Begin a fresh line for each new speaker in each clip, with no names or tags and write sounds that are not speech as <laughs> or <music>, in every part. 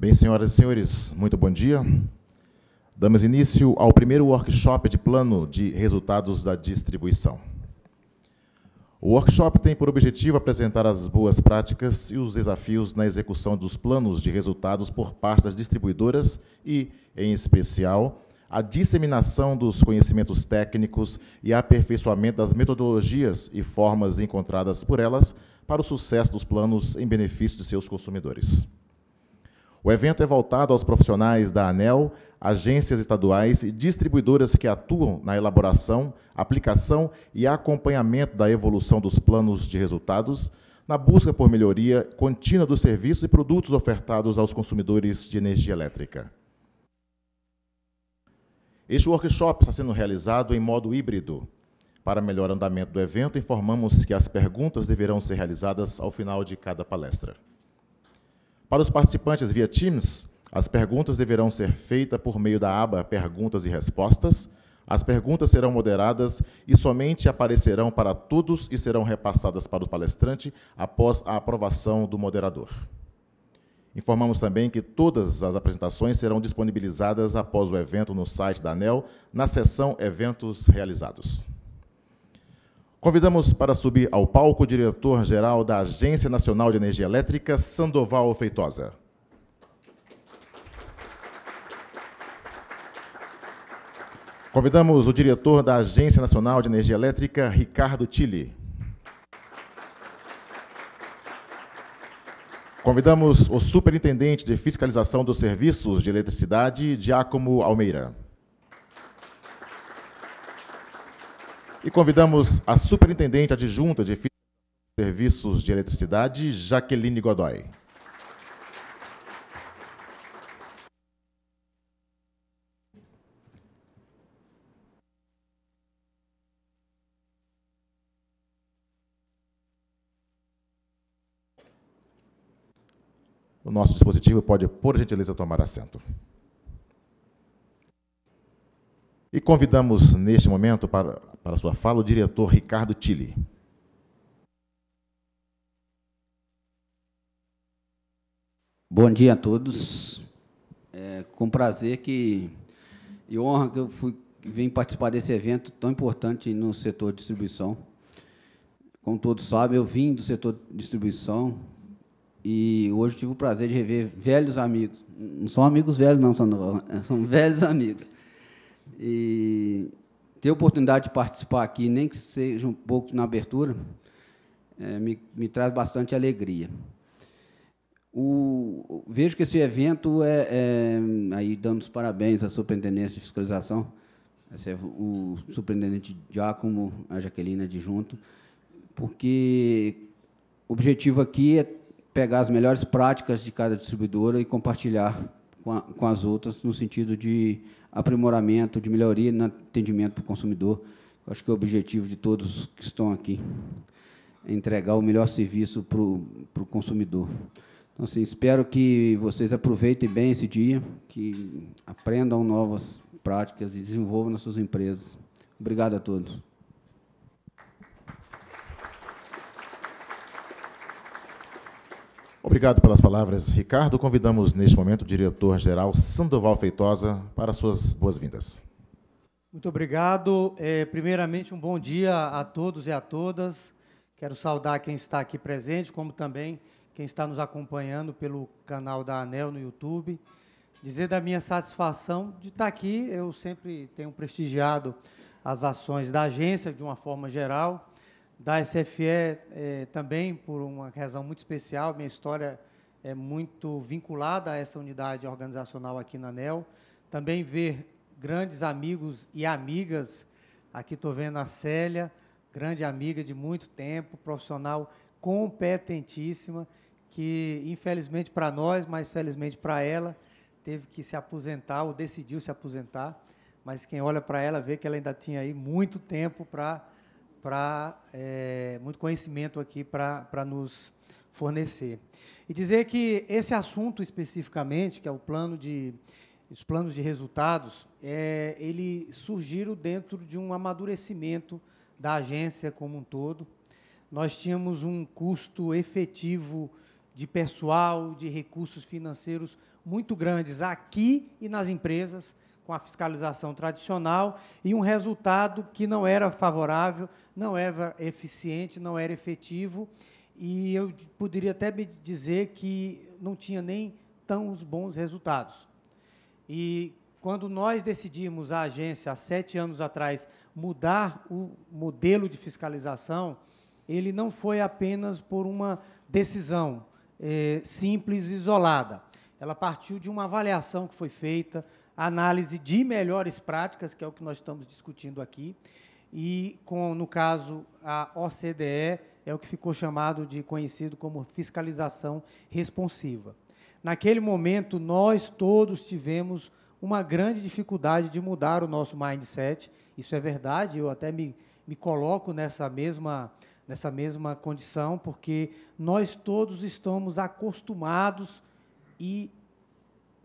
Bem, senhoras e senhores, muito bom dia. Damos início ao primeiro workshop de plano de resultados da distribuição. O workshop tem por objetivo apresentar as boas práticas e os desafios na execução dos planos de resultados por parte das distribuidoras e, em especial, a disseminação dos conhecimentos técnicos e aperfeiçoamento das metodologias e formas encontradas por elas para o sucesso dos planos em benefício de seus consumidores. O evento é voltado aos profissionais da ANEL, agências estaduais e distribuidoras que atuam na elaboração, aplicação e acompanhamento da evolução dos planos de resultados, na busca por melhoria contínua dos serviços e produtos ofertados aos consumidores de energia elétrica. Este workshop está sendo realizado em modo híbrido. Para melhor andamento do evento, informamos que as perguntas deverão ser realizadas ao final de cada palestra. Para os participantes via Teams, as perguntas deverão ser feitas por meio da aba Perguntas e Respostas. As perguntas serão moderadas e somente aparecerão para todos e serão repassadas para o palestrante após a aprovação do moderador. Informamos também que todas as apresentações serão disponibilizadas após o evento no site da ANEL, na seção Eventos Realizados. Convidamos para subir ao palco o diretor-geral da Agência Nacional de Energia Elétrica, Sandoval Feitosa. Convidamos o diretor da Agência Nacional de Energia Elétrica, Ricardo Tille. Convidamos o superintendente de fiscalização dos serviços de eletricidade, Giacomo Almeida. E convidamos a Superintendente Adjunta de Serviços de Eletricidade, Jaqueline Godoy. O nosso dispositivo pode, por gentileza, tomar assento. E convidamos neste momento para, para sua fala o diretor Ricardo Tilly. Bom dia a todos. É com
prazer que, e honra que eu fui, vim participar desse evento tão importante no setor de distribuição. Como todos sabem, eu vim do setor de distribuição e hoje tive o prazer de rever velhos amigos. Não são amigos velhos, não, são, <laughs> são velhos amigos e ter a oportunidade de participar aqui, nem que seja um pouco na abertura, é, me, me, traz bastante alegria. O, vejo que esse evento é, é aí dando os parabéns à Superintendência de Fiscalização, é o Superintendente Giacomo, a Jaqueline adjunto, porque o objetivo aqui é pegar as melhores práticas de cada distribuidora e compartilhar com, a, com as outras no sentido de aprimoramento, de melhoria no atendimento para o consumidor. Eu acho que é o objetivo de todos que estão aqui, é entregar o melhor serviço para o, para o consumidor. Então, assim, espero que vocês aproveitem bem esse dia, que aprendam novas práticas e desenvolvam nas suas empresas. Obrigado a todos.
Obrigado pelas palavras, Ricardo. Convidamos neste momento o diretor-geral Sandoval Feitosa para suas boas-vindas.
Muito obrigado. É, primeiramente, um bom dia a todos e a todas. Quero saudar quem está aqui presente, como também quem está nos acompanhando pelo canal da ANEL no YouTube. Dizer da minha satisfação de estar aqui. Eu sempre tenho prestigiado as ações da agência de uma forma geral da SFE é, também por uma razão muito especial. Minha história é muito vinculada a essa unidade organizacional aqui na ANEL. Também ver grandes amigos e amigas. Aqui estou vendo a Célia, grande amiga de muito tempo, profissional competentíssima, que infelizmente para nós, mas felizmente para ela, teve que se aposentar ou decidiu se aposentar. Mas quem olha para ela vê que ela ainda tinha aí muito tempo para para é, muito conhecimento aqui para nos fornecer. E dizer que esse assunto especificamente, que é o plano de os planos de resultados, é, ele surgiram dentro de um amadurecimento da agência como um todo. Nós tínhamos um custo efetivo de pessoal, de recursos financeiros muito grandes aqui e nas empresas com a fiscalização tradicional e um resultado que não era favorável, não era eficiente, não era efetivo. E eu poderia até me dizer que não tinha nem tão bons resultados. E quando nós decidimos, a agência, há sete anos atrás, mudar o modelo de fiscalização, ele não foi apenas por uma decisão é, simples, isolada. Ela partiu de uma avaliação que foi feita análise de melhores práticas, que é o que nós estamos discutindo aqui, e com, no caso, a OCDE é o que ficou chamado de conhecido como fiscalização responsiva. Naquele momento, nós todos tivemos uma grande dificuldade de mudar o nosso mindset. Isso é verdade, eu até me, me coloco nessa mesma, nessa mesma condição, porque nós todos estamos acostumados e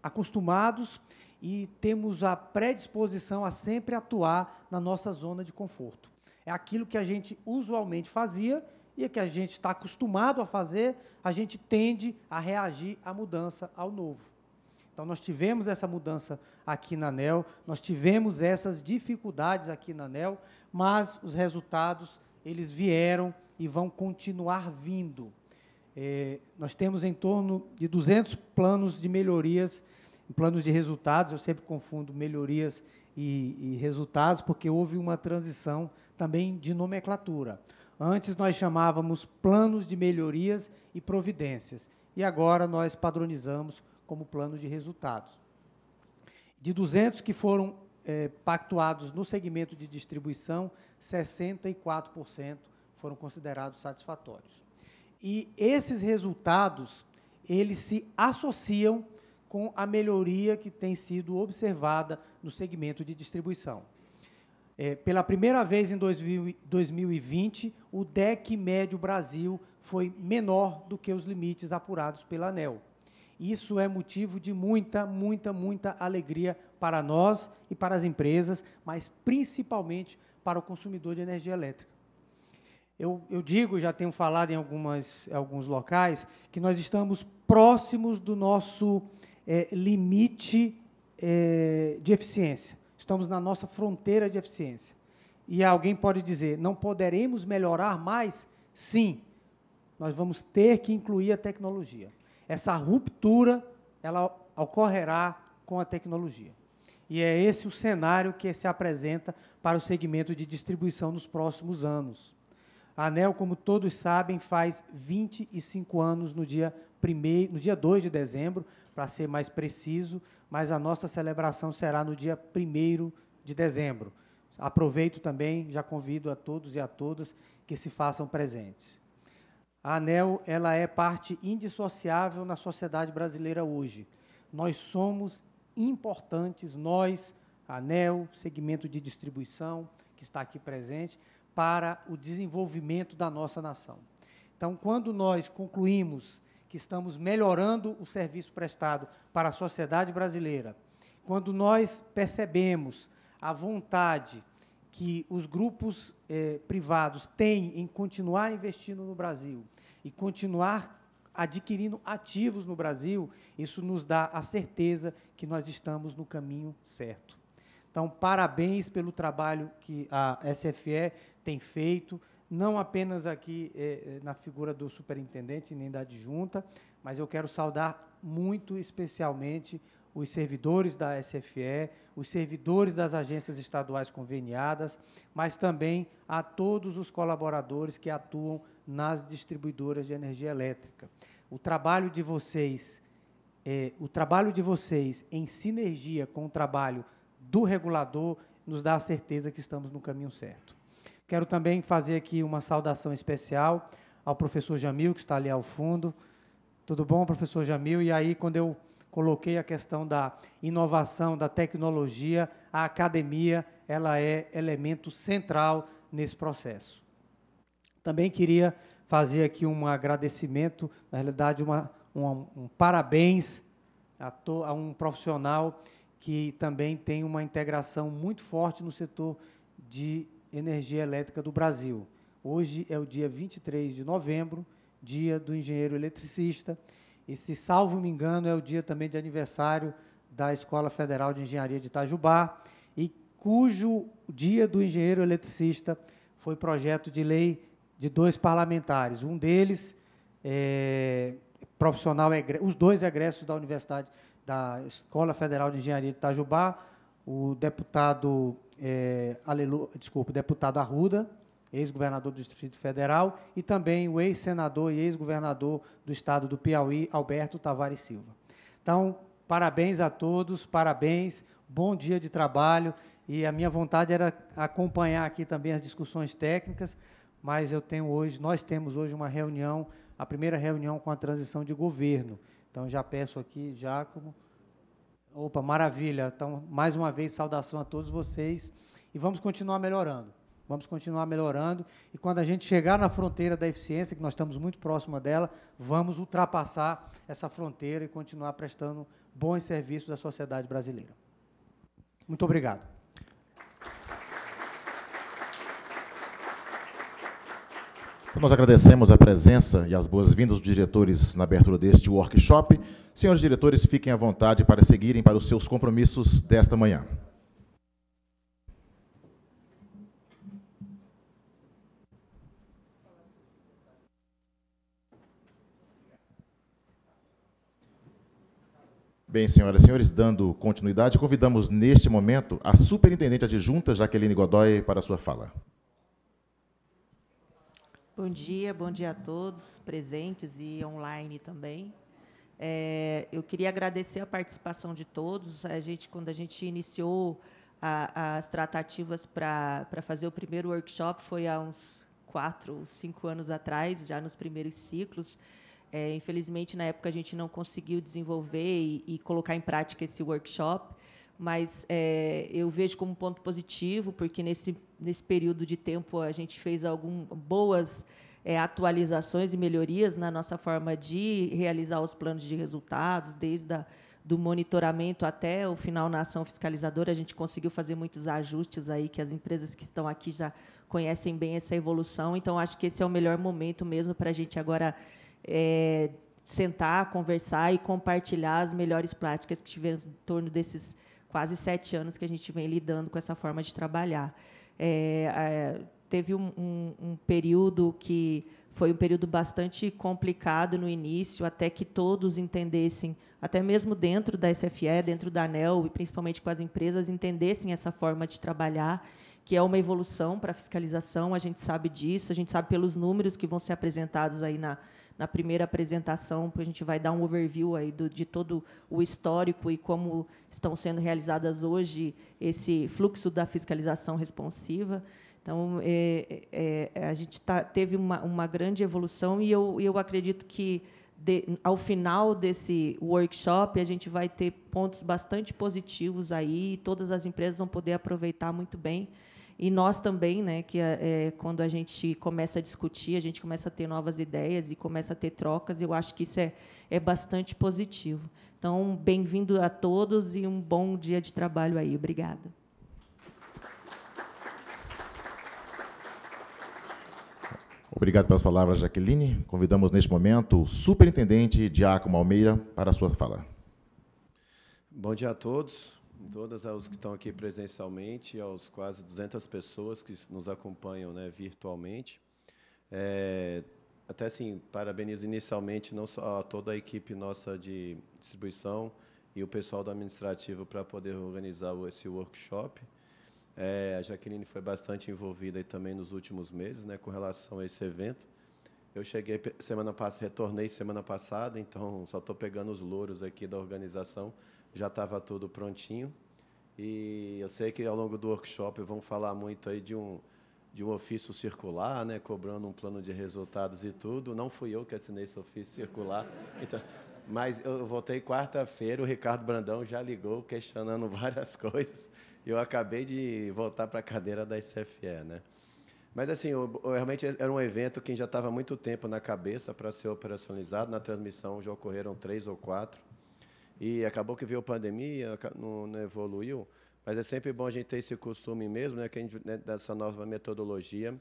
acostumados e temos a predisposição a sempre atuar na nossa zona de conforto. É aquilo que a gente usualmente fazia e é que a gente está acostumado a fazer, a gente tende a reagir à mudança, ao novo. Então, nós tivemos essa mudança aqui na ANEL, nós tivemos essas dificuldades aqui na ANEL, mas os resultados, eles vieram e vão continuar vindo. É, nós temos em torno de 200 planos de melhorias em planos de resultados, eu sempre confundo melhorias e, e resultados, porque houve uma transição também de nomenclatura. Antes nós chamávamos planos de melhorias e providências, e agora nós padronizamos como plano de resultados. De 200 que foram é, pactuados no segmento de distribuição, 64% foram considerados satisfatórios. E esses resultados, eles se associam com a melhoria que tem sido observada no segmento de distribuição. É, pela primeira vez em 2020, o DEC médio Brasil foi menor do que os limites apurados pela ANEL. Isso é motivo de muita, muita, muita alegria para nós e para as empresas, mas principalmente para o consumidor de energia elétrica. Eu, eu digo, já tenho falado em algumas, alguns locais, que nós estamos próximos do nosso é, limite é, de eficiência. Estamos na nossa fronteira de eficiência. E alguém pode dizer, não poderemos melhorar mais? Sim, nós vamos ter que incluir a tecnologia. Essa ruptura, ela ocorrerá com a tecnologia. E é esse o cenário que se apresenta para o segmento de distribuição nos próximos anos. A ANEL, como todos sabem, faz 25 anos no dia, primeiro, no dia 2 de dezembro, para ser mais preciso, mas a nossa celebração será no dia 1 de dezembro. Aproveito também, já convido a todos e a todas que se façam presentes. A ANEL ela é parte indissociável na sociedade brasileira hoje. Nós somos importantes, nós, ANEL, segmento de distribuição, que está aqui presente, para o desenvolvimento da nossa nação. Então, quando nós concluímos que estamos melhorando o serviço prestado para a sociedade brasileira, quando nós percebemos a vontade que os grupos eh, privados têm em continuar investindo no Brasil e continuar adquirindo ativos no Brasil, isso nos dá a certeza que nós estamos no caminho certo. Então, parabéns pelo trabalho que a SFE tem feito não apenas aqui eh, eh, na figura do superintendente nem da adjunta, mas eu quero saudar muito especialmente os servidores da SFE, os servidores das agências estaduais conveniadas, mas também a todos os colaboradores que atuam nas distribuidoras de energia elétrica. O trabalho de vocês, eh, o trabalho de vocês em sinergia com o trabalho do regulador nos dá a certeza que estamos no caminho certo. Quero também fazer aqui uma saudação especial ao professor Jamil, que está ali ao fundo. Tudo bom, professor Jamil? E aí, quando eu coloquei a questão da inovação, da tecnologia, a academia, ela é elemento central nesse processo. Também queria fazer aqui um agradecimento, na realidade, uma, um, um parabéns a, to, a, um profissional que também tem uma integração muito forte no setor de energia elétrica do Brasil. Hoje é o dia 23 de novembro, dia do engenheiro eletricista. E, se salvo me engano, é o dia também de aniversário da Escola Federal de Engenharia de Itajubá, e cujo dia do engenheiro eletricista foi projeto de lei de dois parlamentares. Um deles, é, profissional, os dois egressos da Universidade da Escola Federal de Engenharia de Itajubá, o deputado é, Alelu, desculpa, deputado Arruda, ex-governador do Distrito Federal, e também o ex-senador e ex-governador do estado do Piauí, Alberto Tavares Silva. Então, parabéns a todos, parabéns, bom dia de trabalho. E a minha vontade era acompanhar aqui também as discussões técnicas, mas eu tenho hoje, nós temos hoje uma reunião, a primeira reunião com a transição de governo. Então já peço aqui, Jacomo. Opa, maravilha. Então, mais uma vez, saudação a todos vocês. E vamos continuar melhorando. Vamos continuar melhorando. E quando a gente chegar na fronteira da eficiência, que nós estamos muito próximo dela, vamos ultrapassar essa fronteira e continuar prestando bons serviços à sociedade brasileira. Muito obrigado.
Nós agradecemos a presença e as boas-vindas dos diretores na abertura deste workshop. Senhores diretores, fiquem à vontade para seguirem para os seus compromissos desta manhã. Bem, senhoras e senhores, dando continuidade, convidamos neste momento a Superintendente Adjunta Jaqueline Godoy para a sua fala.
Bom dia, bom dia a todos presentes e online também. É, eu queria agradecer a participação de todos. A gente, quando a gente iniciou a, as tratativas para fazer o primeiro workshop, foi há uns quatro, cinco anos atrás, já nos primeiros ciclos. É, infelizmente, na época, a gente não conseguiu desenvolver e, e colocar em prática esse workshop mas é, eu vejo como ponto positivo, porque nesse, nesse período de tempo a gente fez algumas boas é, atualizações e melhorias na nossa forma de realizar os planos de resultados, desde a, do monitoramento até o final na ação fiscalizadora, a gente conseguiu fazer muitos ajustes aí que as empresas que estão aqui já conhecem bem essa evolução. Então acho que esse é o melhor momento mesmo para a gente agora é, sentar, conversar e compartilhar as melhores práticas que tiveram em torno desses quase sete anos que a gente vem lidando com essa forma de trabalhar. É, é, teve um, um, um período que foi um período bastante complicado no início, até que todos entendessem, até mesmo dentro da SFE, dentro da ANEL, e principalmente com as empresas, entendessem essa forma de trabalhar, que é uma evolução para a fiscalização, a gente sabe disso, a gente sabe pelos números que vão ser apresentados aí na, na primeira apresentação, porque a gente vai dar um overview aí do, de todo o histórico e como estão sendo realizadas hoje esse fluxo da fiscalização responsiva. Então, é, é, é, a gente tá, teve uma, uma, grande evolução e eu, eu acredito que, de, ao final desse workshop, a gente vai ter pontos bastante positivos aí, e todas as empresas vão poder aproveitar muito bem e nós também, né, que é, quando a gente começa a discutir, a gente começa a ter novas ideias e começa a ter trocas, eu acho que isso é, é bastante positivo. Então, bem-vindo a todos e um bom dia de trabalho aí. Obrigada.
Obrigado pelas palavras, Jaqueline. Convidamos neste momento o superintendente Diaco Malmeira para a sua fala.
Bom dia a todos todas aos que estão aqui presencialmente, aos quase 200 pessoas que nos acompanham né, virtualmente. É, até assim, parabenizo inicialmente não só a toda a equipe nossa de distribuição e o pessoal do administrativo para poder organizar esse workshop. É, a Jaqueline foi bastante envolvida também nos últimos meses né, com relação a esse evento. Eu cheguei semana passada, retornei semana passada, então só estou pegando os louros aqui da organização, já estava tudo prontinho. E eu sei que ao longo do workshop vão falar muito aí de um de um ofício circular, né, cobrando um plano de resultados e tudo. Não fui eu que assinei esse ofício circular. <laughs> Então, mas eu voltei quarta-feira, o Ricardo Brandão já ligou questionando <laughs> várias coisas. E eu acabei de voltar para a cadeira da SFE, né? Mas assim, eu, eu, realmente era um evento que já estava muito tempo na cabeça para ser operacionalizado. Na transmissão já ocorreram três ou quatro. E acabou que veio a pandemia, não, não, evoluiu, mas é sempre bom a gente ter esse costume mesmo, né, que a gente, né, dessa nova metodologia,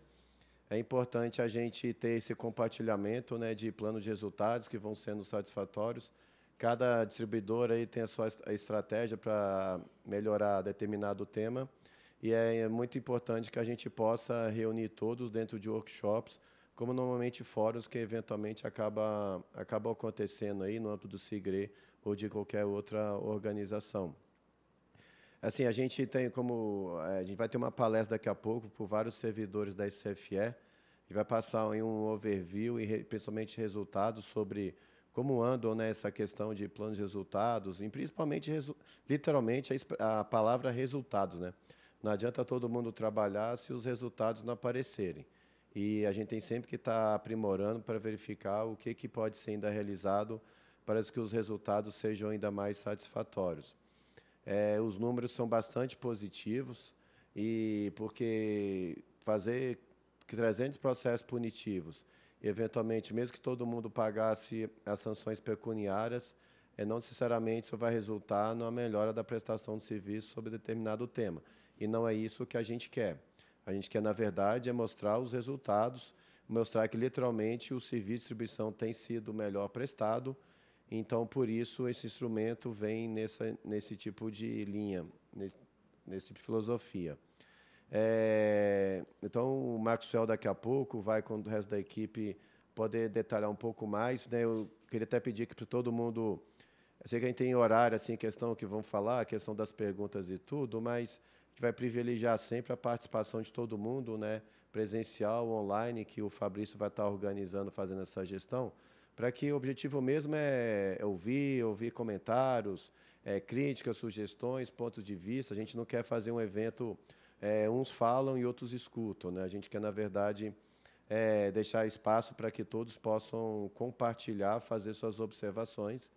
é importante a gente ter esse compartilhamento né, de planos de resultados que vão sendo satisfatórios. Cada distribuidor aí tem a sua estratégia para melhorar determinado tema. E é, é muito importante que a gente possa reunir todos dentro de workshops, como normalmente fóruns que eventualmente acaba, acaba acontecendo aí no âmbito do SIGRE ou de qualquer outra organização. Assim, a gente tem como é, a gente vai ter uma palestra daqui a pouco por vários servidores da SFE. e vai passar em um overview e principalmente resultados sobre como andam nessa né, questão de planos de resultados, e principalmente, resu literalmente, a, a, palavra resultados. Né? Não adianta todo mundo trabalhar se os resultados não aparecerem. E a gente tem sempre que estar tá aprimorando para verificar o que, que pode ser ainda realizado para que os resultados sejam ainda mais satisfatórios. É, os números são bastante positivos e porque fazer 300 processos punitivos, eventualmente, mesmo que todo mundo pagasse as sanções pecuniárias, é, não necessariamente isso vai resultar numa melhora da prestação de serviço sobre determinado tema. E não é isso que a gente quer. A gente quer, na verdade, é mostrar os resultados, mostrar que literalmente o serviço de distribuição tem sido melhor prestado, então, por isso, esse instrumento vem nessa, nesse tipo de linha, nesse, tipo de filosofia. É, então, o Maxwell, daqui a pouco, vai com o resto da equipe poder detalhar um pouco mais. Né? Eu queria até pedir que para todo mundo. Eu sei que a gente tem horário, assim, questão que vão falar, a questão das perguntas e tudo, mas a gente vai privilegiar sempre a participação de todo mundo, né? presencial, online, que o Fabrício vai estar organizando, fazendo essa gestão para que o objetivo mesmo é, é ouvir, ouvir comentários, é, críticas, sugestões, pontos de vista. A gente não quer fazer um evento é, uns falam e outros escutam, né? A gente quer na verdade é, deixar espaço para que todos possam compartilhar, fazer suas observações.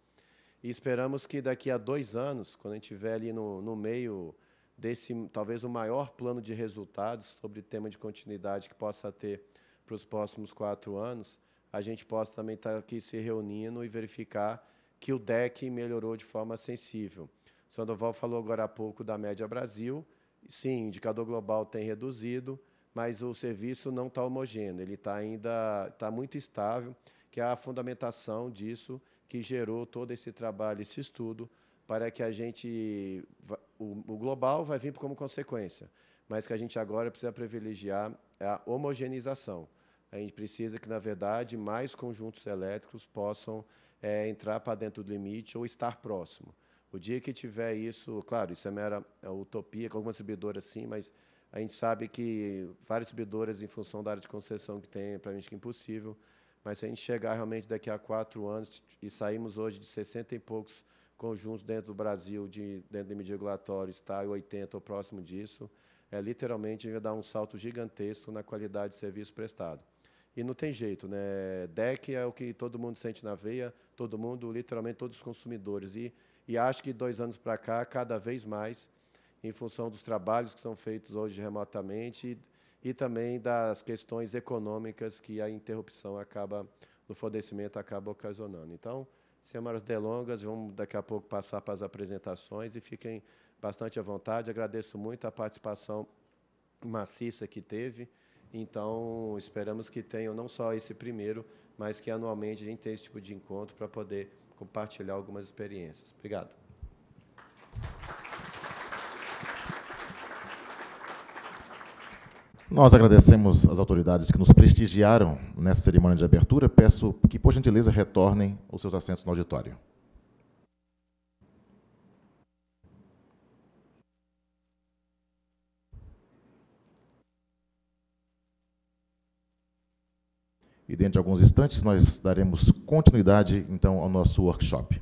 E esperamos que daqui a dois anos, quando a gente estiver ali no, no meio desse talvez o maior plano de resultados sobre tema de continuidade que possa ter para os próximos quatro anos, a gente possa também estar tá aqui se reunindo e verificar que o DEC melhorou de forma sensível. O Sandoval falou agora há pouco da média Brasil. Sim, o indicador global tem reduzido, mas o serviço não está homogêneo, ele está ainda tá muito estável, que é a fundamentação disso que gerou todo esse trabalho, esse estudo, para que a gente. O, o global vai vir como consequência, mas que a gente agora precisa privilegiar a homogeneização a gente precisa que, na verdade, mais conjuntos elétricos possam é, entrar para dentro do limite ou estar próximo. O dia que tiver isso, claro, isso é mera é utopia, com algumas subidoras sim, mas a gente sabe que várias subidoras, em função da área de concessão que tem, é impossível. Mas se a gente chegar realmente daqui a quatro anos e saímos hoje de 60 e poucos conjuntos dentro do Brasil, de, dentro do limite regulatório, está em 80 ou próximo disso, é, literalmente vai dar um salto gigantesco na qualidade de serviço prestado. E não tem jeito, né? DEC é o que todo mundo sente na veia, todo mundo, literalmente todos os consumidores. E, e acho que dois anos para cá, cada vez mais, em função dos trabalhos que são feitos hoje remotamente e, e também das questões econômicas que a interrupção acaba, do fornecimento acaba ocasionando. Então, sem mais delongas, vamos daqui a pouco passar para as apresentações e fiquem bastante à vontade. Agradeço muito a participação maciça que teve. Então, esperamos que tenham não só esse primeiro, mas que anualmente a gente tenha esse tipo de encontro para poder compartilhar algumas experiências. Obrigado.
Nós agradecemos as autoridades que nos prestigiaram nessa cerimônia de abertura. Peço que, por gentileza, retornem os seus assentos no auditório. E dentro de alguns instantes nós daremos continuidade então ao nosso workshop.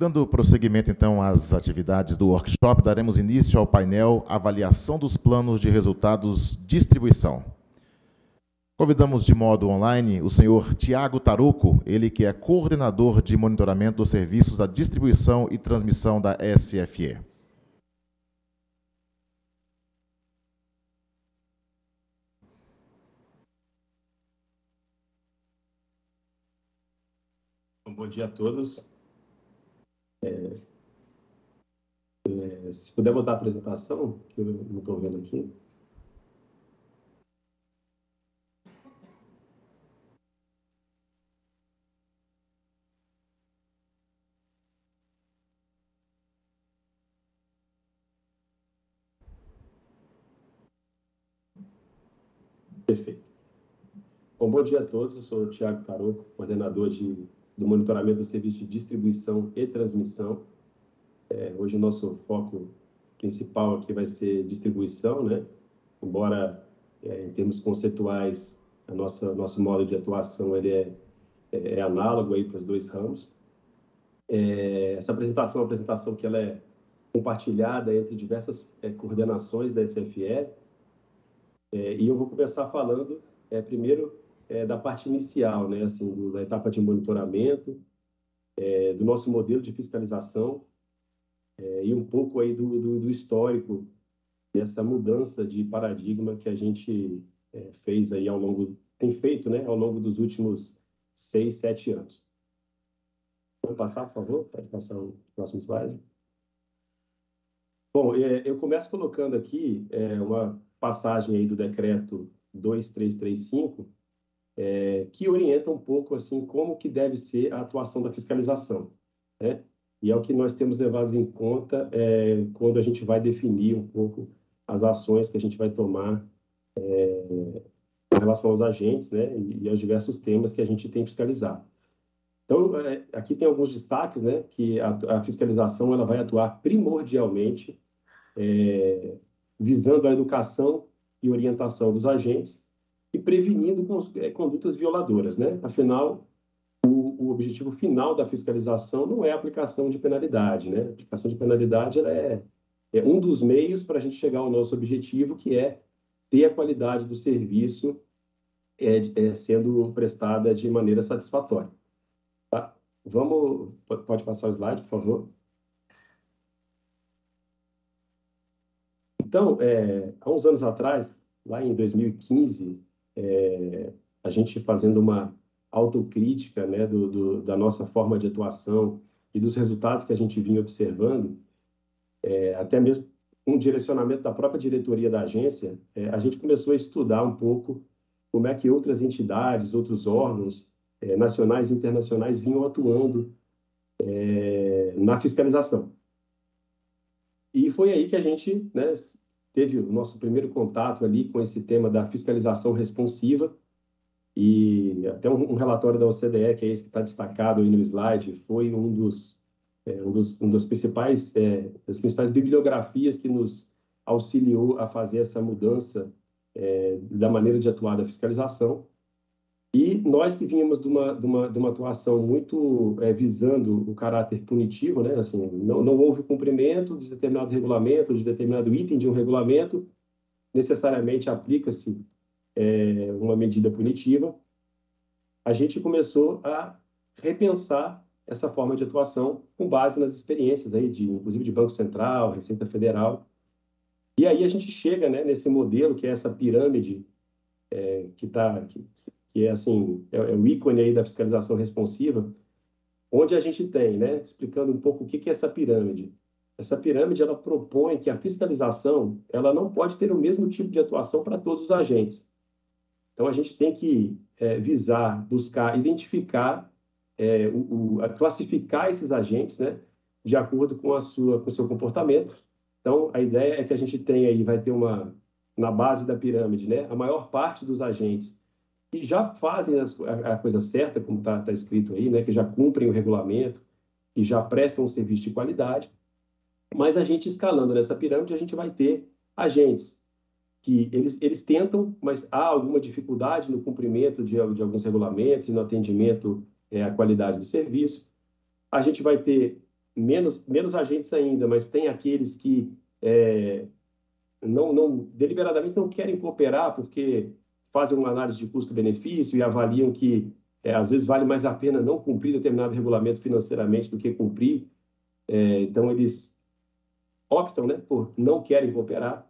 Dando prosseguimento, então, às atividades do workshop, daremos início ao painel Avaliação dos Planos de Resultados Distribuição. Convidamos de modo online o senhor Tiago Taruco, ele que é coordenador de monitoramento dos serviços da distribuição e transmissão da SFE.
Bom dia a todos. É, é, se puder botar a apresentação, que eu não estou vendo aqui. Perfeito. Bom, bom dia a todos. Eu sou o Tiago Tarouco, coordenador de do monitoramento do serviço de distribuição e transmissão. É, hoje o nosso foco principal aqui vai ser distribuição, né? Embora é, em termos conceituais a nossa nosso modo de atuação ele é, é, é análogo aí para os dois ramos. É, essa apresentação, é uma apresentação que ela é compartilhada entre diversas coordenações da SFE, e eu vou começar falando primeiro é, da parte inicial, né, assim, do, da etapa de monitoramento, é, do nosso modelo de fiscalização é, e um pouco aí do, do, do, histórico dessa mudança de paradigma que a gente é, fez aí ao longo, tem feito, né, ao longo dos últimos seis, sete anos. Pode passar, por favor, pode passar o próximo slide. Bom, é, eu começo colocando aqui é, uma passagem aí do decreto 2335, é, que orienta um pouco assim como que deve ser a atuação da fiscalização, né? E é o que nós temos levado em conta é, quando a gente vai definir um pouco as ações que a gente vai tomar é, em relação aos agentes, né? E, aos diversos temas que a gente tem fiscalizado. Então, é, aqui tem alguns destaques, né? Que a, a fiscalização ela vai atuar primordialmente é, visando a educação e orientação dos agentes e prevenindo é, condutas violadoras, né? Afinal, o, o, objetivo final da fiscalização não é a aplicação de penalidade, né? A aplicação de penalidade é, é um dos meios para a gente chegar ao nosso objetivo, que é ter a qualidade do serviço é, é sendo prestada de maneira satisfatória. Tá? Vamos, pode passar o slide, por favor. Então, é, há uns anos atrás, lá em 2015, é, a gente fazendo uma autocrítica né, do, do, da nossa forma de atuação e dos resultados que a gente vinha observando, é, até mesmo um direcionamento da própria diretoria da agência, é, a gente começou a estudar um pouco como é que outras entidades, outros órgãos é, nacionais e internacionais vinham atuando é, na fiscalização. E foi aí que a gente né, teve o nosso primeiro contato ali com esse tema da fiscalização responsiva e até um, um relatório da OCDE, que é esse que está destacado aí no slide, foi um dos, é, um dos, um principais, é, das principais bibliografias que nos auxiliou a fazer essa mudança é, da maneira de atuar da fiscalização e nós que vínhamos de uma, de uma, de uma atuação muito é, visando o caráter punitivo, né? assim, não, não houve cumprimento de determinado regulamento, de determinado item de um regulamento, necessariamente aplica-se é, uma medida punitiva. A gente começou a repensar essa forma de atuação com base nas experiências aí de, inclusive de Banco Central, Receita Federal. E aí a gente chega né, nesse modelo que é essa pirâmide é, que está que é assim é, é, o ícone aí da fiscalização responsiva, onde a gente tem, né, explicando um pouco o que, que é essa pirâmide. Essa pirâmide ela propõe que a fiscalização ela não pode ter o mesmo tipo de atuação para todos os agentes. Então a gente tem que é, visar, buscar, identificar, é, o, o, classificar esses agentes, né, de acordo com a sua, com o seu comportamento. Então a ideia é que a gente tenha aí vai ter uma na base da pirâmide, né, a maior parte dos agentes que já fazem as, a, a, coisa certa, como está tá escrito aí, né? que já cumprem o regulamento, que já prestam um serviço de qualidade, mas a gente escalando nessa pirâmide, a gente vai ter agentes que eles, eles tentam, mas há alguma dificuldade no cumprimento de, de alguns regulamentos e no atendimento é, à qualidade do serviço. A gente vai ter menos, menos agentes ainda, mas tem aqueles que é, não, não, deliberadamente não querem cooperar porque fazem uma análise de custo-benefício e avaliam que é, às vezes vale mais a pena não cumprir determinado regulamento financeiramente do que cumprir. É, então eles optam, né, por não querem cooperar.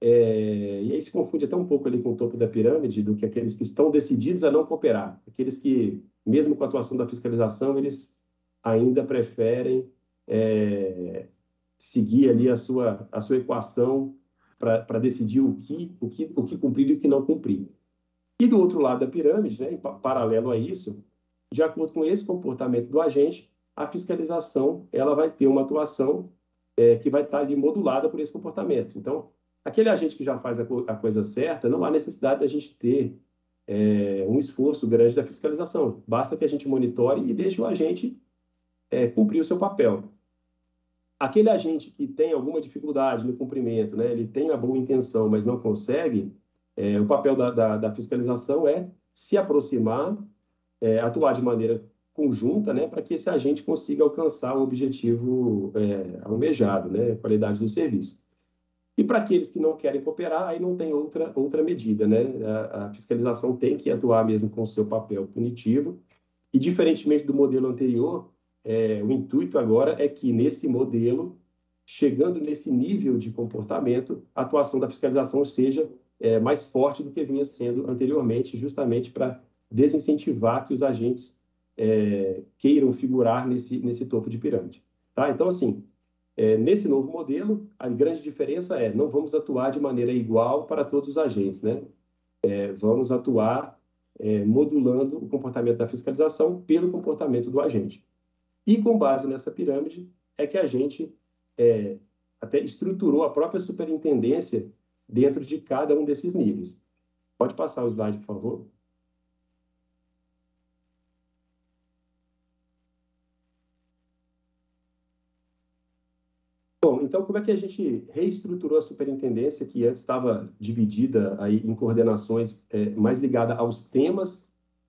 É, e aí se confunde até um pouco ali com o topo da pirâmide do que aqueles que estão decididos a não cooperar, aqueles que mesmo com a atuação da fiscalização eles ainda preferem é, seguir ali a sua a sua equação para decidir o que, o, que, o que cumprir e o que não cumprir. E do outro lado da pirâmide, né, em paralelo a isso, de acordo com esse comportamento do agente, a fiscalização ela vai ter uma atuação é, que vai estar tá ali modulada por esse comportamento. Então, aquele agente que já faz a, co a coisa certa, não há necessidade da gente ter é, um esforço grande da fiscalização. Basta que a gente monitore e deixe o agente é, cumprir o seu papel aquele agente que tem alguma dificuldade no cumprimento, né, ele tem a boa intenção, mas não consegue, é, o papel da, da, da, fiscalização é se aproximar, é, atuar de maneira conjunta, né, para que esse agente consiga alcançar o objetivo é, almejado, né, qualidade do serviço. E para aqueles que não querem cooperar, aí não tem outra, outra medida, né? A, a fiscalização tem que atuar mesmo com o seu papel punitivo. E, diferentemente do modelo anterior, é, o intuito agora é que, nesse modelo, chegando nesse nível de comportamento, a atuação da fiscalização seja é, mais forte do que vinha sendo anteriormente, justamente para desincentivar que os agentes é, queiram figurar nesse, nesse topo de pirâmide. Tá? Então, assim, é, nesse novo modelo, a grande diferença é não vamos atuar de maneira igual para todos os agentes, né? É, vamos atuar é, modulando o comportamento da fiscalização pelo comportamento do agente. E com base nessa pirâmide é que a gente é, até estruturou a própria superintendência dentro de cada um desses níveis. Pode passar o slide, por favor. Bom, então como é que a gente reestruturou a superintendência que antes estava dividida aí em coordenações é, mais ligada aos temas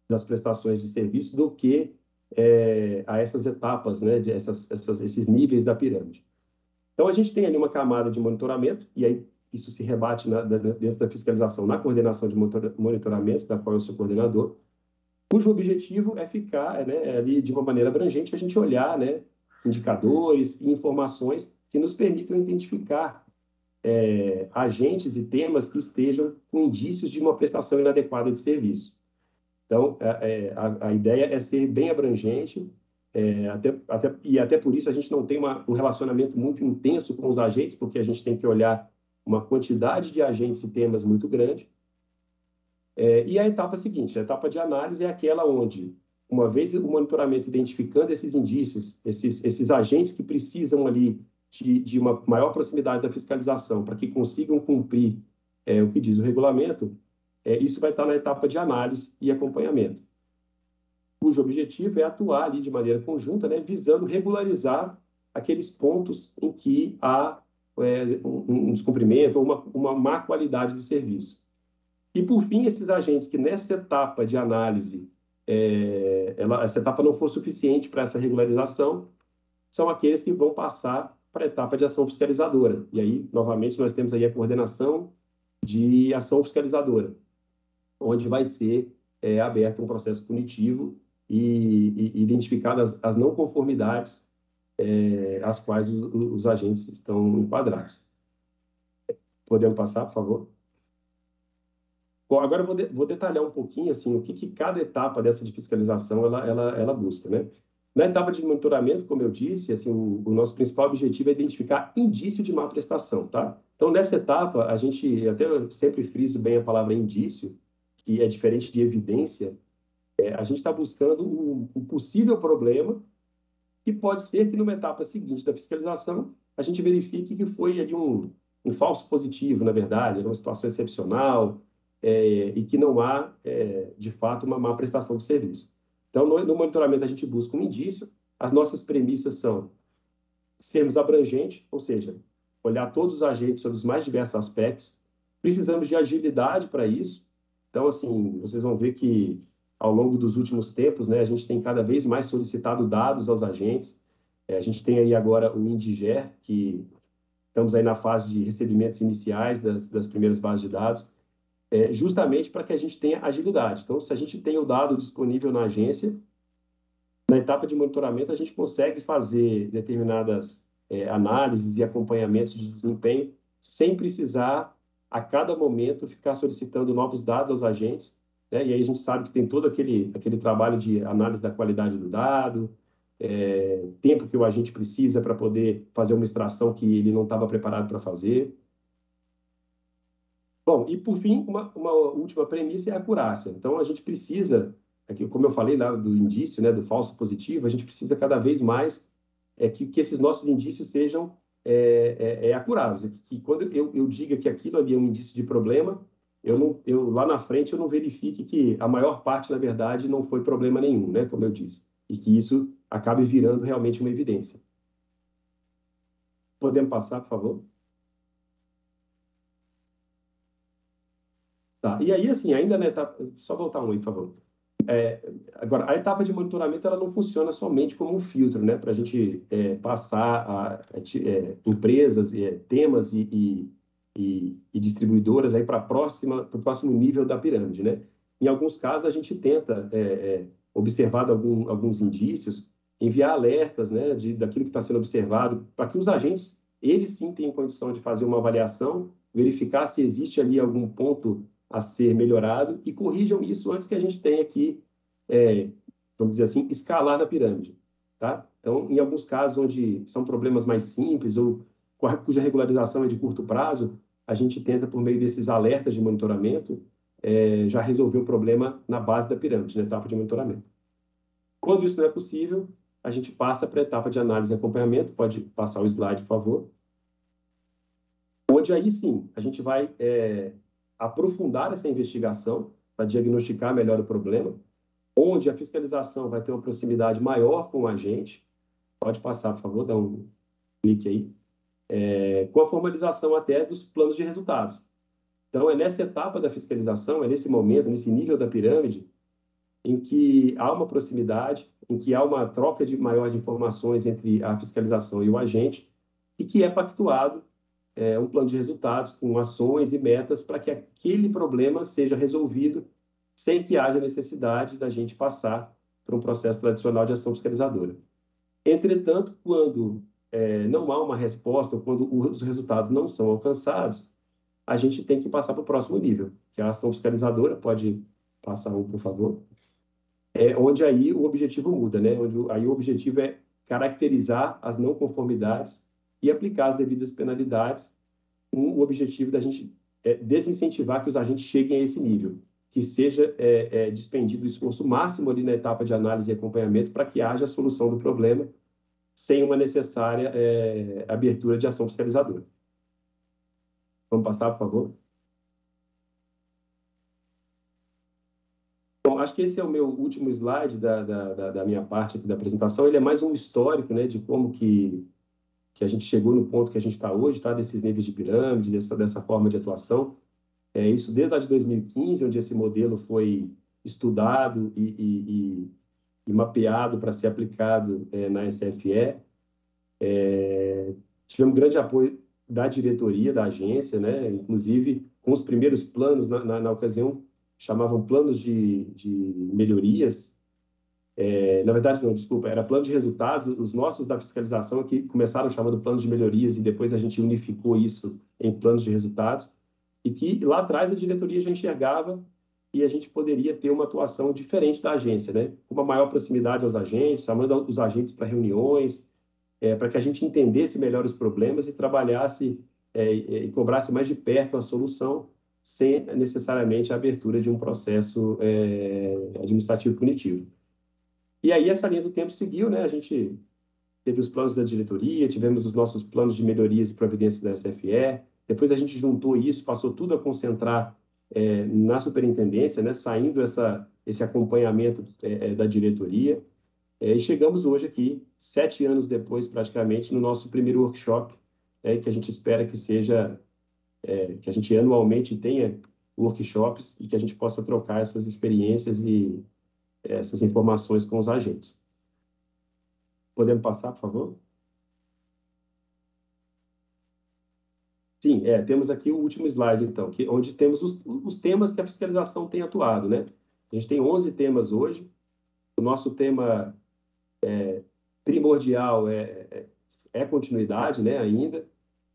das prestações de serviço do que é, a essas etapas, né, de essas, essas, esses níveis da pirâmide. Então, a gente tem ali uma camada de monitoramento, e aí isso se rebate na, dentro da fiscalização na coordenação de monitoramento, da qual eu sou coordenador, cujo objetivo é ficar né, ali de uma maneira abrangente, a gente olhar né, indicadores e informações que nos permitam identificar é, agentes e temas que estejam com indícios de uma prestação inadequada de serviço. Então, é, é, a, a, ideia é ser bem abrangente, é, até, até, e até por isso a gente não tem uma, um relacionamento muito intenso com os agentes, porque a gente tem que olhar uma quantidade de agentes e temas muito grande. É, e a etapa seguinte, a etapa de análise é aquela onde, uma vez o monitoramento identificando esses indícios, esses, esses agentes que precisam ali de, de uma maior proximidade da fiscalização para que consigam cumprir é, o que diz o regulamento, é, isso vai estar na etapa de análise e acompanhamento, cujo objetivo é atuar ali de maneira conjunta, né, visando regularizar aqueles pontos em que há é, um, um descumprimento ou uma, uma má qualidade do serviço. E, por fim, esses agentes que nessa etapa de análise, é, ela, essa etapa não for suficiente para essa regularização, são aqueles que vão passar para a etapa de ação fiscalizadora. E aí, novamente, nós temos aí a coordenação de ação fiscalizadora, onde vai ser é, aberto um processo punitivo e, e identificadas as não conformidades é, às quais os, os agentes estão enquadrados. Podemos passar, por favor? Bom, agora eu vou, de, vou detalhar um pouquinho assim o que, que, cada etapa dessa de fiscalização ela, ela, ela busca, né? Na etapa de monitoramento, como eu disse, assim, o, o, nosso principal objetivo é identificar indício de má prestação, tá? Então, nessa etapa, a gente, até sempre friso bem a palavra indício, que é diferente de evidência, é, a gente está buscando um, um, possível problema que pode ser que numa etapa seguinte da fiscalização a gente verifique que foi ali um, um falso positivo, na verdade, era uma situação excepcional é, e que não há, é, de fato, uma má prestação do serviço. Então, no, no monitoramento a gente busca um indício, as nossas premissas são sermos abrangentes, ou seja, olhar todos os agentes sobre os mais diversos aspectos, precisamos de agilidade para isso, então, assim, vocês vão ver que ao longo dos últimos tempos, né, a gente tem cada vez mais solicitado dados aos agentes. É, a gente tem aí agora o Indiger, que estamos aí na fase de recebimentos iniciais das, das primeiras bases de dados, é, justamente para que a gente tenha agilidade. Então, se a gente tem o dado disponível na agência, na etapa de monitoramento, a gente consegue fazer determinadas é, análises e acompanhamentos de desempenho sem precisar a cada momento ficar solicitando novos dados aos agentes, né? e aí a gente sabe que tem todo aquele, aquele trabalho de análise da qualidade do dado, é, tempo que o agente precisa para poder fazer uma extração que ele não estava preparado para fazer. Bom, e por fim, uma, uma última premissa é a acurácia. Então, a gente precisa, aqui, é como eu falei lá do indício, né, do falso positivo, a gente precisa cada vez mais é, que, que esses nossos indícios sejam é, é, é acurado. Que quando eu, eu diga que aquilo ali é um indício de problema, eu, não, eu lá na frente eu não verifique que a maior parte, na verdade, não foi problema nenhum, né, como eu disse, e que isso acabe virando realmente uma evidência. Podemos passar, por favor? Tá, e aí, assim, ainda, né, tá, só voltar um aí, por favor é, agora, a etapa de monitoramento ela não funciona somente como um filtro, né? Para a gente é, passar a, a é, empresas, é, temas e, e, e, e distribuidoras aí para o próximo nível da pirâmide, né? Em alguns casos, a gente tenta, é, observado algum, alguns indícios, enviar alertas né, de, daquilo que está sendo observado, para que os agentes, eles sim, tenham condição de fazer uma avaliação, verificar se existe ali algum ponto a ser melhorado e corrijam isso antes que a gente tenha que, é, vamos dizer assim, escalar na pirâmide. Tá? Então, em alguns casos onde são problemas mais simples ou cuja regularização é de curto prazo, a gente tenta, por meio desses alertas de monitoramento, é, já resolver o problema na base da pirâmide, na etapa de monitoramento. Quando isso não é possível, a gente passa para a etapa de análise e acompanhamento. Pode passar o slide, por favor. Onde aí sim, a gente vai é, aprofundar essa investigação para diagnosticar melhor o problema, onde a fiscalização vai ter uma proximidade maior com o agente. Pode passar, por favor, dá um clique aí. É, com a formalização até dos planos de resultados. Então, é nessa etapa da fiscalização, é nesse momento, nesse nível da pirâmide, em que há uma proximidade, em que há uma troca de maior de informações entre a fiscalização e o agente, e que é pactuado é, um plano de resultados com ações e metas para que aquele problema seja resolvido sem que haja necessidade da gente passar por um processo tradicional de ação fiscalizadora. Entretanto, quando é, não há uma resposta, ou quando os resultados não são alcançados, a gente tem que passar para o próximo nível, que é a ação fiscalizadora, pode passar um, por favor, é onde aí o objetivo muda, né? Onde aí o objetivo é caracterizar as não conformidades e aplicar as devidas penalidades com o objetivo da gente é, desincentivar que os agentes cheguem a esse nível, que seja é, é, despendido o esforço máximo ali na etapa de análise e acompanhamento para que haja a solução do problema sem uma necessária é, abertura de ação fiscalizadora. Vamos passar, por favor? Bom, acho que esse é o meu último slide da, da, da minha parte aqui da apresentação. Ele é mais um histórico né, de como que que a gente chegou no ponto que a gente está hoje, tá? desses níveis de pirâmide, dessa, dessa forma de atuação. É isso desde lá de 2015, onde esse modelo foi estudado e, e, e, e mapeado para ser aplicado é, na SFE. É, tivemos grande apoio da diretoria da agência, né? inclusive com os primeiros planos, na, na, na ocasião, chamavam planos de, de melhorias, é, na verdade, não, desculpa, era plano de resultados. Os nossos da fiscalização que começaram chamando plano de melhorias e depois a gente unificou isso em planos de resultados. E que lá atrás a diretoria já enxergava e a gente poderia ter uma atuação diferente da agência, né? Uma maior proximidade aos agentes, chamando os agentes para reuniões, é, para que a gente entendesse melhor os problemas e trabalhasse é, é e cobrasse mais de perto a solução, sem necessariamente a abertura de um processo é, administrativo punitivo. E aí essa linha do tempo seguiu, né? A gente teve os planos da diretoria, tivemos os nossos planos de melhorias e providências da SFE. Depois a gente juntou isso, passou tudo a concentrar é, na superintendência, né? Saindo essa esse acompanhamento é, é da diretoria. É, e chegamos hoje aqui, sete anos depois, praticamente, no nosso primeiro workshop, é, que a gente espera que seja, é, que a gente anualmente tenha workshops e que a gente possa trocar essas experiências e, essas informações com os agentes. Podemos passar, por favor? Sim, é, temos aqui o último slide, então, que, onde temos os, os temas que a fiscalização tem atuado, né? A gente tem 11 temas hoje. O nosso tema é, primordial é, é, é, continuidade, né, ainda.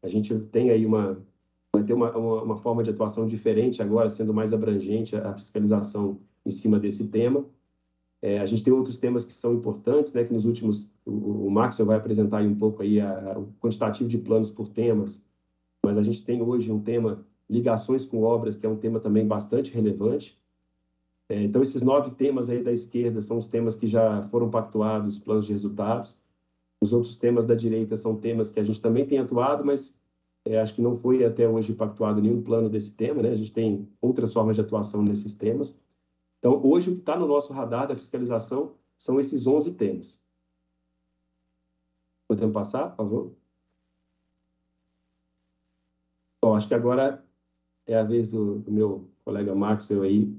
A gente tem aí uma, vai ter uma, uma, uma forma de atuação diferente agora, sendo mais abrangente a, a fiscalização em cima desse tema. É, a gente tem outros temas que são importantes, né, que nos últimos, o, o Max vai apresentar aí um pouco aí a, a, o quantitativo de planos por temas, mas a gente tem hoje um tema, ligações com obras, que é um tema também bastante relevante. É, então, esses nove temas aí da esquerda são os temas que já foram pactuados, planos de resultados. Os outros temas da direita são temas que a gente também tem atuado, mas é, acho que não foi até hoje pactuado nenhum plano desse tema, né? A gente tem outras formas de atuação nesses temas. Então, hoje, o que está no nosso radar da fiscalização são esses 11 temas. Podemos passar, por favor? Bom, acho que agora é a vez do, do meu colega Maxwell aí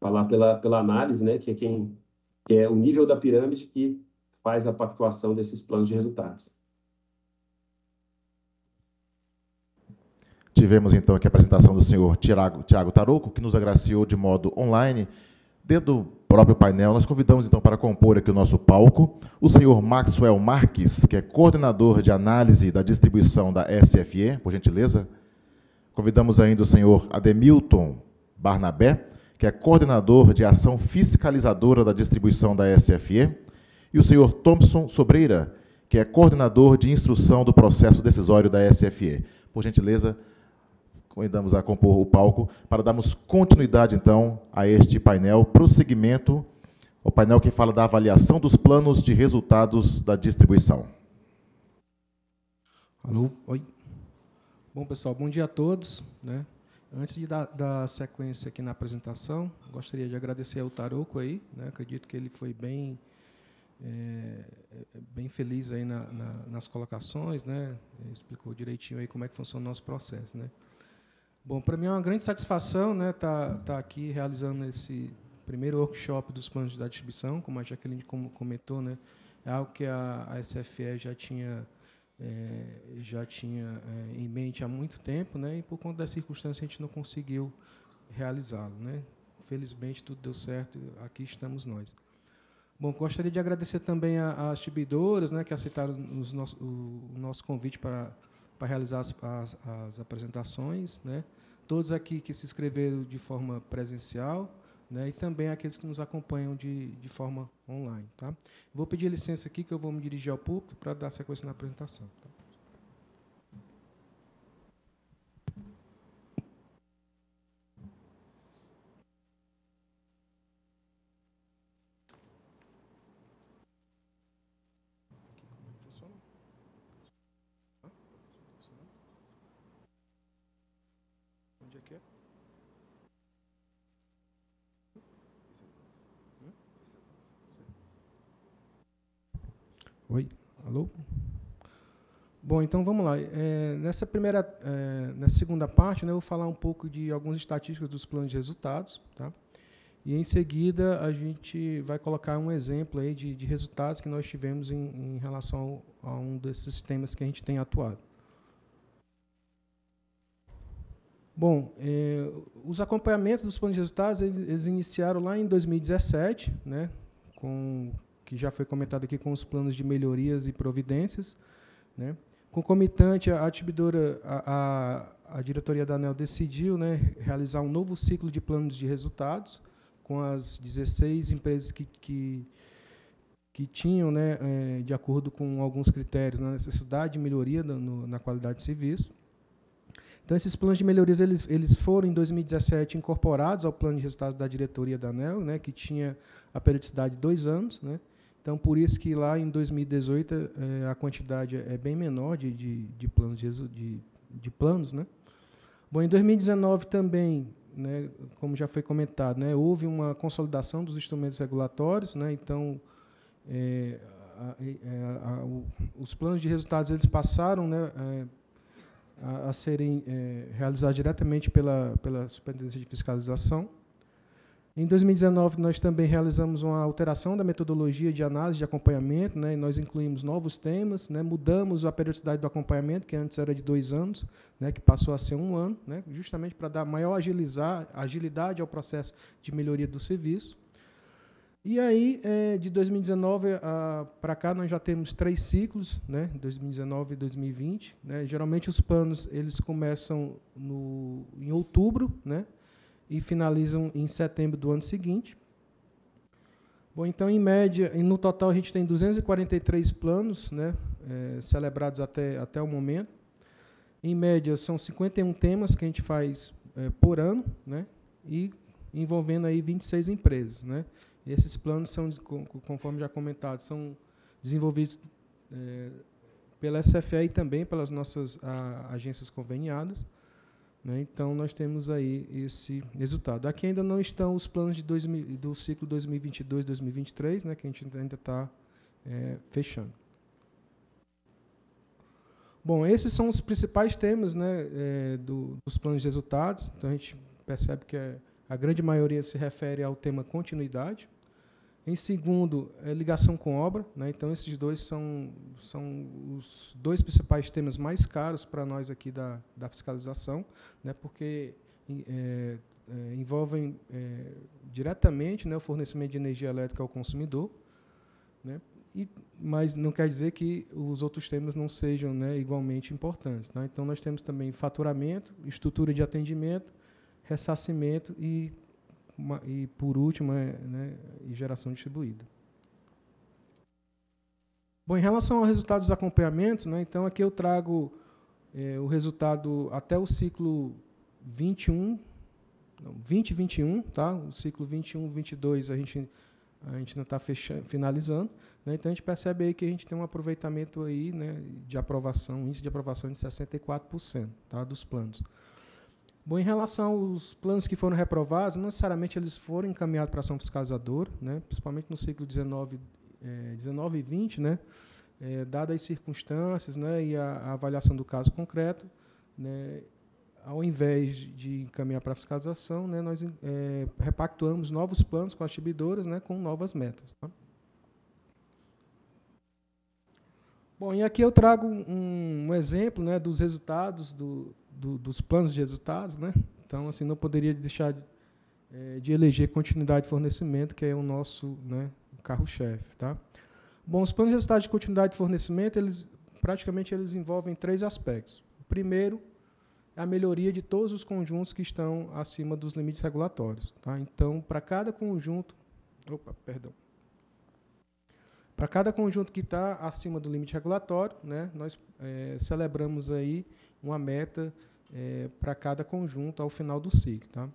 falar pela, pela análise, né, que é quem que é o nível da pirâmide que faz a pactuação desses planos de resultados.
Tivemos então aqui a apresentação do senhor Tiago, Tiago Taruco, que nos agraciou de modo online Dentro do próprio painel, nós convidamos então para compor aqui o nosso palco o senhor Maxwell Marques, que é coordenador de análise da distribuição da SFE, por gentileza. Convidamos ainda o senhor Ademilton Barnabé, que é coordenador de ação fiscalizadora da distribuição da SFE, e o senhor Thompson Sobreira, que é coordenador de instrução do processo decisório da SFE. Por gentileza, convidamos a compor o palco para darmos continuidade, então, a este painel, prosseguimento, o painel que fala da avaliação dos planos de resultados da distribuição.
Alô, oi. Bom, pessoal, bom dia a todos. Né? Antes de dar, dar sequência aqui na apresentação, gostaria de agradecer ao Taroco aí. Né? Acredito que ele foi bem, é, bem feliz aí na, na, nas colocações, né? explicou direitinho aí como é que funciona o nosso processo, né? Bom, para mim é uma grande satisfação estar né, tá, tá aqui realizando esse primeiro workshop dos planos da distribuição, como a Jaqueline comentou, né, é algo que a, a SFE já tinha, é, já tinha é, em mente há muito tempo, né, e por conta das circunstâncias a gente não conseguiu realizá-lo. Né. Felizmente tudo deu certo, aqui estamos nós. Bom, gostaria de agradecer também às distribuidoras né, que aceitaram os nosso, o, o nosso convite para para realizar as, as, as apresentações, né? todos aqui que se inscreveram de forma presencial né? e também aqueles que nos acompanham de, de forma online. Tá? Vou pedir licença aqui que eu vou me dirigir ao público para dar sequência na apresentação. Bom, então vamos lá. É, nessa primeira, é, segunda parte, né, eu vou falar um pouco de algumas estatísticas dos planos de resultados, tá? E em seguida a gente vai colocar um exemplo aí de, de resultados que nós tivemos em, em relação ao, a um desses temas que a gente tem atuado. Bom, é, os acompanhamentos dos planos de resultados eles iniciaram lá em 2017, né, com que já foi comentado aqui com os planos de melhorias e providências, né. Concomitante, a, a, a, a, diretoria da ANEL decidiu né, realizar um novo ciclo de planos de resultados com as 16 empresas que, que, que tinham, né, é, de acordo com alguns critérios, na né, necessidade de melhoria no, no, na qualidade de serviço. Então, esses planos de melhorias eles, eles foram, em 2017, incorporados ao plano de resultados da diretoria da ANEL, né, que tinha a periodicidade de dois anos. Né, então, por isso que lá em 2018 é, eh, a quantidade é bem menor de, de, de planos, de, de, planos. Né? Bom, em 2019 também, né, como já foi comentado, né, houve uma consolidação dos instrumentos regulatórios, né, então é, a, eh, a, a, o, os planos de resultados eles passaram né, a, serem é, realizados diretamente pela, pela Superintendência de Fiscalização. Em 2019, nós também realizamos uma alteração da metodologia de análise de acompanhamento, né, nós incluímos novos temas, né, mudamos a periodicidade do acompanhamento, que antes era de dois anos, né, que passou a ser um ano, né, justamente para dar maior agilizar, agilidade ao processo de melhoria do serviço. E aí, é, de 2019 ah, para cá, nós já temos três ciclos, né, 2019 e 2020. Né, geralmente, os planos eles começam no, em outubro, né, e finalizam em setembro do ano seguinte. Bom, então, em média, no total, a gente tem 243 planos né, é, celebrados até, até o momento. Em média, são 51 temas que a gente faz é, por ano, né, e envolvendo aí 26 empresas. Né. E esses planos são, conforme já comentado, são desenvolvidos é, pela SFE e também pelas nossas a, agências conveniadas. Né? Então, nós temos aí esse resultado. Aqui ainda não estão os planos de dois do ciclo 2022-2023, né, que a gente ainda está é, fechando. Bom, esses são os principais temas né, é, do, dos planos de resultados. Então, a gente percebe que a grande maioria se refere ao tema continuidade. Em segundo, é ligação com obra. Né? Então, esses dois são, são os dois principais temas mais caros para nós aqui da, da fiscalização, né? porque é, é, envolvem é, diretamente né, o fornecimento de energia elétrica ao consumidor, né? E, mas não quer dizer que os outros temas não sejam né, igualmente importantes. Tá? Então, nós temos também faturamento, estrutura de atendimento, ressarcimento e uma, e por último, é, né, geração distribuída. Bom, em relação aos resultados dos acompanhamentos, né, então aqui eu trago é, o resultado até o ciclo 21, 2021, tá? O ciclo 21, 22 a gente a gente ainda está finalizando, né, então a gente percebe aí que a gente tem um aproveitamento aí, né, de aprovação, índice de aprovação de 64%, tá? Dos planos. Bom, em relação aos planos que foram reprovados, não necessariamente eles foram encaminhados para ação fiscalizadora, né, principalmente no ciclo 19, é, 19 e 20, né, é, dadas as circunstâncias né, e a, a avaliação do caso concreto, né, ao invés de encaminhar para a fiscalização, né, nós é, repactuamos novos planos com as distribuidoras né, com novas metas. Tá? Bom, e aqui eu trago um, um exemplo né, dos resultados do, do, dos planos de resultados, né? Então, assim, não poderia deixar de, eh, de eleger continuidade de fornecimento, que é o nosso né, carro-chefe, tá? Bom, os planos de resultados de continuidade de fornecimento, eles praticamente eles envolvem três aspectos. O primeiro é a melhoria de todos os conjuntos que estão acima dos limites regulatórios, tá? Então, para cada conjunto, opa, perdão. Para cada conjunto que está acima do limite regulatório, né, nós é, celebramos aí uma meta é, para cada conjunto ao final do ciclo. Tá?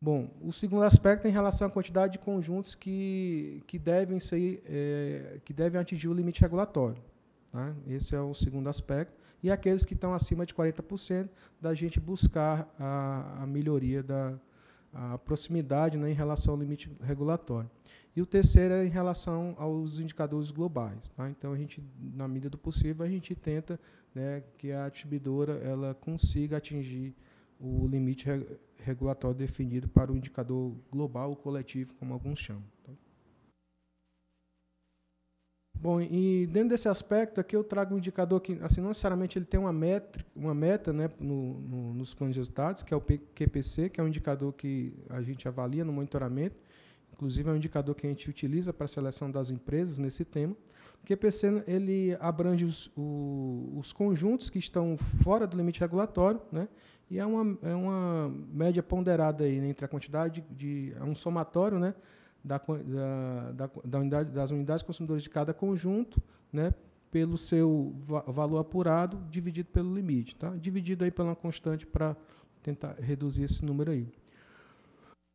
Bom, o segundo aspecto é em relação à quantidade de conjuntos que, que devem ser é, que devem atingir o limite regulatório. Tá? Esse é o segundo aspecto. E aqueles que estão acima de 40%, da gente buscar a, a melhoria da, a proximidade né, em relação ao limite regulatório. E o terceiro é em relação aos indicadores globais. Tá? Então, a gente, na medida do possível, a gente tenta né, que a distribuidora ela consiga atingir o limite re regulatório definido para o indicador global ou coletivo, como alguns chamam. Bom, e dentro desse aspecto aqui eu trago um indicador que, assim, não necessariamente ele tem uma, métrica uma meta né, no, no, nos planos de resultados, que é o QPC, que é um indicador que a gente avalia no monitoramento, inclusive é um indicador que a gente utiliza para a seleção das empresas nesse tema. O QPC ele abrange os, o, os conjuntos que estão fora do limite regulatório, né, e é uma, é uma média ponderada aí, né, entre a quantidade de. é um somatório, né? da, da, da unidade, das unidades consumidoras de cada conjunto, né, pelo seu va valor apurado dividido pelo limite, tá? Dividido aí pela constante para tentar reduzir esse número aí.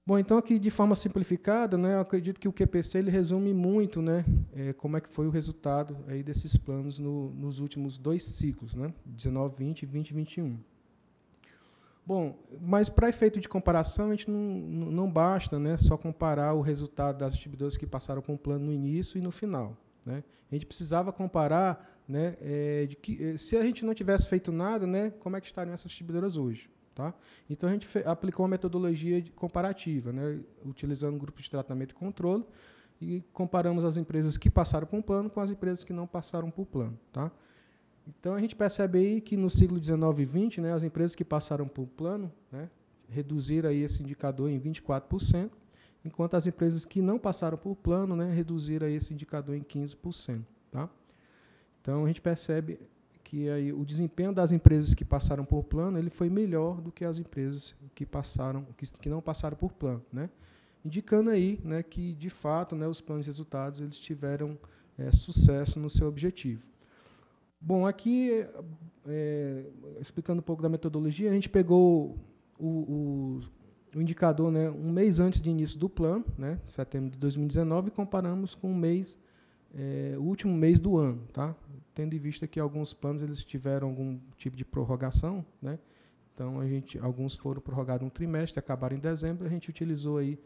Bom, então aqui de forma simplificada, né, eu acredito que o QPC ele resume muito, né, é, como é que foi o resultado aí desses planos no, nos últimos dois ciclos, né, 19, 20 e 20, 21. Bom, mas para efeito de comparação, a gente não, não basta né, só comparar o resultado das distribuidoras que passaram com o plano no início e no final. Né? A gente precisava comparar né, é, de que, eh, se a gente não tivesse feito nada, né, como é que estariam essas distribuidoras hoje. Tá? Então, a gente aplicou uma metodologia comparativa, né, utilizando grupos de tratamento e controle, e comparamos as empresas que passaram por plano com as empresas que não passaram por plano. Tá? Então a gente percebe aí que no siglo 19 e 20, né, as empresas que passaram por plano né, reduziram aí esse indicador em 24%, enquanto as empresas que não passaram por plano né, reduziram aí esse indicador em 15%. Tá? Então a gente percebe que aí o desempenho das empresas que passaram por plano ele foi melhor do que as empresas que passaram que, que não passaram por plano, né? indicando aí né, que de fato né, os planos de resultados eles tiveram é, sucesso no seu objetivo. Bom, aqui, é, explicando um pouco da metodologia, a gente pegou o, o, o, indicador né, um mês antes do início do plano, né, setembro de 2019, e comparamos com o mês é, o último mês do ano, tá? Tendo em vista que alguns planos eles tiveram algum tipo de prorrogação, né? Então a gente, alguns foram prorrogados um trimestre, acabaram em dezembro, a gente utilizou aí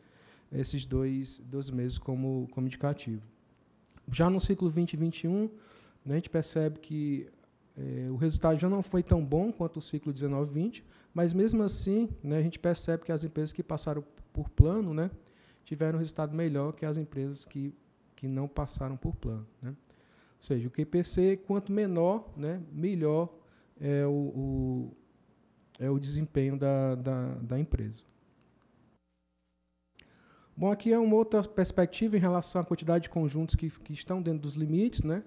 esses dois, dois meses como, como indicativo. Já no ciclo 2021, né, a gente percebe que eh, o resultado já não foi tão bom quanto o ciclo 19-20, mas mesmo assim né, a gente percebe que as empresas que passaram por plano né, tiveram um resultado melhor que as empresas que, que não passaram por plano. Né? Ou seja, o QPC, quanto menor, né, melhor é o, o é o desempenho da, da, da empresa. Bom, aqui é uma outra perspectiva em relação à quantidade de conjuntos que, que estão dentro dos limites, né?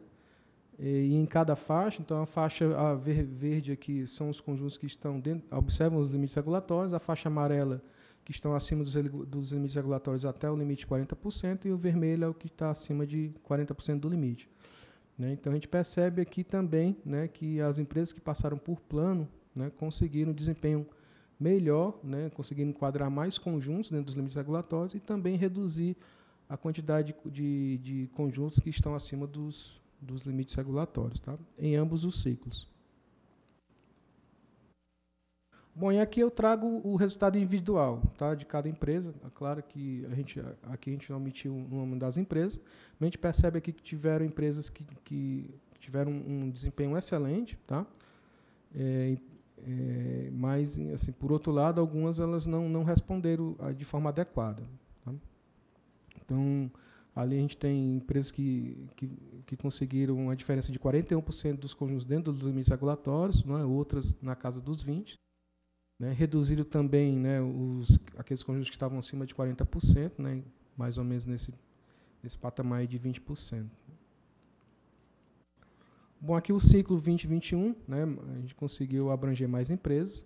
E em cada faixa, então a faixa a verde aqui são os conjuntos que estão dentro, observam os limites regulatórios, a faixa amarela que estão acima dos, dos limites regulatórios até o limite de 40% e o vermelho é o que está acima de 40% do limite. Né? Então a gente percebe aqui também né, que as empresas que passaram por plano né, conseguiram desempenho melhor, né, conseguiram enquadrar mais conjuntos dentro dos limites regulatórios e também reduzir a quantidade de, de conjuntos que estão acima dos dos limites regulatórios, tá? em ambos os ciclos. Bom, e aqui eu trago o resultado individual tá, de cada empresa. É claro que a gente, aqui a gente não omitiu o nome das empresas, mas a gente percebe aqui que tiveram empresas que, que tiveram um desempenho excelente, tá? É, é, mas, assim, por outro lado, algumas elas não, não responderam ah, de forma adequada. Tá? Então, Ali a gente tem empresas que, que, que conseguiram uma diferença de 41% dos conjuntos dentro dos limites regulatórios, né, outras na casa dos 20%. Né, reduziram também né, os, aqueles conjuntos que estavam acima de 40%, né, mais ou menos nesse, nesse patamar de 20%. Bom, aqui o ciclo 2021, né, a gente conseguiu abranger mais empresas.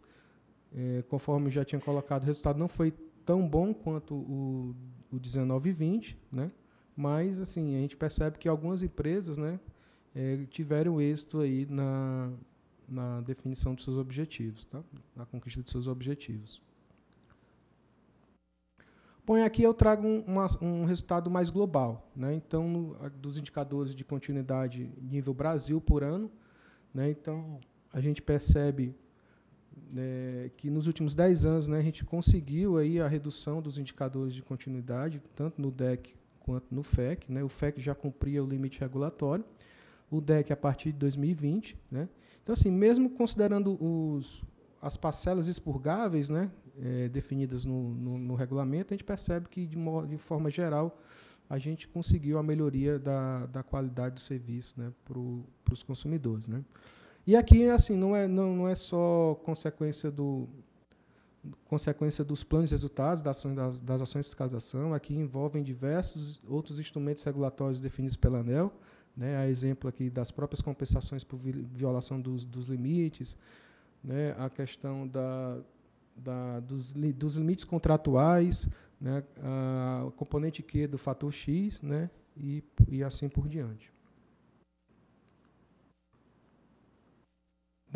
É, conforme já tinha colocado, o resultado não foi tão bom quanto o, o 19 e 20, né? Mas, assim, a gente percebe que algumas empresas né, é, tiveram êxito aí na, na definição dos seus objetivos, tá? na conquista dos seus objetivos. Bom, aqui eu trago um, uma, um resultado mais global. Né? Então, no, dos indicadores de continuidade nível Brasil por ano, né? então a gente percebe é, que nos últimos 10 anos né, a gente conseguiu aí a redução dos indicadores de continuidade, tanto no DEC quanto no FEC. Né? O FEC já cumpria o limite regulatório, o DEC a partir de 2020. Né? Então, assim, mesmo considerando os, as parcelas expurgáveis né, é, definidas no, no, no, regulamento, a gente percebe que, de, de, forma geral, a gente conseguiu a melhoria da, da qualidade do serviço né, para os consumidores. Né? E aqui, assim, não é, não, não é só consequência do, consequência dos planos de resultados das ações, das, das ações de fiscalização, aqui envolvem diversos outros instrumentos regulatórios definidos pela ANEL, né, a exemplo aqui das próprias compensações por violação dos, dos limites, né, a questão da, da, dos, li, dos limites contratuais, né, a, o componente Q do fator X, né, e, e assim por diante.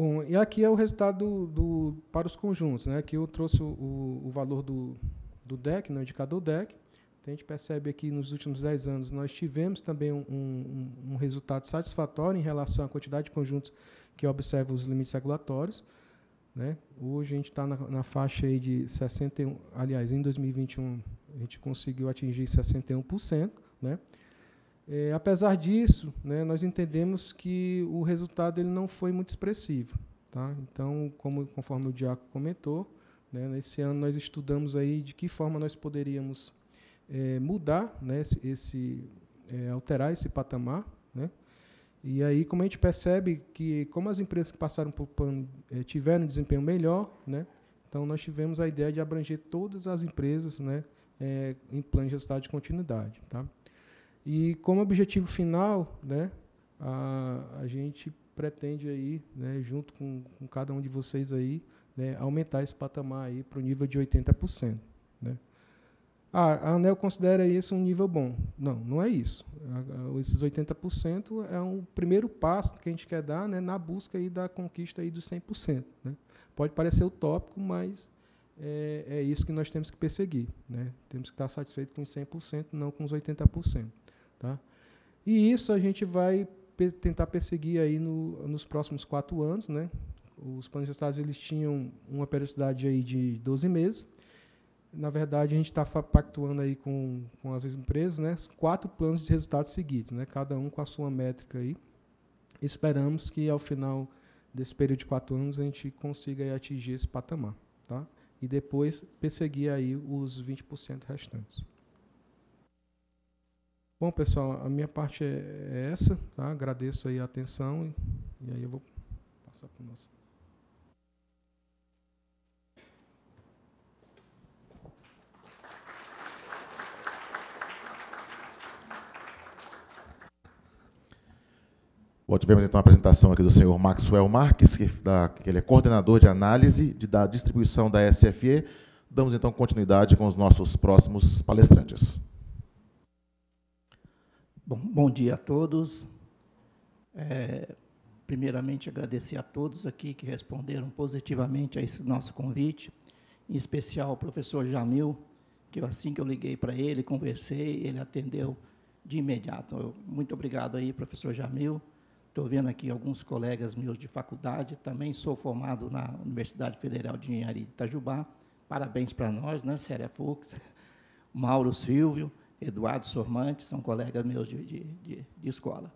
Bom, e aqui é o resultado do, do, para os conjuntos. Né? Aqui eu trouxe o, o valor do, do DEC, no né? indicador DEC. Então, a gente percebe aqui nos últimos 10 anos nós tivemos também um, um, um, resultado satisfatório em relação à quantidade de conjuntos que observam os limites regulatórios. Né? Hoje a gente está na, na, faixa aí de 61, aliás, em 2021 a gente conseguiu atingir 61%. Né? É, apesar disso, né, nós entendemos que o resultado ele não foi muito expressivo. Tá? Então, como, conforme o Diaco comentou, né, nesse ano nós estudamos aí de que forma nós poderíamos é, mudar, né, esse, é, alterar esse patamar. Né? E aí, como a gente percebe que, como as empresas que passaram por plano é, tiveram um desempenho melhor, né, então nós tivemos a ideia de abranger todas as empresas né, é, em plano de resultado de continuidade. Tá? E como objetivo final, né, a, a gente pretende aí, né, junto com, com cada um de vocês aí, né, aumentar esse patamar aí para o nível de 80%. Né? Ah, a ANEL considera isso um nível bom. Não, não é isso. A, a, esses 80% é um primeiro passo que a gente quer dar né, na busca aí da conquista aí dos 100%. Né? Pode parecer utópico, mas é, é isso que nós temos que perseguir. Né? Temos que estar satisfeitos com os 100%, não com os 80%. Tá? E isso a gente vai pe tentar perseguir aí no, nos próximos quatro anos. Né? Os planos de resultados eles tinham uma periodicidade aí de 12 meses. Na verdade, a gente está pactuando aí com, com as empresas né? quatro planos de resultados seguidos, né? cada um com a sua métrica. Aí. Esperamos que, ao final desse período de quatro anos, a gente consiga atingir esse patamar. Tá? E depois perseguir aí os 20% restantes. Bom, pessoal, a minha parte é, é essa. Tá? Agradeço aí a atenção e, e aí eu vou passar para o nosso.
Bom, tivemos então a apresentação aqui do senhor Maxwell Marques, que, da, que ele é coordenador de análise de, da distribuição da SFE. Damos então continuidade com os nossos próximos palestrantes.
Bom, bom dia a todos. É, primeiramente, agradecer a todos aqui que responderam positivamente a esse nosso convite, em especial ao professor Jamil, que assim que eu liguei para ele, conversei, ele atendeu de imediato. Muito obrigado aí, professor Jamil. Estou vendo aqui alguns colegas meus de faculdade, também sou formado na Universidade Federal de Engenharia de Itajubá. Parabéns para nós, né, Célia Fux, <laughs> Mauro Silvio, Eduardo Sormante, são colegas meus de, de, de, de escola.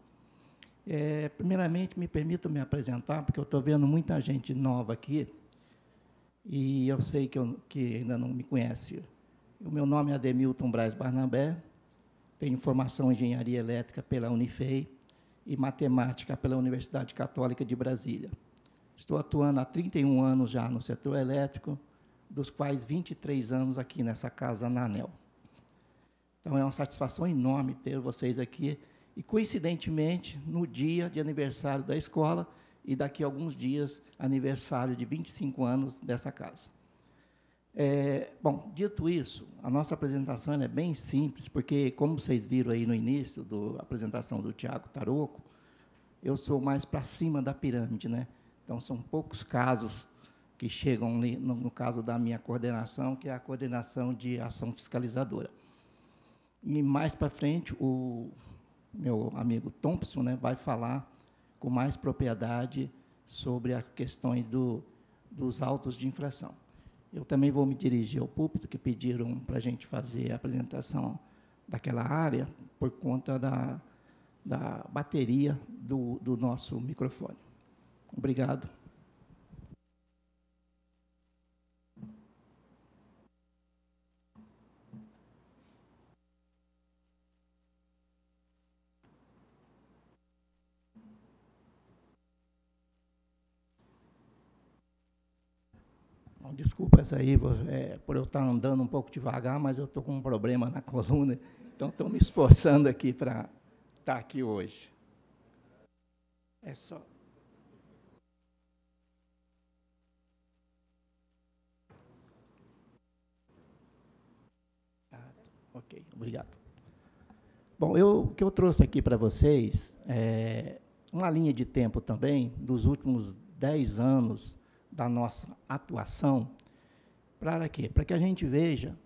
É, primeiramente, me permito me apresentar, porque eu estou vendo muita gente nova aqui e eu sei que, eu, que ainda não me conhece. O meu nome é Ademilton Braz Barnabé, tenho formação em engenharia elétrica pela Unifei e matemática pela Universidade Católica de Brasília. Estou atuando há 31 anos já no setor elétrico, dos quais 23 anos aqui nessa casa na ANEL. Então é uma satisfação enorme ter vocês aqui. E coincidentemente, no dia de aniversário da escola e daqui a alguns dias, aniversário de 25 anos dessa casa. É, bom, dito isso, a nossa apresentação é bem simples, porque, como vocês viram aí no início da apresentação do Tiago Taroco, eu sou mais para cima da pirâmide, né? Então, são poucos casos que chegam, no, no caso da minha coordenação, que é a coordenação de ação fiscalizadora. E mais para frente, o meu amigo Thompson né, vai falar com mais propriedade sobre as questões do, dos autos de infração. Eu também vou me dirigir ao púlpito, que pediram para a gente fazer a apresentação daquela área, por conta da, da bateria do, do nosso microfone. Obrigado. desculpas aí é, por eu estar andando um pouco devagar, mas eu estou com um problema na <laughs> coluna, então estou me esforçando aqui para estar tá aqui hoje. É só. Ah, ok, obrigado. Bom, eu, o que eu trouxe aqui para vocês é uma linha de tempo também dos últimos dez anos da nossa atuação, para quê? Para que a gente veja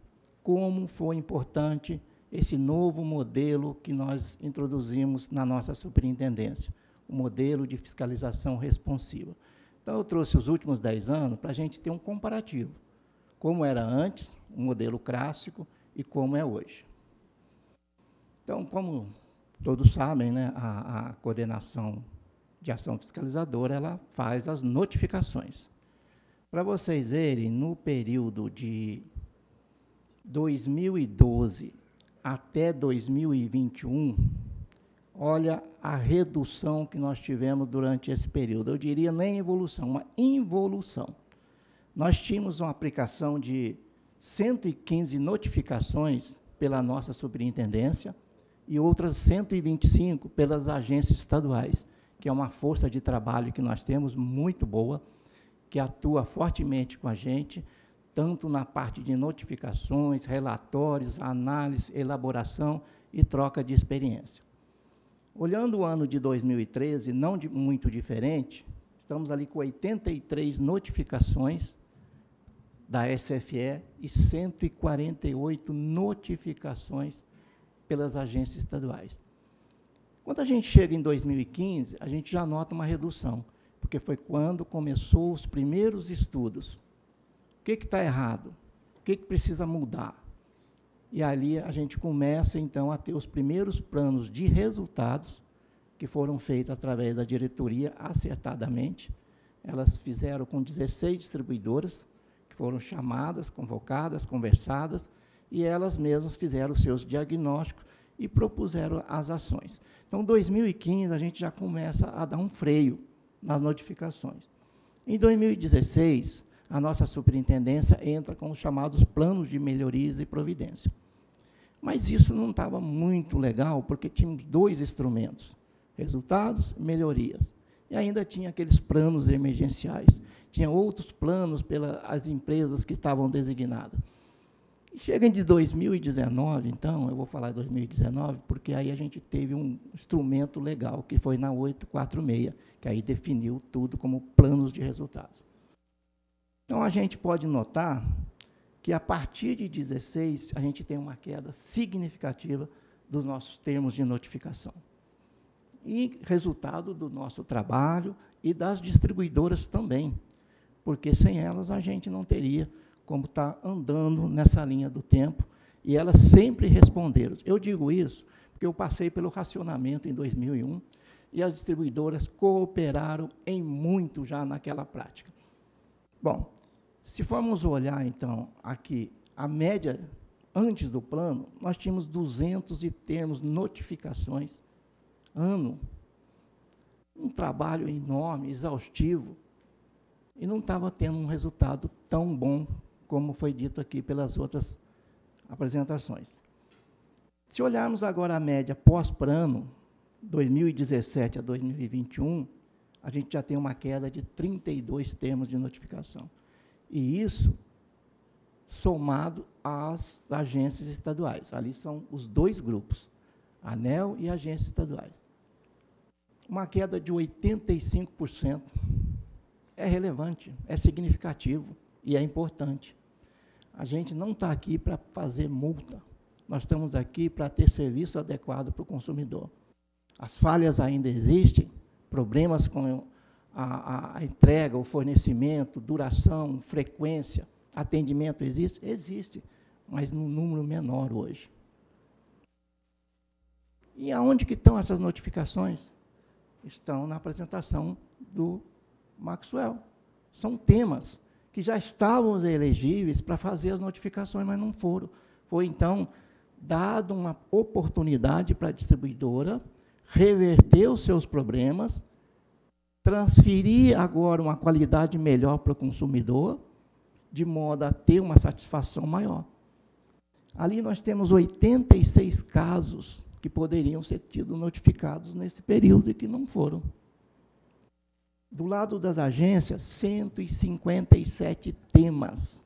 como foi importante esse novo modelo que nós introduzimos na nossa superintendência, o modelo de fiscalização responsiva. Então, eu trouxe os últimos dez anos para a gente ter um comparativo, como era antes, o modelo clássico, e como é hoje. Então, como todos sabem, né, a, a coordenação de ação fiscalizadora ela faz as notificações. Para vocês verem, no período de 2012 até 2021, olha a redução que nós tivemos durante esse período. Eu diria nem evolução, uma involução. Nós tínhamos uma aplicação de 115 notificações pela nossa superintendência e outras 125 pelas agências estaduais, que é uma força de trabalho que nós temos muito boa que atua fortemente com a gente, tanto na parte de notificações, relatórios, análise, elaboração e troca de experiência. Olhando o ano de 2013, não de muito diferente, estamos ali com 83 notificações da SFE e 148 notificações pelas agências estaduais. Quando a gente chega em 2015, a gente já nota uma redução porque foi quando começou os primeiros estudos. O que está errado? O que, que precisa mudar? E ali a gente começa, então, a ter os primeiros planos de resultados que foram feitos através da diretoria, acertadamente. Elas fizeram com 16 distribuidoras, que foram chamadas, convocadas, conversadas, e elas mesmas fizeram os seus diagnósticos e propuseram as ações. Então, 2015, a gente já começa a dar um freio nas notificações. Em 2016, a nossa superintendência entra com os chamados planos de melhorias e providência. Mas isso não estava muito legal, porque tínhamos dois instrumentos: resultados e melhorias. E ainda tinha aqueles planos emergenciais, tinha outros planos pelas empresas que estavam designadas. Chega de 2019, então, eu vou falar de 2019, porque aí a gente teve um instrumento legal, que foi na 846, que aí definiu tudo como planos de resultados. Então, a gente pode notar que, a partir de 16, a gente tem uma queda significativa dos nossos termos de notificação. E resultado do nosso trabalho e das distribuidoras também, porque sem elas a gente não teria como está andando nessa linha do tempo, e elas sempre responderam. Eu digo isso porque eu passei pelo racionamento em 2001 e as distribuidoras cooperaram em muito já naquela prática. Bom, se formos olhar então aqui a média antes do plano, nós tínhamos 200 e termos notificações ano. Um trabalho enorme, exaustivo, e não estava tendo um resultado tão bom como foi dito aqui pelas outras apresentações. Se olharmos agora a média pós prano 2017 a 2021, a gente já tem uma queda de 32 termos de notificação. E isso somado às agências estaduais. Ali são os dois grupos, ANEL e agências estaduais. Uma queda de 85% é relevante, é significativo e é importante. A gente não está aqui para fazer multa. Nós estamos aqui para ter serviço adequado para o consumidor. As falhas ainda existem, problemas com a, a, a entrega, o fornecimento, duração, frequência, atendimento existe? Existe, mas num número menor hoje. E aonde que estão essas notificações? Estão na apresentação do Maxwell. São temas que já estavam elegíveis para fazer as notificações, mas não foram. Foi então dado uma oportunidade para a distribuidora reverter os seus problemas, transferir agora uma qualidade melhor para o consumidor, de modo a ter uma satisfação maior. Ali nós temos 86 casos que poderiam ser tido notificados nesse período e que não foram. Do lado das agências, 157 temas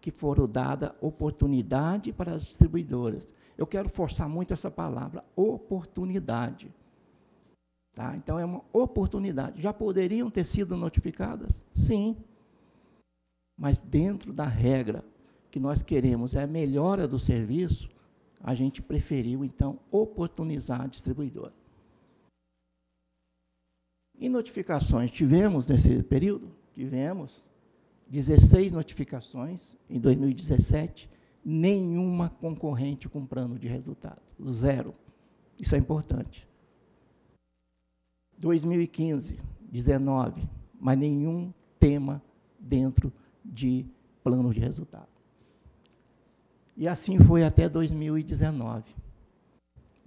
que foram dada oportunidade para as distribuidoras. Eu quero forçar muito essa palavra, oportunidade. Tá? Então, é uma oportunidade. Já poderiam ter sido notificadas? Sim. Mas, dentro da regra que nós queremos é a melhora do serviço, a gente preferiu, então, oportunizar a distribuidora. E notificações? Tivemos nesse período? Tivemos 16 notificações em 2017, nenhuma concorrente com plano de resultado. Zero. Isso é importante. 2015, 19, mas nenhum tema dentro de plano de resultado. E assim foi até 2019.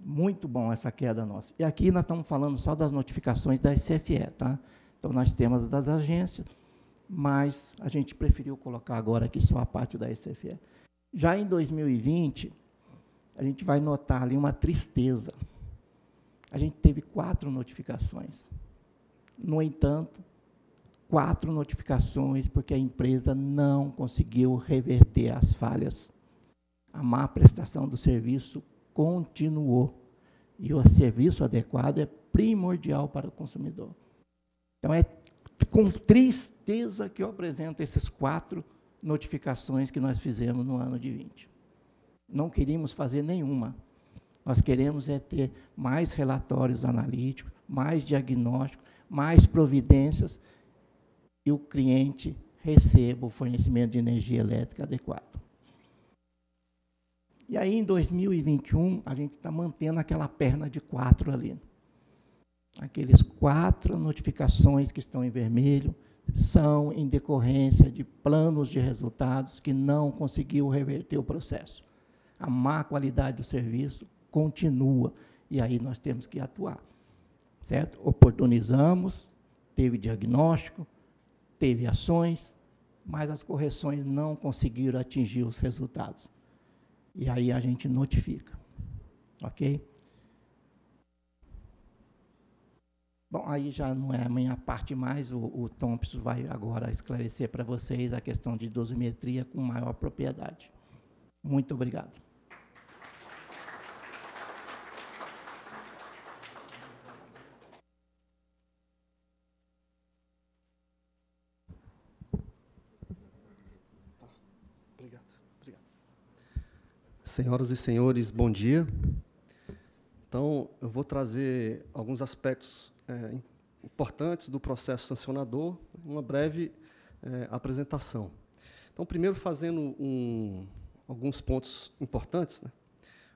Muito bom essa queda nossa. E aqui nós estamos falando só das notificações da SFE, tá? Então, nós temos das agências, mas a gente preferiu colocar agora aqui só a parte da SFE. Já em 2020, a gente vai notar ali uma tristeza. A gente teve quatro notificações. No entanto, quatro notificações porque a empresa não conseguiu reverter as falhas. A má prestação do serviço continuou. E o serviço adequado é primordial para o consumidor. Então, é com tristeza que eu apresento essas quatro notificações que nós fizemos no ano de 20. Não queríamos fazer nenhuma. Nós queremos é ter mais relatórios analíticos, mais diagnóstico, mais providências e o cliente receba o fornecimento de energia elétrica adequado. E aí, em 2021, a gente está mantendo aquela perna de quatro ali. Aqueles quatro notificações que estão em vermelho são em decorrência de planos de resultados que não conseguiu reverter o processo. A má qualidade do serviço continua e aí nós temos que atuar. Certo? Oportunizamos, teve diagnóstico, teve ações, mas as correções não conseguiram atingir os resultados e aí a gente notifica. Ok? Bom, aí já não é a minha parte mais, o, o Thompson vai agora esclarecer para vocês a questão de dosimetria com maior propriedade. Muito obrigado.
Senhoras e senhores, bom dia. Então, eu vou trazer alguns aspectos é, importantes do processo sancionador, uma breve é, apresentação. Então, primeiro, fazendo um, alguns pontos importantes, né?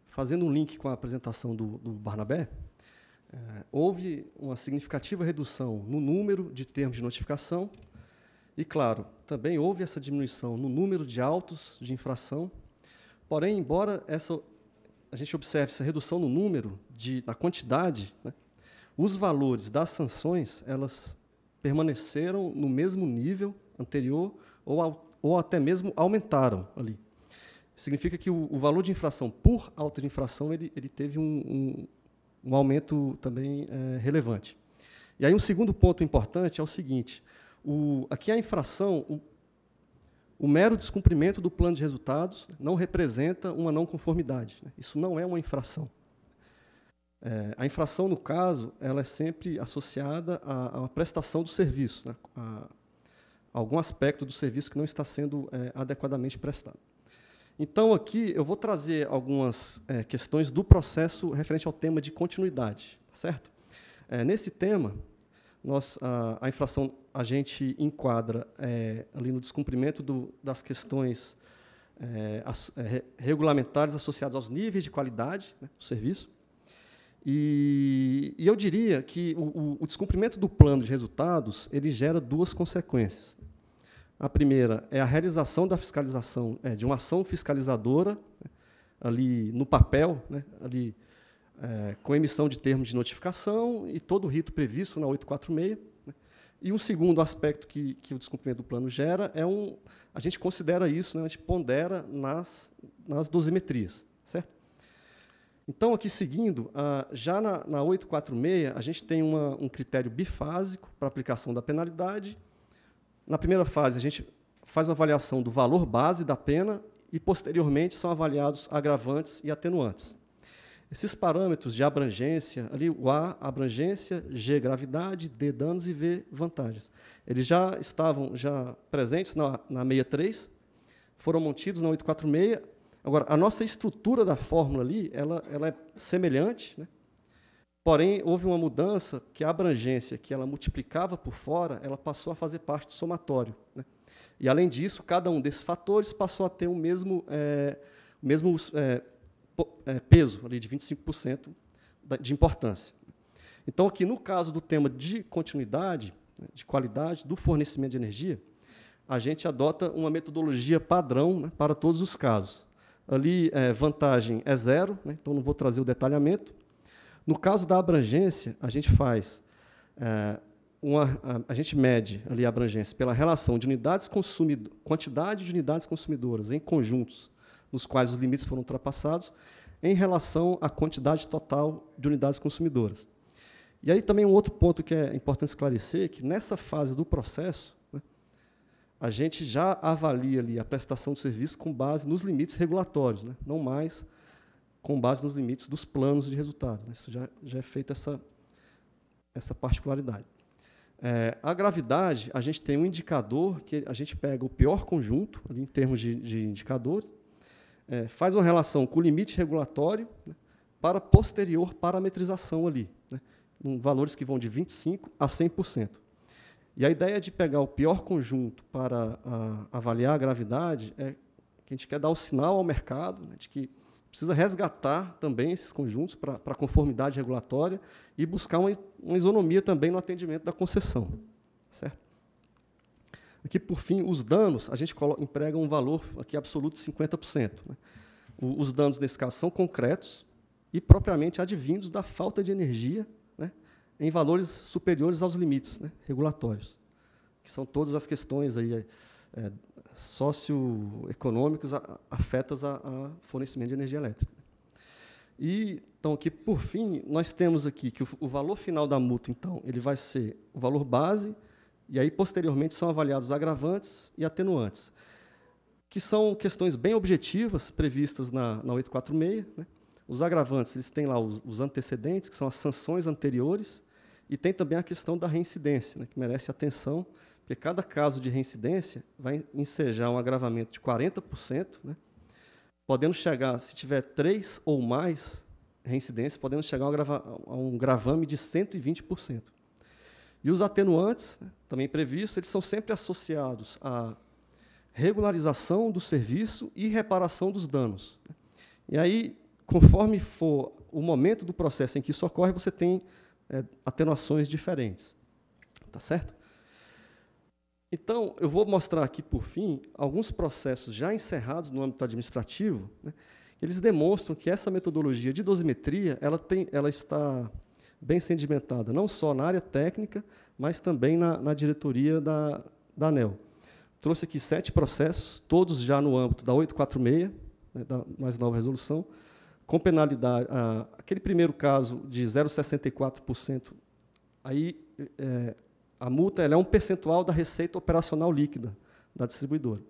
fazendo um link com a apresentação do, do Barnabé, é, houve uma significativa redução no número de termos de notificação e, claro, também houve essa diminuição no número de autos de infração Porém, embora essa, a gente observe essa redução no número, de, na quantidade, né, os valores das sanções elas permaneceram no mesmo nível anterior ou, ou até mesmo aumentaram ali. Significa que o, o, valor de infração por auto de infração ele, ele teve um, um, um aumento também é, relevante. E aí um segundo ponto importante é o seguinte: o, aqui a infração, o, o mero descumprimento do plano de resultados não representa uma não conformidade. Né? Isso não é uma infração. É, a infração, no caso, ela é sempre associada à, à uma prestação do serviço, né, a algum aspecto do serviço que não está sendo é, adequadamente prestado. Então, aqui eu vou trazer algumas é, questões do processo referente ao tema de continuidade, tá certo? É, nesse tema, nós, a, a, infração a gente enquadra é, ali no descumprimento do, das questões é, as, é, regulamentares associadas aos níveis de qualidade né, do serviço. E, e, eu diria que o, o, descumprimento do plano de resultados ele gera duas consequências. A primeira é a realização da fiscalização, é, de uma ação fiscalizadora, né, ali no papel, né, ali é, com emissão de termos de notificação e todo o rito previsto na 846. Né? E um segundo aspecto que, que o descumprimento do plano gera é um. A gente considera isso, né, a gente pondera nas, nas dosimetrias, certo? Então, aqui seguindo, já na, na 846, a gente tem uma, um critério bifásico para aplicação da penalidade. Na primeira fase, a gente faz uma avaliação do valor base da pena e, posteriormente, são avaliados agravantes e atenuantes. Esses parâmetros de abrangência, ali o A, abrangência, G, gravidade, D, danos e V, vantagens. Eles já estavam já presentes na, na 63, foram mantidos na 846. Agora, a nossa estrutura da fórmula ali, ela, ela é semelhante, né? porém, houve uma mudança que a abrangência que ela multiplicava por fora, ela passou a fazer parte do somatório. Né? E, além disso, cada um desses fatores passou a ter o mesmo, é, mesmo é, é, peso ali de 25% de importância. Então, aqui no caso do tema de continuidade, né, de qualidade do fornecimento de energia, a gente adota uma metodologia padrão né, para todos os casos. Ali, é, vantagem é zero, né, então não vou trazer o detalhamento. No caso da abrangência, a gente faz é, uma, a, a, gente mede ali a abrangência pela relação de unidades consumidoras, quantidade de unidades consumidoras em conjuntos nos quais os limites foram ultrapassados, em relação à quantidade total de unidades consumidoras. E aí também um outro ponto que é importante esclarecer, que nessa fase do processo, né, a gente já avalia ali a prestação de serviço com base nos limites regulatórios, né, não mais com base nos limites dos planos de resultado. Né, isso já, já é feita essa, essa particularidade. É, a gravidade, a gente tem um indicador que a gente pega o pior conjunto, ali, em termos de, de indicadores, é, faz uma relação com o limite regulatório né, para posterior parametrização ali, né, em valores que vão de 25% a 100%. E a ideia de pegar o pior conjunto para a, avaliar a gravidade é que a gente quer dar o sinal ao mercado né, de que precisa resgatar também esses conjuntos para conformidade regulatória e buscar uma, uma isonomia também no atendimento da concessão. Certo? Aqui, por fim, os danos, a gente emprega um valor aqui absoluto de 50%. Né? O, os danos, nesse caso, são concretos e propriamente advindos da falta de energia né, em valores superiores aos limites né, regulatórios, que são todas as questões aí, é, é socioeconômicas a, afetas a, fornecimento de energia elétrica. E, então, aqui, por fim, nós temos aqui que o, o valor final da multa, então, ele vai ser o valor base, e aí, posteriormente, são avaliados agravantes e atenuantes, que são questões bem objetivas previstas na, na 846. Né? Os agravantes, eles têm lá os, os, antecedentes, que são as sanções anteriores, e tem também a questão da reincidência, né, que merece atenção, porque cada caso de reincidência vai ensejar um agravamento de 40%, né? podendo chegar, se tiver três ou mais reincidências, podendo chegar a um, grava, a um gravame de 120%. E os atenuantes, né, também previstos, eles são sempre associados à regularização do serviço e reparação dos danos. Né. E aí, conforme for o momento do processo em que isso ocorre, você tem é, atenuações diferentes. Tá certo? Então, eu vou mostrar aqui, por fim, alguns processos já encerrados no âmbito administrativo. Né? Eles demonstram que essa metodologia de dosimetria ela, tem, ela está bem sedimentada, não só na área técnica, mas também na, na diretoria da, da ANEL. Trouxe aqui sete processos, todos já no âmbito da 846, né, da mais nova resolução, com penalidade. Ah, aquele primeiro caso de 0,64%, aí é, a multa é um percentual da receita operacional líquida da distribuidora.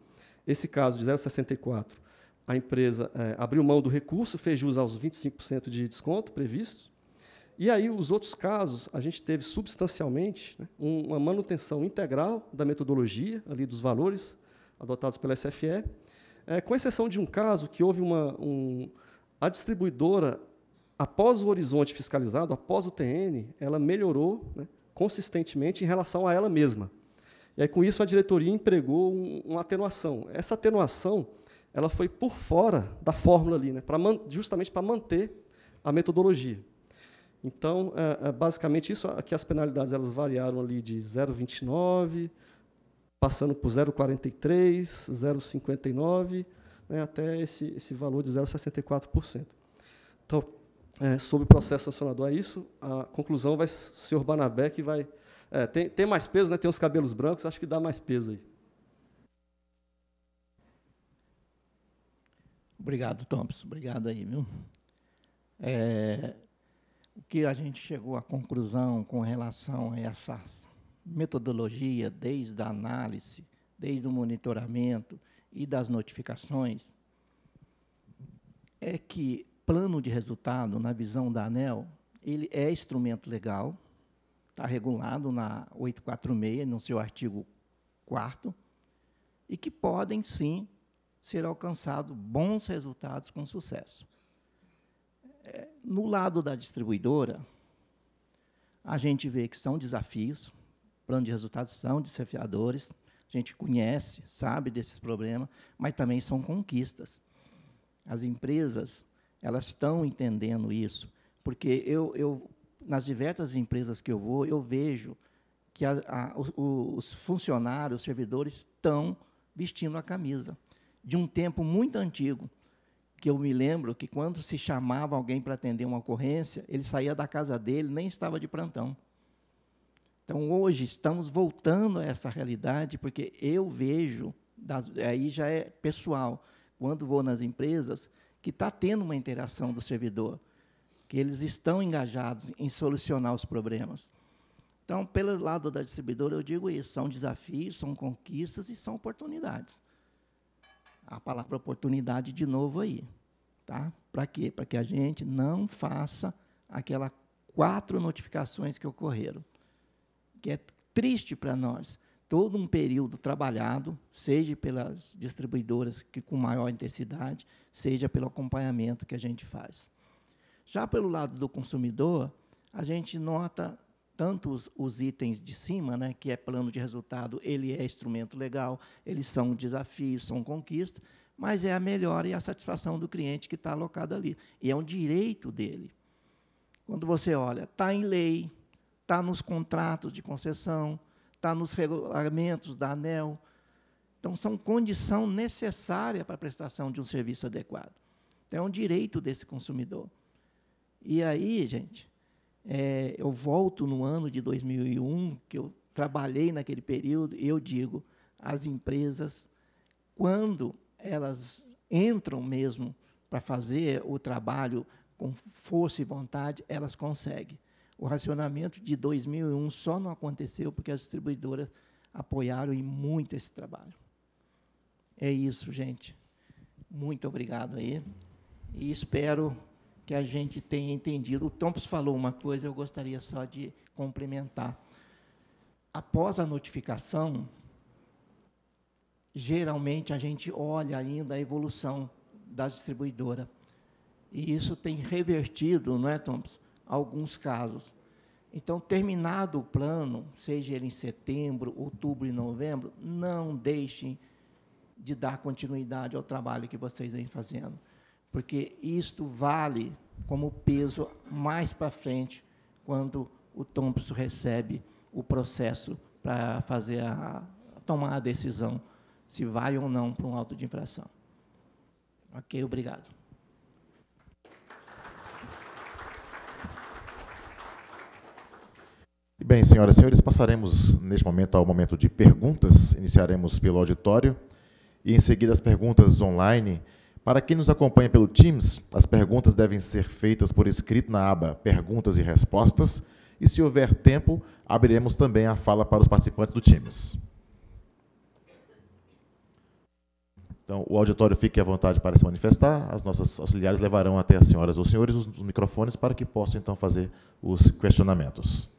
Esse caso de 0,64%, a empresa é, abriu mão do recurso, fez jus aos 25% de desconto previsto, e aí, os outros casos, a gente teve substancialmente né, uma manutenção integral da metodologia, ali dos valores adotados pela SFE, é, com exceção de um caso que houve uma. Um, a distribuidora, após o horizonte fiscalizado, após o TN, ela melhorou né, consistentemente em relação a ela mesma. E aí, com isso, a diretoria empregou um, uma atenuação. Essa atenuação ela foi por fora da fórmula ali, né, pra, justamente para manter a metodologia. Então, é, é basicamente isso, aqui as penalidades elas variaram ali de 0,29, passando por 0,43, 0,59, né, até esse, esse valor de 0,64%. Então, é, sobre o processo sancionador a é isso, a conclusão vai ser Banabé, que vai... É, tem, tem mais peso, né, tem os cabelos brancos, acho que dá mais
peso aí. Obrigado, Thompson. Obrigado aí, viu? É, o que a gente chegou à conclusão com relação a essa metodologia, desde a análise, desde o monitoramento e das notificações, é que plano de resultado, na visão da ANEL, ele é instrumento legal, está regulado na 846, no seu artigo 4 e que podem, sim, ser alcançados bons resultados com sucesso no lado da distribuidora, a gente vê que são desafios, plano de resultados são desafiadores, a gente conhece, sabe desses problemas, mas também são conquistas. As empresas, elas estão entendendo isso, porque eu, eu nas diversas empresas que eu vou, eu vejo que a, a, o, os funcionários, os servidores estão vestindo a camisa de um tempo muito antigo que eu me lembro que quando se chamava alguém para atender uma ocorrência, ele saía da casa dele, nem estava de plantão. Então, hoje, estamos voltando a essa realidade, porque eu vejo, das, aí já é pessoal, quando vou nas empresas, que está tendo uma interação do servidor, que eles estão engajados em solucionar os problemas. Então, pelo lado da distribuidora, eu digo isso: são desafios, são conquistas e são oportunidades a palavra oportunidade de novo aí. Tá? Para quê? Para que a gente não faça aquelas quatro notificações que ocorreram. Que é triste para nós. Todo um período trabalhado, seja pelas distribuidoras que com maior intensidade, seja pelo acompanhamento que a gente faz. Já pelo lado do consumidor, a gente nota tanto os, os, itens de cima, né, que é plano de resultado, ele é instrumento legal, eles são desafios, são conquistas, mas é a melhora e a satisfação do cliente que está alocado ali. E é um direito dele. Quando você olha, está em lei, está nos contratos de concessão, está nos regulamentos da ANEL. Então, são condição necessária para a prestação de um serviço adequado. Então, é um direito desse consumidor. E aí, gente, é, eu volto no ano de 2001, que eu trabalhei naquele período, e eu digo, as empresas, quando elas entram mesmo para fazer o trabalho com força e vontade, elas conseguem. O racionamento de 2001 só não aconteceu porque as distribuidoras apoiaram em muito esse trabalho. É isso, gente. Muito obrigado aí. E espero que a gente tenha entendido. O Tompos falou uma coisa, eu gostaria só de complementar. Após a notificação, geralmente a gente olha ainda a evolução da distribuidora. E isso tem revertido, não é, Thompson, alguns casos. Então, terminado o plano, seja ele em setembro, outubro e novembro, não deixem de dar continuidade ao trabalho que vocês vêm fazendo porque isto vale como peso mais para frente, quando o Thompson recebe o processo para fazer a, a tomar a decisão se vai ou não para um auto de infração. Ok, obrigado.
Bem, senhoras e senhores, passaremos neste momento ao momento de perguntas. Iniciaremos pelo auditório e, em seguida, as perguntas online. Para quem nos acompanha pelo Teams, as perguntas devem ser feitas por escrito na aba Perguntas e Respostas, e se houver tempo, abriremos também a fala para os participantes do Teams. Então, o auditório fique à vontade para se manifestar. As nossas auxiliares levarão até as senhoras ou senhores os microfones para que possam então fazer os questionamentos.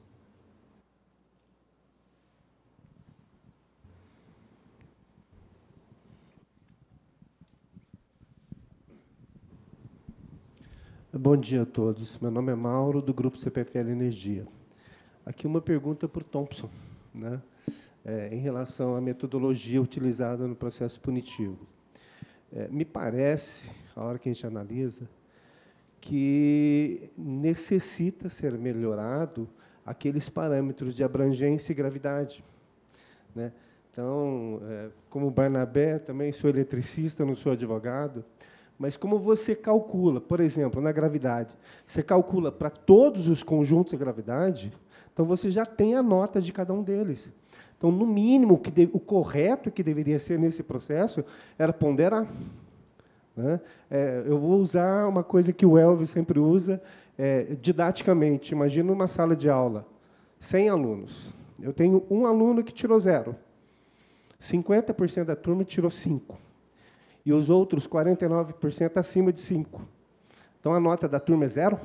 Bom dia a todos. Meu nome é Mauro, do Grupo CPFL Energia. Aqui uma pergunta para o Thompson, né? É, em relação à metodologia utilizada no processo punitivo. É, me parece, a hora que a gente analisa, que necessita ser melhorado aqueles parâmetros de abrangência e gravidade. Né? Então, é, como Barnabé, também sou eletricista, não sou advogado, mas como você calcula, por exemplo, na gravidade, você calcula para todos os conjuntos da gravidade, então você já tem a nota de cada um deles. Então, no mínimo, o correto que deveria ser nesse processo era ponderar. Né? É, eu vou usar uma coisa que o Elvis sempre usa é, didaticamente. Imagina uma sala de aula, 100 alunos. Eu tenho um aluno que tirou zero. 50% da turma tirou 5 e os outros 49% acima de 5. Então a nota da turma é zero?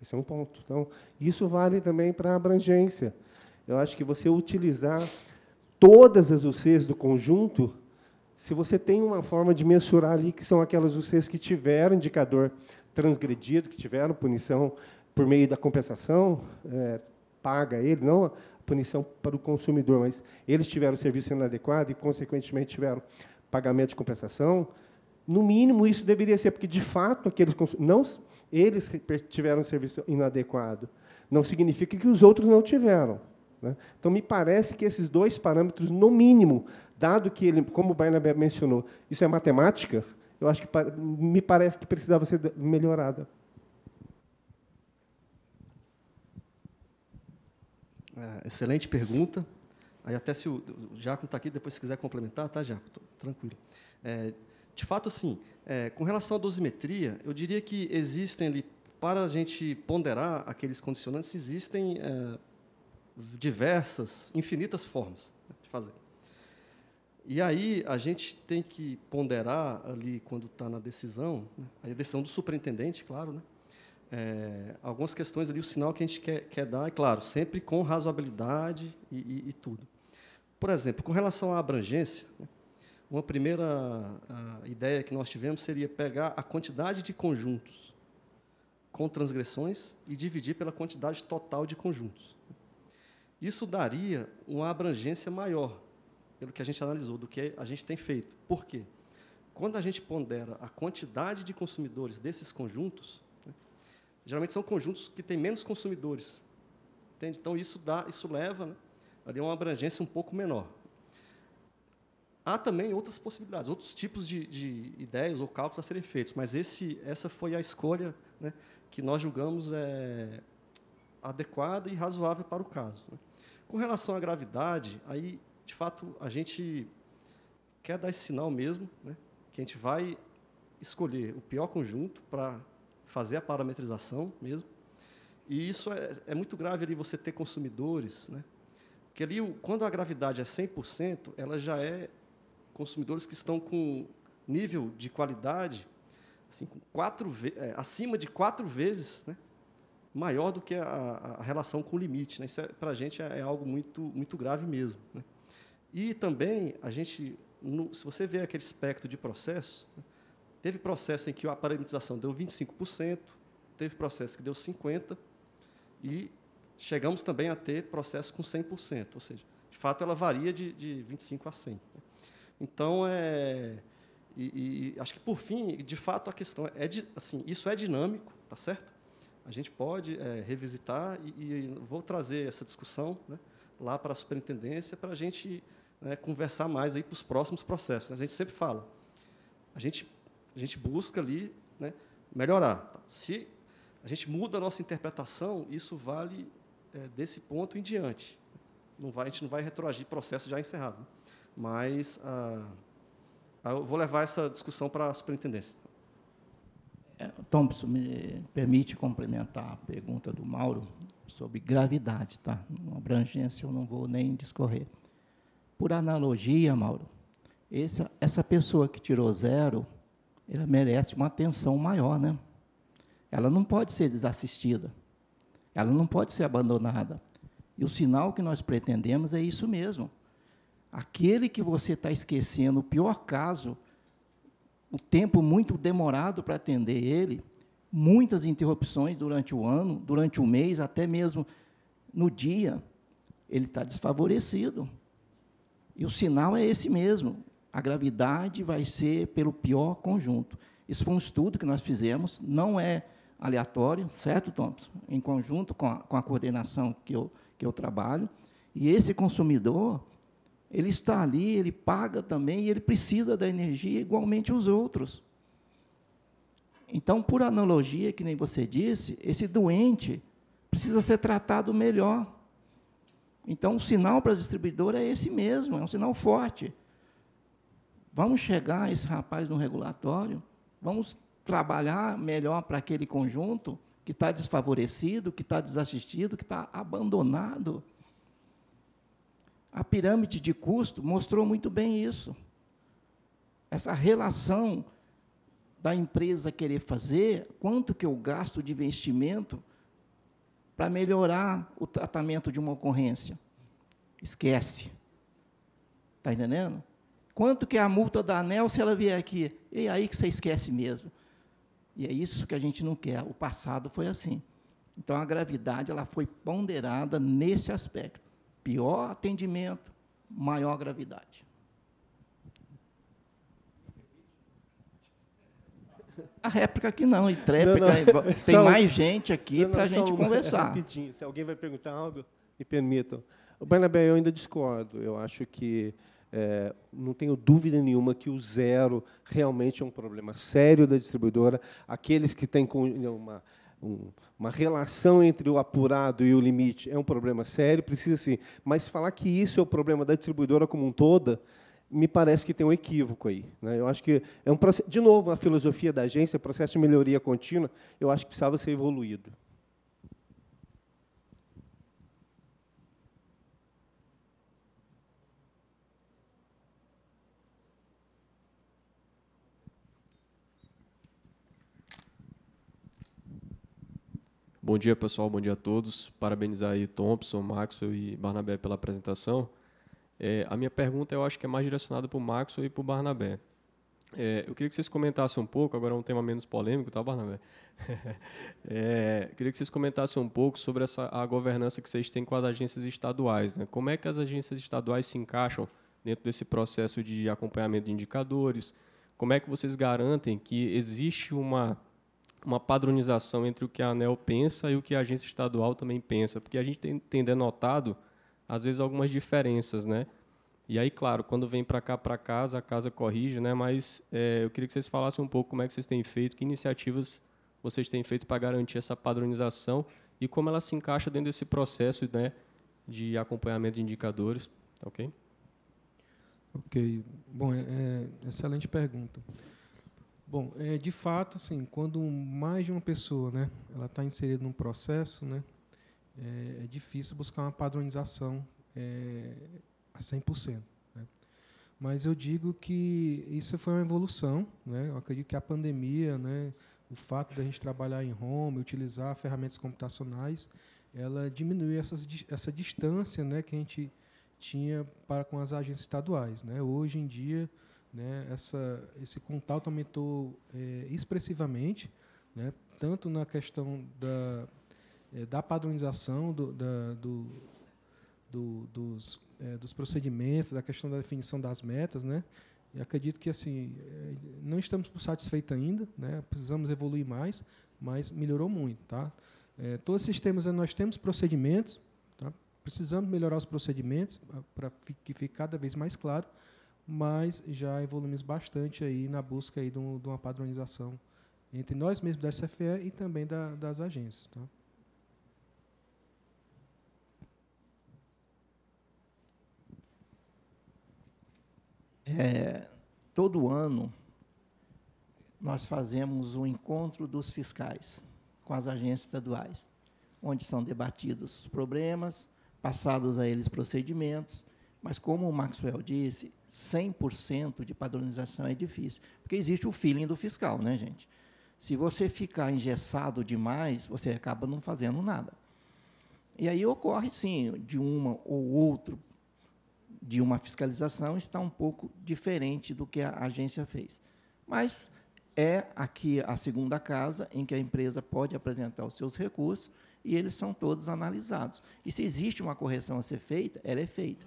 Esse é um ponto. Então, isso vale também para a abrangência. Eu acho que você utilizar todas as UCs do conjunto, se você tem uma forma de mensurar ali que são aquelas UCs que tiveram indicador transgredido, que tiveram punição por meio da compensação, é, paga ele, não a punição para o consumidor, mas eles tiveram serviço inadequado e, consequentemente, tiveram pagamento de compensação, no mínimo isso deveria ser, porque de fato aqueles não eles tiveram um serviço inadequado, não significa que os outros não tiveram. Né? Então me parece que esses dois parâmetros, no mínimo, dado que ele, como o Barnabé mencionou, isso é matemática, eu acho que me parece que precisava ser melhorada.
Ah, excelente pergunta. Aí até se o, o Jaco está aqui, depois se quiser complementar, tá, Jaco? Tranquilo. É, de fato, assim, É, com relação à dosimetria, eu diria que existem ali, para a gente ponderar aqueles condicionantes, existem é, diversas, infinitas formas né, de fazer. E aí a gente tem que ponderar ali quando está na decisão, né? a decisão do superintendente, claro, né? é, algumas questões ali, o sinal que a gente quer, quer dar, é claro, sempre com razoabilidade e, e, e tudo. Por exemplo, com relação à abrangência, né, uma primeira ideia que nós tivemos seria pegar a quantidade de conjuntos com transgressões e dividir pela quantidade total de conjuntos. Isso daria uma abrangência maior, pelo que a gente analisou, do que a gente tem feito. Por quê? Quando a gente pondera a quantidade de consumidores desses conjuntos, geralmente são conjuntos que têm menos consumidores. Entende? Então, isso, dá, isso leva né, a uma abrangência um pouco menor. Há também outras possibilidades, outros tipos de, de ideias ou cálculos a serem feitos, mas esse, essa foi a escolha né, que nós julgamos é, adequada e razoável para o caso. Né. Com relação à gravidade, aí, de fato, a gente quer dar esse sinal mesmo, né, que a gente vai escolher o pior conjunto para fazer a parametrização mesmo. E isso é, é muito grave ali você ter consumidores, né? Porque ali, quando a gravidade é 100%, ela já é consumidores que estão com nível de qualidade assim, quatro é, acima de quatro vezes né, maior do que a, a relação com o limite. Né? Isso, é, para a gente, é, é, algo muito, muito grave mesmo. Né? E também, a gente, no, se você vê aquele espectro de processos, né, Teve processo em que a paralisação deu 25%, teve processo que deu 50%, e chegamos também a ter processo com 100%, ou seja, de fato ela varia de, de 25% a 100%. Né? Então, é, e, e, acho que por fim, de fato, a questão é, é de, assim, isso é dinâmico, tá certo? A gente pode é, revisitar e, e, vou trazer essa discussão né, lá para a superintendência para a gente né, conversar mais aí para os próximos processos. Né? A gente sempre fala, a gente a gente busca ali né, melhorar. Se a gente muda a nossa interpretação, isso vale é, desse ponto em diante. Não vai, a gente não vai retroagir processo já encerrado. Né? Mas ah, ah, eu vou levar essa discussão para a superintendência.
É, Thompson, me permite complementar a pergunta do Mauro sobre gravidade, tá? Uma abrangência eu não vou nem discorrer. Por analogia, Mauro, essa, essa pessoa que tirou zero, ela merece uma atenção maior, né? Ela não pode ser desassistida. Ela não pode ser abandonada. E o sinal que nós pretendemos é isso mesmo. Aquele que você está esquecendo, o pior caso, o tempo muito demorado para atender ele, muitas interrupções durante o ano, durante o mês, até mesmo no dia, ele está desfavorecido. E o sinal é esse mesmo a gravidade vai ser pelo pior conjunto. Isso foi um estudo que nós fizemos, não é aleatório, certo, Thompson? Em conjunto com a, com a coordenação que eu, que eu trabalho. E esse consumidor, ele está ali, ele paga também, e ele precisa da energia igualmente os outros. Então, por analogia, que nem você disse, esse doente precisa ser tratado melhor. Então, o sinal para o distribuidor é esse mesmo, é um sinal forte. Vamos chegar esse rapaz no regulatório, vamos trabalhar melhor para aquele conjunto que está desfavorecido, que está desassistido, que está abandonado. A pirâmide de custo mostrou muito bem isso. Essa relação da empresa querer fazer, quanto que eu gasto de investimento para melhorar o tratamento de uma ocorrência. Esquece. Está entendendo? Quanto que é a multa da ANEL se ela vier aqui? E aí que você esquece mesmo. E é isso que a gente não quer. O passado foi assim. Então a gravidade ela foi ponderada nesse aspecto. Pior atendimento, maior gravidade. A réplica aqui não, e tréplica. Não, não. <laughs> Tem só, mais gente aqui para a gente <laughs> conversar.
Rapidinho, se alguém vai perguntar algo, me permitam. O Barnabé, eu ainda discordo. Eu acho que é, não tenho dúvida nenhuma que o zero realmente é um problema sério da distribuidora. Aqueles que têm né, uma, um, uma relação entre o apurado e o limite é um problema sério, precisa sim. Mas falar que isso é o problema da distribuidora como um toda, me parece que tem um equívoco aí. Né? Eu acho que é um processo. De novo, a filosofia da agência, processo de melhoria contínua, eu acho que precisava ser evoluído.
Bom dia, pessoal. Bom dia a todos. Parabenizar aí Thompson, Maxwell e Barnabé pela apresentação. É, a minha pergunta, eu acho que é mais direcionada para o Maxwell e para o Barnabé. É, eu queria que vocês comentassem um pouco, agora é um tema menos polêmico, tá, Barnabé? <laughs> é, queria que vocês comentassem um pouco sobre essa, a governança que vocês têm com as agências estaduais. Né? Como é que as agências estaduais se encaixam dentro desse processo de acompanhamento de indicadores? Como é que vocês garantem que existe uma uma padronização entre o que a ANEL pensa e o que a agência estadual também pensa, porque a gente tem, tem denotado, às vezes, algumas diferenças, né? E aí, claro, quando vem para cá, para casa, a casa corrige, né? Mas é, eu queria que vocês falassem um pouco como é que vocês têm feito, que iniciativas vocês têm feito para garantir essa padronização e como ela se encaixa dentro desse processo, né, de acompanhamento de indicadores, tá ok?
Ok. Bom, é, é, excelente pergunta. Bom, é, de fato, assim, quando mais de uma pessoa né, ela está inserida num processo, né, é, é, difícil buscar uma padronização é, a 100%. Né? Mas eu digo que isso foi uma evolução. Né? Eu acredito que a pandemia, né, o fato da gente trabalhar em home, utilizar ferramentas computacionais, ela diminuiu essas, essa distância né, que a gente tinha para com as agências estaduais. Né? Hoje em dia né, essa, esse contato aumentou é, expressivamente, né, tanto na questão da, é, da padronização do, da, do, do dos, é, dos procedimentos, da questão da definição das metas, né, e acredito que assim é, não estamos satisfeitos ainda, né? Precisamos evoluir mais, mas melhorou muito, tá? É, todos esses temas nós temos procedimentos, tá? Precisamos melhorar os procedimentos ah, para que fique cada vez mais claro, mas já evoluímos bastante aí na busca aí de, um, de uma padronização entre nós mesmos da SFE e também da, das agências. Tá?
É, todo ano nós fazemos o um encontro dos fiscais com as agências estaduais, onde são debatidos os problemas, passados a eles procedimentos, mas como o Maxwell disse, 100% de padronização é difícil, porque existe o feeling do fiscal, né, gente? Se você ficar engessado demais, você acaba não fazendo nada. E aí ocorre, sim, de uma ou outro, de uma fiscalização está um pouco diferente do que a agência fez. Mas é aqui a segunda casa em que a empresa pode apresentar os seus recursos e eles são todos analisados. E se existe uma correção a ser feita, ela é feita.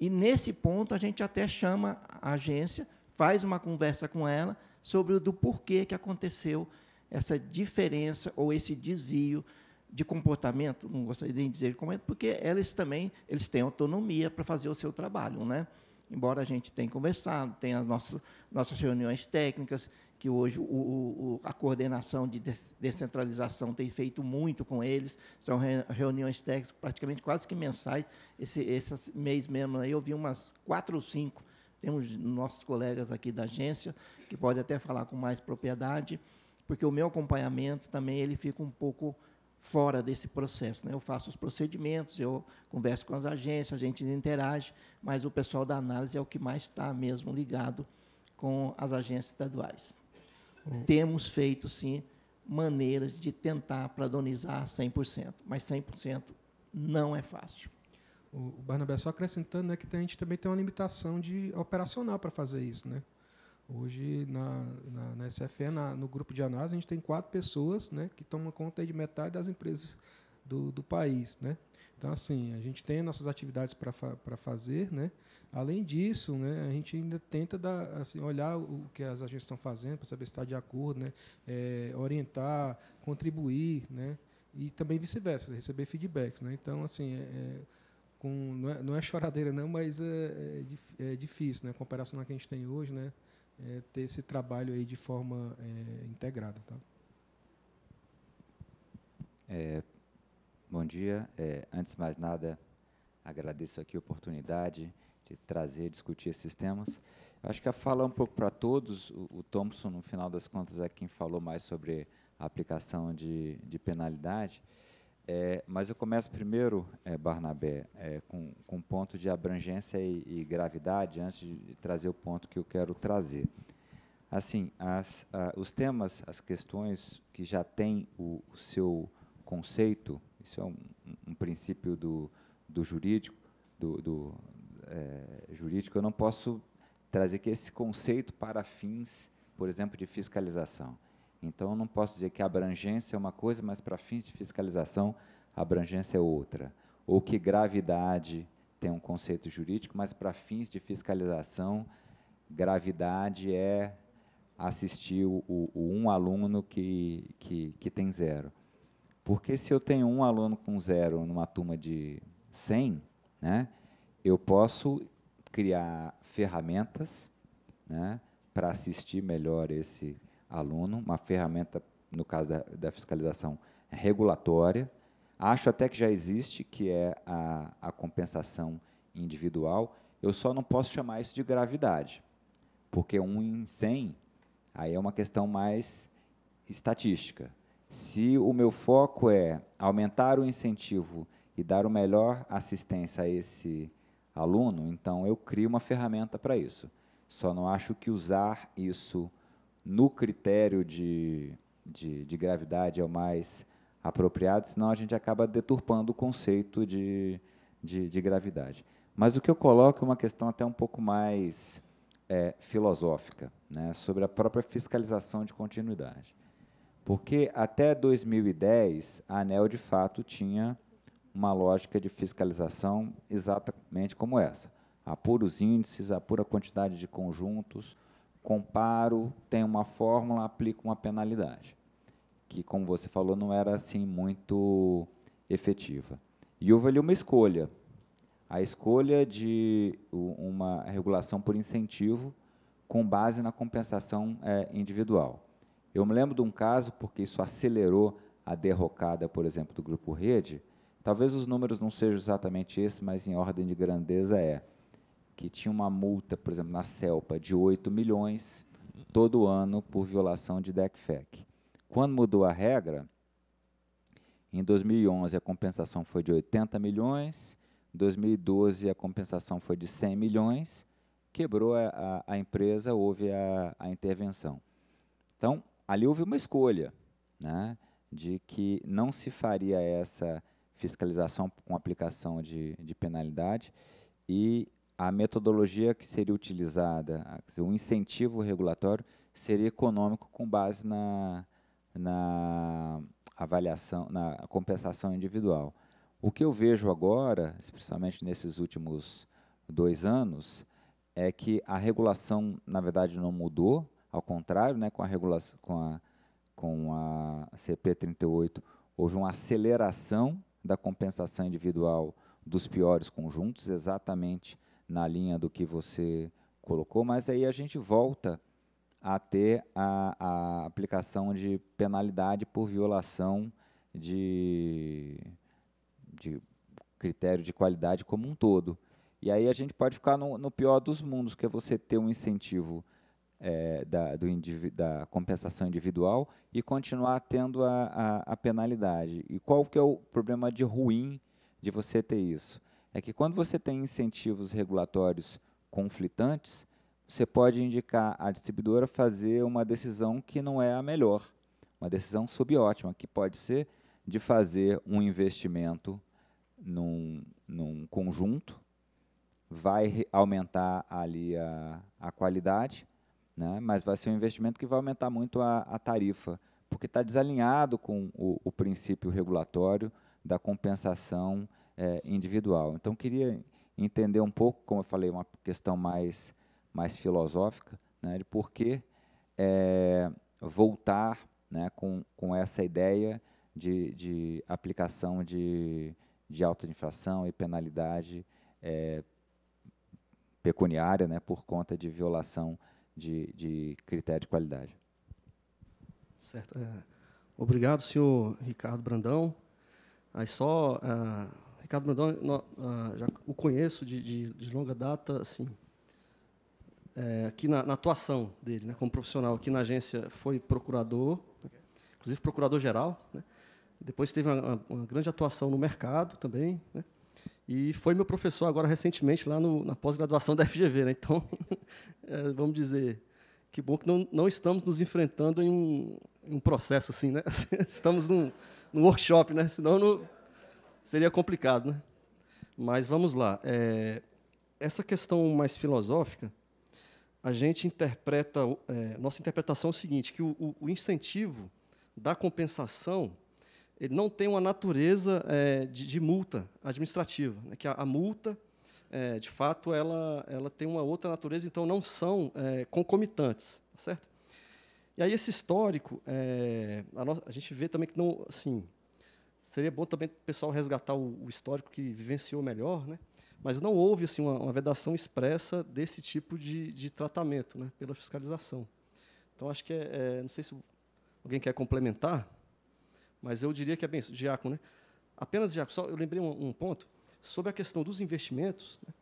E nesse ponto a gente até chama a agência, faz uma conversa com ela sobre o do porquê que aconteceu essa diferença ou esse desvio de comportamento, não gostaria de dizer de comportamento, porque eles também eles têm autonomia para fazer o seu trabalho, né? Embora a gente tenha conversado, tenha as nossas, nossas reuniões técnicas, que hoje o, o, a coordenação de descentralização tem feito muito com eles, são reuniões técnicas praticamente quase que mensais. Esse, esse mês mesmo, eu vi umas quatro ou cinco, temos nossos colegas aqui da agência, que podem até falar com mais propriedade, porque o meu acompanhamento também ele fica um pouco fora desse processo. Né? Eu faço os procedimentos, eu converso com as agências, a gente interage, mas o pessoal da análise é o que mais está mesmo ligado com as agências estaduais. É. Temos feito, sim, maneiras de tentar padronizar 100%, mas 100%
não é fácil. O Barnabé só acrescentando né, que a gente também tem uma limitação de operacional para fazer isso, né? Hoje, na, na, na SFE, na, no grupo de análise, a gente tem quatro pessoas né, que tomam conta de metade das empresas do, do país. Né? Então, assim, a gente tem nossas atividades para fa fazer, né? Além disso, né, a gente ainda tenta dar, assim, olhar o que as agências estão fazendo para saber se está de acordo, né? É, orientar, contribuir, né? E também vice-versa, receber feedbacks, né? Então, assim, é, é com, não, é, não é choradeira não, mas é, é, é difícil, né? A comparação que a gente tem hoje, né? É ter esse trabalho aí de forma é, integrada, tá?
É, Bom dia. É, antes de mais nada, agradeço aqui a oportunidade de trazer, e discutir esses temas. Eu acho que a fala é um pouco para todos. O, o Thompson, no final das contas, é quem falou mais sobre a aplicação de, de penalidade. É, mas eu começo primeiro, é, Barnabé, é, com, com ponto de abrangência e, e, gravidade, antes de trazer o ponto que eu quero trazer. Assim, as, a, os temas, as questões que já têm o, o seu conceito isso é um, um princípio do, do jurídico, do, do é, jurídico. Eu não posso trazer que esse conceito para fins, por exemplo, de fiscalização. Então, eu não posso dizer que abrangência é uma coisa, mas para fins de fiscalização, abrangência é outra. Ou que gravidade tem um conceito jurídico, mas para fins de fiscalização, gravidade é assistir o, o, o um aluno que, que, que tem zero. Porque se eu tenho um aluno com zero numa turma de 100, né, eu posso criar ferramentas né, para assistir melhor esse aluno, uma ferramenta, no caso da, da, fiscalização regulatória. Acho até que já existe, que é a, a compensação individual. Eu só não posso chamar isso de gravidade, porque um em 100 aí é uma questão mais estatística. Se o meu foco é aumentar o incentivo e dar o melhor assistência a esse aluno, então eu crio uma ferramenta para isso. Só não acho que usar isso no critério de, de, de, gravidade é o mais apropriado, senão a gente acaba deturpando o conceito de, de, de gravidade. Mas o que eu coloco é uma questão até um pouco mais é, filosófica, né, sobre a própria fiscalização de continuidade. Porque até 2010, a ANEL de fato tinha uma lógica de fiscalização exatamente como essa. Apura os índices, apura a quantidade de conjuntos, comparo, tem uma fórmula, aplico uma penalidade. Que, como você falou, não era assim muito efetiva. E houve ali uma escolha. A escolha de uma regulação por incentivo com base na compensação é, individual. Eu me lembro de um caso, porque isso acelerou a derrocada, por exemplo, do Grupo Rede. Talvez os números não sejam exatamente esses, mas em ordem de grandeza é que tinha uma multa, por exemplo, na CELPA, de 8 milhões todo ano por violação de DECFEC. Quando mudou a regra, em 2011 a compensação foi de 80 milhões, em 2012 a compensação foi de 100 milhões, quebrou a, a, empresa, houve a, a intervenção. Então, ali houve uma escolha né, de que não se faria essa fiscalização com aplicação de, de penalidade e a metodologia que seria utilizada, o incentivo regulatório, seria econômico com base na, na avaliação, na compensação individual. O que eu vejo agora, especialmente nesses últimos dois anos, é que a regulação, na verdade, não mudou, ao contrário, né, com a regulação, com a, com a CP 38, houve uma aceleração da compensação individual dos piores conjuntos, exatamente na linha do que você colocou, mas aí a gente volta a ter a, a aplicação de penalidade por violação de, de critério de qualidade como um todo. E aí a gente pode ficar no, no pior dos mundos, que é você ter um incentivo é, da, do da compensação individual e continuar tendo a, a, a, penalidade. E qual que é o problema de ruim de você ter isso? É que quando você tem incentivos regulatórios conflitantes, você pode indicar à distribuidora fazer uma decisão que não é a melhor, uma decisão subótima, que pode ser de fazer um investimento num, num conjunto, vai aumentar ali a, a qualidade, né? mas vai ser um investimento que vai aumentar muito a, a tarifa, porque está desalinhado com o, o, princípio regulatório da compensação é, individual. Então, queria entender um pouco, como eu falei, uma questão mais, mais filosófica, né, de por que é, voltar né, com, com essa ideia de, de aplicação de, de alta inflação e penalidade é, pecuniária né, por conta de violação de, de critério de qualidade.
Certo. É, obrigado, senhor Ricardo Brandão. Aí só, é, Ricardo Brandão, no, é, já o conheço de, de, de longa data, assim, é, aqui na, na, atuação dele, né, como profissional, aqui na agência foi procurador, né, inclusive procurador-geral, né, depois teve uma, uma, grande atuação no mercado também, né, e foi meu professor agora recentemente lá no, na pós-graduação da FGV. Né? Então, <laughs> é, vamos dizer, que bom que não, não estamos nos enfrentando em um, um processo assim, né? <laughs> estamos num, num, workshop, né? Senão no, seria complicado, né? Mas vamos lá. É, essa questão mais filosófica, a gente interpreta, é, nossa interpretação é o seguinte, que o, o incentivo da compensação ele não tem uma natureza é, de, de, multa administrativa, né, que a, a multa, é, de fato, ela, ela tem uma outra natureza, então não são é, concomitantes, tá certo? E aí esse histórico, é, a, a, gente vê também que não, assim, seria bom também o pessoal resgatar o, o histórico que vivenciou melhor, né? Mas não houve assim uma, uma vedação expressa desse tipo de, de tratamento, né, pela fiscalização. Então acho que é, é não sei se alguém quer complementar mas eu diria que é bem diácono. Né? Apenas diácono, só eu lembrei um, um, ponto, sobre a questão dos investimentos, né?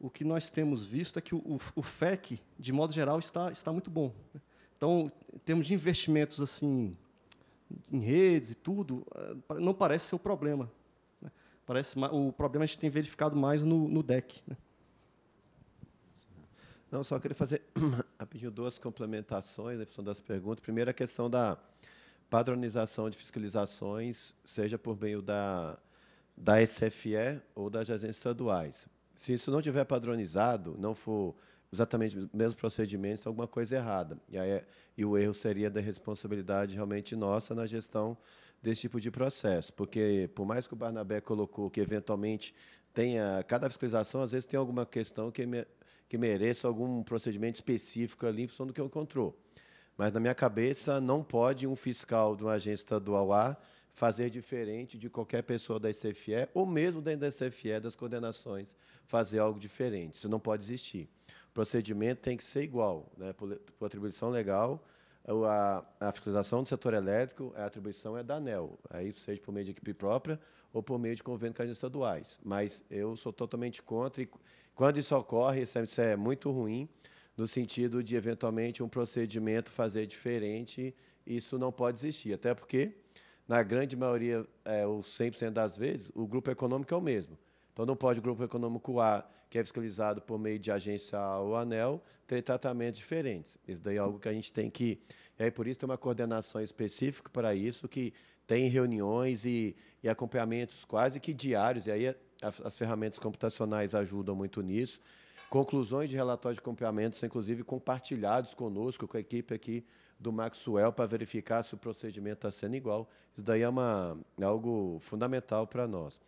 o que nós temos visto é que o, o, o, FEC, de modo geral, está, está muito bom. Né? Então, em termos de investimentos assim, em redes e tudo, ah, não parece ser o problema. Né? Parece, o problema a gente tem verificado mais no, no DEC. Né?
Não, só queria fazer <clears throat> rapidinho duas complementações né, em função das perguntas. Primeiro, a questão da, padronização de fiscalizações, seja por meio da, da SFE ou das agências estaduais. Se isso não tiver padronizado, não for exatamente os mesmos procedimentos, alguma coisa errada. E, aí, e o erro seria da responsabilidade realmente nossa na gestão desse tipo de processo, porque por mais que o Barnabé colocou que eventualmente tenha cada fiscalização, às vezes tem alguma questão que, me, que mereça algum procedimento específico ali em função do que encontrou. Mas na minha cabeça não pode um fiscal de uma agência estadual A fazer diferente de qualquer pessoa da ICFE ou mesmo dentro da ICFE das coordenações fazer algo diferente. Isso não pode existir. O procedimento tem que ser igual, né? Por, por atribuição legal, a, a, fiscalização do setor elétrico, a atribuição é da ANEL, aí seja por meio de equipe própria ou por meio de convênio com agências estaduais. Mas eu sou totalmente contra e quando isso ocorre, isso é, é muito ruim no sentido de, eventualmente, um procedimento fazer diferente. Isso não pode existir, até porque, na grande maioria, é, ou 100% das vezes, o grupo econômico é o mesmo. Então, não pode o grupo econômico A, que é fiscalizado por meio de agência A ou ANEL, ter tratamentos diferentes. Isso daí é algo que a gente tem que. E aí, por isso, tem uma coordenação específica para isso, que tem reuniões e, e acompanhamentos quase que diários, e aí as ferramentas computacionais ajudam muito nisso. Conclusões de relatórios de acompanhamento são, inclusive, compartilhados conosco, com a equipe aqui do Maxwell, para verificar se o procedimento está sendo igual. Isso daí é, uma, é algo fundamental para nós.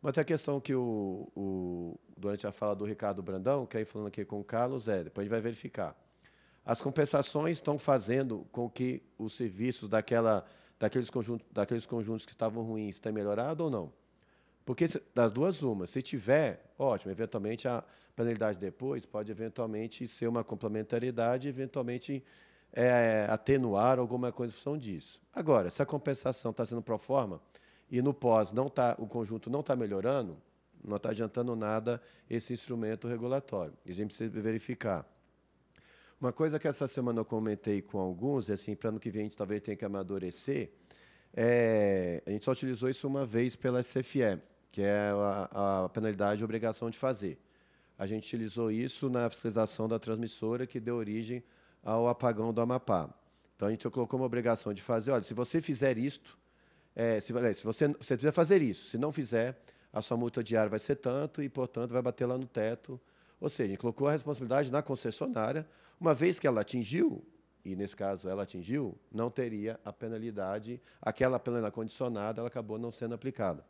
Mas tem a questão que, o, o, durante a fala do Ricardo Brandão, que é aí falando aqui com o Carlos, é, depois a gente vai verificar. As compensações estão fazendo com que os serviços daquela, daqueles, conjuntos, daqueles conjuntos que estavam ruins tenham melhorado ou não? Porque se, das duas, uma. Se tiver, ótimo, eventualmente a penalidade depois pode eventualmente ser uma complementariedade, eventualmente é, atenuar alguma coisa em função disso. Agora, se a compensação está sendo pro forma e no pós não tá, o conjunto não está melhorando, não está adiantando nada esse instrumento regulatório. E a gente precisa verificar. Uma coisa que essa semana eu comentei com alguns, e assim, para ano que vem a gente talvez tenha que amadurecer, é, a gente só utilizou isso uma vez pela SFE, que é a, a penalidade de obrigação de fazer. A gente utilizou isso na fiscalização da transmissora, que deu origem ao apagão do Amapá. Então, a gente colocou uma obrigação de fazer, olha, se você fizer isto, é, se, se, você, se você quiser fazer isso, se não fizer, a sua multa diária vai ser tanto e, portanto, vai bater lá no teto. Ou seja, a gente colocou a responsabilidade na concessionária, uma vez que ela atingiu, e nesse caso ela atingiu, não teria a penalidade, aquela penalidade condicionada, ela acabou não sendo aplicada.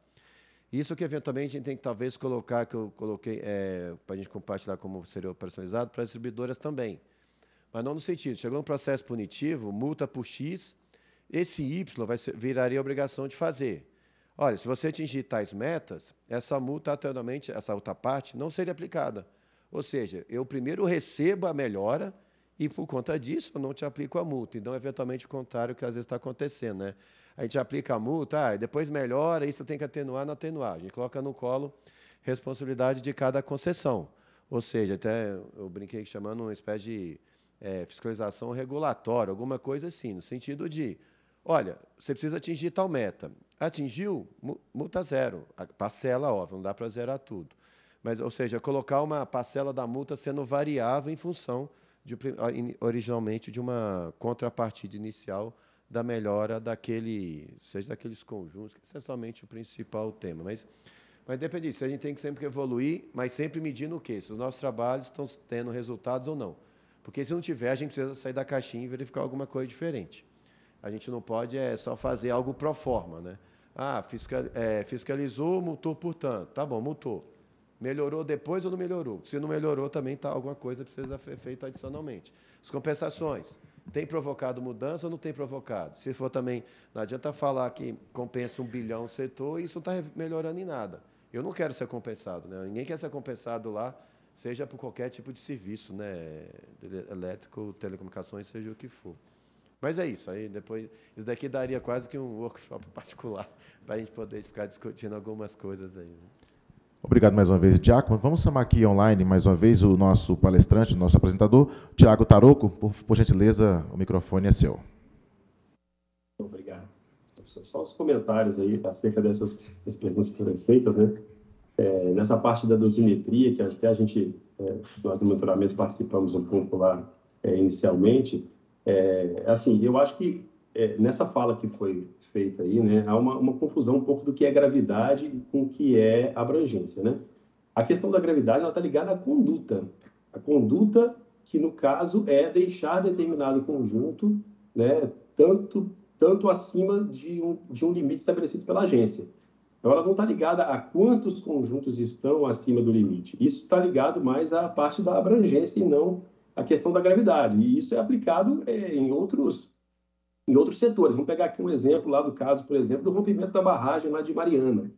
Isso que eventualmente a gente tem que talvez colocar, que eu coloquei, é, para a gente compartilhar como seria operacionalizado, para as distribuidoras também. Mas não no sentido, chegou um processo punitivo, multa por X, esse Y vai ser, viraria obrigação de fazer. Olha, se você atingir tais metas, essa multa, atualmente, essa outra parte, não seria aplicada. Ou seja, eu primeiro recebo a melhora e, por conta disso, eu não te aplico a multa. Então, eventualmente, o contrário que às vezes está acontecendo, né? a gente aplica a multa, ah, depois melhora, isso tem que atenuar, não atenuar. A gente coloca no colo responsabilidade de cada concessão. Ou seja, até eu brinquei chamando uma espécie de é, fiscalização regulatória, alguma coisa assim, no sentido de, olha, você precisa atingir tal meta. Atingiu, multa zero. A parcela, óbvio, não dá para zerar tudo. Mas, ou seja, colocar uma parcela da multa sendo variável em função de, originalmente de uma contrapartida inicial da melhora daquele, seja daqueles conjuntos, que é somente o principal tema, mas mas depende disso, a gente tem que sempre evoluir, mas sempre medindo o quê? Se os nossos trabalhos estão tendo resultados ou não. Porque se não tiver, a gente precisa sair da caixinha e verificar alguma coisa diferente. A gente não pode é, só fazer algo pro forma, né? Ah, fiscal, é, fiscalizou, multou por tanto. Tá bom, multou. Melhorou depois ou não melhorou? Se não melhorou, também tá, alguma coisa precisa ser feita adicionalmente. As compensações. Tem provocado mudança ou não tem provocado? Se for também, não adianta falar que compensa um bilhão o setor e isso não está melhorando em nada. Eu não quero ser compensado, né? ninguém quer ser compensado lá, seja por qualquer tipo de serviço, né? elétrico, telecomunicações, seja o que for. Mas é isso, aí depois. Isso daqui daria quase que um workshop <laughs> particular para a gente poder ficar discutindo algumas coisas aí. Né?
Obrigado mais uma vez, Diácono. Vamos chamar aqui online mais uma vez o nosso palestrante, o nosso apresentador, Tiago Taroco. Por, por, gentileza, o microfone é seu.
Obrigado. Só os comentários aí acerca dessas perguntas que foram feitas, né? É, nessa parte da dosimetria, que até a gente, é, nós do monitoramento participamos um pouco lá é, inicialmente, é, assim, eu acho que é, nessa fala que foi feita aí, né, há uma, uma, confusão um pouco do que é gravidade com o que é abrangência, né? A questão da gravidade está ligada à conduta, a conduta que no caso é deixar determinado conjunto, né, tanto tanto acima de um, de um limite estabelecido pela agência. Então, ela não está ligada a quantos conjuntos estão acima do limite. Isso está ligado mais à parte da abrangência e não à questão da gravidade. E isso é aplicado é, em outros em outros setores. Vamos pegar aqui um exemplo lá do caso, por exemplo, do rompimento da barragem lá de Mariana.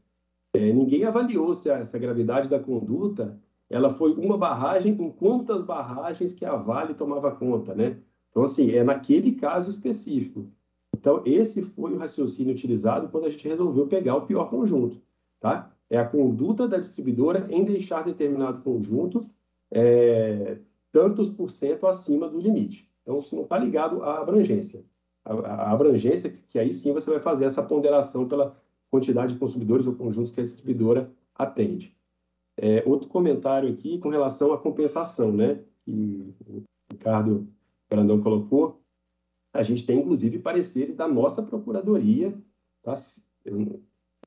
É, ninguém avaliou se a, essa gravidade da conduta ela foi uma barragem com quantas barragens que a Vale tomava conta, né? Então, assim, é naquele caso específico. Então, esse foi o raciocínio utilizado quando a gente resolveu pegar o pior conjunto, tá? É a conduta da distribuidora em deixar determinado conjunto é, tantos por cento acima do limite. Então, isso não está ligado à abrangência a, a abrangência, que aí sim você vai fazer essa ponderação pela quantidade de consumidores ou conjuntos que a distribuidora atende. É, outro comentário aqui com relação à compensação, né? Que o Ricardo Brandão colocou. A gente tem, inclusive, pareceres da nossa procuradoria. Tá? Eu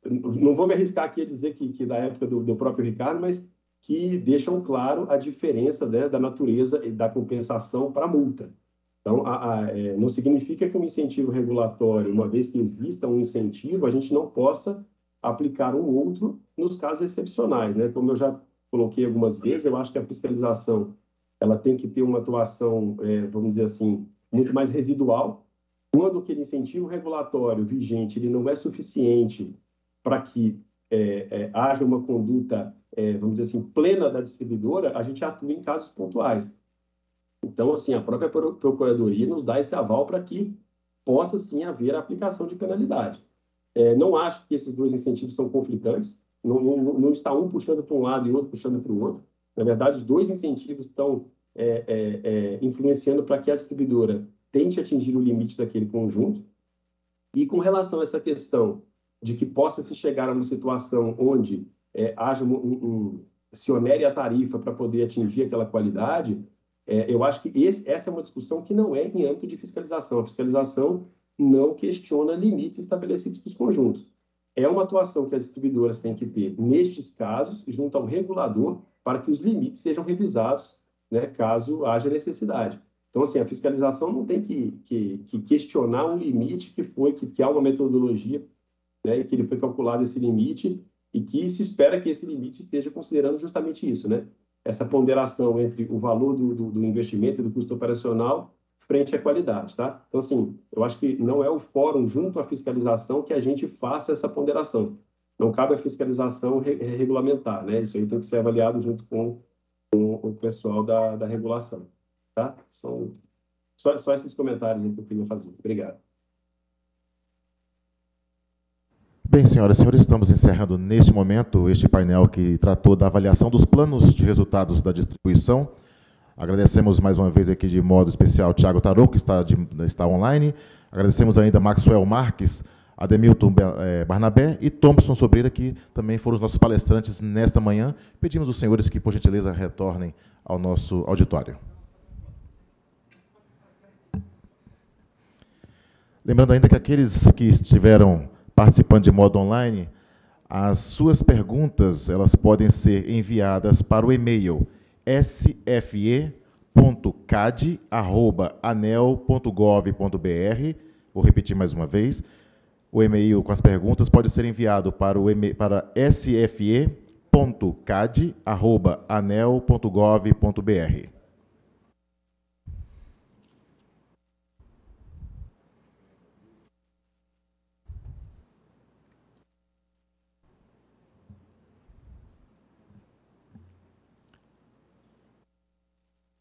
não vou me arriscar aqui a dizer que, que da época do, do, próprio Ricardo, mas que deixam claro a diferença né, da natureza da compensação para a multa. Então, a, a, é, não significa que um incentivo regulatório, uma vez que exista um incentivo, a gente não possa aplicar um outro nos casos excepcionais, né? Como eu já coloquei algumas vezes, eu acho que a fiscalização ela tem que ter uma atuação, é, vamos dizer assim, muito mais residual. Quando aquele incentivo regulatório vigente ele não é suficiente para que é, é haja uma conduta, é, vamos dizer assim, plena da distribuidora, a gente atua em casos pontuais. Então, assim, a própria Procuradoria nos dá esse aval para que possa, sim, haver a aplicação de penalidade. É, não acho que esses dois incentivos são conflitantes, não, não, não está um puxando para um lado e outro puxando para o outro. Na verdade, os dois incentivos estão é, é, é, influenciando para que a distribuidora tente atingir o limite daquele conjunto. E com relação a essa questão de que possa se chegar a uma situação onde é, haja um, um, se onere a tarifa para poder atingir aquela qualidade, é, eu acho que esse, essa é uma discussão que não é em âmbito de fiscalização. A fiscalização não questiona limites estabelecidos para os conjuntos. É uma atuação que as distribuidoras têm que ter nestes casos, junto ao regulador, para que os limites sejam revisados, né, caso haja necessidade. Então, assim, a fiscalização não tem que, que, que questionar um limite que foi, que, que há uma metodologia, né, que ele foi calculado esse limite e que se espera que esse limite esteja considerando justamente isso, né? essa ponderação entre o valor do, do, do investimento e do custo operacional frente à qualidade, tá? Então, assim, eu acho que não é o fórum junto à fiscalização que a gente faça essa ponderação. Não cabe a fiscalização re regulamentar, né? Isso aí tem que ser avaliado junto com, com o pessoal da, da regulação, tá? São só, só esses comentários aí que eu queria fazer. Obrigado.
Bem, senhoras e senhores, estamos encerrando neste momento este painel que tratou da avaliação dos planos de resultados da distribuição. Agradecemos mais uma vez aqui de modo especial Tiago Tarou, que está, de, está online. Agradecemos ainda Maxwell Marques, Ademilton eh, Barnabé e Thompson Sobreira, que também foram os nossos palestrantes nesta manhã. Pedimos aos senhores que, por gentileza, retornem ao nosso auditório. Lembrando ainda que aqueles que estiveram participando de modo online, as suas perguntas elas podem ser enviadas para o e-mail sfe.cad@anel.gov.br. Vou repetir mais uma vez. O e-mail com as perguntas pode ser enviado para o para sfe.cad@anel.gov.br.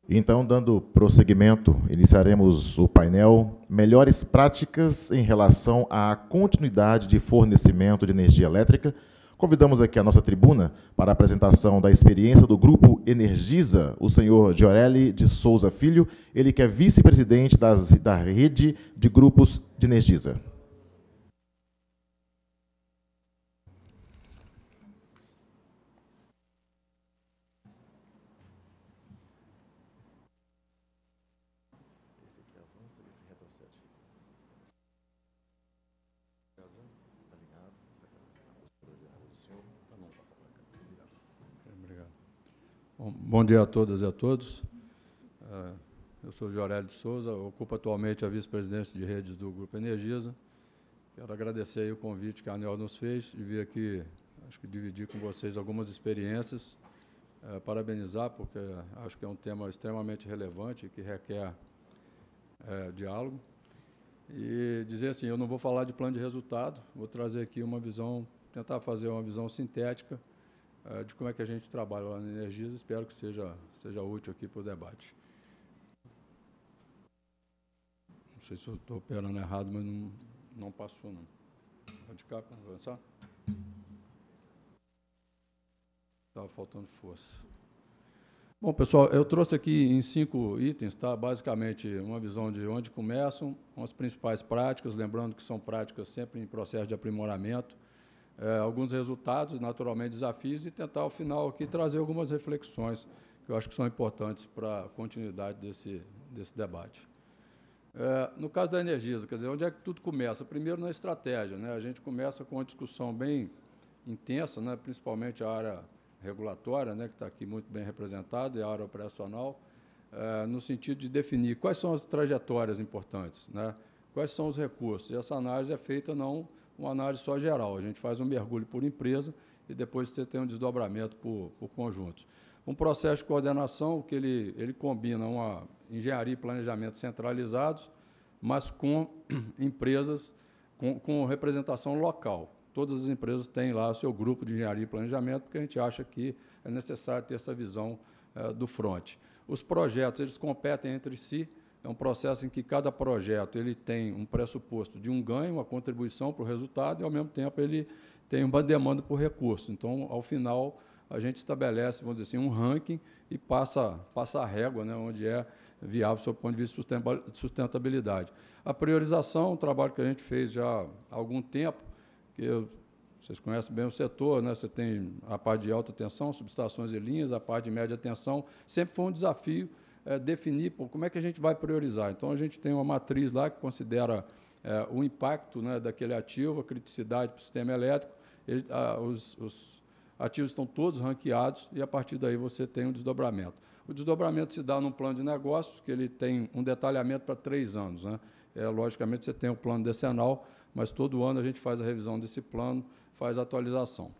Então, dando prosseguimento, iniciaremos o painel Melhores práticas em relação à continuidade de fornecimento de energia elétrica. Convidamos aqui a nossa tribuna para a apresentação da experiência do grupo Energisa, o senhor Giorelli de Souza Filho, ele que é vice-presidente da rede de grupos de Energisa.
Bom dia a todas e a todos. Ah, eu sou Jorélio de Souza, ocupo atualmente a vice-presidência de redes do Grupo Energisa. Quero agradecer o convite que a ANEL nos fez e vir aqui, acho que dividir com vocês algumas experiências, é, parabenizar, porque acho que é um tema extremamente relevante que requer é, diálogo. E dizer assim, eu não vou falar de plano de resultado, vou trazer aqui uma visão, tentar fazer uma visão sintética, ah, de como é que a gente trabalha lá na Energias. Espero que seja, seja útil aqui para o debate. Não sei se estou operando errado, mas não, não passou, não. Pode cá para avançar? Estava faltando força. Bom, pessoal, eu trouxe aqui em cinco itens, tá? basicamente, uma visão de onde começam, as principais práticas, lembrando que são práticas sempre em processo de aprimoramento, é, alguns resultados, naturalmente desafios, e tentar, ao final aqui, trazer algumas reflexões que eu acho que são importantes para a continuidade desse, desse debate. É, no caso da energia quer dizer, onde é que tudo começa? Primeiro na estratégia, né? A gente começa com uma discussão bem intensa, né? Principalmente a área regulatória, né? Que está aqui muito bem representada, e a área operacional, é, no sentido de definir quais são as trajetórias importantes, né? Quais são os recursos? E essa análise é feita não uma análise só geral. A gente faz um mergulho por empresa e depois você tem um desdobramento por, por conjuntos. Um processo de coordenação que ele, ele combina uma engenharia e planejamento centralizados, mas com <clears throat> empresas com, com representação local. Todas as empresas têm lá seu grupo de engenharia e planejamento, porque a gente acha que é necessário ter essa visão eh, do front. Os projetos, eles competem entre si, é um processo em que cada projeto ele tem um pressuposto de um ganho, uma contribuição para o resultado e, ao mesmo tempo, ele tem uma demanda por recurso. Então, ao final, a gente estabelece, vamos dizer assim, um ranking e passa, passa a régua, né, onde é viável sob o ponto de vista de sustentabilidade. A priorização, um trabalho que a gente fez já há algum tempo, que eu, vocês conhecem bem o setor, né, você tem a parte de alta tensão, subestações e linhas, a parte de média tensão, sempre foi um desafio é, definir pô, como é que a gente vai priorizar. Então, a gente tem uma matriz lá que considera é, o impacto né, daquele ativo, a criticidade para o sistema elétrico. Ele, a, os, os ativos estão todos ranqueados e, a partir daí, você tem um desdobramento. O desdobramento se dá num plano de negócios, que ele tem um detalhamento para três anos. Né? É, logicamente, você tem o plano decenal, mas todo ano a gente faz a revisão desse plano, faz a atualização.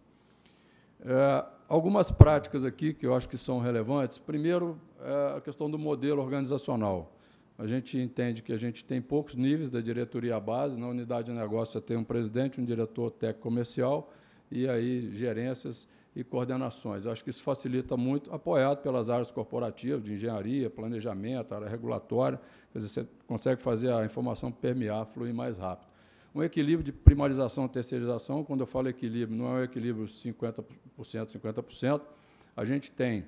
É, algumas práticas aqui que eu acho que são relevantes. Primeiro, é a questão do modelo organizacional. A gente entende que a gente tem poucos níveis da diretoria à base. Na unidade de negócio, você tem um presidente, um diretor técnico comercial e aí gerências e coordenações. acho que isso facilita muito, apoiado pelas áreas corporativas, de engenharia, planejamento, área regulatória. Quer dizer, você consegue fazer a informação permear, fluir mais rápido um equilíbrio de primarização e terceirização. Quando eu falo equilíbrio, não é um equilíbrio 50%, 50%. A gente tem,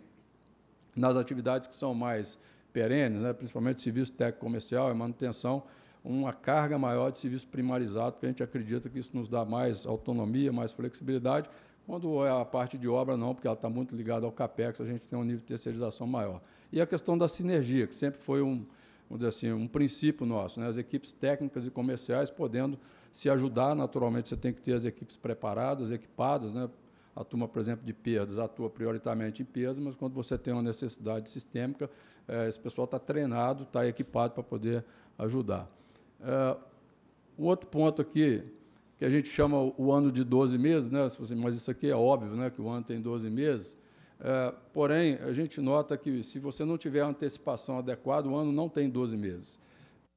nas atividades que são mais perenes, né, principalmente serviço técnico comercial e manutenção, uma carga maior de serviço primarizado, porque a gente acredita que isso nos dá mais autonomia, mais flexibilidade. Quando é a parte de obra, não, porque ela está muito ligada ao CAPEX, a gente tem um nível de terceirização maior. E a questão da sinergia, que sempre foi um, vamos dizer assim, um princípio nosso, né? as equipes técnicas e comerciais podendo se ajudar, naturalmente, você tem que ter as equipes preparadas, equipadas, né? A turma, por exemplo, de perdas atua prioritariamente em perdas, mas quando você tem uma necessidade sistêmica, é, esse pessoal está treinado, está equipado para poder ajudar. Eh, é, um outro ponto aqui, que a gente chama o ano de 12 meses, né? mas isso aqui é óbvio, né? que o ano tem 12 meses, é, porém, a gente nota que se você não tiver antecipação adequada, o ano não tem 12 meses.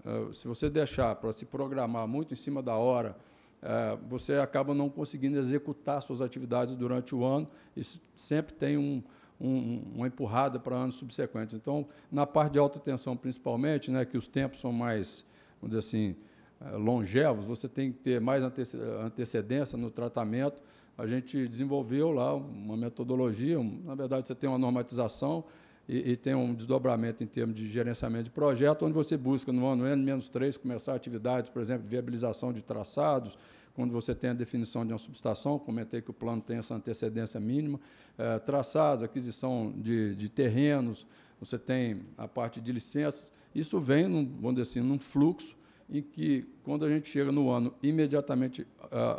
Ah, se você deixar para se programar muito em cima da hora, eh, você acaba não conseguindo executar suas atividades durante o ano. e sempre tem um, um, uma empurrada para anos subsequentes. Então, na parte de alta tensão, principalmente, né, que os tempos são mais, vamos dizer assim, eh, longevos, você tem que ter mais antecedência no tratamento. A gente desenvolveu lá uma metodologia, na verdade, você tem uma normatização e, e, tem um desdobramento em termos de gerenciamento de projeto, onde você busca no ano N-3 começar atividades, por exemplo, de viabilização de traçados, quando você tem a definição de uma subestação, comentei que o plano tem essa antecedência mínima, eh, traçados, aquisição de, de terrenos, você tem a parte de licenças, isso vem, num, vamos dizer assim, num fluxo em que, quando a gente chega no ano imediatamente uh,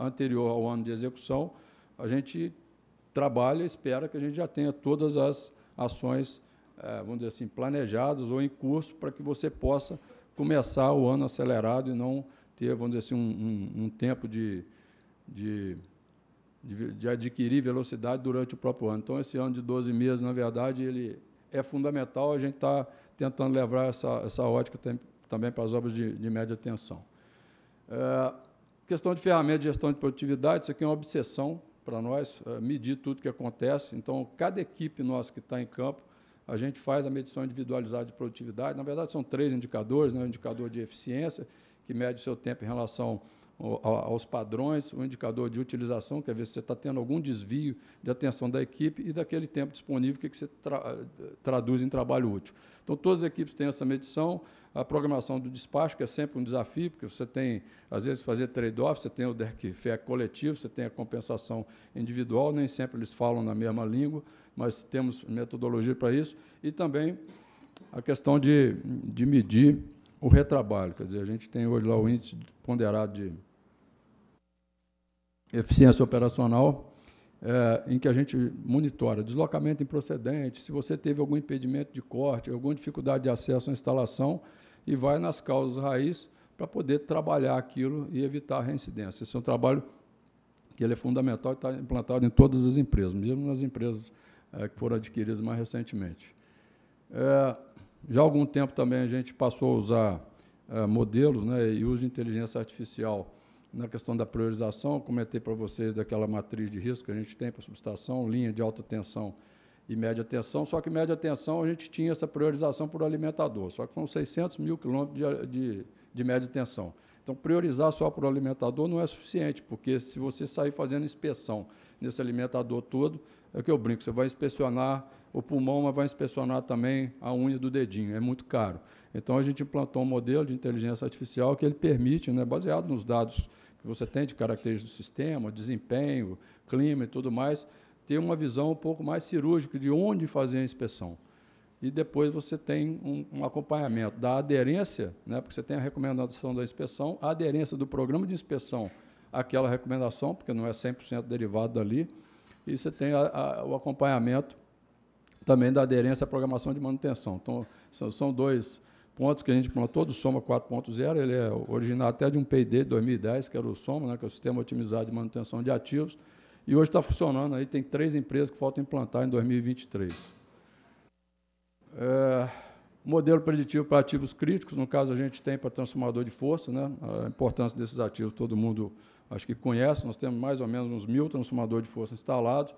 anterior ao ano de execução, a gente trabalha, espera que a gente já tenha todas as ações é, vamos dizer assim, planejados ou em curso para que você possa começar o ano acelerado e não ter, vamos dizer assim, um, um, um tempo de, de, de, de, adquirir velocidade durante o próprio ano. Então, esse ano de 12 meses, na verdade, ele é fundamental. A gente está tentando levar essa, essa ótica também para as obras de, de média tensão. É, questão de ferramenta de gestão de produtividade, isso aqui é uma obsessão para nós, é, medir tudo o que acontece. Então, cada equipe nossa que está em campo a gente faz a medição individualizada de produtividade. Na verdade, são três indicadores: né? o indicador de eficiência, que mede o seu tempo em relação aos padrões, o indicador de utilização, quer ver se você está tendo algum desvio de atenção da equipe e daquele tempo disponível que você tra traduz em trabalho útil. Então, todas as equipes têm essa medição, a programação do despacho, que é sempre um desafio, porque você tem, às vezes, fazer trade-off, você tem o DERC FEA coletivo, você tem a compensação individual, nem sempre eles falam na mesma língua, mas temos metodologia para isso, e também a questão de, de medir o retrabalho, quer dizer, a gente tem hoje lá o índice ponderado de eficiência operacional, é, em que a gente monitora deslocamento improcedente, se você teve algum impedimento de corte, alguma dificuldade de acesso à instalação, e vai nas causas raiz para poder trabalhar aquilo e evitar a reincidência. Esse é um trabalho que ele é fundamental e está implantado em todas as empresas, mesmo nas empresas é, que foram adquiridas mais recentemente. É, já há algum tempo também a gente passou a usar modelos né, e uso de inteligência artificial na questão da priorização, comentei para vocês daquela matriz de risco que a gente tem para subestação, linha de alta tensão e média tensão, só que média tensão a gente tinha essa priorização por alimentador, só que são 600 mil quilômetros de, de, de média tensão. Então, priorizar só por alimentador não é suficiente, porque se você sair fazendo inspeção nesse alimentador todo, é o que eu brinco, você vai inspecionar o pulmão, mas vai inspecionar também a unha do dedinho, é muito caro. Então, a gente implantou um modelo de inteligência artificial que ele permite, né, baseado nos dados que você tem de características do sistema, desempenho, clima e tudo mais, ter uma visão um pouco mais cirúrgica de onde fazer a inspeção. E depois você tem um, um acompanhamento da aderência, né, porque você tem a recomendação da inspeção, a aderência do programa de inspeção àquela recomendação, porque não é 100% derivado dali, e você tem a, a, o acompanhamento também da aderência à programação de manutenção. Então, são, são dois pontos que a gente plantou, do Soma 4.0, ele é original até de um PD de 2010, que era o Soma, né, que é o Sistema Otimizado de Manutenção de Ativos, e hoje está funcionando aí, tem três empresas que faltam implantar em 2023. É, modelo preditivo para ativos críticos, no caso a gente tem para transformador de força, né, a importância desses ativos todo mundo acho que conhece, nós temos mais ou menos uns mil transformadores de força instalados,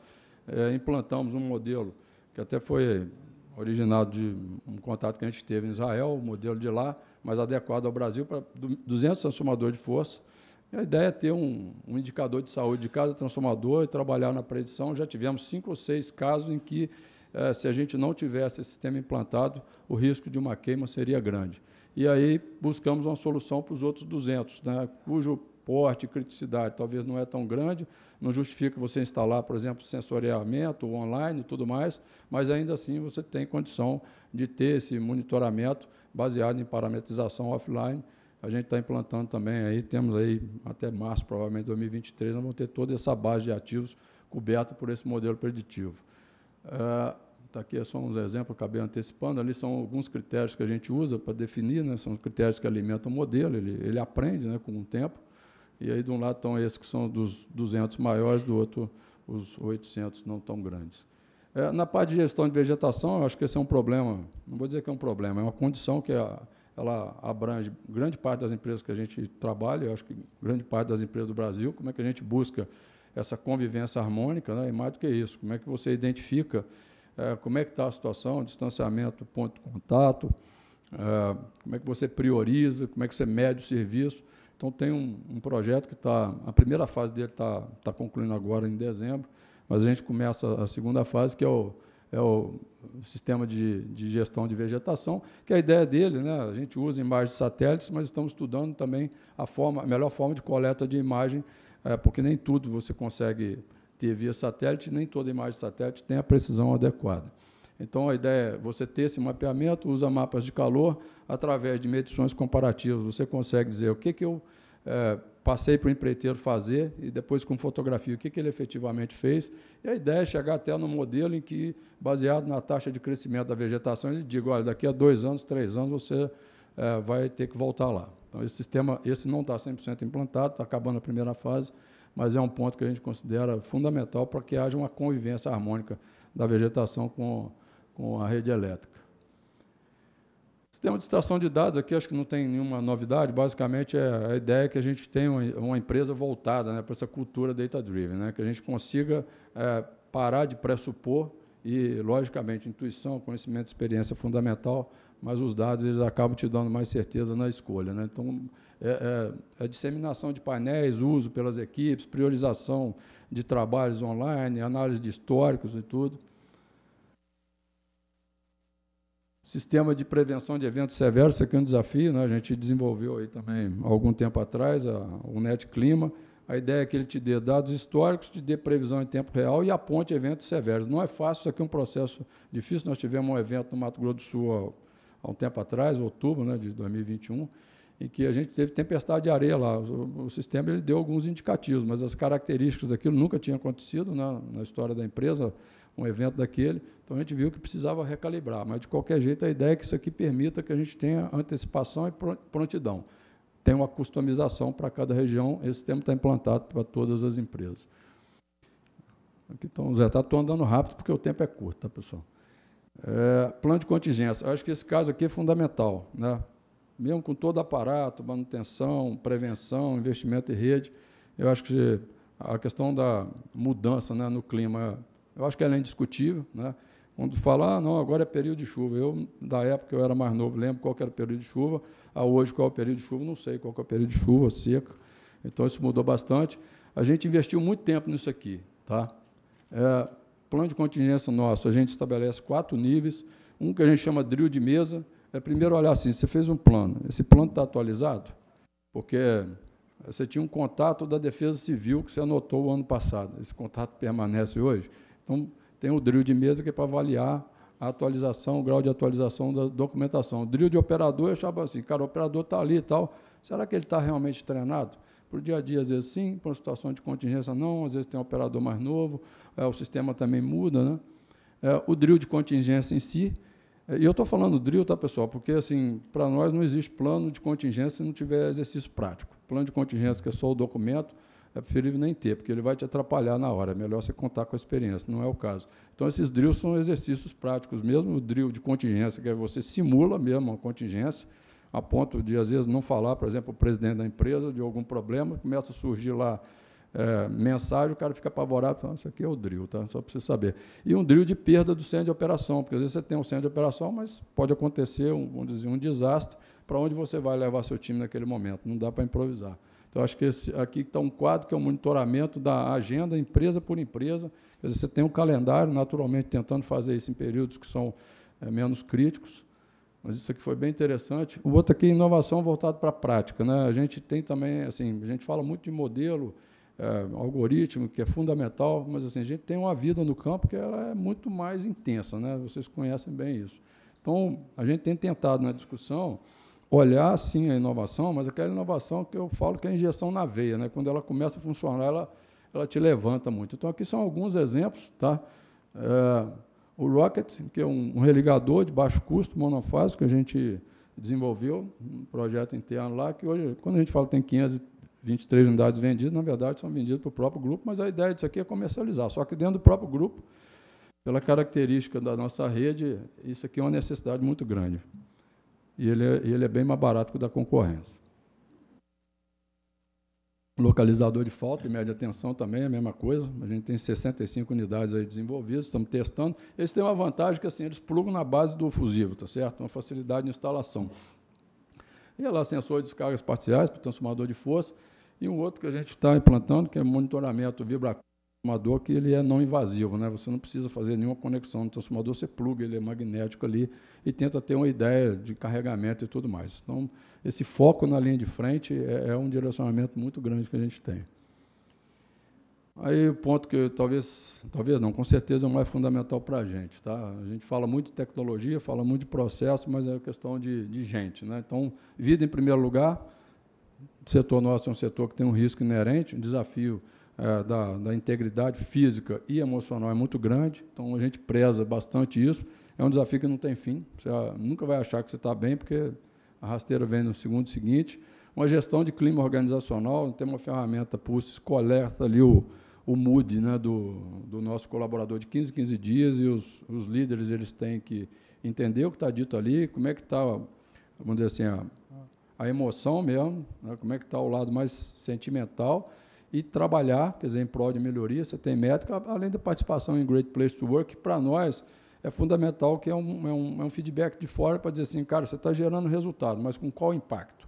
é, implantamos um modelo que até foi originado de um contato que a gente teve em Israel, o modelo de lá, mas adequado ao Brasil para 200 transformadores de força. E a ideia é ter um, um, indicador de saúde de cada transformador e trabalhar na predição. Já tivemos cinco ou seis casos em que, eh, se a gente não tivesse esse sistema implantado, o risco de uma queima seria grande. E aí buscamos uma solução para os outros 200, né, cujo porte, criticidade, talvez não é tão grande, não justifica você instalar, por exemplo, sensoriamento online e tudo mais, mas ainda assim você tem condição de ter esse monitoramento baseado em parametrização offline. A gente está implantando também aí, temos aí até março, provavelmente 2023, nós vamos ter toda essa base de ativos coberta por esse modelo preditivo. Está ah, uh, aqui é só uns exemplos, acabei antecipando. Ali são alguns critérios que a gente usa para definir, né? são os critérios que alimentam o modelo, ele, ele aprende né, com o tempo. E aí, de um lado, estão esses que são dos 200 maiores, do outro, os 800 não tão grandes. É, na parte de gestão de vegetação, eu acho que esse é um problema. Não vou dizer que é um problema, é uma condição que a, é, ela abrange grande parte das empresas que a gente trabalha, eu acho que grande parte das empresas do Brasil. Como é que a gente busca essa convivência harmônica? Né? E mais do que isso, como é que você identifica é, como é que está a situação, distanciamento, ponto de contato, é, como é que você prioriza, como é que você mede o serviço. Então, tem um, um projeto que está. A primeira fase dele está tá concluindo agora em dezembro, mas a gente começa a segunda fase, que é o, é o sistema de, de gestão de vegetação, que a ideia dele, né, a gente usa imagens de satélites, mas estamos estudando também a, forma, a melhor forma de coleta de imagem, é, porque nem tudo você consegue ter via satélite, nem toda imagem de satélite tem a precisão adequada. Então, a ideia é você ter esse mapeamento, usa mapas de calor, através de medições comparativas, você consegue dizer o que, que eu é, passei para o empreiteiro fazer e depois com fotografia o que, que ele efetivamente fez. E a ideia é chegar até no modelo em que, baseado na taxa de crescimento da vegetação, ele diga, olha, daqui a dois anos, três anos, você é, vai ter que voltar lá. Então, esse sistema, esse não está 100% implantado, está acabando a primeira fase, mas é um ponto que a gente considera fundamental para que haja uma convivência harmônica da vegetação com com a rede elétrica. Sistema de extração de dados, aqui acho que não tem nenhuma novidade, basicamente é a ideia que a gente tenha uma empresa voltada né, para essa cultura data-driven, né, que a gente consiga é, parar de pressupor e, logicamente, intuição, conhecimento, experiência é fundamental, mas os dados eles acabam te dando mais certeza na escolha. Né? Então, é, é, a é disseminação de painéis, uso pelas equipes, priorização de trabalhos online, análise de históricos e tudo. Sistema de prevenção de eventos severos, isso aqui é um desafio, né? a gente desenvolveu aí também há algum tempo atrás, a, o NET Clima. A ideia é que ele te dê dados históricos, te dê previsão em tempo real e aponte eventos severos. Não é fácil, isso aqui é um processo difícil. Nós tivemos um evento no Mato Grosso do Sul há, há um tempo atrás, outubro né, de 2021, em que a gente teve tempestade de areia lá. O, o sistema ele deu alguns indicativos, mas as características daquilo nunca tinham acontecido né, na história da empresa um evento daquele. Então a gente viu que precisava recalibrar, mas de qualquer jeito a ideia é que isso aqui permita que a gente tenha antecipação e prontidão. Tem uma customização para cada região, esse sistema está implantado para todas as empresas. Aqui estão, Zé, estou tá, andando rápido porque o tempo é curto, tá, pessoal? É, plano de contingência. acho que esse caso aqui é fundamental. Né? Mesmo com todo aparato, manutenção, prevenção, investimento em rede, eu acho que a questão da mudança né, no clima eu acho que ela é indiscutível, né? Quando fala, ah, não, agora é período de chuva. Eu, da época, eu era mais novo, lembro qual era o período de chuva. A hoje, qual é o período de chuva, não sei qual é o período de chuva, seca. Então, isso mudou bastante. A gente investiu muito tempo nisso aqui. Tá? É, plano de contingência nosso, a gente estabelece quatro níveis. Um que a gente chama drill de mesa. É primeiro olhar assim, você fez um plano. Esse plano está atualizado? Porque é, você tinha um contato da Defesa Civil que você anotou o ano passado. Esse contato permanece hoje? Então, tem o drill de mesa que é para avaliar a atualização, o grau de atualização da documentação. O drill de operador, eu achava assim, cara, o operador está ali e tal, será que ele está realmente treinado? Para o dia a dia, às vezes sim, para uma situação de contingência, não, às vezes tem um operador mais novo, é, o sistema também muda, né? É, o drill de contingência em si, é, e eu estou falando drill, tá, pessoal? Porque, assim, para nós não existe plano de contingência se não tiver exercício prático. Plano de contingência, que é só o documento, é preferível nem ter, porque ele vai te atrapalhar na hora. É melhor você contar com a experiência, não é o caso. Então, esses drills são exercícios práticos mesmo, o drill de contingência, que é você simula mesmo uma contingência, a ponto de, às vezes, não falar, por exemplo, o presidente da empresa de algum problema, começa a surgir lá é, mensagem, o cara fica apavorado, fala: ah, isso aqui é o drill, tá? só para você saber. E um drill de perda do centro de operação, porque às vezes você tem um centro de operação, mas pode acontecer um, um desastre, para onde você vai levar seu time naquele momento, não dá para improvisar. Então, acho que esse, aqui está um quadro que é o um monitoramento da agenda, empresa por empresa. Quer dizer, você tem um calendário, naturalmente, tentando fazer isso em períodos que são é, menos críticos. Mas isso aqui foi bem interessante. O outro aqui, inovação voltada para a prática. Né? A gente tem também, assim, a gente fala muito de modelo, é, algoritmo, que é fundamental, mas assim, a gente tem uma vida no campo que ela é muito mais intensa. Né? Vocês conhecem bem isso. Então, a gente tem tentado na discussão olhar sim a inovação, mas aquela inovação que eu falo que é injeção na veia, né? Quando ela começa a funcionar, ela, ela te levanta muito. Então aqui são alguns exemplos, tá? É, o Rocket, que é um, um, religador de baixo custo monofásico que a gente desenvolveu, um projeto interno lá, que hoje, quando a gente fala que tem 523 unidades vendidas, na verdade são vendidas para o próprio grupo, mas a ideia disso aqui é comercializar. Só que dentro do próprio grupo, pela característica da nossa rede, isso aqui é uma necessidade muito grande e ele é, ele é bem mais barato que o da concorrência. Localizador de falta e média tensão também é a mesma coisa. A gente tem 65 unidades aí desenvolvidas, estamos testando. Eles têm uma vantagem que assim, eles plugam na base do fusível, tá certo? Uma facilidade de instalação. E é lá sensor de descargas parciais para transformador de força e um outro que a gente está implantando, que é monitoramento vibracômico transformador que ele é não invasivo, né? Você não precisa fazer nenhuma conexão no transformador, você pluga, ele é magnético ali e tenta ter uma ideia de carregamento e tudo mais. Então, esse foco na linha de frente é, é um direcionamento muito grande que a gente tem. Aí o ponto que eu, talvez, talvez não, com certeza é o mais fundamental para a gente, tá? A gente fala muito de tecnologia, fala muito de processo, mas é questão de, de gente, né? Então, vida em primeiro lugar, o setor nosso é um setor que tem um risco inerente, um desafio é, da, da, integridade física e emocional é muito grande, então a gente preza bastante isso. É um desafio que não tem fim, você ah, nunca vai achar que você está bem, porque a rasteira vem no segundo seguinte. Uma gestão de clima organizacional, tem uma ferramenta Pulse, coleta ali o, o mood né, do, do nosso colaborador de 15 15 dias e os, os líderes eles têm que entender o que está dito ali, como é que está, vamos dizer assim, a, a emoção mesmo, né, como é que está o lado mais sentimental e trabalhar, quer dizer, em prol de melhoria, você tem métrica, além da participação em Great Place to Work, que para nós é fundamental, que é um, é um, é um feedback de fora para dizer assim, cara, você está gerando resultado, mas com qual impacto?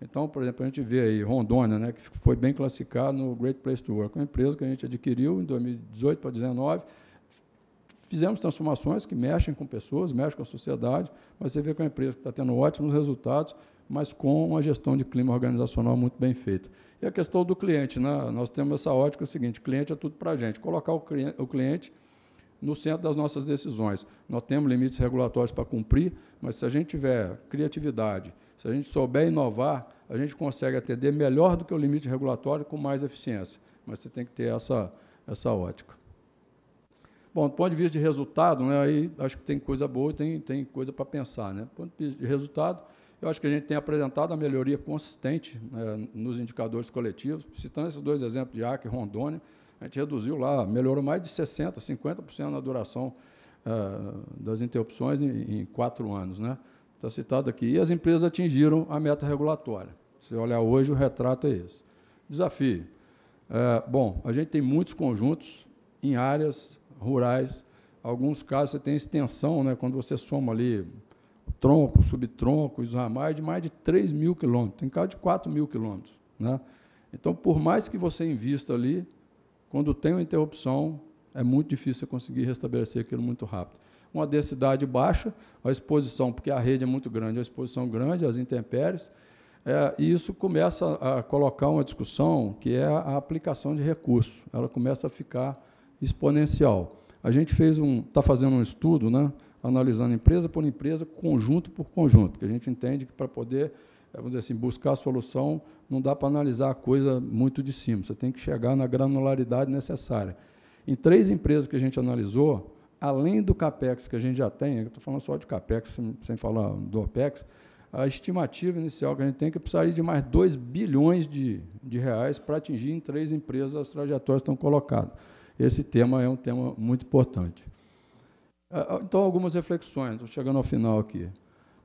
Então, por exemplo, a gente vê aí Rondônia, né, que foi bem classificado no Great Place to Work, uma empresa que a gente adquiriu em 2018 para 2019, fizemos transformações que mexem com pessoas, mexem com a sociedade, mas você vê que é uma empresa que está tendo ótimos resultados, mas com uma gestão de clima organizacional muito bem feita. E a questão do cliente, né? nós temos essa ótica é seguinte, cliente é tudo para a gente, colocar o cliente no centro das nossas decisões. Nós temos limites regulatórios para cumprir, mas se a gente tiver criatividade, se a gente souber inovar, a gente consegue atender melhor do que o limite regulatório com mais eficiência. Mas você tem que ter essa, essa ótica. Bom, do ponto de vista de resultado, né, aí acho que tem coisa boa e tem, tem coisa para pensar. Né? Do ponto de vista de resultado, eu acho que a gente tem apresentado a melhoria consistente né, nos indicadores coletivos. Citando esses dois exemplos de Acre e Rondônia, a gente reduziu lá, melhorou mais de 60%, 50% na duração uh, das interrupções em, em, quatro anos. Né? Está citado aqui. E as empresas atingiram a meta regulatória. Se olhar hoje, o retrato é esse. Desafio. Uh, bom, a gente tem muitos conjuntos em áreas rurais. Alguns casos você tem extensão, né, quando você soma ali tronco, subtronco, os ramais de mais de 3 mil quilômetros, tem carro de 4 mil quilômetros. Né? Então, por mais que você invista ali, quando tem uma interrupção, é muito difícil conseguir restabelecer aquilo muito rápido. Uma densidade baixa, a exposição, porque a rede é muito grande, a exposição grande, as intempéries, é, e isso começa a colocar uma discussão que é a aplicação de recursos. Ela começa a ficar exponencial. A gente fez um, está fazendo um estudo, né, analisando empresa por empresa, conjunto por conjunto, porque a gente entende que para poder, eh, vamos dizer assim, buscar a solução, não dá para analisar a coisa muito de cima, você tem que chegar na granularidade necessária. Em três empresas que a gente analisou, além do CAPEX que a gente já tem, eu estou falando só de CAPEX, sem, sem falar do OPEX, a estimativa inicial que a gente tem é que precisaria de mais 2 bilhões de, de reais para atingir em três empresas as trajetórias que estão colocadas. Esse tema é um tema muito importante. É, é, então, algumas reflexões, estou chegando ao final aqui.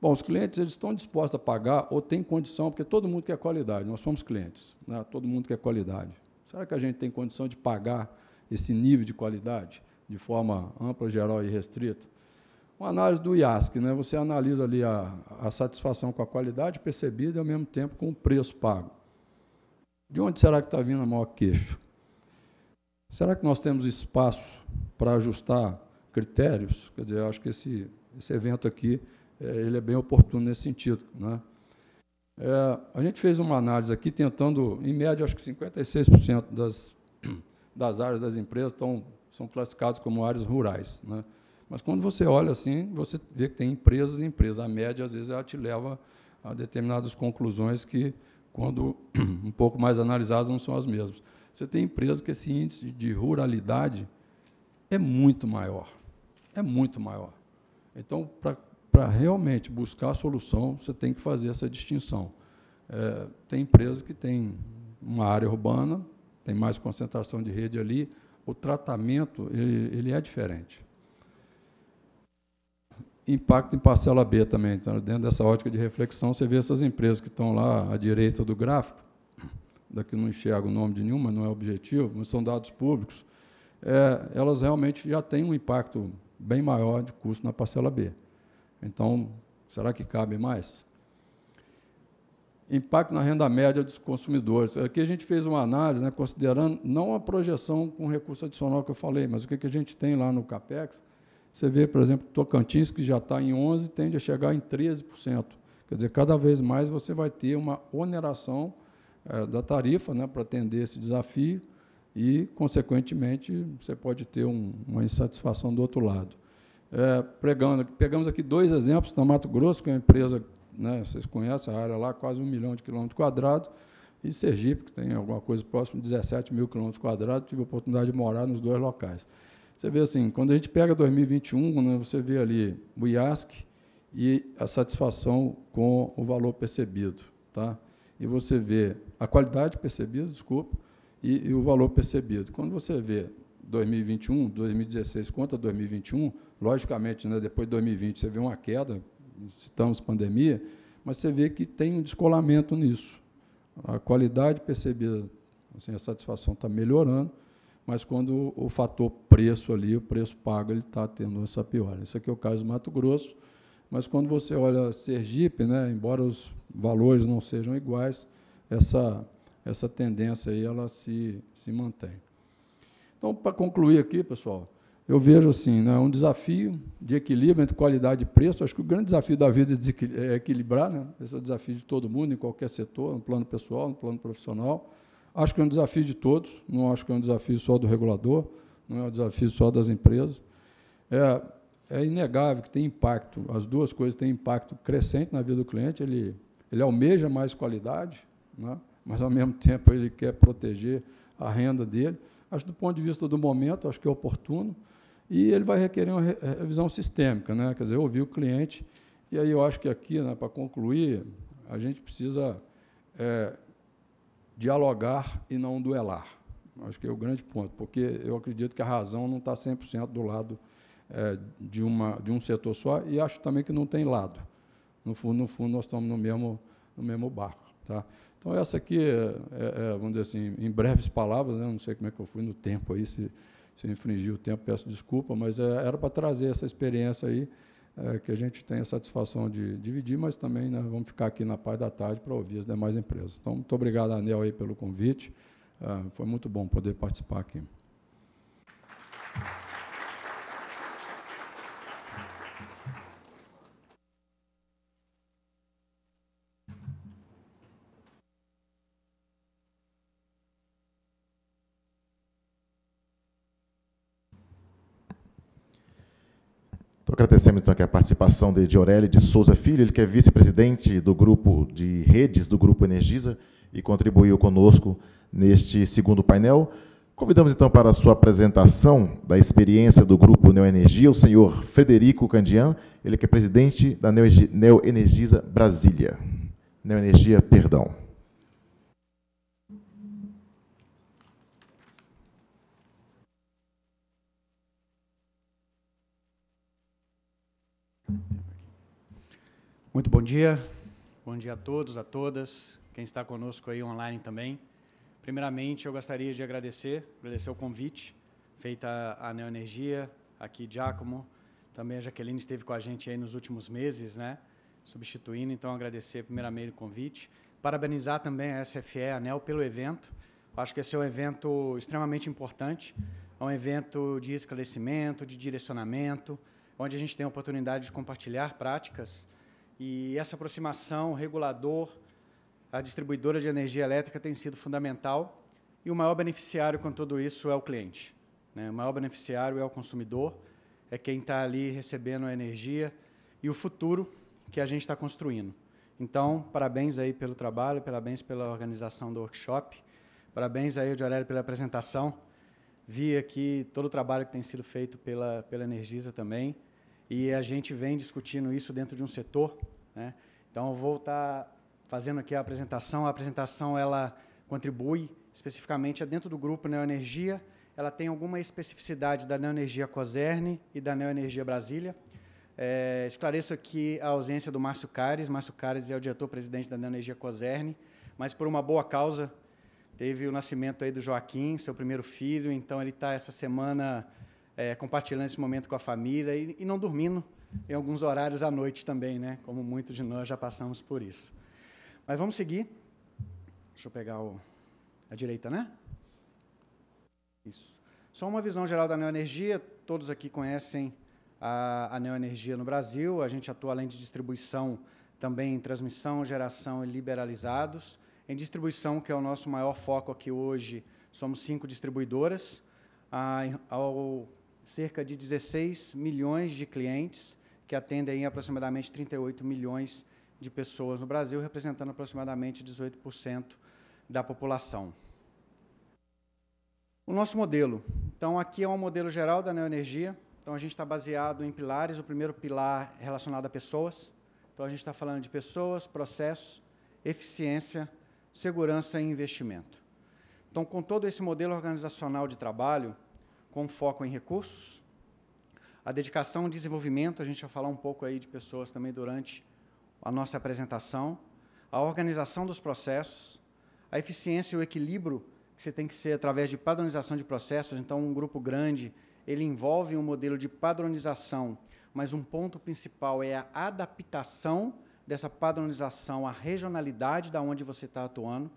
Bom, os clientes eles estão dispostos a pagar ou têm condição, porque todo mundo quer qualidade, nós somos clientes, né? todo mundo quer qualidade. Será que a gente tem condição de pagar esse nível de qualidade de forma ampla, geral e restrita? Uma análise do IASC, né? você analisa ali a, a satisfação com a qualidade percebida e, ao mesmo tempo, com o preço pago. De onde será que está vindo a maior queixa? Será que nós temos espaço para ajustar critérios, quer dizer, acho que esse, esse evento aqui é, ele é bem oportuno nesse sentido. Né? É, a gente fez uma análise aqui tentando, em média, acho que 56% das, <clears throat> das áreas das empresas estão, são classificadas como áreas rurais. Né? Mas quando você olha assim, você vê que tem empresas e empresas. A média, às vezes, ela te leva a determinadas conclusões que, quando <clears throat> um pouco mais analisadas, não são as mesmas. Você tem empresas que esse índice de ruralidade é muito maior é muito maior. Então, para realmente buscar a solução, você tem que fazer essa distinção. É, tem empresa que tem uma área urbana, tem mais concentração de rede ali, o tratamento ele, ele é diferente. Impacto em parcela B também. Então, dentro dessa ótica de reflexão, você vê essas empresas que estão lá à direita do gráfico, daqui não enxergo o nome de nenhuma, não é objetivo, mas são dados públicos, é, elas realmente já têm um impacto bem maior de custo na parcela B. Então, será que cabe mais? Impacto na renda média dos consumidores. Aqui a gente fez uma análise, né, considerando não a projeção com recurso adicional que eu falei, mas o que, que a gente tem lá no CAPEX. Você vê, por exemplo, Tocantins, que já está em 11%, tende a chegar em 13%. Quer dizer, cada vez mais você vai ter uma oneração é, da tarifa né, para atender esse desafio e, consequentemente, você pode ter um, uma insatisfação do outro lado. É, pregando, pegamos aqui dois exemplos na Mato Grosso, que é uma empresa, né, vocês conhecem a área lá, quase um milhão de quilômetros quadrados, e Sergipe, que tem alguma coisa próximo de 17 mil quilômetros quadrados, tive a oportunidade de morar nos dois locais. Você vê assim, quando a gente pega 2021, né, você vê ali o IASC e a satisfação com o valor percebido, tá? E você vê a qualidade percebida, desculpa, e, e o valor percebido. Quando você vê 2021, 2016 contra 2021, logicamente, né, depois de 2020 você vê uma queda, citamos pandemia, mas você vê que tem um descolamento nisso. A qualidade percebida, assim, a satisfação está melhorando, mas quando o fator preço ali, o preço pago, ele está tendo essa piora. Isso aqui é o caso do Mato Grosso, mas quando você olha Sergipe, né, embora os valores não sejam iguais, essa essa tendência aí ela se, se mantém. Então, para concluir aqui, pessoal, eu vejo assim, né, um desafio de equilíbrio entre qualidade e preço. Acho que o grande desafio da vida é, é equilibrar, né? esse é o desafio de todo mundo, em qualquer setor, no plano pessoal, no plano profissional. Acho que é um desafio de todos, não acho que é um desafio só do regulador, não é um desafio só das empresas. É, é inegável que tem impacto, as duas coisas têm impacto crescente na vida do cliente, ele, ele almeja mais qualidade, né? mas ao mesmo tempo ele quer proteger a renda dele. Acho do ponto de vista do momento, acho que é oportuno, e ele vai requerer uma eh, revisão sistêmica, né? quer dizer, ouvir o cliente. E aí eu acho que aqui, né, para concluir, a gente precisa é, dialogar e não duelar. Acho que é o grande ponto, porque eu acredito que a razão não está 100% do lado é, de, uma, de um setor só, e acho também que não tem lado. No fundo, no fundo nós estamos no mesmo, no mesmo barco. Tá? Então, essa aqui, é, é, é, vamos dizer assim, em breves palavras, né, não sei como é que eu fui no tempo aí, se, se eu infringi o tempo, peço desculpa, mas é, era para trazer essa experiência aí, é, que a gente tem a satisfação de dividir, mas também né, vamos ficar aqui na paz da tarde para ouvir as demais empresas. Então, muito obrigado, Anel, aí, pelo convite. Ah, foi muito bom poder participar aqui.
Agradecemos então aqui a participação de Diorelli de Souza Filho, ele que é vice-presidente do grupo de redes do Grupo Energisa e contribuiu conosco neste segundo painel. Convidamos então para a sua apresentação da experiência do grupo Neoenergia o senhor Frederico Candian, ele que é presidente da Neoenergisa Brasília. Neoenergia, perdão.
Muito bom dia. Bom dia a todos, a todas, quem está conosco aí online também. Primeiramente, eu gostaria de agradecer, agradecer o convite feito à Neoenergia, aqui Giacomo, também a Jaqueline esteve com a gente aí nos últimos meses, né? Substituindo, então agradecer primeiramente o convite. Parabenizar também a SFE, a ANEL, pelo evento. Eu acho que esse é um evento extremamente importante, é um evento de esclarecimento, de direcionamento, onde a gente tem a oportunidade de compartilhar práticas e essa aproximação, regulador, a distribuidora de energia elétrica tem sido fundamental. E o maior beneficiário com tudo isso é o cliente. Né? O maior beneficiário é o consumidor, é quem está ali recebendo a energia e o futuro que a gente está construindo. Então, parabéns aí pelo trabalho, parabéns pela organização do workshop, parabéns aí, Diorélio, pela apresentação. Vi aqui todo o trabalho que tem sido feito pela, pela Energisa também e a gente vem discutindo isso dentro de um setor. Né? Então, eu vou estar tá fazendo aqui a apresentação. A apresentação ela contribui especificamente é dentro do grupo Neoenergia. Ela tem alguma especificidade da Neoenergia Coserne e da Neoenergia Brasília. É, esclareço aqui a ausência do Márcio Cares. Márcio Cares é o diretor-presidente da Neoenergia Coserne, mas por uma boa causa. Teve o nascimento aí do Joaquim, seu primeiro filho, então ele está essa semana é, compartilhando esse momento com a família e, e, não dormindo em alguns horários à noite também, né? Como muitos de nós já passamos por isso. Mas vamos seguir. Deixa eu pegar o, a direita, né? Isso. Só uma visão geral da neoenergia. Todos aqui conhecem a, a neoenergia no Brasil. A gente atua além de distribuição também em transmissão, geração e liberalizados. Em distribuição, que é o nosso maior foco aqui hoje, somos cinco distribuidoras. Ah, ao cerca de 16 milhões de clientes que atendem aproximadamente 38 milhões de pessoas no Brasil, representando aproximadamente 18% da população. O nosso modelo. Então, aqui é um modelo geral da neoenergia. Então, a gente está baseado em pilares. O primeiro pilar relacionado a pessoas. Então, a gente está falando de pessoas, processos, eficiência, segurança e investimento. Então, com todo esse modelo organizacional de trabalho, com foco em recursos. A dedicação ao desenvolvimento, a gente vai falar um pouco aí de pessoas também durante a nossa apresentação. A organização dos processos, a eficiência e o equilíbrio que você tem que ser através de padronização de processos. Então, um grupo grande, ele envolve um modelo de padronização, mas um ponto principal é a adaptação dessa padronização à regionalidade da onde você está atuando.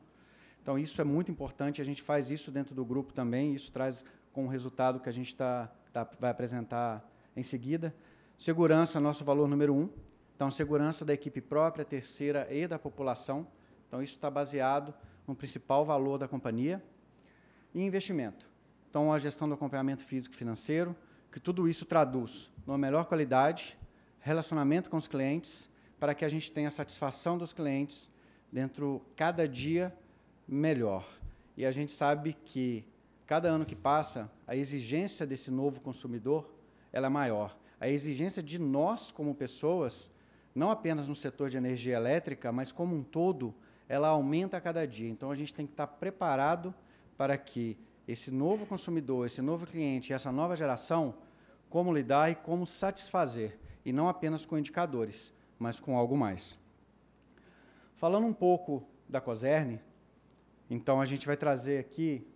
Então, isso é muito importante, a gente faz isso dentro do grupo também, isso traz com o resultado que a gente tá, tá, vai apresentar em seguida. Segurança, nosso valor número um. Então, segurança da equipe própria, terceira e da população. Então, isso está baseado no principal valor da companhia. E investimento. Então, a gestão do acompanhamento físico financeiro, que tudo isso traduz numa melhor qualidade, relacionamento com os clientes, para que a gente tenha a satisfação dos clientes dentro cada dia melhor. E a gente sabe que Cada ano que passa, a exigência desse novo consumidor ela é maior. A exigência de nós como pessoas, não apenas no setor de energia elétrica, mas como um todo, ela aumenta a cada dia. Então a gente tem que estar preparado para que esse novo consumidor, esse novo cliente, essa nova geração, como lidar e como satisfazer, e não apenas com indicadores, mas com algo mais. Falando um pouco da COSERN, então a gente vai trazer aqui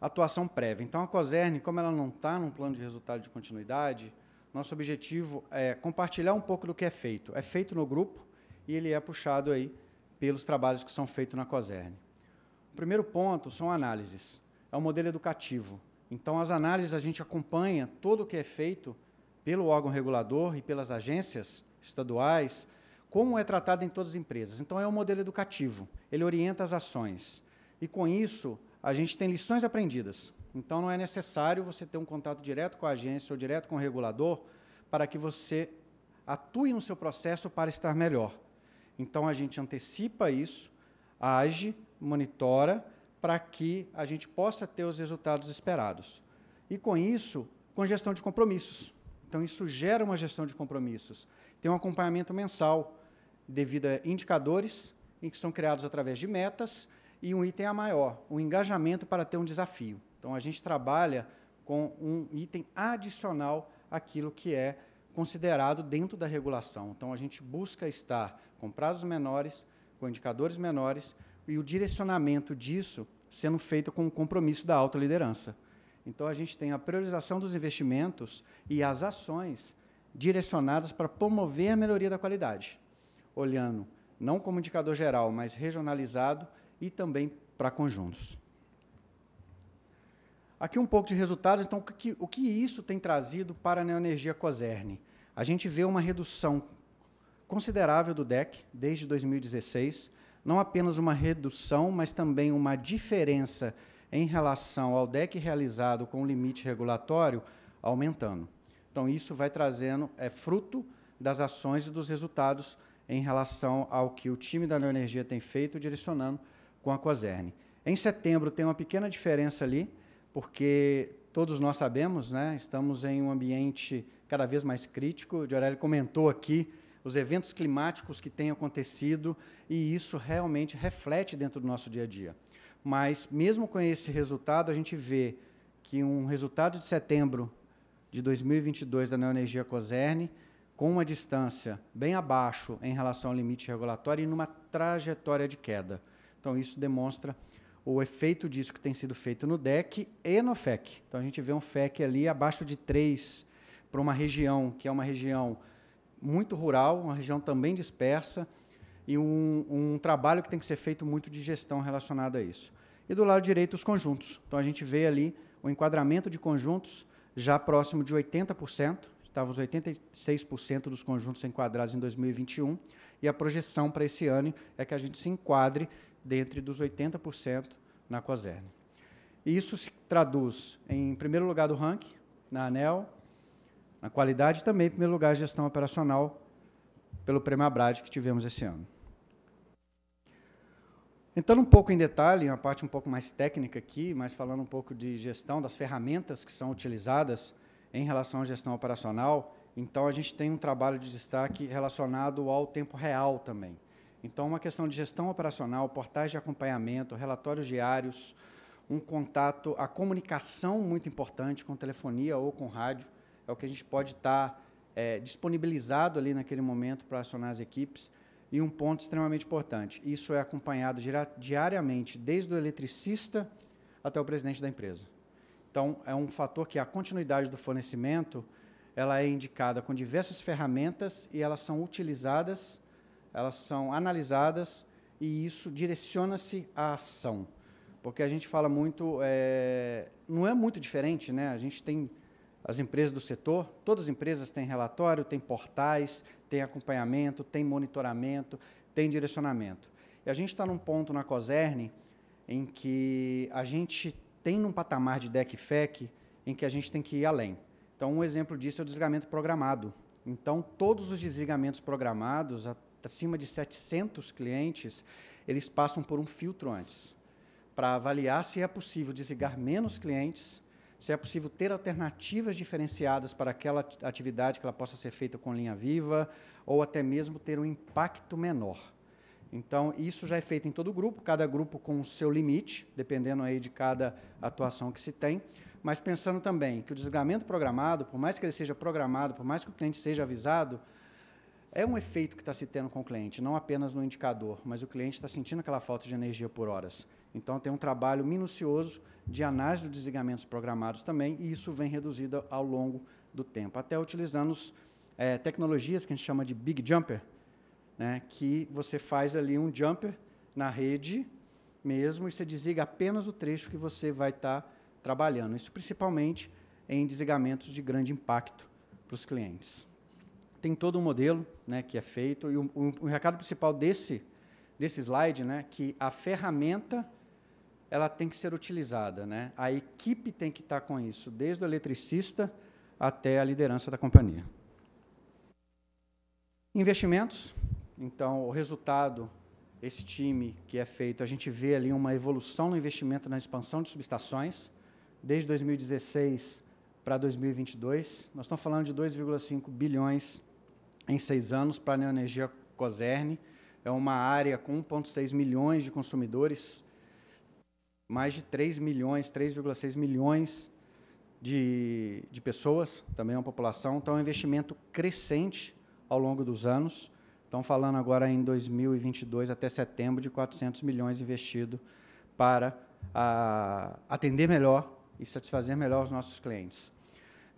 atuação prévia. Então, a COSERN, como ela não está num plano de resultado de continuidade, nosso objetivo é compartilhar um pouco do que é feito. É feito no grupo e ele é puxado aí pelos trabalhos que são feitos na COSERN. O primeiro ponto são análises. É um modelo educativo. Então, as análises a gente acompanha todo o que é feito pelo órgão regulador e pelas agências estaduais, como é tratado em todas as empresas. Então, é um modelo educativo. Ele orienta as ações. E com isso, a gente tem lições aprendidas. Então, não é necessário você ter um contato direto com a agência ou direto com o regulador para que você atue no seu processo para estar melhor. Então, a gente antecipa isso, age, monitora, para que a gente possa ter os resultados esperados. E com isso, com gestão de compromissos. Então, isso gera uma gestão de compromissos. Tem um acompanhamento mensal devido a indicadores em que são criados através de metas e um item a maior, o engajamento para ter um desafio. Então, a gente trabalha com um item adicional àquilo que é considerado dentro da regulação. Então, a gente busca estar com prazos menores, com indicadores menores e o direcionamento disso sendo feito com o compromisso da autoliderança. Então, a gente tem a priorização dos investimentos e as ações direcionadas para promover a melhoria da qualidade, olhando não como indicador geral, mas regionalizado e também para conjuntos. Aqui um pouco de resultados, então, que, o que isso tem trazido para a Neoenergia Cozerne? A gente vê uma redução considerável do DEC desde 2016, não apenas uma redução, mas também uma diferença em relação ao DEC realizado com o limite regulatório aumentando. Então, isso vai trazendo, é fruto das ações e dos resultados em relação ao que o time da Neoenergia tem feito, direcionando com a Cosern. Em setembro tem uma pequena diferença ali, porque todos nós sabemos, né, estamos em um ambiente cada vez mais crítico. O Diorelli comentou aqui os eventos climáticos que têm acontecido e isso realmente reflete dentro do nosso dia a dia. Mas mesmo com esse resultado, a gente vê que um resultado de setembro de 2022 da Neoenergia Cosern, com uma distância bem abaixo em relação ao limite regulatório e numa trajetória de queda. Então, isso demonstra o efeito disso que tem sido feito no DEC e no FEC. Então, a gente vê um FEC ali abaixo de 3 para uma região que é uma região muito rural, uma região também dispersa, e um, um trabalho que tem que ser feito muito de gestão relacionada a isso. E do lado direito, os conjuntos. Então, a gente vê ali o enquadramento de conjuntos já próximo de 80%, estavam os 86% dos conjuntos enquadrados em 2021, e a projeção para esse ano é que a gente se enquadre dentre dos 80% na COSERN. E isso se traduz em primeiro lugar do ranking, na ANEL, na qualidade também em primeiro lugar a gestão operacional pelo Prêmio Abrad que tivemos esse ano. Entrando um pouco em detalhe, uma parte um pouco mais técnica aqui, mas falando um pouco de gestão, das ferramentas que são utilizadas em relação à gestão operacional, então a gente tem um trabalho de destaque relacionado ao tempo real também. Então, uma questão de gestão operacional, portais de acompanhamento, relatórios diários, um contato, a comunicação muito importante com telefonia ou com rádio, é o que a gente pode estar tá, é, disponibilizado ali naquele momento para acionar as equipes. E um ponto extremamente importante: isso é acompanhado diariamente, desde o eletricista até o presidente da empresa. Então, é um fator que a continuidade do fornecimento ela é indicada com diversas ferramentas e elas são utilizadas elas são analisadas e isso direciona-se à ação. Porque a gente fala muito, é, não é muito diferente, né? A gente tem as empresas do setor, todas as empresas têm relatório, têm portais, têm acompanhamento, têm monitoramento, têm direcionamento. E a gente está num ponto na COSERN em que a gente tem num patamar de DECFEC em que a gente tem que ir além. Então, um exemplo disso é o desligamento programado. Então, todos os desligamentos programados, acima de 700 clientes, eles passam por um filtro antes, para avaliar se é possível desligar menos clientes, se é possível ter alternativas diferenciadas para aquela atividade que ela possa ser feita com linha viva, ou até mesmo ter um impacto menor. Então, isso já é feito em todo o grupo, cada grupo com o seu limite, dependendo aí de cada atuação que se tem. Mas pensando também que o desligamento programado, por mais que ele seja programado, por mais que o cliente seja avisado, é um efeito que está se tendo com o cliente, não apenas no indicador, mas o cliente está sentindo aquela falta de energia por horas. Então, tem um trabalho minucioso de análise dos desligamentos programados também, e isso vem reduzido ao longo do tempo, até utilizando os, é, tecnologias que a gente chama de Big Jumper, né, que você faz ali um jumper na rede mesmo e você desliga apenas o trecho que você vai estar tá trabalhando. Isso principalmente em desligamentos de grande impacto para os clientes tem todo um modelo né, que é feito. E o, o, o recado principal desse, desse slide né, que a ferramenta ela tem que ser utilizada. Né? A equipe tem que estar com isso, desde o eletricista até a liderança da companhia. Investimentos. Então, o resultado, esse time que é feito, a gente vê ali uma evolução no investimento na expansão de subestações, desde 2016 para 2022. Nós estamos falando de 2,5 bilhões em seis anos para a Neoenergia Coserne. É uma área com 1,6 milhões de consumidores, mais de 3 milhões, 3,6 milhões de, de pessoas, também é uma população. Então, é um investimento crescente ao longo dos anos. Estão falando agora em 2022 até setembro de 400 milhões investido para a, ah, atender melhor e satisfazer melhor os nossos clientes.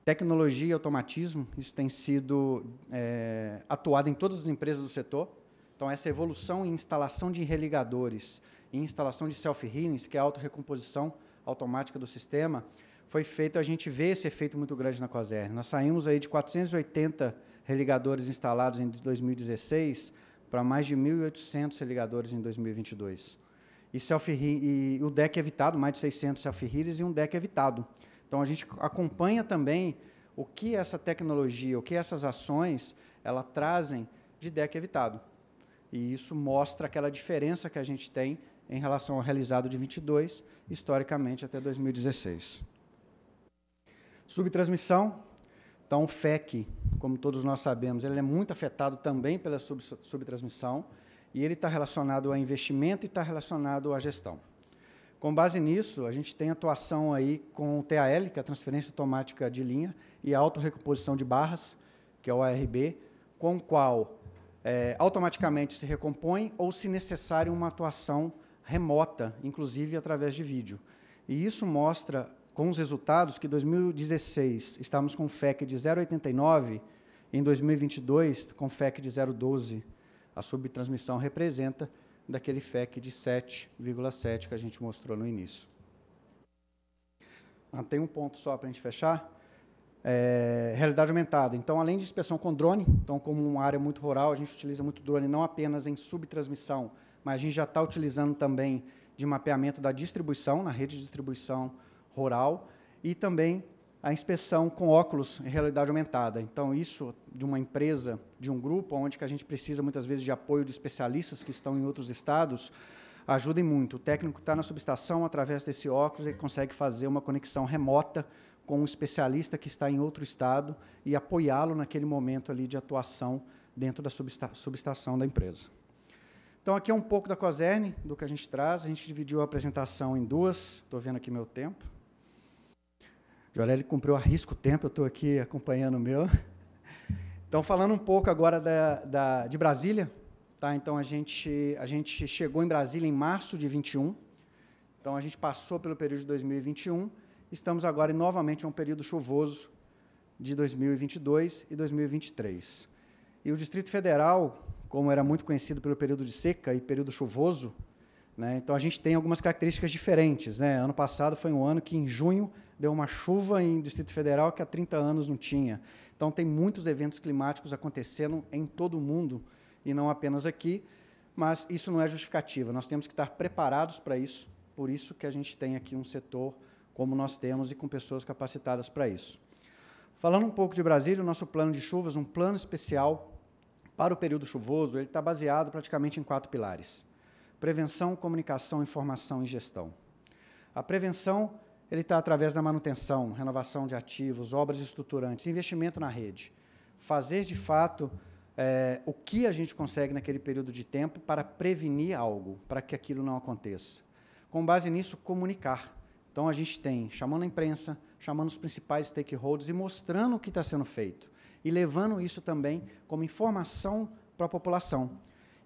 Tecnologia e automatismo, isso tem sido é, atuado em todas as empresas do setor. Então, essa evolução em instalação de religadores e instalação de self-healings, que é a autorrecomposição automática do sistema, foi feito, a gente vê esse efeito muito grande na Quasern. Nós saímos aí de 480 religadores instalados em 2016 para mais de 1.800 religadores em 2022. E, self e o deck evitado, mais de 600 self healings e um deck evitado. Então a gente acompanha também o que essa tecnologia, o que essas ações, ela trazem de DEC evitado. E isso mostra aquela diferença que a gente tem em relação ao realizado de 22, historicamente até 2016. Subtransmissão. Então, o FEC, como todos nós sabemos, ele é muito afetado também pela sub subtransmissão e ele está relacionado a investimento e está relacionado à gestão. Com base nisso, a gente tem atuação aí com o TAL, que é a transferência automática de linha, e a autorrecomposição de barras, que é o ARB, com o qual é, automaticamente se recompõe ou, se necessário, uma atuação remota, inclusive através de vídeo. E isso mostra, com os resultados, que em 2016 estávamos com FEC de 0,89, em 2022, com FEC de 0,12. A subtransmissão representa daquele FEC de 7,7 que a gente mostrou no início. Ah, tem um ponto só para a gente fechar. É, realidade aumentada. Então, além de inspeção com drone, então como uma área muito rural, a gente utiliza muito drone não apenas em subtransmissão, mas a gente já está utilizando também de mapeamento da distribuição, na rede de distribuição rural, e também a inspeção com óculos em realidade aumentada. Então, isso de uma empresa, de um grupo, onde que a gente precisa muitas vezes de apoio de especialistas que estão em outros estados, ajudem muito. O técnico está na subestação, através desse óculos, ele consegue fazer uma conexão remota com um especialista que está em outro estado e apoiá-lo naquele momento ali de atuação dentro da subestação da empresa. Então, aqui é um pouco da COSERN, do que a gente traz. A gente dividiu a apresentação em duas. Estou vendo aqui meu tempo ele cumpriu a risco tempo, eu estou aqui acompanhando o meu. Então, falando um pouco agora da, da, de Brasília, tá? então a gente, a gente chegou em Brasília em março de 21, então a gente passou pelo período de 2021, estamos agora novamente em um período chuvoso de 2022 e 2023. E o Distrito Federal, como era muito conhecido pelo período de seca e período chuvoso, né? Então a gente tem algumas características diferentes. Né? Ano passado foi um ano que em junho deu uma chuva em Distrito Federal que há 30 anos não tinha. Então tem muitos eventos climáticos acontecendo em todo o mundo e não apenas aqui, mas isso não é justificativa. Nós temos que estar preparados para isso. Por isso que a gente tem aqui um setor como nós temos e com pessoas capacitadas para isso. Falando um pouco de Brasília, o nosso plano de chuvas, um plano especial para o período chuvoso, ele está baseado praticamente em quatro pilares prevenção, comunicação, informação e gestão. A prevenção ele está através da manutenção, renovação de ativos, obras estruturantes, investimento na rede. Fazer de fato é, o que a gente consegue naquele período de tempo para prevenir algo, para que aquilo não aconteça. Com base nisso, comunicar. Então a gente tem chamando a imprensa, chamando os principais stakeholders e mostrando o que está sendo feito. E levando isso também como informação para a população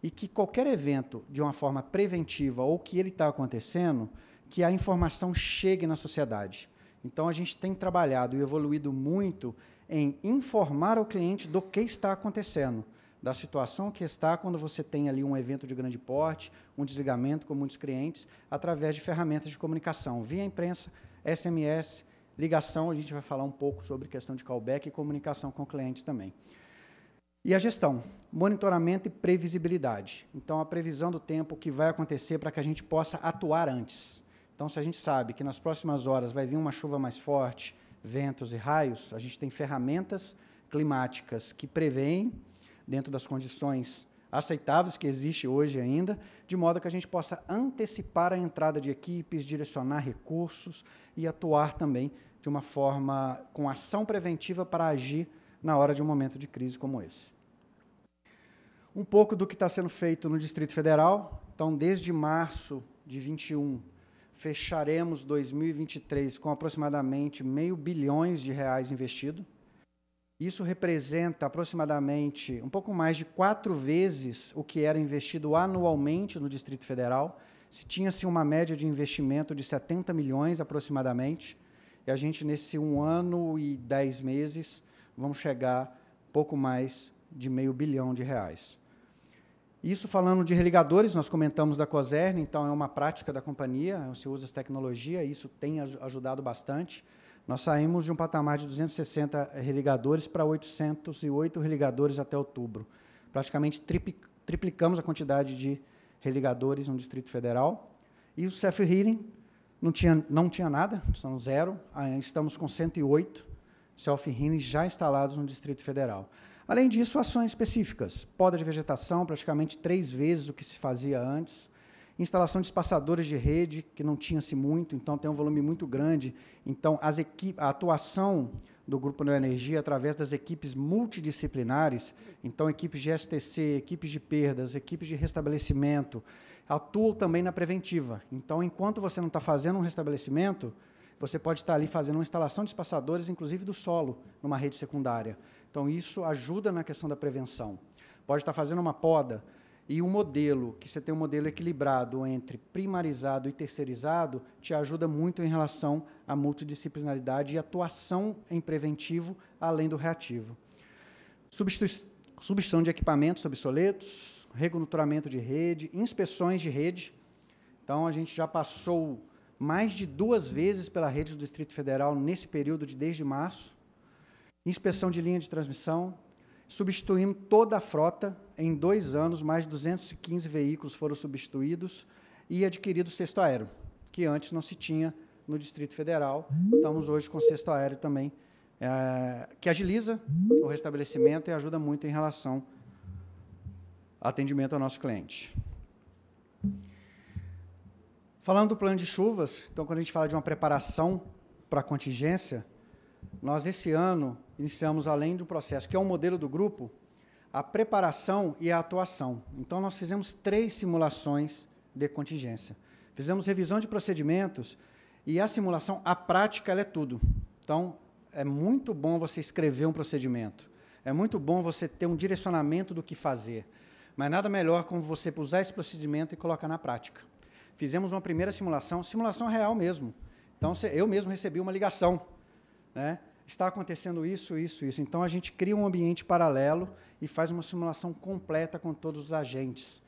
e que qualquer evento, de uma forma preventiva ou que ele está acontecendo, que a informação chegue na sociedade. Então a gente tem trabalhado e evoluído muito em informar o cliente do que está acontecendo, da situação que está quando você tem ali um evento de grande porte, um desligamento com muitos clientes, através de ferramentas de comunicação, via imprensa, SMS, ligação, a gente vai falar um pouco sobre questão de callback e comunicação com clientes também. E a gestão, monitoramento e previsibilidade. Então, a previsão do tempo que vai acontecer para que a gente possa atuar antes. Então, se a gente sabe que nas próximas horas vai vir uma chuva mais forte, ventos e raios, a gente tem ferramentas climáticas que preveem, dentro das condições aceitáveis que existe hoje ainda, de modo que a gente possa antecipar a entrada de equipes, direcionar recursos e atuar também de uma forma com ação preventiva para agir na hora de um momento de crise como esse um pouco do que está sendo feito no Distrito Federal. Então, desde março de 21, fecharemos 2023 com aproximadamente meio bilhões de reais investido. Isso representa aproximadamente um pouco mais de quatro vezes o que era investido anualmente no Distrito Federal. Se tinha-se uma média de investimento de 70 milhões aproximadamente, e a gente, nesse um ano e dez meses, vamos chegar pouco mais de meio bilhão de reais. Isso falando de religadores, nós comentamos da COSERN, então é uma prática da companhia, se usa essa tecnologia, isso tem ajudado bastante. Nós saímos de um patamar de 260 religadores para 808 religadores até outubro. Praticamente triplicamos a quantidade de religadores no Distrito Federal. E o Self Healing não tinha, não tinha nada, são zero. Ah, estamos com 108 Self Healing já instalados no Distrito Federal. Além disso, ações específicas: poda de vegetação, praticamente três vezes o que se fazia antes, instalação de espaçadores de rede, que não tinha-se muito, então tem um volume muito grande. Então, a atuação do Grupo Neoenergia através das equipes multidisciplinares, então equipes de STC, equipes de perdas, equipes de restabelecimento, atuam também na preventiva. Então, enquanto você não está fazendo um restabelecimento, você pode estar ali fazendo uma instalação de espaçadores, inclusive do solo, numa rede secundária. Então, isso ajuda na questão da prevenção. Pode estar fazendo uma poda e o um modelo, que você tem um modelo equilibrado entre primarizado e terceirizado, te ajuda muito em relação à multidisciplinaridade e atuação em preventivo, além do reativo. Substituição de equipamentos obsoletos, regulamento de rede, inspeções de rede. Então, a gente já passou mais de duas vezes pela rede do Distrito Federal nesse período de desde março, inspeção de linha de transmissão. Substituímos toda a frota. Em dois anos, mais de 215 veículos foram substituídos e adquirido o sexto aéreo, que antes não se tinha no Distrito Federal. Estamos hoje com o sexto aéreo também, é, que agiliza o restabelecimento e ajuda muito em relação ao atendimento ao nosso cliente. Falando do plano de chuvas, então, quando a gente fala de uma preparação para a contingência, nós, esse ano, iniciamos, além de um processo que é um modelo do grupo, a preparação e a atuação. Então, nós fizemos três simulações de contingência. Fizemos revisão de procedimentos e a simulação, a prática, ela é tudo. Então, é muito bom você escrever um procedimento. É muito bom você ter um direcionamento do que fazer. Mas nada melhor como você usar esse procedimento e colocar na prática. Fizemos uma primeira simulação, simulação real mesmo. Então, eu mesmo recebi uma ligação né? Está acontecendo isso, isso, isso. Então a gente cria um ambiente paralelo e faz uma simulação completa com todos os agentes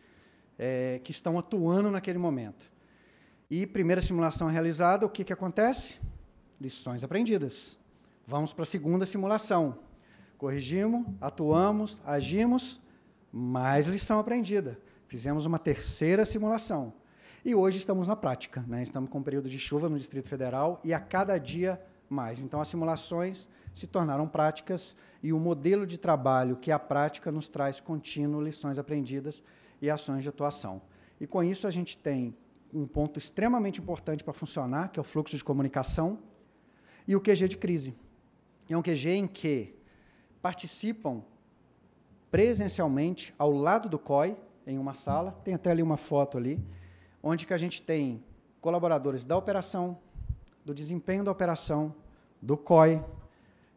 é, que estão atuando naquele momento. E primeira simulação realizada, o que, que acontece? Lições aprendidas. Vamos para a segunda simulação. Corrigimos, atuamos, agimos, mais lição aprendida. Fizemos uma terceira simulação. E hoje estamos na prática. Né? Estamos com um período de chuva no Distrito Federal e a cada dia mais. Então, as simulações se tornaram práticas e o modelo de trabalho que a prática nos traz contínuo, lições aprendidas e ações de atuação. E com isso, a gente tem um ponto extremamente importante para funcionar, que é o fluxo de comunicação, e o QG de crise. É um QG em que participam presencialmente ao lado do COI, em uma sala, tem até ali uma foto ali, onde que a gente tem colaboradores da operação, do desempenho da operação, do COI,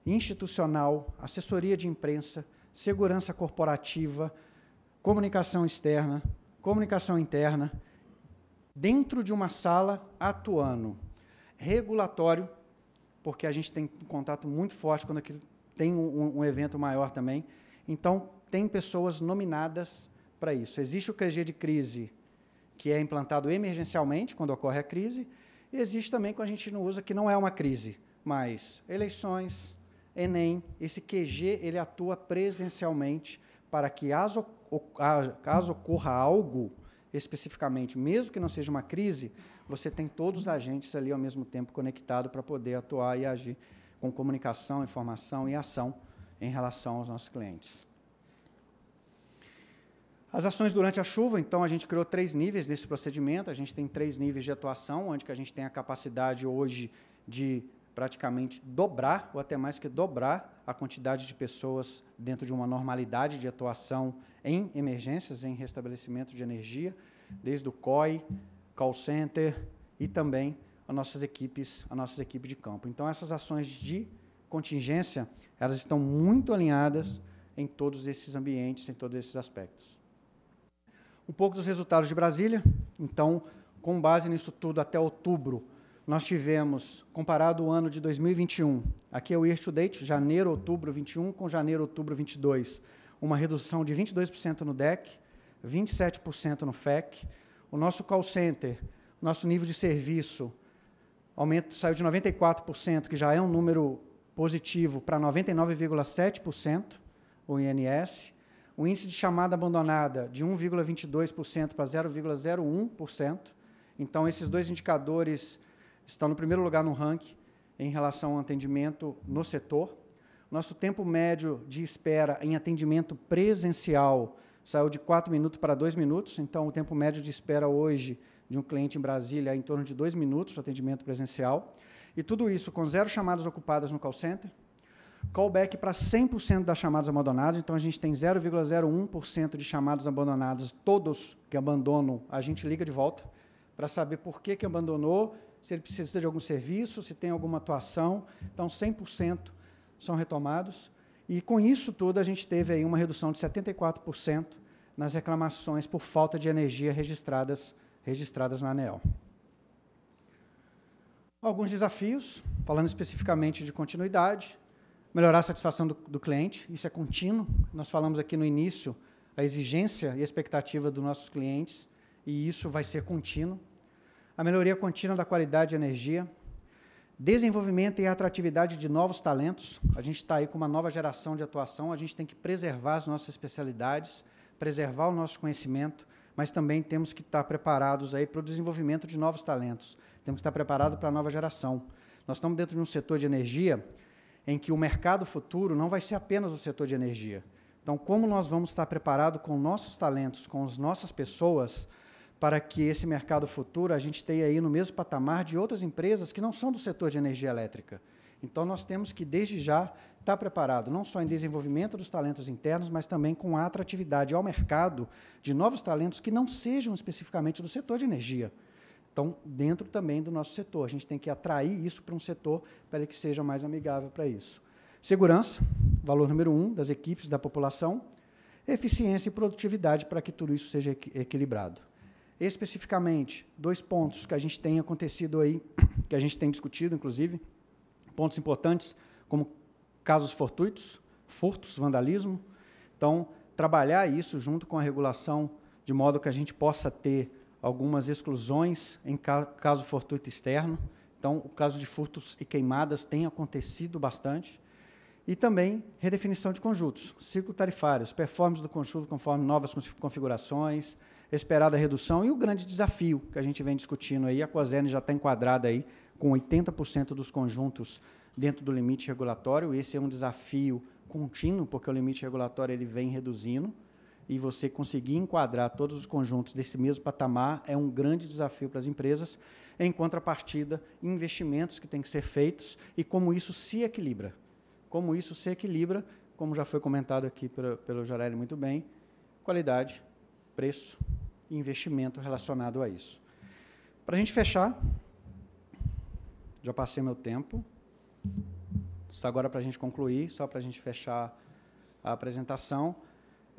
institucional, assessoria de imprensa, segurança corporativa, comunicação externa, comunicação interna, dentro de uma sala atuando. Regulatório, porque a gente tem um contato muito forte quando tem um, um evento maior também. Então, tem pessoas nominadas para isso. Existe o CRG de crise, que é implantado emergencialmente, quando ocorre a crise, existe também que a gente não usa, que não é uma crise, mas eleições, Enem, esse QG, ele atua presencialmente para que caso, caso ocorra algo especificamente, mesmo que não seja uma crise, você tem todos os agentes ali ao mesmo tempo conectados para poder atuar e agir com comunicação, informação e ação em relação aos nossos clientes. As ações durante a chuva, então, a gente criou três níveis nesse procedimento. A gente tem três níveis de atuação, onde que a gente tem a capacidade hoje de praticamente dobrar, ou até mais que dobrar, a quantidade de pessoas dentro de uma normalidade de atuação em emergências, em restabelecimento de energia, desde o COI, call center e também as nossas equipes, as nossas equipes de campo. Então, essas ações de contingência, elas estão muito alinhadas em todos esses ambientes, em todos esses aspectos um pouco dos resultados de Brasília. Então, com base nisso tudo, até outubro, nós tivemos, comparado o ano de 2021, aqui é o year to date, janeiro, outubro 21 com janeiro, outubro 22, uma redução de 22% no DEC, 27% no FEC. O nosso call center, nosso nível de serviço, aumento saiu de 94%, que já é um número positivo, para 99,7% o INS o índice de chamada abandonada de 1,22% para 0,01%. Então, esses dois indicadores estão no primeiro lugar no ranking em relação ao atendimento no setor. Nosso tempo médio de espera em atendimento presencial saiu de 4 minutos para 2 minutos, então o tempo médio de espera hoje de um cliente em Brasília é em torno de 2 minutos, de atendimento presencial. E tudo isso com zero chamadas ocupadas no call center, Callback para 100% das chamadas abandonadas, então a gente tem 0,01% de chamadas abandonadas, todos que abandonam, a gente liga de volta para saber por que, que abandonou, se ele precisa de algum serviço, se tem alguma atuação. Então, 100% são retomados. E com isso tudo, a gente teve aí uma redução de 74% nas reclamações por falta de energia registradas, registradas na ANEEL. Alguns desafios, falando especificamente de continuidade melhorar a satisfação do, do cliente, isso é contínuo. Nós falamos aqui no início a exigência e a expectativa dos nossos clientes, e isso vai ser contínuo. A melhoria contínua da qualidade de energia, desenvolvimento e atratividade de novos talentos. A gente está aí com uma nova geração de atuação, a gente tem que preservar as nossas especialidades, preservar o nosso conhecimento, mas também temos que estar tá preparados aí para o desenvolvimento de novos talentos. Temos que estar tá preparados para a nova geração. Nós estamos dentro de um setor de energia em que o mercado futuro não vai ser apenas o setor de energia. Então, como nós vamos estar preparados com nossos talentos, com as nossas pessoas, para que esse mercado futuro a gente tenha aí no mesmo patamar de outras empresas que não são do setor de energia elétrica? Então, nós temos que, desde já, estar preparado, não só em desenvolvimento dos talentos internos, mas também com a atratividade ao mercado de novos talentos que não sejam especificamente do setor de energia. Então, dentro também do nosso setor, a gente tem que atrair isso para um setor para que seja mais amigável para isso. Segurança, valor número um das equipes, da população. Eficiência e produtividade para que tudo isso seja equ equilibrado. Especificamente, dois pontos que a gente tem acontecido aí, <coughs> que a gente tem discutido, inclusive, pontos importantes, como casos fortuitos, furtos, vandalismo. Então, trabalhar isso junto com a regulação, de modo que a gente possa ter algumas exclusões em caso fortuito externo. Então, o caso de furtos e queimadas tem acontecido bastante. E também redefinição de conjuntos, ciclo tarifários, performance do conjunto conforme novas configurações, esperada redução e o grande desafio que a gente vem discutindo aí. A Coazen já está enquadrada aí com 80% dos conjuntos dentro do limite regulatório. Esse é um desafio contínuo, porque o limite regulatório ele vem reduzindo e você conseguir enquadrar todos os conjuntos desse mesmo patamar é um grande desafio para as empresas. Em contrapartida, investimentos que têm que ser feitos e como isso se equilibra. Como isso se equilibra, como já foi comentado aqui pelo, pelo Jarelli muito bem, qualidade, preço e investimento relacionado a isso. Para a gente fechar, já passei meu tempo. Só agora para a gente concluir, só para a gente fechar a apresentação.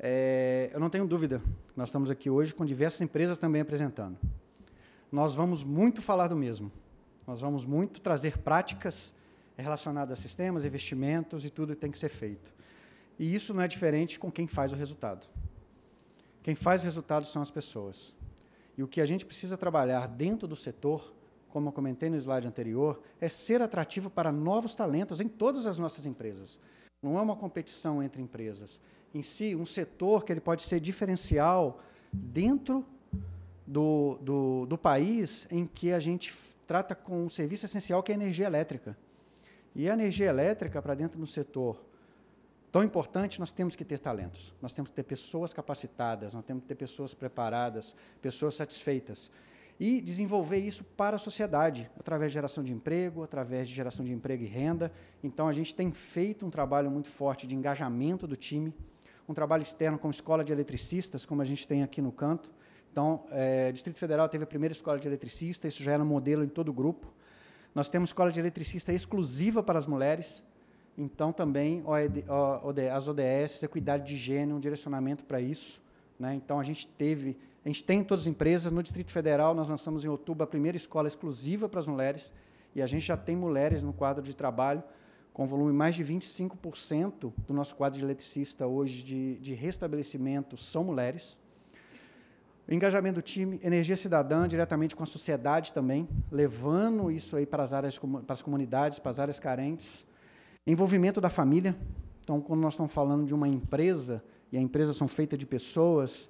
É, eu não tenho dúvida, nós estamos aqui hoje com diversas empresas também apresentando. Nós vamos muito falar do mesmo. Nós vamos muito trazer práticas relacionadas a sistemas, investimentos e tudo que tem que ser feito. E isso não é diferente com quem faz o resultado. Quem faz o resultado são as pessoas. E o que a gente precisa trabalhar dentro do setor, como eu comentei no slide anterior, é ser atrativo para novos talentos em todas as nossas empresas. Não é uma competição entre empresas, em si, um setor que ele pode ser diferencial dentro do, do, do país em que a gente trata com um serviço essencial que é a energia elétrica. E a energia elétrica, para dentro do setor tão importante, nós temos que ter talentos, nós temos que ter pessoas capacitadas, nós temos que ter pessoas preparadas, pessoas satisfeitas. E desenvolver isso para a sociedade, através de geração de emprego, através de geração de emprego e renda. Então, a gente tem feito um trabalho muito forte de engajamento do time, um trabalho externo com escola de eletricistas, como a gente tem aqui no canto. Então, é, Distrito Federal teve a primeira escola de eletricista, isso já era um modelo em todo o grupo. Nós temos escola de eletricista exclusiva para as mulheres, então também as ODS, equidade é de gênero, um direcionamento para isso. Né? Então, a gente teve, a gente tem em todas as empresas, no Distrito Federal nós lançamos em outubro a primeira escola exclusiva para as mulheres, e a gente já tem mulheres no quadro de trabalho, com volume mais de 25% do nosso quadro de eletricista hoje de, de restabelecimento são mulheres. Engajamento do time, energia cidadã diretamente com a sociedade também, levando isso aí para as áreas, para as comunidades, para as áreas carentes. Envolvimento da família. Então, quando nós estamos falando de uma empresa, e a empresa são feitas de pessoas,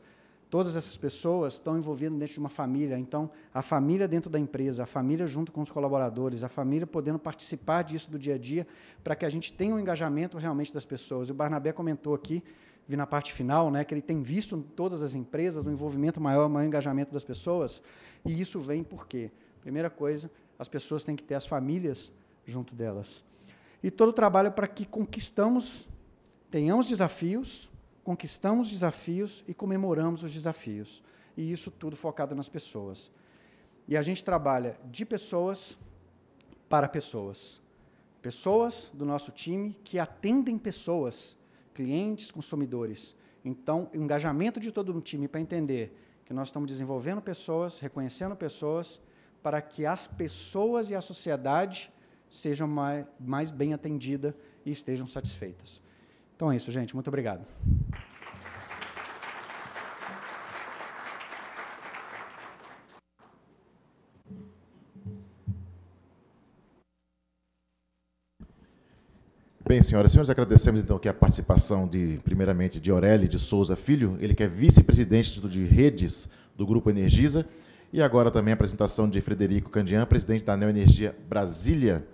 Todas essas pessoas estão envolvidas dentro de uma família, então a família dentro da empresa, a família junto com os colaboradores, a família podendo participar disso do dia a dia, para que a gente tenha um engajamento realmente das pessoas. O Barnabé comentou aqui, vi na parte final, né, que ele tem visto em todas as empresas um envolvimento maior, maior engajamento das pessoas, e isso vem por quê? Primeira coisa, as pessoas têm que ter as famílias junto delas. E todo o trabalho para que conquistamos, tenhamos desafios, conquistamos desafios e comemoramos os desafios. E isso tudo focado nas pessoas. E a gente trabalha de pessoas para pessoas. Pessoas do nosso time que atendem pessoas, clientes, consumidores. Então, engajamento de todo o time para entender que nós estamos desenvolvendo pessoas, reconhecendo pessoas, para que as pessoas e a sociedade sejam mais, mais bem atendida e estejam satisfeitas. Então é isso, gente. Muito obrigado.
Bem, senhoras e senhores, agradecemos então aqui a participação de, primeiramente, de Aureli de Souza Filho, ele que é vice-presidente de redes do Grupo Energisa, e agora também a apresentação de Frederico Candian, presidente da Neoenergia Brasília.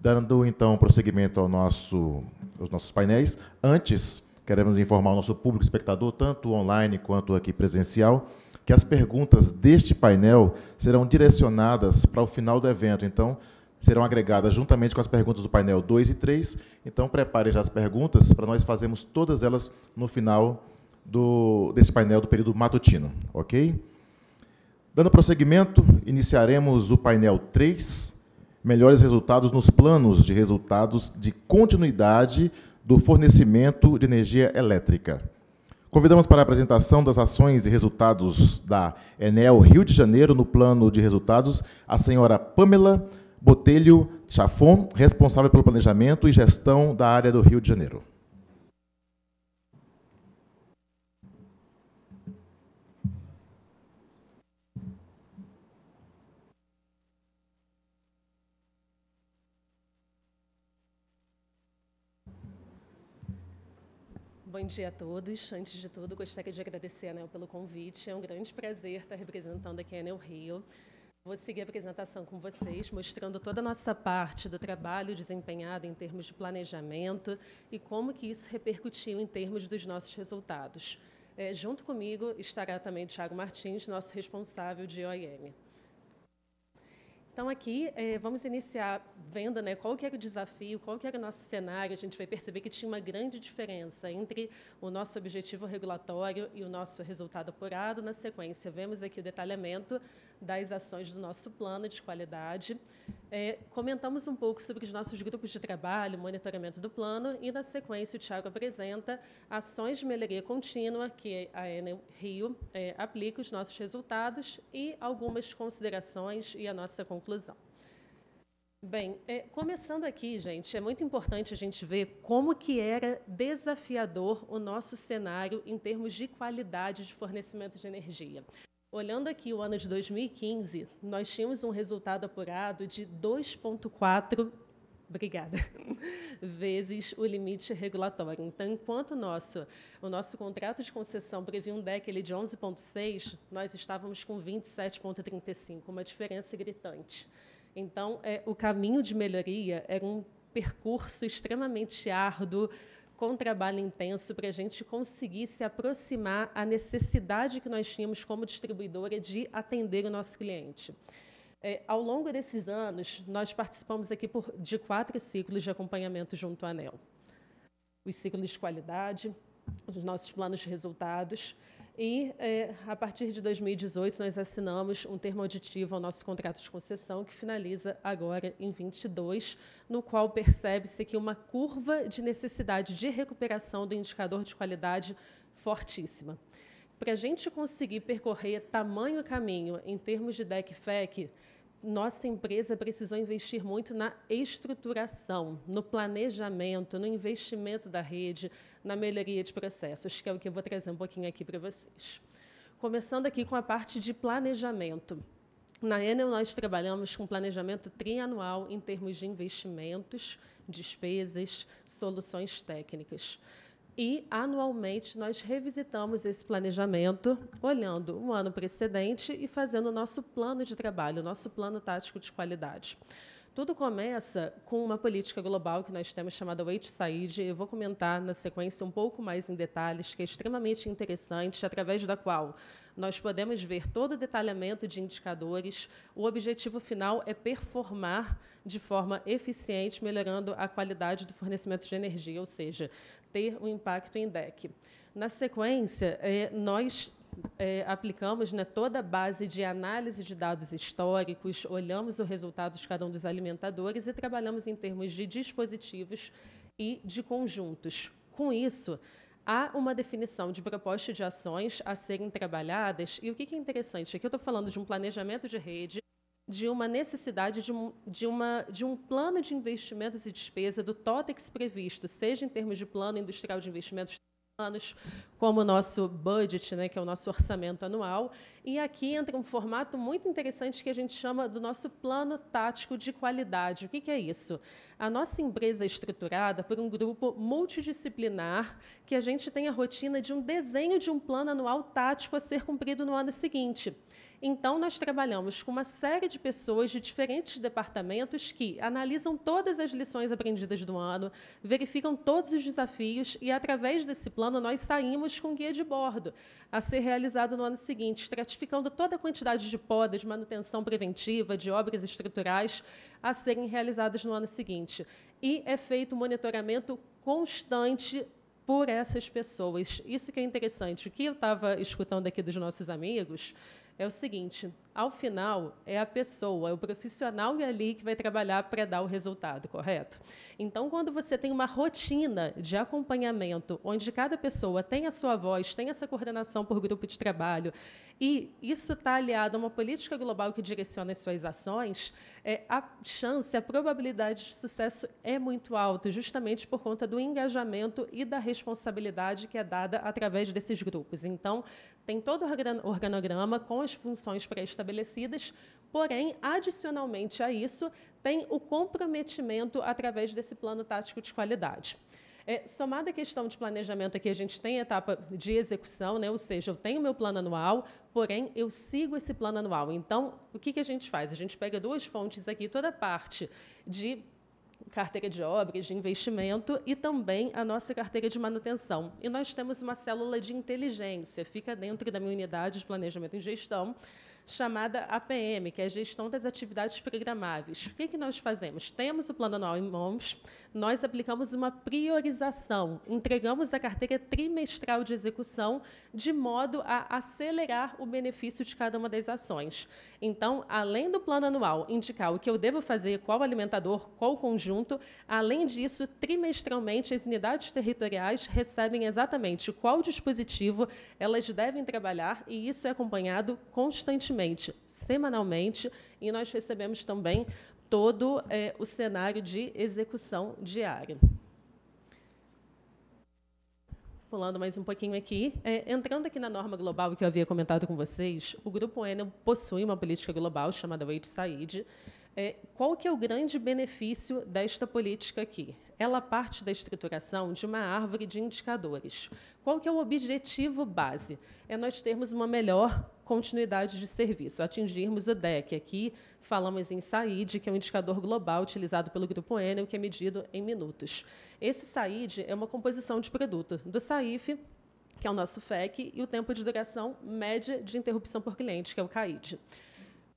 Dando então prosseguimento ao nosso, aos nossos painéis, antes queremos informar o nosso público espectador, tanto online quanto aqui presencial, que as perguntas deste painel serão direcionadas para o final do evento. Então, serão agregadas juntamente com as perguntas do painel 2 e 3. Então, prepare já as perguntas para nós fazermos todas elas no final do, desse painel do período matutino, ok? Dando prosseguimento, iniciaremos o painel 3, melhores resultados nos planos de resultados de continuidade do fornecimento de energia elétrica. Convidamos para a apresentação das ações e resultados da Enel Rio de Janeiro no plano de resultados a senhora Pamela Botelho Chafon, responsável pelo planejamento e gestão da área do Rio de Janeiro.
bom dia a todos. Antes de tudo, gostaria de agradecer a Enel pelo convite. É um grande prazer estar representando aqui a Enel Rio. Vou seguir a apresentação com vocês, mostrando toda a nossa parte do trabalho desempenhado em termos de planejamento e como que isso repercutiu em termos dos nossos resultados. É, junto comigo estará também o Tiago Martins, nosso responsável de OIM. Então, aqui, eh, vamos iniciar vendo né, qual que era o desafio, qual que era o nosso cenário. A gente vai perceber que tinha uma grande diferença entre o nosso objetivo regulatório e o nosso resultado apurado. Na sequência, vemos aqui o detalhamento das ações do nosso plano de qualidade. É, comentamos um pouco sobre os nossos grupos de trabalho, monitoramento do plano, e na sequência o Tiago apresenta ações de melhoria contínua que a Enel Rio é, aplica os nossos resultados e algumas considerações e a nossa conclusão. Bem, é, começando aqui, gente, é muito importante a gente ver como que era desafiador o nosso cenário em termos de qualidade de fornecimento de energia. Olhando aqui o ano de 2015, nós tínhamos um resultado apurado de 2,4 obrigada, <laughs> vezes o limite regulatório. Então, enquanto o nosso, o nosso contrato de concessão previa um DEC de 11,6, nós estávamos com 27,35, uma diferença gritante. Então, é, o caminho de melhoria era um percurso extremamente árduo, com trabalho intenso para a gente conseguir se aproximar à necessidade que nós tínhamos como distribuidora de atender o nosso cliente. É, ao longo desses anos, nós participamos aqui por, de quatro ciclos de acompanhamento junto ao ANEL. Os ciclos de qualidade, os nossos planos de resultados, e, é, a partir de 2018, nós assinamos um termo auditivo ao nosso contrato de concessão, que finaliza agora em 22, no qual percebe-se que uma curva de necessidade de recuperação do indicador de qualidade fortíssima. Para a gente conseguir percorrer tamanho caminho em termos de DEC-FEC, nossa empresa precisou investir muito na estruturação, no planejamento, no investimento da rede, na melhoria de processos, que é o que eu vou trazer um pouquinho aqui para vocês. Começando aqui com a parte de planejamento. Na Enel, nós trabalhamos com planejamento trianual em termos de investimentos, despesas, soluções técnicas. E, anualmente, nós revisitamos esse planejamento, olhando o ano precedente e fazendo o nosso plano de trabalho, o nosso plano tático de qualidade. Tudo começa com uma política global que nós temos chamada Wait Said. Eu vou comentar na sequência um pouco mais em detalhes, que é extremamente interessante, através da qual nós podemos ver todo o detalhamento de indicadores. O objetivo final é performar de forma eficiente, melhorando a qualidade do fornecimento de energia, ou seja, ter um impacto em DEC. Na sequência, eh, nós é, aplicamos né, toda a base de análise de dados históricos, olhamos o resultado de cada um dos alimentadores e trabalhamos em termos de dispositivos e de conjuntos. Com isso, há uma definição de proposta de ações a serem trabalhadas, e o que é interessante, aqui eu estou falando de um planejamento de rede, de uma necessidade de um, de, uma, de um plano de investimentos e despesa do TOTEX previsto, seja em termos de plano industrial de investimentos anos, como o nosso budget, né, que é o nosso orçamento anual. E aqui entra um formato muito interessante que a gente chama do nosso plano tático de qualidade. O que, que é isso? A nossa empresa é estruturada por um grupo multidisciplinar que a gente tem a rotina de um desenho de um plano anual tático a ser cumprido no ano seguinte. Então, nós trabalhamos com uma série de pessoas de diferentes departamentos que analisam todas as lições aprendidas do ano, verificam todos os desafios e, através desse plano, nós saímos com guia de bordo a ser realizado no ano seguinte, estratificando toda a quantidade de podas, manutenção preventiva, de obras estruturais a serem realizadas no ano seguinte. E é feito monitoramento constante por essas pessoas. Isso que é interessante. O que eu estava escutando aqui dos nossos amigos é o seguinte: ao final é a pessoa, é o profissional ali que vai trabalhar para dar o resultado, correto? Então, quando você tem uma rotina de acompanhamento, onde cada pessoa tem a sua voz, tem essa coordenação por grupo de trabalho, e isso está aliado a uma política global que direciona as suas ações, é, a chance, a probabilidade de sucesso é muito alta, justamente por conta do engajamento e da responsabilidade que é dada através desses grupos. Então, tem todo o organograma com as funções pré-estabelecidas, porém, adicionalmente a isso, tem o comprometimento através desse plano tático de qualidade. É, somado à questão de planejamento, aqui a gente tem a etapa de execução, né? ou seja, eu tenho meu plano anual, porém eu sigo esse plano anual. Então, o que, que a gente faz? A gente pega duas fontes aqui, toda a parte de carteira de obras, de investimento e também a nossa carteira de manutenção. E nós temos uma célula de inteligência, fica dentro da minha unidade de planejamento e gestão, chamada APM, que é a gestão das atividades programáveis. O que, é que nós fazemos? Temos o plano anual em mãos, nós aplicamos uma priorização, entregamos a carteira trimestral de execução de modo a acelerar o benefício de cada uma das ações. Então, além do plano anual indicar o que eu devo fazer, qual alimentador, qual conjunto, além disso, trimestralmente as unidades territoriais recebem exatamente qual dispositivo elas devem trabalhar e isso é acompanhado constantemente, semanalmente, e nós recebemos também todo é, o cenário de execução diária. Pulando mais um pouquinho aqui, é, entrando aqui na norma global que eu havia comentado com vocês, o Grupo Enel possui uma política global chamada Wait Said. É, qual que é o grande benefício desta política aqui? Ela parte da estruturação de uma árvore de indicadores. Qual que é o objetivo base? É nós termos uma melhor continuidade de serviço, atingirmos o DEC. Aqui falamos em SAID, que é um indicador global utilizado pelo Grupo Enel, que é medido em minutos. Esse SAID é uma composição de produto do SAIF, que é o nosso FEC, e o tempo de duração média de interrupção por cliente, que é o CAID.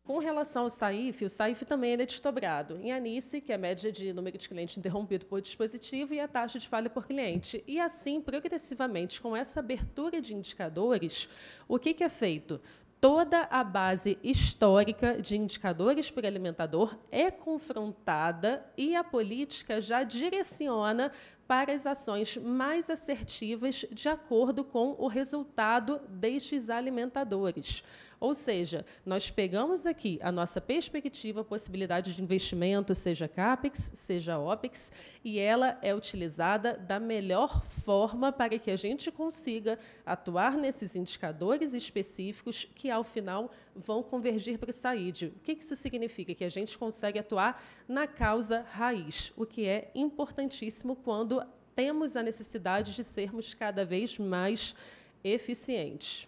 Com relação ao SAIF, o SAIF também é desdobrado em ANICE, que é a média de número de clientes interrompido por dispositivo, e a taxa de falha por cliente. E assim, progressivamente, com essa abertura de indicadores, o que, que é feito? toda a base histórica de indicadores por alimentador é confrontada e a política já direciona para as ações mais assertivas de acordo com o resultado destes alimentadores. Ou seja, nós pegamos aqui a nossa perspectiva, possibilidade de investimento, seja CAPEX, seja OPEX, e ela é utilizada da melhor forma para que a gente consiga atuar nesses indicadores específicos que, ao final, vão convergir para o SAID. O que isso significa? Que a gente consegue atuar na causa raiz, o que é importantíssimo quando temos a necessidade de sermos cada vez mais eficientes.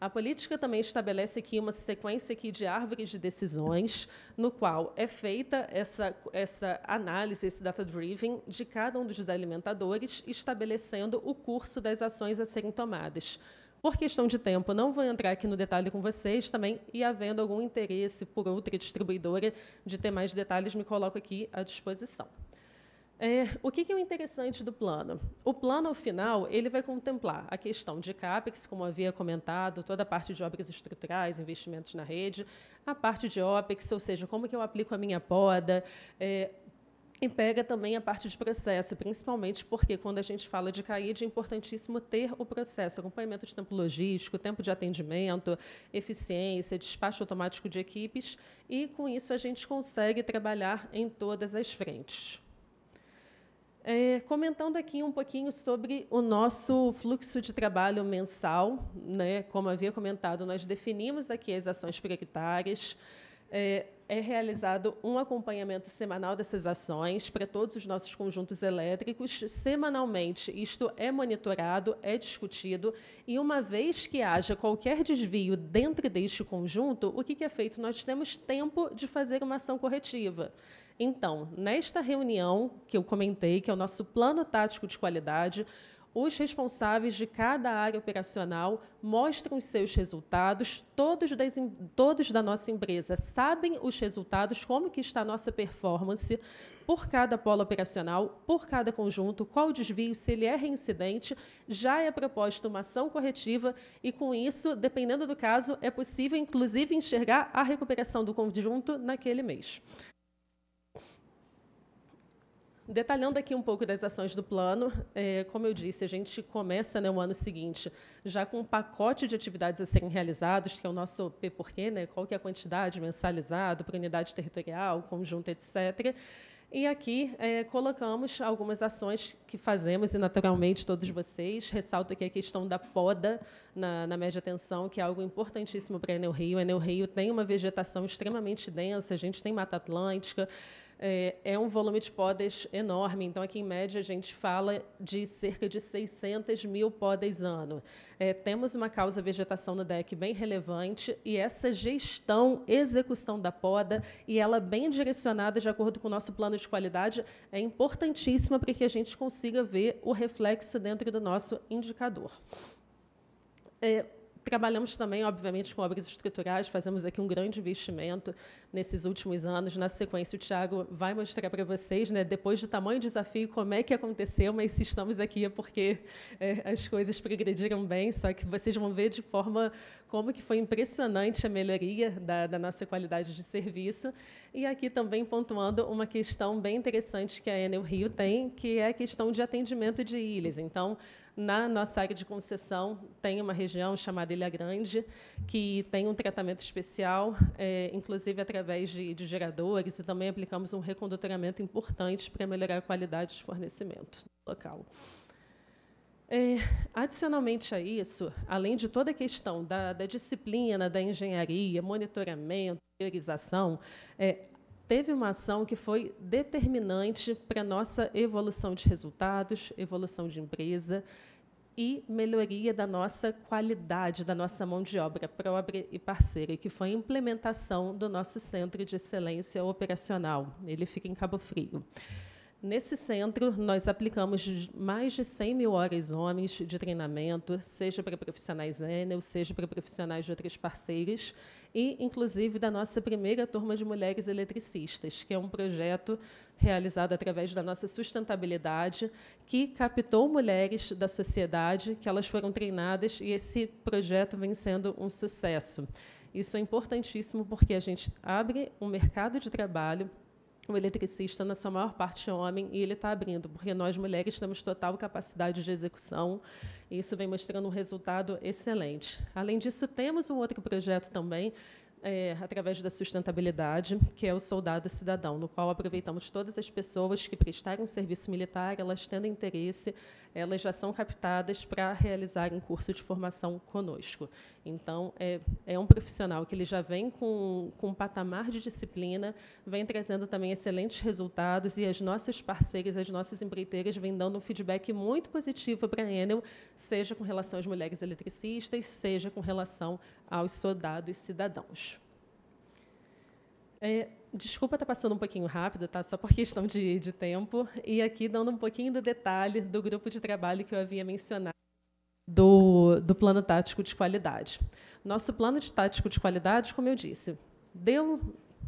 A política também estabelece aqui uma sequência aqui de árvores de decisões, no qual é feita essa, essa análise, esse data-driven, de cada um dos alimentadores, estabelecendo o curso das ações a serem tomadas. Por questão de tempo, não vou entrar aqui no detalhe com vocês também, e havendo algum interesse por outra distribuidora de ter mais detalhes, me coloco aqui à disposição. É, o que, que é o interessante do plano? O plano, ao final, ele vai contemplar a questão de CAPEX, como havia comentado, toda a parte de obras estruturais, investimentos na rede, a parte de OPEX, ou seja, como que eu aplico a minha poda, é, e pega também a parte de processo, principalmente porque quando a gente fala de CAID é importantíssimo ter o processo, acompanhamento de tempo logístico, tempo de atendimento, eficiência, despacho automático de equipes, e com isso a gente consegue trabalhar em todas as frentes. É, comentando aqui um pouquinho sobre o nosso fluxo de trabalho mensal, né? como havia comentado, nós definimos aqui as ações prioritárias. É, é realizado um acompanhamento semanal dessas ações para todos os nossos conjuntos elétricos. Semanalmente, isto é monitorado, é discutido, e uma vez que haja qualquer desvio dentro deste conjunto, o que, que é feito? Nós temos tempo de fazer uma ação corretiva. Então, nesta reunião que eu comentei, que é o nosso plano tático de qualidade, os responsáveis de cada área operacional mostram os seus resultados, todos, das, todos da nossa empresa sabem os resultados, como que está a nossa performance por cada polo operacional, por cada conjunto, qual o desvio, se ele é reincidente, já é proposta uma ação corretiva e, com isso, dependendo do caso, é possível, inclusive, enxergar a recuperação do conjunto naquele mês. Detalhando aqui um pouco das ações do plano, é, como eu disse, a gente começa né, o ano seguinte já com um pacote de atividades a serem realizadas, que é o nosso P porquê, né, qual que é a quantidade mensalizada por unidade territorial, conjunto, etc. E aqui é, colocamos algumas ações que fazemos, e naturalmente todos vocês. Ressalto aqui a questão da poda na, na média tensão, que é algo importantíssimo para a Enel Rio. A Enel Rio tem uma vegetação extremamente densa, a gente tem Mata Atlântica, é, é um volume de podas enorme. Então, aqui em média, a gente fala de cerca de 600 mil podas ano. É, temos uma causa vegetação no DEC bem relevante e essa gestão, execução da poda e ela bem direcionada de acordo com o nosso plano de qualidade é importantíssima para que a gente consiga ver o reflexo dentro do nosso indicador. É, Trabalhamos também, obviamente, com obras estruturais, fazemos aqui um grande investimento nesses últimos anos. Na sequência, o Tiago vai mostrar para vocês, né, depois de tamanho desafio, como é que aconteceu, mas se estamos aqui é porque é, as coisas progrediram bem, só que vocês vão ver de forma como que foi impressionante a melhoria da, da nossa qualidade de serviço. E aqui também pontuando uma questão bem interessante que a Enel Rio tem, que é a questão de atendimento de ilhas. Então, na nossa área de concessão, tem uma região chamada Ilha Grande, que tem um tratamento especial, é, inclusive através de, de geradores, e também aplicamos um recondutoramento importante para melhorar a qualidade de fornecimento local. É, adicionalmente a isso, além de toda a questão da, da disciplina, da engenharia, monitoramento, priorização, é, teve uma ação que foi determinante para a nossa evolução de resultados, evolução de empresa e melhoria da nossa qualidade, da nossa mão de obra própria e parceira, que foi a implementação do nosso Centro de Excelência Operacional. Ele fica em Cabo Frio. Nesse centro, nós aplicamos mais de 100 mil horas homens de treinamento, seja para profissionais Enel, seja para profissionais de outras parceiras e, inclusive, da nossa primeira turma de mulheres eletricistas, que é um projeto realizado através da nossa sustentabilidade, que captou mulheres da sociedade, que elas foram treinadas, e esse projeto vem sendo um sucesso. Isso é importantíssimo porque a gente abre um mercado de trabalho o eletricista, na sua maior parte, é homem, e ele está abrindo, porque nós mulheres temos total capacidade de execução, e isso vem mostrando um resultado excelente. Além disso, temos um outro projeto também, é, através da sustentabilidade, que é o Soldado Cidadão, no qual aproveitamos todas as pessoas que prestarem um serviço militar, elas tendo interesse é, elas já são captadas para realizar um curso de formação conosco. Então, é, é um profissional que ele já vem com, com um patamar de disciplina, vem trazendo também excelentes resultados e as nossas parceiras, as nossas empreiteiras vêm dando um feedback muito positivo para a Enel, seja com relação às mulheres eletricistas, seja com relação aos soldados cidadãos. É, desculpa estar tá passando um pouquinho rápido, tá? Só por questão de, de tempo. E aqui dando um pouquinho do detalhe do grupo de trabalho que eu havia mencionado. Do, do plano tático de qualidade. Nosso plano de tático de qualidade, como eu disse, deu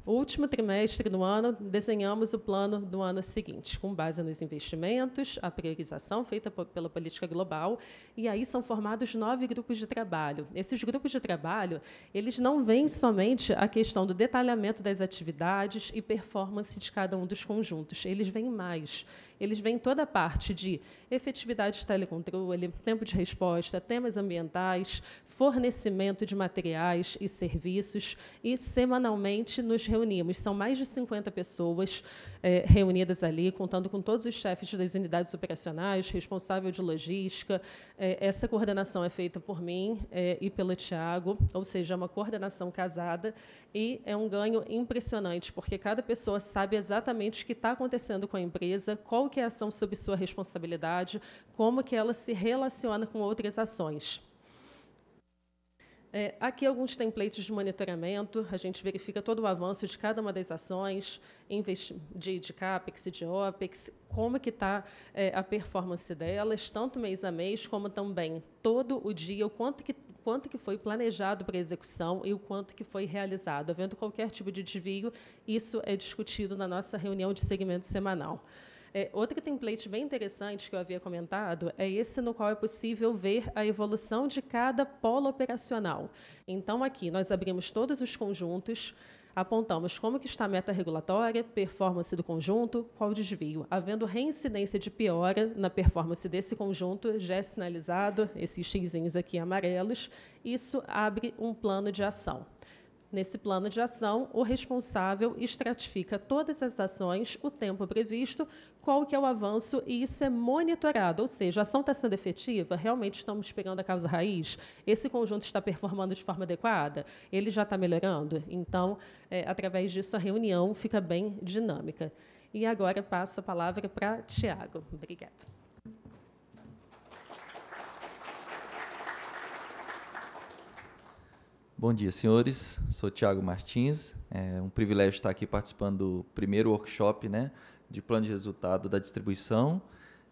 último trimestre do ano, desenhamos o plano do ano seguinte, com base nos investimentos, a priorização feita pela política global, e aí são formados nove grupos de trabalho. Esses grupos de trabalho, eles não vêm somente a questão do detalhamento das atividades e performance de cada um dos conjuntos, eles vêm mais. Eles veem toda a parte de efetividade de telecontrole, tempo de resposta, temas ambientais, fornecimento de materiais e serviços e semanalmente nos reunimos. São mais de 50 pessoas é, reunidas ali, contando com todos os chefes das unidades operacionais, responsável de logística. É, essa coordenação é feita por mim é, e pelo Tiago, ou seja, é uma coordenação casada e é um ganho impressionante, porque cada pessoa sabe exatamente o que está acontecendo com a empresa, qual que é a ação sob sua responsabilidade, como que ela se relaciona com outras ações. É, aqui alguns templates de monitoramento, a gente verifica todo o avanço de cada uma das ações, de, de CAPEX e de OPEX, como que está é, a performance delas, tanto mês a mês, como também todo o dia, o quanto que, quanto que foi planejado para execução e o quanto que foi realizado. Havendo qualquer tipo de desvio, isso é discutido na nossa reunião de segmento semanal. É, outro template bem interessante que eu havia comentado é esse no qual é possível ver a evolução de cada polo operacional. Então, aqui, nós abrimos todos os conjuntos, apontamos como que está a meta regulatória, performance do conjunto, qual desvio. Havendo reincidência de piora na performance desse conjunto, já é sinalizado, esses xizinhos aqui amarelos, isso abre um plano de ação. Nesse plano de ação, o responsável estratifica todas as ações, o tempo previsto, qual que é o avanço e isso é monitorado, ou seja, a ação está sendo efetiva, realmente estamos pegando a causa raiz, esse conjunto está performando de forma adequada, ele já está melhorando. Então, é, através disso, a reunião fica bem dinâmica. E agora passo a palavra para Tiago. Obrigada.
Bom dia, senhores. Sou Tiago Martins. É um privilégio estar aqui participando do primeiro workshop né, de plano de resultado da distribuição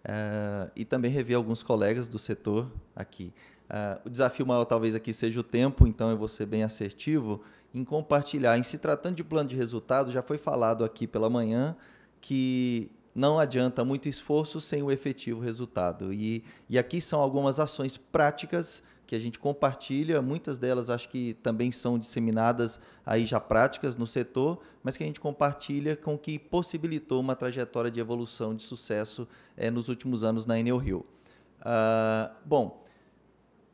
é, e também rever alguns colegas do setor aqui. É, o desafio maior talvez aqui seja o tempo, então eu vou ser bem assertivo em compartilhar. Em se tratando de plano de resultado, já foi falado aqui pela manhã que não adianta muito esforço sem o efetivo resultado. E, e aqui são algumas ações práticas que a gente compartilha, muitas delas acho que também são disseminadas aí já práticas no setor, mas que a gente compartilha com que possibilitou uma trajetória de evolução de sucesso é, nos últimos anos na Enel Rio. Uh, bom,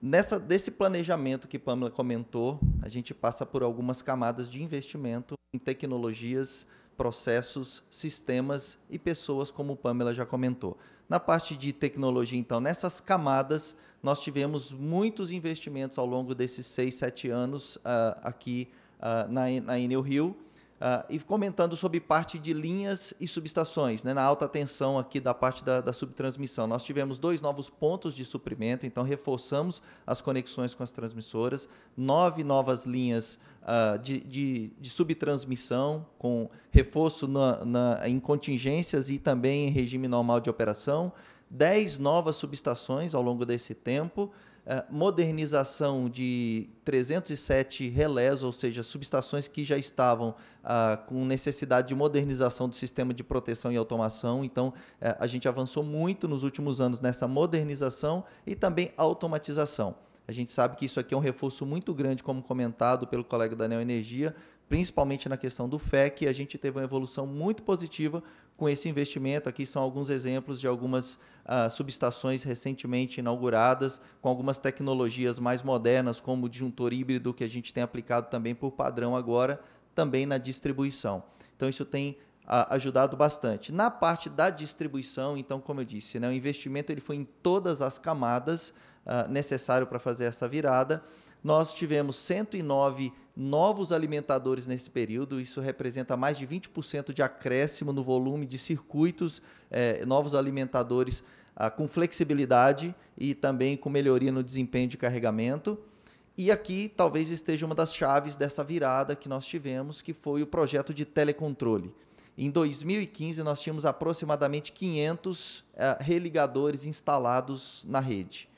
nessa desse planejamento que Pamela comentou, a gente passa por algumas camadas de investimento em tecnologias, processos, sistemas e pessoas, como Pamela já comentou. Na parte de tecnologia, então, nessas camadas, nós tivemos muitos investimentos ao longo desses seis, sete anos uh, aqui uh, na, na Enel Rio Uh, e comentando sobre parte de linhas e subestações, né, na alta tensão aqui da parte da, da, subtransmissão. Nós tivemos dois novos pontos de suprimento, então reforçamos as conexões com as transmissoras, nove novas linhas uh, de, de, de, subtransmissão, com reforço na, na, em contingências e também em regime normal de operação, dez novas subestações ao longo desse tempo. Eh, modernização de 307 relés, ou seja, subestações que já estavam ah, com necessidade de modernização do sistema de proteção e automação. Então, eh, a gente avançou muito nos últimos anos nessa modernização e também automatização. A gente sabe que isso aqui é um reforço muito grande, como comentado pelo colega Daniel Energia, principalmente na questão do FEC. A gente teve uma evolução muito positiva com esse investimento. Aqui são alguns exemplos de algumas uh, subestações recentemente inauguradas com algumas tecnologias mais modernas, como o disjuntor híbrido, que a gente tem aplicado também por padrão agora, também na distribuição. Então, isso tem uh, ajudado bastante. Na parte da distribuição, então, como eu disse, né, o investimento ele foi em todas as camadas uh, necessário para fazer essa virada. Nós tivemos 109 novos alimentadores nesse período, isso representa mais de 20% de acréscimo no volume de circuitos, eh, novos alimentadores ah, com flexibilidade e também com melhoria no desempenho de carregamento. E aqui talvez esteja uma das chaves dessa virada que nós tivemos, que foi o projeto de telecontrole. Em 2015, nós tínhamos aproximadamente 500 uh, ah, religadores instalados na rede.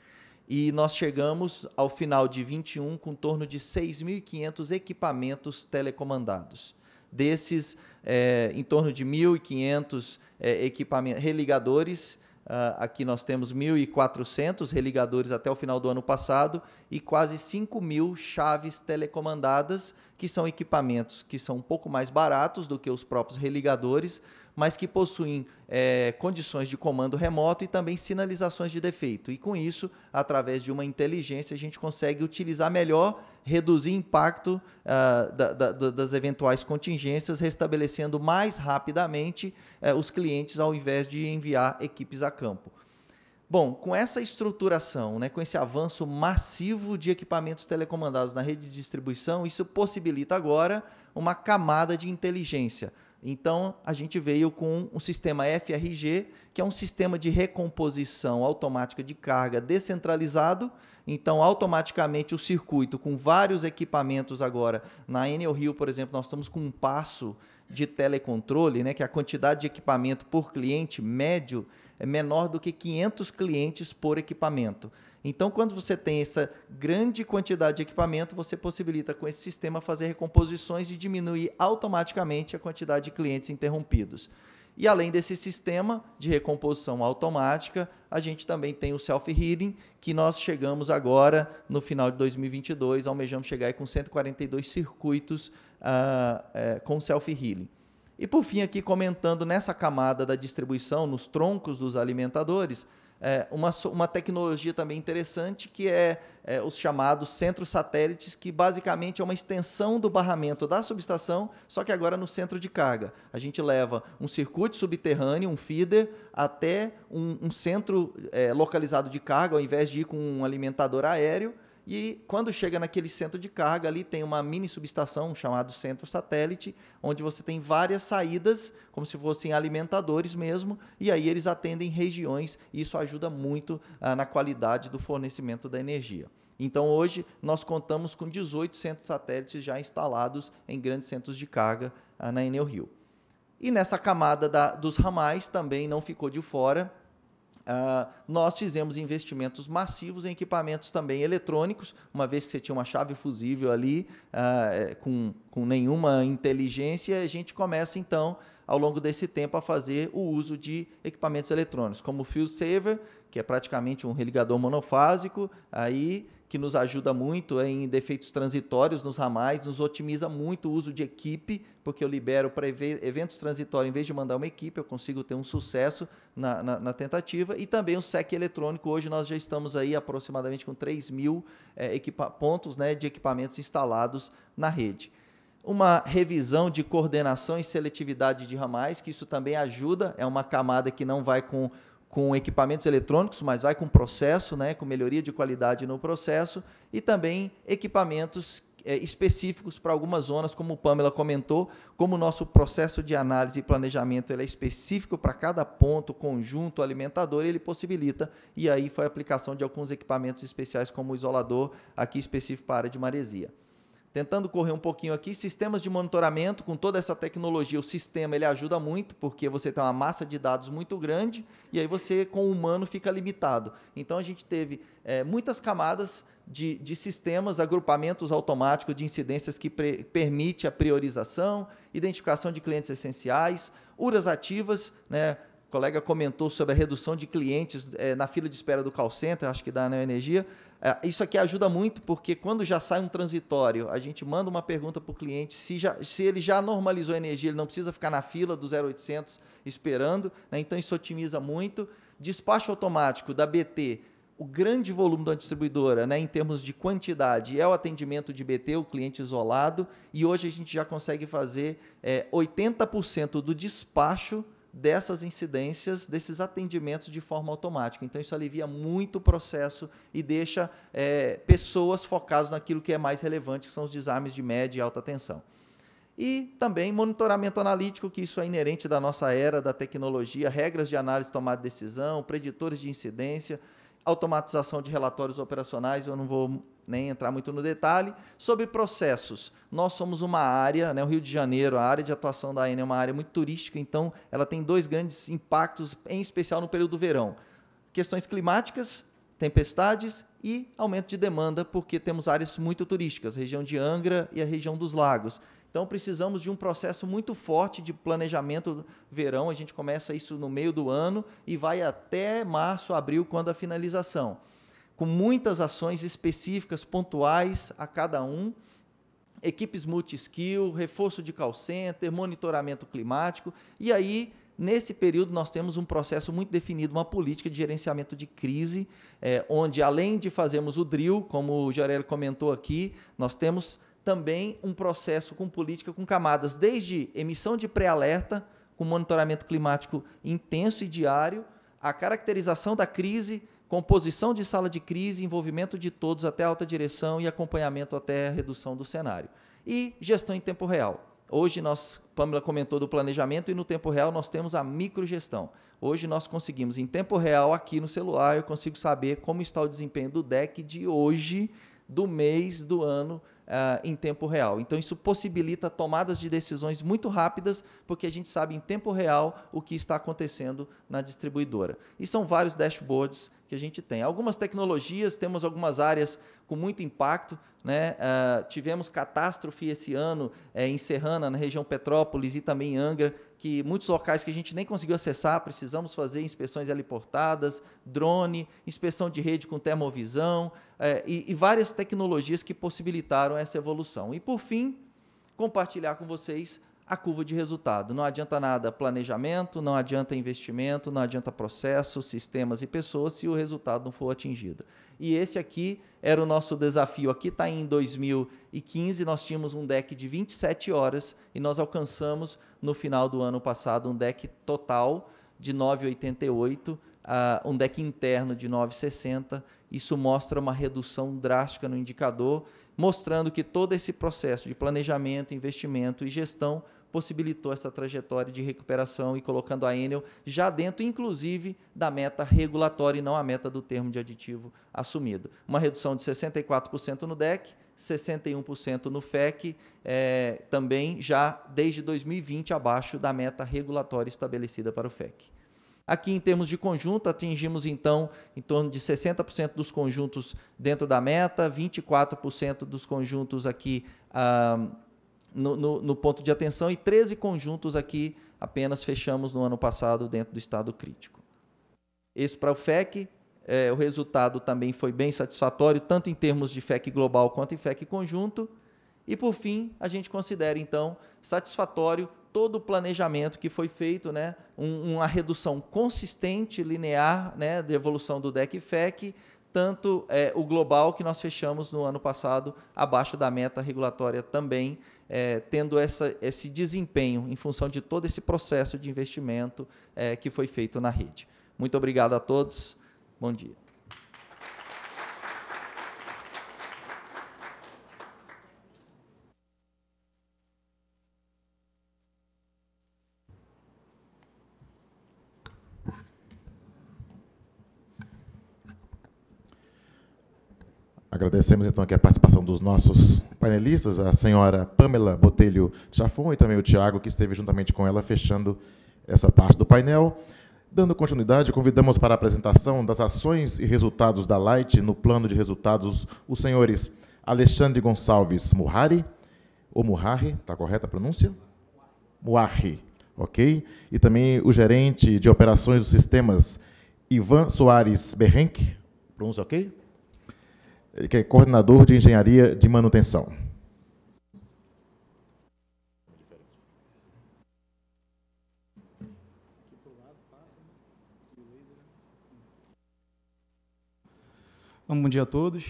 E nós chegamos ao final de 21 com torno de 6.500 equipamentos telecomandados. Desses, é, em torno de 1.500 é, equipamentos, religadores, Uh, aqui nós temos 1.400 religadores até o final do ano passado e quase 5.000 mil chaves telecomandadas, que são equipamentos que são um pouco mais baratos do que os próprios religadores, mas que possuem é, condições de comando remoto e também sinalizações de defeito. E com isso, através de uma inteligência, a gente consegue utilizar melhor, reduzir impacto uh, da, da, das eventuais contingências, restabelecendo mais rapidamente uh, os clientes ao invés de enviar equipes a campo. Bom, com essa estruturação, né, com esse avanço massivo de equipamentos telecomandados na rede de distribuição, isso possibilita agora uma camada de inteligência então, a gente veio com um sistema FRG, que é um sistema de recomposição automática de carga descentralizado. Então, automaticamente, o circuito com vários equipamentos agora. Na Enel Rio, por exemplo, nós estamos com um passo de telecontrole, né, que é a quantidade de equipamento por cliente médio é menor do que 500 clientes por equipamento. Então, quando você tem essa grande quantidade de equipamento, você possibilita com esse sistema fazer recomposições e diminuir automaticamente a quantidade de clientes interrompidos. E além desse sistema de recomposição automática, a gente também tem o self-healing, que nós chegamos agora, no final de 2022, almejamos chegar com 142 circuitos uh, com self-healing. E por fim, aqui comentando nessa camada da distribuição, nos troncos dos alimentadores, é, uma, uma tecnologia também interessante que é, é, os chamados centros satélites, que basicamente é uma extensão do barramento da subestação, só que agora no centro de carga. A gente leva um circuito subterrâneo, um feeder, até um, um centro é, localizado de carga, ao invés de ir com um alimentador aéreo. E quando chega naquele centro de carga, ali tem uma mini subestação chamada centro satélite, onde você tem várias saídas, como se fossem alimentadores mesmo, e aí eles atendem regiões, e isso ajuda muito ah, na qualidade do fornecimento da energia. Então hoje nós contamos com 18 centros satélites já instalados em grandes centros de carga ah, na Enel Rio. E nessa camada da, dos ramais também não ficou de fora Uh, nós fizemos investimentos massivos em equipamentos também eletrônicos, uma vez que você tinha uma chave fusível ali, uh, com, com nenhuma inteligência, a gente começa então, ao longo desse tempo, a fazer o uso de equipamentos eletrônicos, como o Fuse Saver, que é praticamente um religador monofásico, aí que nos ajuda muito em defeitos transitórios nos ramais, nos otimiza muito o uso de equipe, porque eu libero para eventos transitórios, em vez de mandar uma equipe, eu consigo ter um sucesso na, na, na, tentativa. E também o SEC eletrônico, hoje nós já estamos aí aproximadamente com 3 mil é, pontos né, de equipamentos instalados na rede uma revisão de coordenação e seletividade de ramais, que isso também ajuda, é uma camada que não vai com com equipamentos eletrônicos, mas vai com processo, né, com melhoria de qualidade no processo, e também equipamentos é, específicos para algumas zonas, como o Pamela comentou, como o nosso processo de análise e planejamento ele é específico para cada ponto, conjunto, alimentador, ele possibilita, e aí foi a aplicação de alguns equipamentos especiais, como o isolador, aqui específico para a área de maresia. Tentando correr um pouquinho aqui, sistemas de monitoramento, com toda essa tecnologia, o sistema ele ajuda muito, porque você tem uma massa de dados muito grande e aí você, com o humano, fica limitado. Então a gente teve é, muitas camadas de, de, sistemas, agrupamentos automáticos de incidências que pre, permite a priorização, identificação de clientes essenciais, URAs ativas, né? O colega comentou sobre a redução de clientes é, na fila de espera do call center, acho que dá Neo energia. É, isso aqui ajuda muito porque quando já sai um transitório, a gente manda uma pergunta para o cliente se, já, se ele já normalizou a energia, ele não precisa ficar na fila do 0800 esperando, né? então isso otimiza muito. Despacho automático da BT, o grande volume da distribuidora né, em termos de quantidade é o atendimento de BT, o cliente isolado, e hoje a gente já consegue fazer é, 80% do despacho dessas incidências, desses atendimentos de forma automática. Então, isso alivia muito o processo e deixa é, pessoas focadas naquilo que é mais relevante, que são os desarmes de média e alta tensão. E também monitoramento analítico, que isso é inerente da nossa era da tecnologia, regras de análise, tomada de decisão, preditores de incidência, automatização de relatórios operacionais, eu não vou nem entrar muito no detalhe. Sobre processos, nós somos uma área, né, o Rio de Janeiro, a área de atuação da AN é uma área muito turística, então ela tem dois grandes impactos, em especial no período do verão. Questões climáticas, tempestades e aumento de demanda, porque temos áreas muito turísticas, região de Angra e a região dos lagos. Então precisamos de um processo muito forte de planejamento verão. A gente começa isso no meio do ano e vai até março, abril, quando a finalização. Com muitas ações específicas, pontuais a cada um. Equipes multi-skill, reforço de call center, monitoramento climático. E aí Nesse período, nós temos um processo muito definido, uma política de gerenciamento de crise, é, onde além de fazermos o drill, como o Jarelo comentou aqui, nós temos também um processo com política com camadas, desde emissão de pré-alerta, com monitoramento climático intenso e diário, a caracterização da crise, composição de sala de crise, envolvimento de todos até a alta direção e acompanhamento até a redução do cenário. E gestão em tempo real. Hoje nós, Pamela comentou do planejamento e no tempo real nós temos a microgestão. Hoje nós conseguimos em tempo real aqui no celular, eu consigo saber como está o desempenho do deck de hoje do mês, do ano, uh, em tempo real. Então, isso possibilita tomadas de decisões muito rápidas, porque a gente sabe em tempo real o que está acontecendo na distribuidora. E são vários dashboards que a gente tem. Algumas tecnologias, temos algumas áreas com muito impacto. Né? Uh, tivemos catástrofe esse ano é, em Serrana, na região Petrópolis e também em Angra, que muitos locais que a gente nem conseguiu acessar, precisamos fazer inspeções heliportadas, drone, inspeção de rede com termovisão é, e, e várias tecnologias que possibilitaram essa evolução. E por fim, compartilhar com vocês a curva de resultado. Não adianta nada planejamento, não adianta investimento, não adianta processo, sistemas e pessoas se o resultado não for atingido. E esse aqui era o nosso desafio. Aqui está em 2015, nós tínhamos um deck de 27 horas e nós alcançamos no final do ano passado um deck total de 9,88, uh, ah, um deck interno de 9,60. Isso mostra uma redução drástica no indicador, mostrando que todo esse processo de planejamento, investimento e gestão possibilitou essa trajetória de recuperação e colocando a Enel já dentro, inclusive, da meta regulatória e não a meta do termo de aditivo assumido. Uma redução de 64% no DEC, 61% no FEC, é, também já desde 2020 abaixo da meta regulatória estabelecida para o FEC. Aqui, em termos de conjunto, atingimos então em torno de 60% dos conjuntos dentro da meta, 24% dos conjuntos aqui. Ah, no, no, no, ponto de atenção e 13 conjuntos aqui apenas fechamos no ano passado dentro do estado crítico. Isso para o FEC, é, o resultado também foi bem satisfatório, tanto em termos de FEC global quanto em FEC conjunto. E por fim, a gente considera então satisfatório todo o planejamento que foi feito, né? Um, uma redução consistente, linear, né? da evolução do DEC e FEC, tanto é, o global que nós fechamos no ano passado abaixo da meta regulatória também, é, tendo essa, esse desempenho em função de todo esse processo de investimento é, que foi feito na rede. Muito obrigado a todos. Bom dia.
Agradecemos então aqui a participação dos nossos panelistas, a senhora Pamela Botelho Chafon e também o Tiago, que esteve juntamente com ela fechando essa parte do painel. Dando continuidade, convidamos para a apresentação das ações e resultados da Light no plano de resultados os senhores Alexandre Gonçalves Murari, ou Murari, está correta a pronúncia? Murari, ok? E também o gerente de operações dos sistemas Ivan Soares Berrenque, pronúncia ok? que é coordenador de engenharia de manutenção.
Bom dia a todos.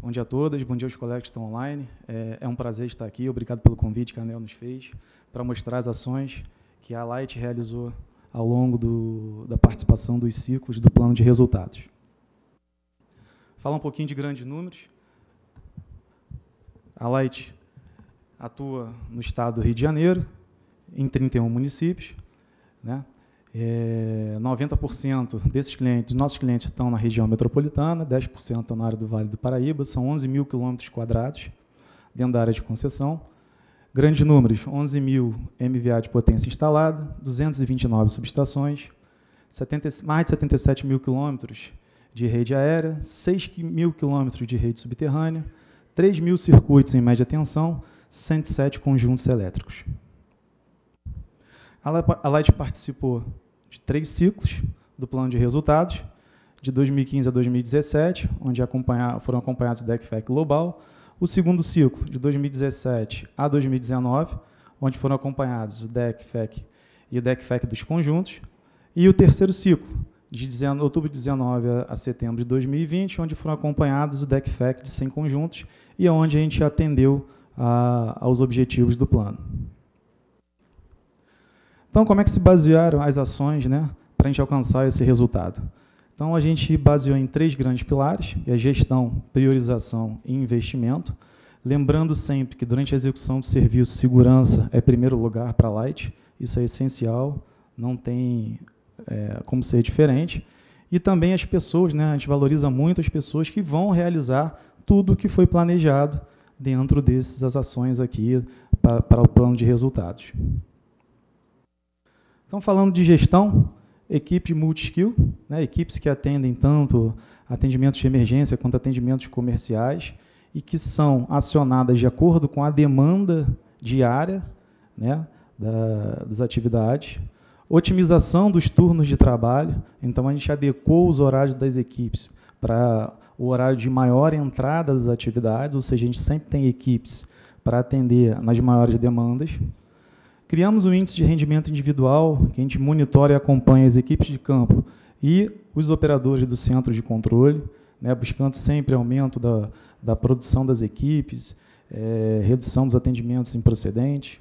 Bom dia a todas, bom dia aos colegas que estão online. É, é, um prazer estar aqui, obrigado pelo convite que a ANEL nos fez para mostrar as ações que a Light realizou ao longo do, da participação dos ciclos do plano de resultados falar um pouquinho de grandes números. A Light atua no estado do Rio de Janeiro, em 31 municípios. Né? É, 90% desses clientes, nossos clientes estão na região metropolitana, 10% estão na área do Vale do Paraíba, são 11 mil quilômetros quadrados dentro da área de concessão. Grandes números, 11 mil MVA de potência instalada, 229 subestações, 70, mais de 77 mil quilômetros de rede aérea, 6 mil quilômetros de rede subterrânea, 3 mil circuitos em média tensão, 107 conjuntos elétricos. A Light participou de três ciclos do plano de resultados, de 2015 a 2017, onde acompanhar, foram acompanhados o DECFEC Global, o segundo ciclo, de 2017 a 2019, onde foram acompanhados o DECFEC e o DECFEC dos conjuntos, e o terceiro ciclo, de outubro de 19 a, setembro de 2020, onde foram acompanhados o deck de 100 conjuntos e onde a gente atendeu a, aos objetivos do plano. Então, como é que se basearam as ações né, para a gente alcançar esse resultado? Então, a gente baseou em três grandes pilares, que é gestão, priorização e investimento. Lembrando sempre que, durante a execução do serviço, segurança é primeiro lugar para a Light. Isso é essencial, não tem é, como ser diferente. E também as pessoas, né? A gente valoriza muito as pessoas que vão realizar tudo o que foi planejado dentro dessas ações aqui para, o plano de resultados. Então, falando de gestão, equipe multi-skill, né, equipes que atendem tanto atendimentos de emergência quanto atendimentos comerciais e que são acionadas de acordo com a demanda diária né, da, das atividades. Otimização dos turnos de trabalho, então a gente adequou os horários das equipes para o horário de maior entrada das atividades, ou seja, a gente sempre tem equipes para atender nas maiores demandas. Criamos um índice de rendimento individual, que a gente monitora e acompanha as equipes de campo e os operadores do centro de controle, né, buscando sempre aumento da, da produção das equipes, é, redução dos atendimentos improcedentes.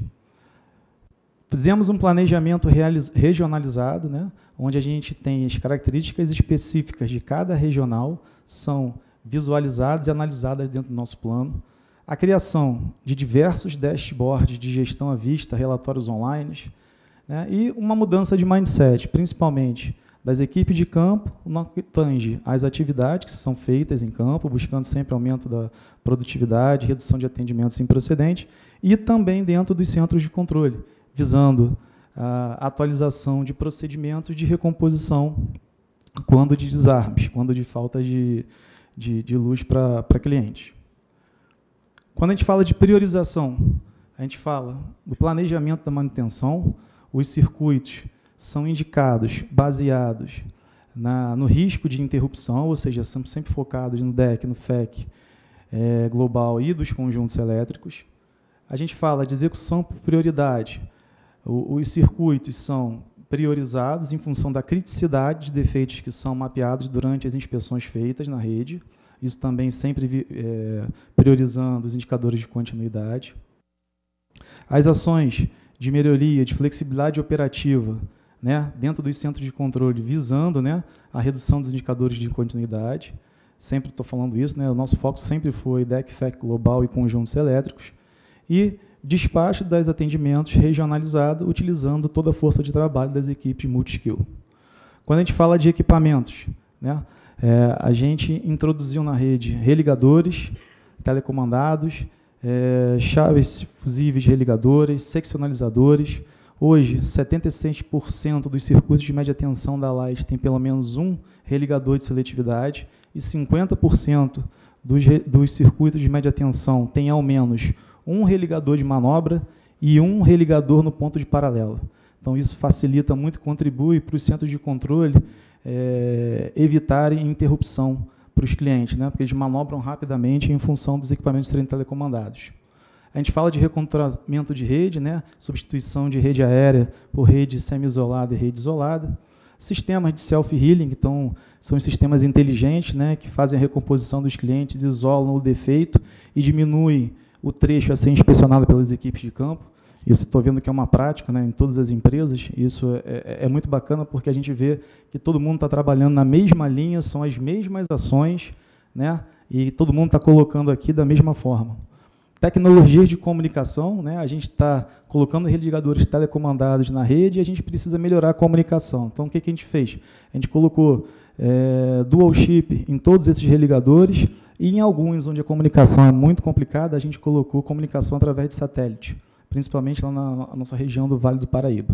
Fizemos um planejamento regionalizado, né, onde a gente tem as características específicas de cada regional, são visualizadas e analisadas dentro do nosso plano. A criação de diversos dashboards de gestão à vista, relatórios online, né, e uma mudança de mindset, principalmente das equipes de campo, no que tange às atividades que são feitas em campo, buscando sempre aumento da produtividade, redução de atendimentos improcedentes, e também dentro dos centros de controle visando a atualização de procedimentos de recomposição quando de desarmes, quando de falta de, de, de luz para clientes. Quando a gente fala de priorização, a gente fala do planejamento da manutenção, os circuitos são indicados, baseados na, no risco de interrupção, ou seja, são sempre focados no DEC, no FEC é, global e dos conjuntos elétricos. A gente fala de execução por prioridade, os circuitos são priorizados em função da criticidade de defeitos que são mapeados durante as inspeções feitas na rede. Isso também sempre é, priorizando os indicadores de continuidade. As ações de melhoria, de flexibilidade operativa, né, dentro dos centros de controle, visando né, a redução dos indicadores de continuidade. Sempre estou falando isso, né, o nosso foco sempre foi DEC, FEC global e conjuntos elétricos. E despacho das atendimentos regionalizado, utilizando toda a força de trabalho das equipes multiskill. Quando a gente fala de equipamentos, né, é, a gente introduziu na rede religadores, telecomandados, é, chaves fusíveis religadoras, seccionalizadores. Hoje, 76% dos circuitos de média tensão da Light tem pelo menos um religador de seletividade e 50% dos, dos circuitos de média tensão tem ao menos um religador de manobra e um religador no ponto de paralelo. Então, isso facilita muito, contribui para os centros de controle é, evitarem interrupção para os clientes, né? porque eles manobram rapidamente em função dos equipamentos serem telecomandados. A gente fala de reconturamento de rede, né? substituição de rede aérea por rede semi-isolada e rede isolada. Sistemas de self-healing, então, são sistemas inteligentes né? que fazem a recomposição dos clientes, isolam o defeito e diminuem o trecho a ser inspecionado pelas equipes de campo. Isso estou vendo que é uma prática né, em todas as empresas. Isso é, é, é muito bacana porque a gente vê que todo mundo está trabalhando na mesma linha, são as mesmas ações, né, e todo mundo está colocando aqui da mesma forma. Tecnologias de comunicação, né, a gente está colocando religadores telecomandados na rede e a gente precisa melhorar a comunicação. Então, o que, que a gente fez? A gente colocou é, dual chip em todos esses religadores e em alguns onde a comunicação é muito complicada, a gente colocou comunicação através de satélite, principalmente lá na nossa região do Vale do Paraíba.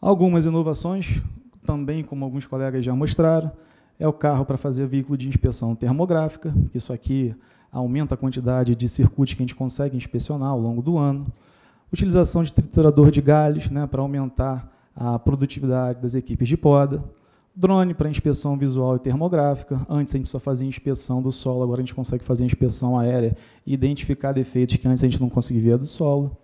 Algumas inovações, também como alguns colegas já mostraram, é o carro para fazer veículo de inspeção termográfica, isso aqui aumenta a quantidade de circuitos que a gente consegue inspecionar ao longo do ano. Utilização de triturador de galhos né, para aumentar a produtividade das equipes de poda Drone para inspeção visual e termográfica. Antes a gente só fazia inspeção do solo, agora a gente consegue fazer inspeção aérea e identificar defeitos que antes a gente não conseguia ver do solo.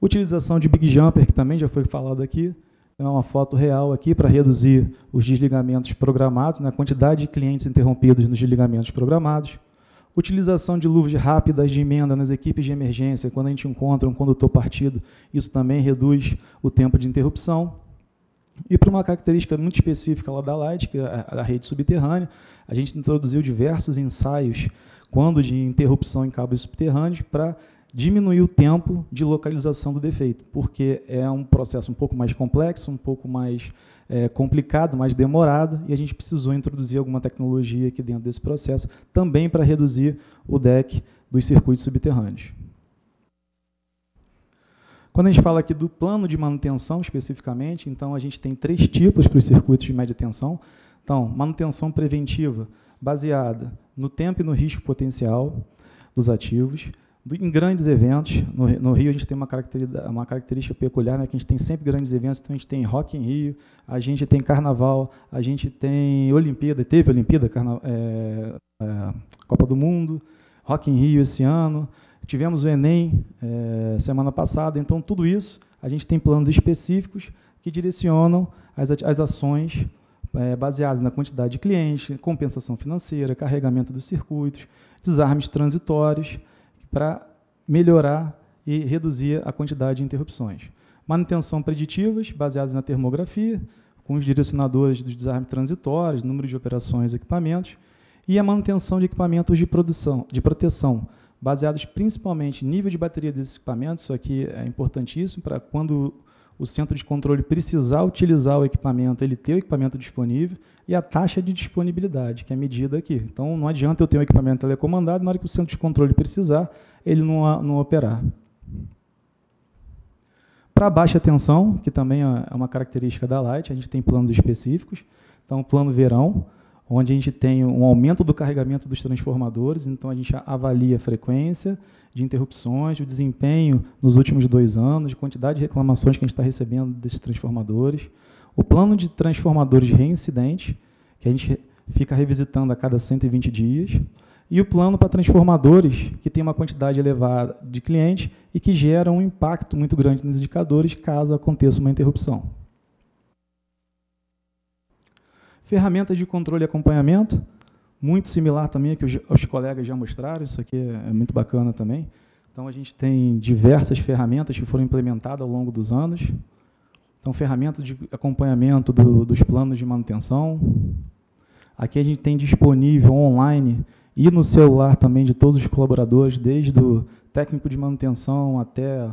Utilização de Big Jumper, que também já foi falado aqui. Então, é uma foto real aqui para reduzir os desligamentos programados, na né? quantidade de clientes interrompidos nos desligamentos programados. Utilização de luvas rápidas de emenda nas equipes de emergência, quando a gente encontra um condutor partido, isso também reduz o tempo de interrupção. E para uma característica muito específica lá da Light, que é a rede subterrânea, a gente introduziu diversos ensaios, quando de interrupção em cabos subterrâneos, para diminuir o tempo de localização do defeito, porque é um processo um pouco mais complexo, um pouco mais é, complicado, mais demorado, e a gente precisou introduzir alguma tecnologia aqui dentro desse processo, também para reduzir o deck dos circuitos subterrâneos. Quando a gente fala aqui do plano de manutenção especificamente, então a gente tem três tipos para os circuitos de média tensão. Então, manutenção preventiva, baseada no tempo e no risco potencial dos ativos, do, em grandes eventos. No, no, Rio, a gente tem uma, uma característica peculiar, né, que a gente tem sempre grandes eventos. Então, a gente tem Rock em Rio, a gente tem Carnaval, a gente tem Olimpíada, teve Olimpíada, Carna, é, é, Copa do Mundo, Rock em Rio esse ano, Tivemos o Enem é, semana passada, então tudo isso a gente tem planos específicos que direcionam as, as ações é, baseadas na quantidade de clientes, compensação financeira, carregamento dos circuitos, desarmes transitórios, para melhorar e reduzir a quantidade de interrupções. Manutenção preditivas, baseadas na termografia, com os direcionadores dos desarmes transitórios, número de operações e equipamentos, e a manutenção de equipamentos de produção, de proteção, baseados principalmente em nível de bateria desses equipamentos, isso aqui é importantíssimo para quando o centro de controle precisar utilizar o equipamento, ele ter o equipamento disponível, e a taxa de disponibilidade, que é medida aqui. Então, não adianta eu ter um equipamento telecomandado, na hora que o centro de controle precisar, ele não, não operar. Para baixa tensão, que também é, é uma característica da Light, a gente tem planos específicos. Então, plano verão, onde a gente tem um aumento do carregamento dos transformadores, então a gente avalia a frequência de interrupções, o desempenho nos últimos dois anos, quantidade de reclamações que a gente está recebendo desses transformadores, o plano de transformadores reincidentes, que a gente fica revisitando a cada 120 dias, e o plano para transformadores, que tem uma quantidade elevada de clientes e que gera um impacto muito grande nos indicadores caso aconteça uma interrupção. Ferramentas de controle e acompanhamento, muito similar também que os, os colegas já mostraram, isso aqui é, é muito bacana também. Então, a gente tem diversas ferramentas que foram implementadas ao longo dos anos. Então, ferramentas de acompanhamento do, dos planos de manutenção. Aqui a gente tem disponível online e no celular também de todos os colaboradores, desde o técnico de manutenção até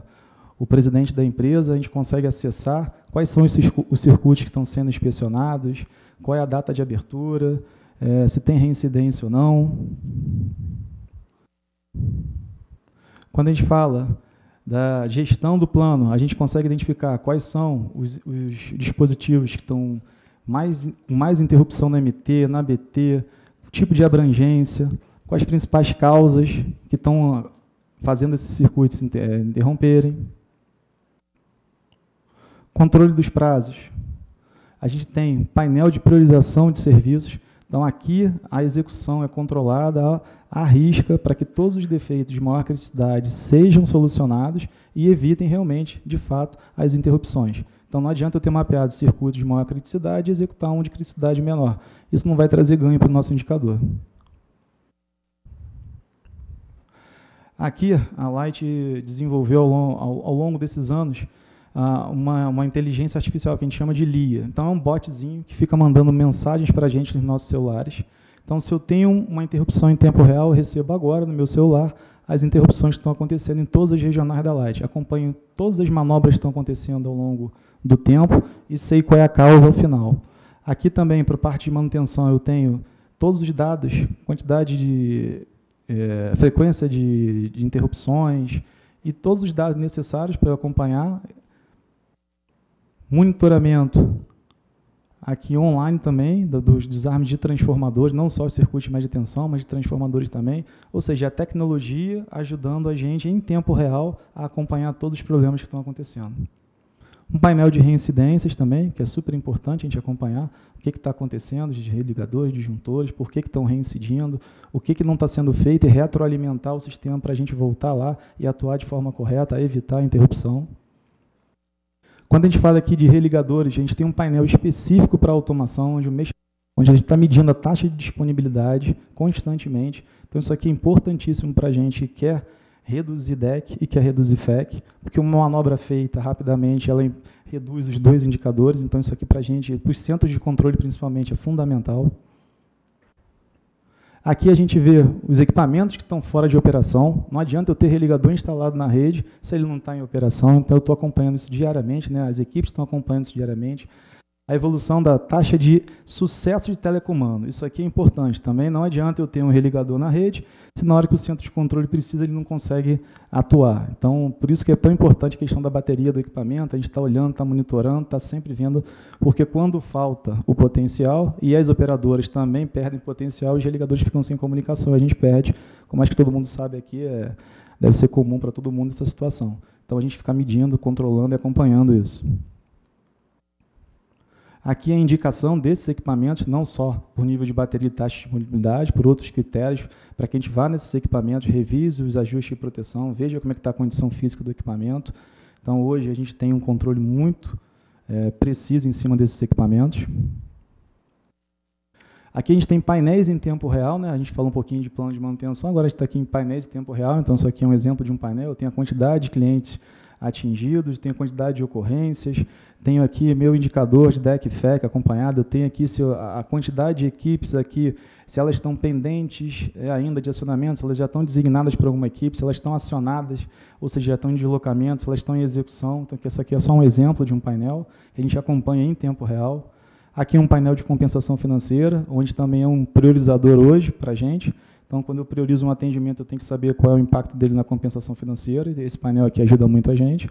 o presidente da empresa, a gente consegue acessar quais são esses, os circuitos que estão sendo inspecionados, qual é a data de abertura, é, se tem reincidência ou não. Quando a gente fala da gestão do plano, a gente consegue identificar quais são os, os dispositivos que estão mais, com mais interrupção na MT, na BT, o tipo de abrangência, quais as principais causas que estão fazendo esses circuitos interromperem. Controle dos prazos. A gente tem painel de priorização de serviços. Então, aqui a execução é controlada à risca para que todos os defeitos de maior criticidade sejam solucionados e evitem realmente, de fato, as interrupções. Então, não adianta eu ter mapeado circuitos de maior criticidade e executar um de criticidade menor. Isso não vai trazer ganho para o nosso indicador. Aqui, a Light desenvolveu ao longo, ao, ao longo desses anos uh, uma, uma inteligência artificial que a gente chama de LIA. Então, é um botzinho que fica mandando mensagens para a gente nos nossos celulares. Então, se eu tenho uma interrupção em tempo real, eu recebo agora no meu celular as interrupções que estão acontecendo em todas as regionais da Light. Acompanho todas as manobras que estão acontecendo ao longo do tempo e sei qual é a causa ao final. Aqui também, para a parte de manutenção, eu tenho todos os dados, quantidade de é, frequência de, de, interrupções e todos os dados necessários para acompanhar Monitoramento aqui online também, dos desarmes de transformadores, não só os circuitos de média tensão, mas de transformadores também. Ou seja, a tecnologia ajudando a gente em tempo real a acompanhar todos os problemas que estão acontecendo. Um painel de reincidências também, que é super importante a gente acompanhar o que está acontecendo, de religadores, disjuntores, por que estão reincidindo, o que, que não está sendo feito e retroalimentar o sistema para a gente voltar lá e atuar de forma correta, evitar a interrupção. Quando a gente fala aqui de religadores, a gente tem um painel específico para automação, onde, mês, onde a gente está medindo a taxa de disponibilidade constantemente. Então, isso aqui é importantíssimo para a gente que quer reduzir DEC e quer reduzir FEC, porque uma manobra feita rapidamente, ela reduz os dois indicadores, então isso aqui para a gente, para os centros de controle principalmente, é fundamental. Aqui a gente vê os equipamentos que estão fora de operação. Não adianta eu ter religador instalado na rede se ele não está em operação. Então, eu estou acompanhando isso diariamente, né? as equipes estão acompanhando isso diariamente a evolução da taxa de sucesso de telecomando. Isso aqui é importante também. Não adianta eu ter um religador na rede, se na hora que o centro de controle precisa, ele não consegue atuar. Então, por isso que é tão importante a questão da bateria do equipamento. A gente está olhando, está monitorando, está sempre vendo, porque quando falta o potencial, e as operadoras também perdem potencial, os religadores ficam sem comunicação, a gente perde. Como acho que todo mundo sabe aqui, é, deve ser comum para todo mundo essa situação. Então, a gente fica medindo, controlando e acompanhando isso. Aqui a indicação desses equipamentos, não só por nível de bateria e taxa de disponibilidade, por outros critérios, para que a gente vá nesses equipamentos, revise os ajustes de proteção, veja como é que está a condição física do equipamento. Então, hoje a gente tem um controle muito é, preciso em cima desses equipamentos. Aqui a gente tem painéis em tempo real, né? a gente falou um pouquinho de plano de manutenção, agora a gente está aqui em painéis em tempo real, então isso aqui é um exemplo de um painel, eu tenho a quantidade de clientes atingidos, tenho quantidade de ocorrências, tenho aqui meu indicador de DEC FEC acompanhado, eu tenho aqui se a quantidade de equipes aqui, se elas estão pendentes é, ainda de acionamento, se elas já estão designadas por alguma equipe, se elas estão acionadas, ou seja, já estão em deslocamento, se elas estão em execução. Então, isso aqui é só um exemplo de um painel que a gente acompanha em tempo real. Aqui é um painel de compensação financeira, onde também é um priorizador hoje para a gente. Então, quando eu priorizo um atendimento, eu tenho que saber qual é o impacto dele na compensação financeira. Esse painel aqui ajuda muito a gente.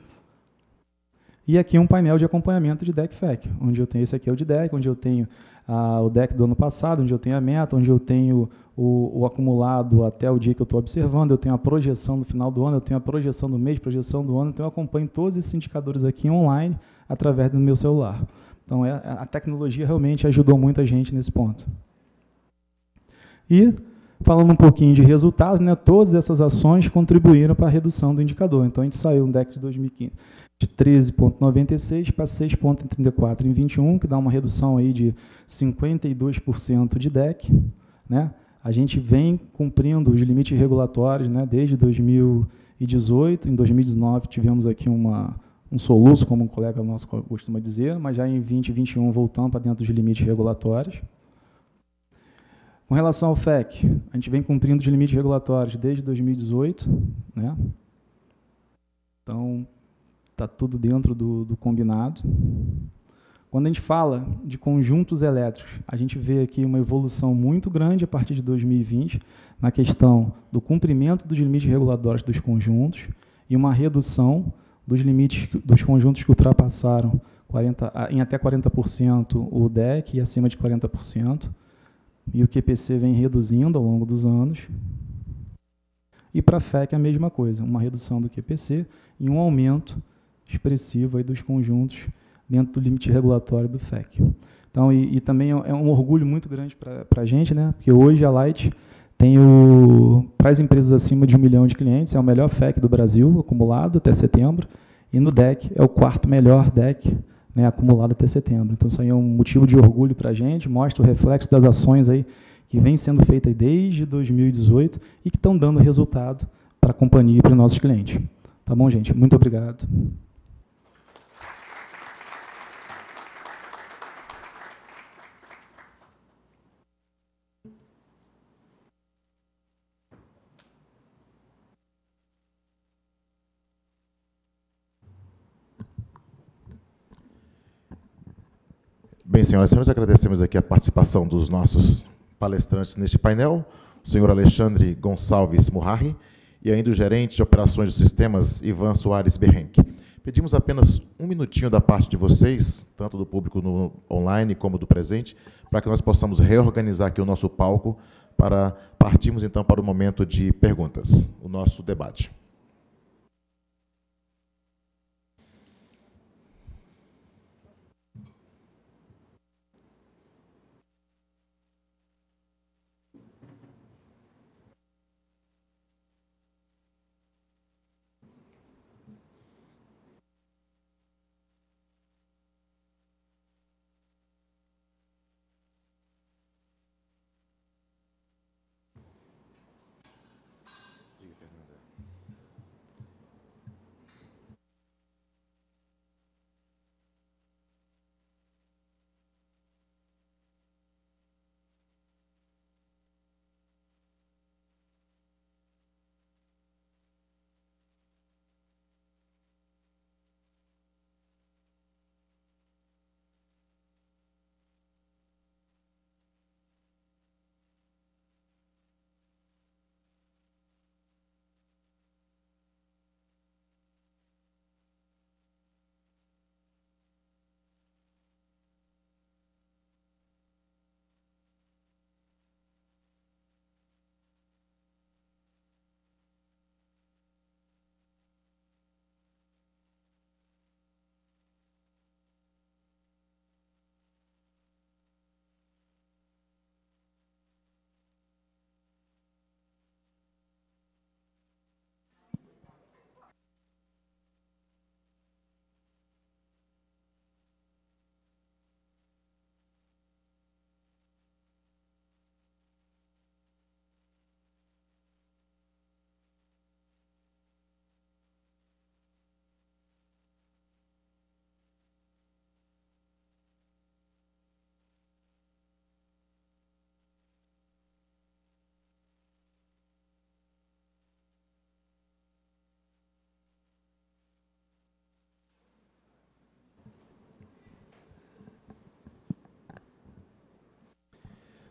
E aqui um painel de acompanhamento de deck Fec, onde eu tenho esse aqui é o de deck, onde eu tenho ah, o deck do ano passado, onde eu tenho a meta, onde eu tenho o, o acumulado até o dia que eu estou observando, eu tenho a projeção do final do ano, eu tenho a projeção do mês, projeção do ano, então eu acompanho todos esses indicadores aqui online através do meu celular. Então é, a tecnologia realmente ajudou muito a gente nesse ponto. E Falando um pouquinho de resultados, né, todas essas ações contribuíram para a redução do indicador. Então, a gente saiu no DEC de 2015 de 13,96 para 6,34 em 21, que dá uma redução aí de 52% de DEC. Né? A gente vem cumprindo os limites regulatórios né, desde 2018. Em 2019, tivemos aqui uma, um soluço, como um colega nosso costuma dizer, mas já em 2021 voltamos para dentro dos limites regulatórios. Com relação ao FEC, a gente vem cumprindo os limites regulatórios desde 2018, né? Então, está tudo dentro do, do, combinado. Quando a gente fala de conjuntos elétricos, a gente vê aqui uma evolução muito grande a partir de 2020 na questão do cumprimento dos limites regulatórios dos conjuntos e uma redução dos limites dos conjuntos que ultrapassaram 40, em até 40% o DEC e acima de 40% e o QPC vem reduzindo ao longo dos anos. E para a FEC é a mesma coisa, uma redução do QPC e um aumento expressivo dos conjuntos dentro do limite regulatório do FEC. Então, e, e também é um orgulho muito grande para a gente, né? porque hoje a Light tem o, para as empresas acima de um milhão de clientes, é o melhor FEC do Brasil, acumulado até setembro, e no DEC é o quarto melhor DEC né, acumulado até setembro. Então, isso aí é um motivo de orgulho para a gente, mostra o reflexo das ações aí que vem sendo feitas desde 2018 e que estão dando resultado para a companhia e para os nossos clientes. Tá bom, gente? Muito obrigado.
bem, senhoras e senhores, agradecemos aqui a participação dos nossos palestrantes neste painel, o senhor Alexandre Gonçalves Murrari e ainda o gerente de operações dos sistemas, Ivan Soares Berrenque. Pedimos apenas um minutinho da parte de vocês, tanto do público no online como do presente, para que nós possamos reorganizar aqui o nosso palco para partirmos então para o momento de perguntas, o nosso debate.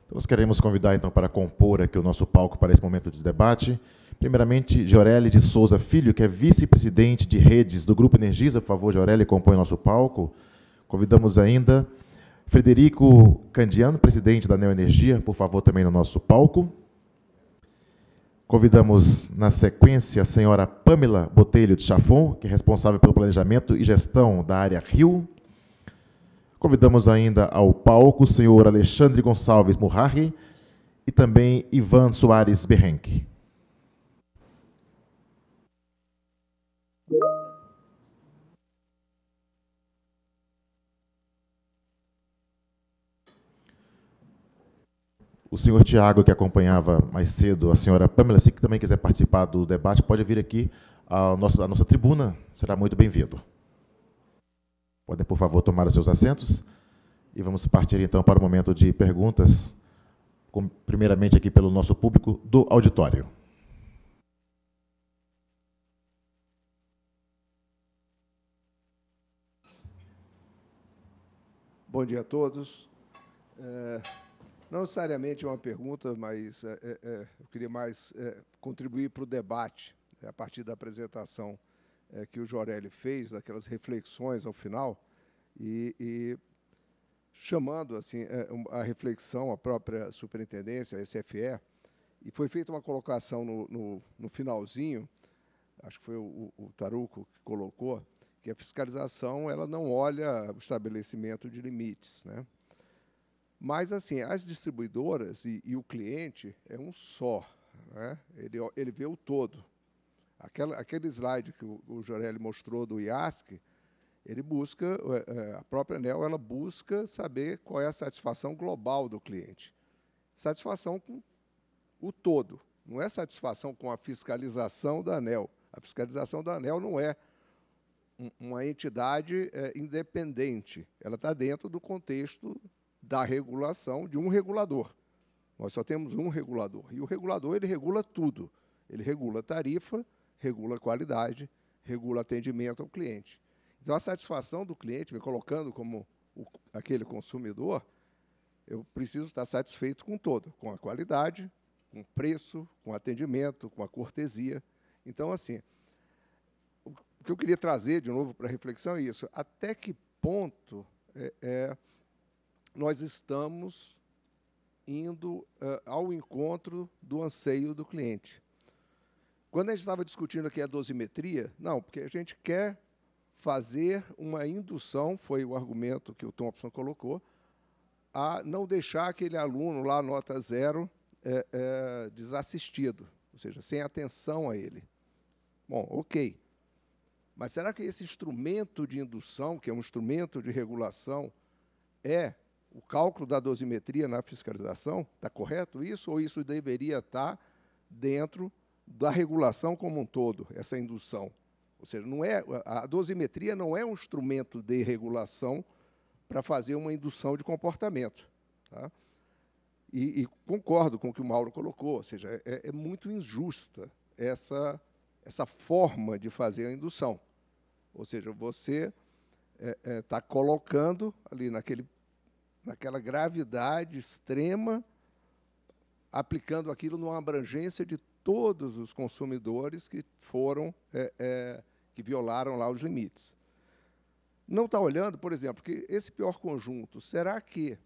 Então, nós queremos convidar, então, para compor aqui o nosso palco para esse momento de debate. Primeiramente, Jorelle de Souza Filho, que é vice-presidente de redes do Grupo Energisa. Por favor, Jorelle, compõe o nosso palco. Convidamos ainda Frederico Candiano, presidente da Neoenergia, por favor, também no nosso palco. Convidamos, na sequência, a senhora Pamela Botelho de Chafon, que é responsável pelo planejamento e gestão da área Rio. Convidamos ainda ao palco o senhor Alexandre Gonçalves Murrari e também Ivan Soares Berrenque. O senhor Tiago, que acompanhava mais cedo a senhora Pamela, se também quiser participar do debate, pode vir aqui à nossa, à nossa tribuna, será muito bem-vindo. Podem, por favor, tomar os seus assentos e vamos partir então para o momento de perguntas, primeiramente aqui pelo nosso público do auditório.
Bom dia a todos. É, não necessariamente é uma pergunta, mas é, é, é eu queria mais é, contribuir para o debate né, a partir da apresentação é, que o Jorelli fez, daquelas reflexões ao final, e, e chamando assim é, a reflexão a própria superintendência, a SFE, e foi feita uma colocação no, no, no finalzinho, acho que foi o, o, Taruco que colocou, que a fiscalização ela não olha o estabelecimento de limites, né? Mas assim as distribuidoras e, e o cliente é um só, né? Ele ele vê o todo. Aquela, aquele slide que o, o Jorelli mostrou do IASC, ele busca, é, é, a própria ANEL, ela busca saber qual é a satisfação global do cliente. Satisfação com o todo, não é satisfação com a fiscalização da ANEL. A fiscalização da ANEL não é uma entidade é, independente, ela está dentro do contexto da regulação de um regulador. Nós só temos um regulador, e o regulador ele regula tudo. Ele regula tarifa, regula a qualidade, regula atendimento ao cliente. Então, a satisfação do cliente, me colocando como o, aquele consumidor, eu preciso estar satisfeito com todo, com a qualidade, com o preço, com o atendimento, com a cortesia. Então, assim, o que eu queria trazer de novo para a reflexão é isso. Até que ponto é, é, nós estamos indo é, ao encontro do anseio do cliente? Quando a gente estava discutindo aqui a dosimetria, não, porque a gente quer fazer uma indução, foi o argumento que o Thompson colocou, a não deixar aquele aluno lá, nota zero, é, é, desassistido, ou seja, sem atenção a ele. Bom, ok. Mas será que esse instrumento de indução, que é um instrumento de regulação, é o cálculo da dosimetria na fiscalização? Está correto isso? Ou isso deveria estar tá dentro da regulação como um todo, essa indução. Ou seja, não é, a dosimetria não é um instrumento de regulação para fazer uma indução de comportamento. Tá? E, e, concordo com o que o Mauro colocou, ou seja, é, é muito injusta essa, essa forma de fazer a indução. Ou seja, você está é, é, tá colocando ali naquele, naquela gravidade extrema, aplicando aquilo numa abrangência de todos os consumidores que foram é, é, que violaram lá os limites. Não está olhando, por exemplo, que esse pior conjunto, será que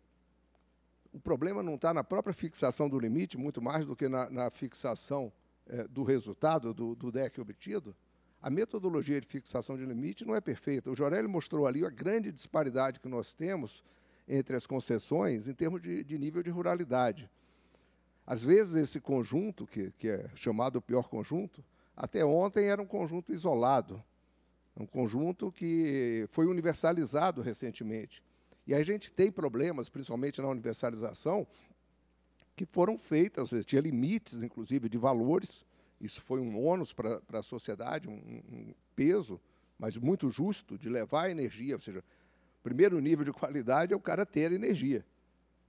o problema não está na própria fixação do limite, muito mais do que na, na fixação é, do resultado do, do deck obtido? A metodologia de fixação de limite não é perfeita. O Jorelli mostrou ali a grande disparidade que nós temos entre as concessões em termos de, de nível de ruralidade. Às vezes, esse conjunto, que, que é chamado o pior conjunto, até ontem era um conjunto isolado, um conjunto que foi universalizado recentemente. E a gente tem problemas, principalmente na universalização, que foram feitas, ou seja, tinha limites, inclusive, de valores. Isso foi um ônus para a sociedade, um, um, peso, mas muito justo, de levar a energia. Ou seja, o primeiro nível de qualidade é o cara ter energia.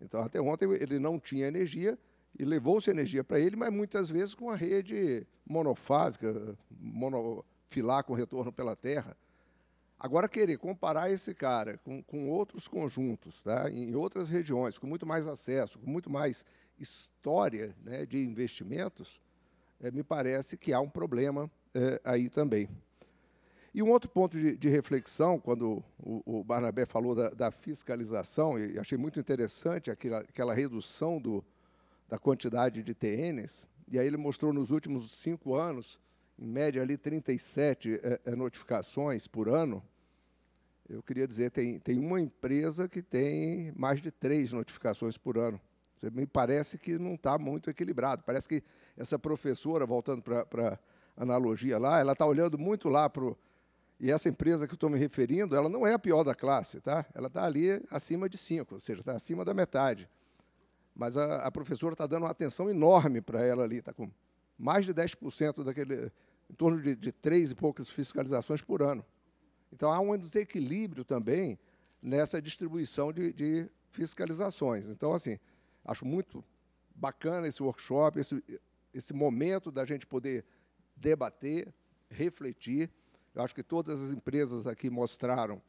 Então, até ontem ele não tinha energia, e levou-se energia para ele, mas muitas vezes com a rede monofásica, monofilar com retorno pela terra. Agora, querer comparar esse cara com, com outros conjuntos, tá? em outras regiões, com muito mais acesso, com muito mais história né, de investimentos, é, me parece que há um problema é, aí também. E um outro ponto de, de reflexão, quando o, o Barnabé falou da, da, fiscalização, e achei muito interessante aquela, aquela redução do, da quantidade de TNs, e aí ele mostrou nos últimos cinco anos, em média ali 37 é, eh, eh, notificações por ano, eu queria dizer, tem, tem uma empresa que tem mais de três notificações por ano. Você me parece que não está muito equilibrado. Parece que essa professora, voltando para a analogia lá, ela está olhando muito lá para o. E essa empresa que eu estou me referindo, ela não é a pior da classe, tá? Ela está ali acima de cinco, ou seja, está acima da metade mas a, a professora está dando uma atenção enorme para ela ali, está com mais de 10% daquele, em torno de, de três e poucas fiscalizações por ano. Então há um desequilíbrio também nessa distribuição de, de fiscalizações. Então, assim, acho muito bacana esse workshop, esse, esse momento da gente poder debater, refletir. Eu acho que todas as empresas aqui mostraram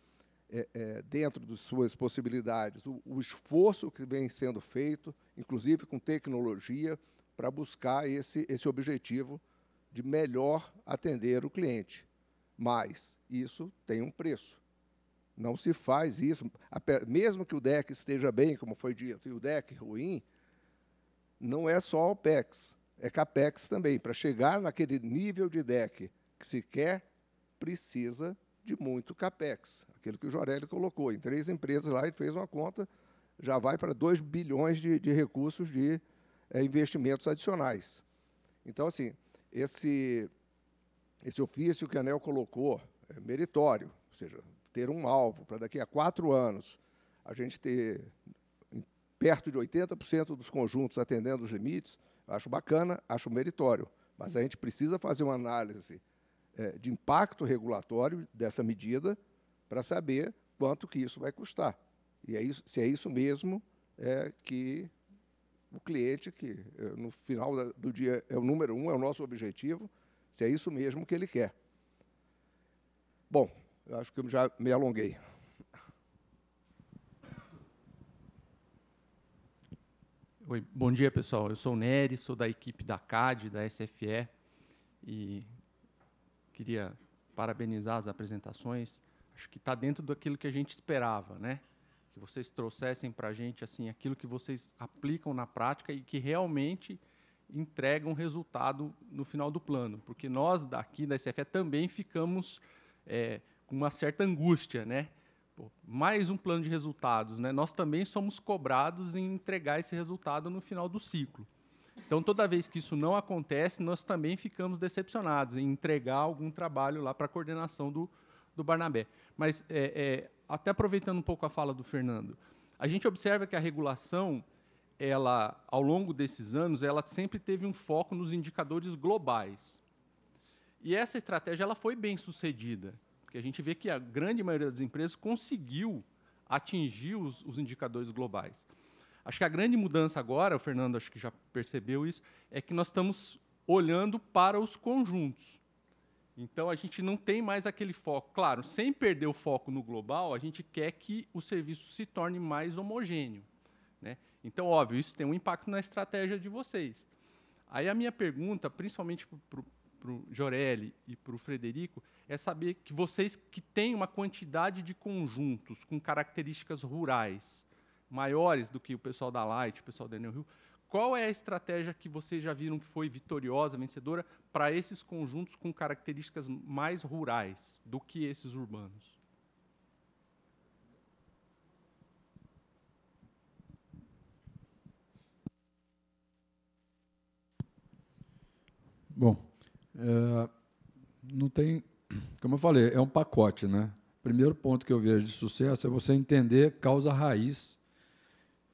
é, é, dentro de suas possibilidades, o, o, esforço que vem sendo feito, inclusive com tecnologia, para buscar esse, esse objetivo de melhor atender o cliente. Mas isso tem um preço. Não se faz isso, mesmo que o DEC esteja bem, como foi dito, e o DEC ruim, não é só OPEX, é CAPEX também. Para chegar naquele nível de DEC que se quer, precisa de muito capex, aquilo que o Jorelli colocou. Em três empresas lá, ele fez uma conta, já vai para 2 bilhões de, de, recursos de é, investimentos adicionais. Então, assim, esse, esse ofício que a ANEL colocou é meritório, ou seja, ter um alvo para daqui a quatro anos a gente ter perto de 80% dos conjuntos atendendo os limites, acho bacana, acho meritório, mas a gente precisa fazer uma análise é, de impacto regulatório dessa medida para saber quanto que isso vai custar. E é isso, se é isso mesmo é, que o cliente, que é, no final do dia é o número um, é o nosso objetivo, se é isso mesmo que ele quer. Bom, eu acho que eu já me alonguei.
Oi, bom dia pessoal. Eu sou o Nery, sou da equipe da CAD, da SFE, e queria parabenizar as apresentações. Acho que está dentro daquilo que a gente esperava, né? Que vocês trouxessem para a gente assim aquilo que vocês aplicam na prática e que realmente entregam um resultado no final do plano, porque nós daqui da SFE também ficamos é, com uma certa angústia, né? Pô, mais um plano de resultados, né? Nós também somos cobrados em entregar esse resultado no final do ciclo. Então, toda vez que isso não acontece, nós também ficamos decepcionados em entregar algum trabalho lá para a coordenação do, do Barnabé. Mas, é, é, até aproveitando um pouco a fala do Fernando, a gente observa que a regulação, ela, ao longo desses anos, ela sempre teve um foco nos indicadores globais. E essa estratégia ela foi bem sucedida, porque a gente vê que a grande maioria das empresas conseguiu atingir os, os indicadores globais. Acho que a grande mudança agora, o Fernando acho que já percebeu isso, é que nós estamos olhando para os conjuntos. Então a gente não tem mais aquele foco. Claro, sem perder o foco no global, a gente quer que o serviço se torne mais homogêneo. Né? Então, óbvio, isso tem um impacto na estratégia de vocês. Aí a minha pergunta, principalmente para o Jorelli e para o Frederico, é saber que vocês que têm uma quantidade de conjuntos com características rurais, maiores do que o pessoal da Light, o pessoal da Enel Rio, qual é a estratégia que vocês já viram que foi vitoriosa, vencedora, para esses conjuntos com características mais rurais do que esses urbanos?
Bom, é, não tem, como eu falei, é um pacote, né? Primeiro ponto que eu vejo de sucesso é você entender causa raiz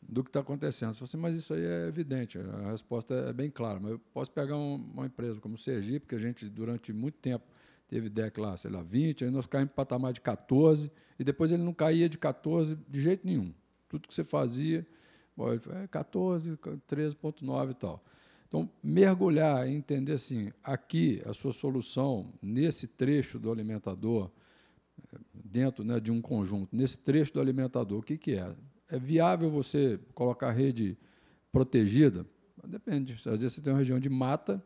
do que está acontecendo. Você fala assim, mas isso aí é evidente, a resposta é bem clara. Mas eu posso pegar uma empresa como o Sergipe, que a gente, durante muito tempo, teve DEC lá, sei lá, 20, aí nós caímos em patamar de 14, e depois ele não caía de 14 de jeito nenhum. Tudo que você fazia, bom, é 14, 13,9 e tal. Então, mergulhar e entender assim, aqui a sua solução, nesse trecho do alimentador, eh, dentro né, de um conjunto, nesse trecho do alimentador, o que, que é? é viável você colocar rede protegida? Depende. Às vezes você tem uma região de mata,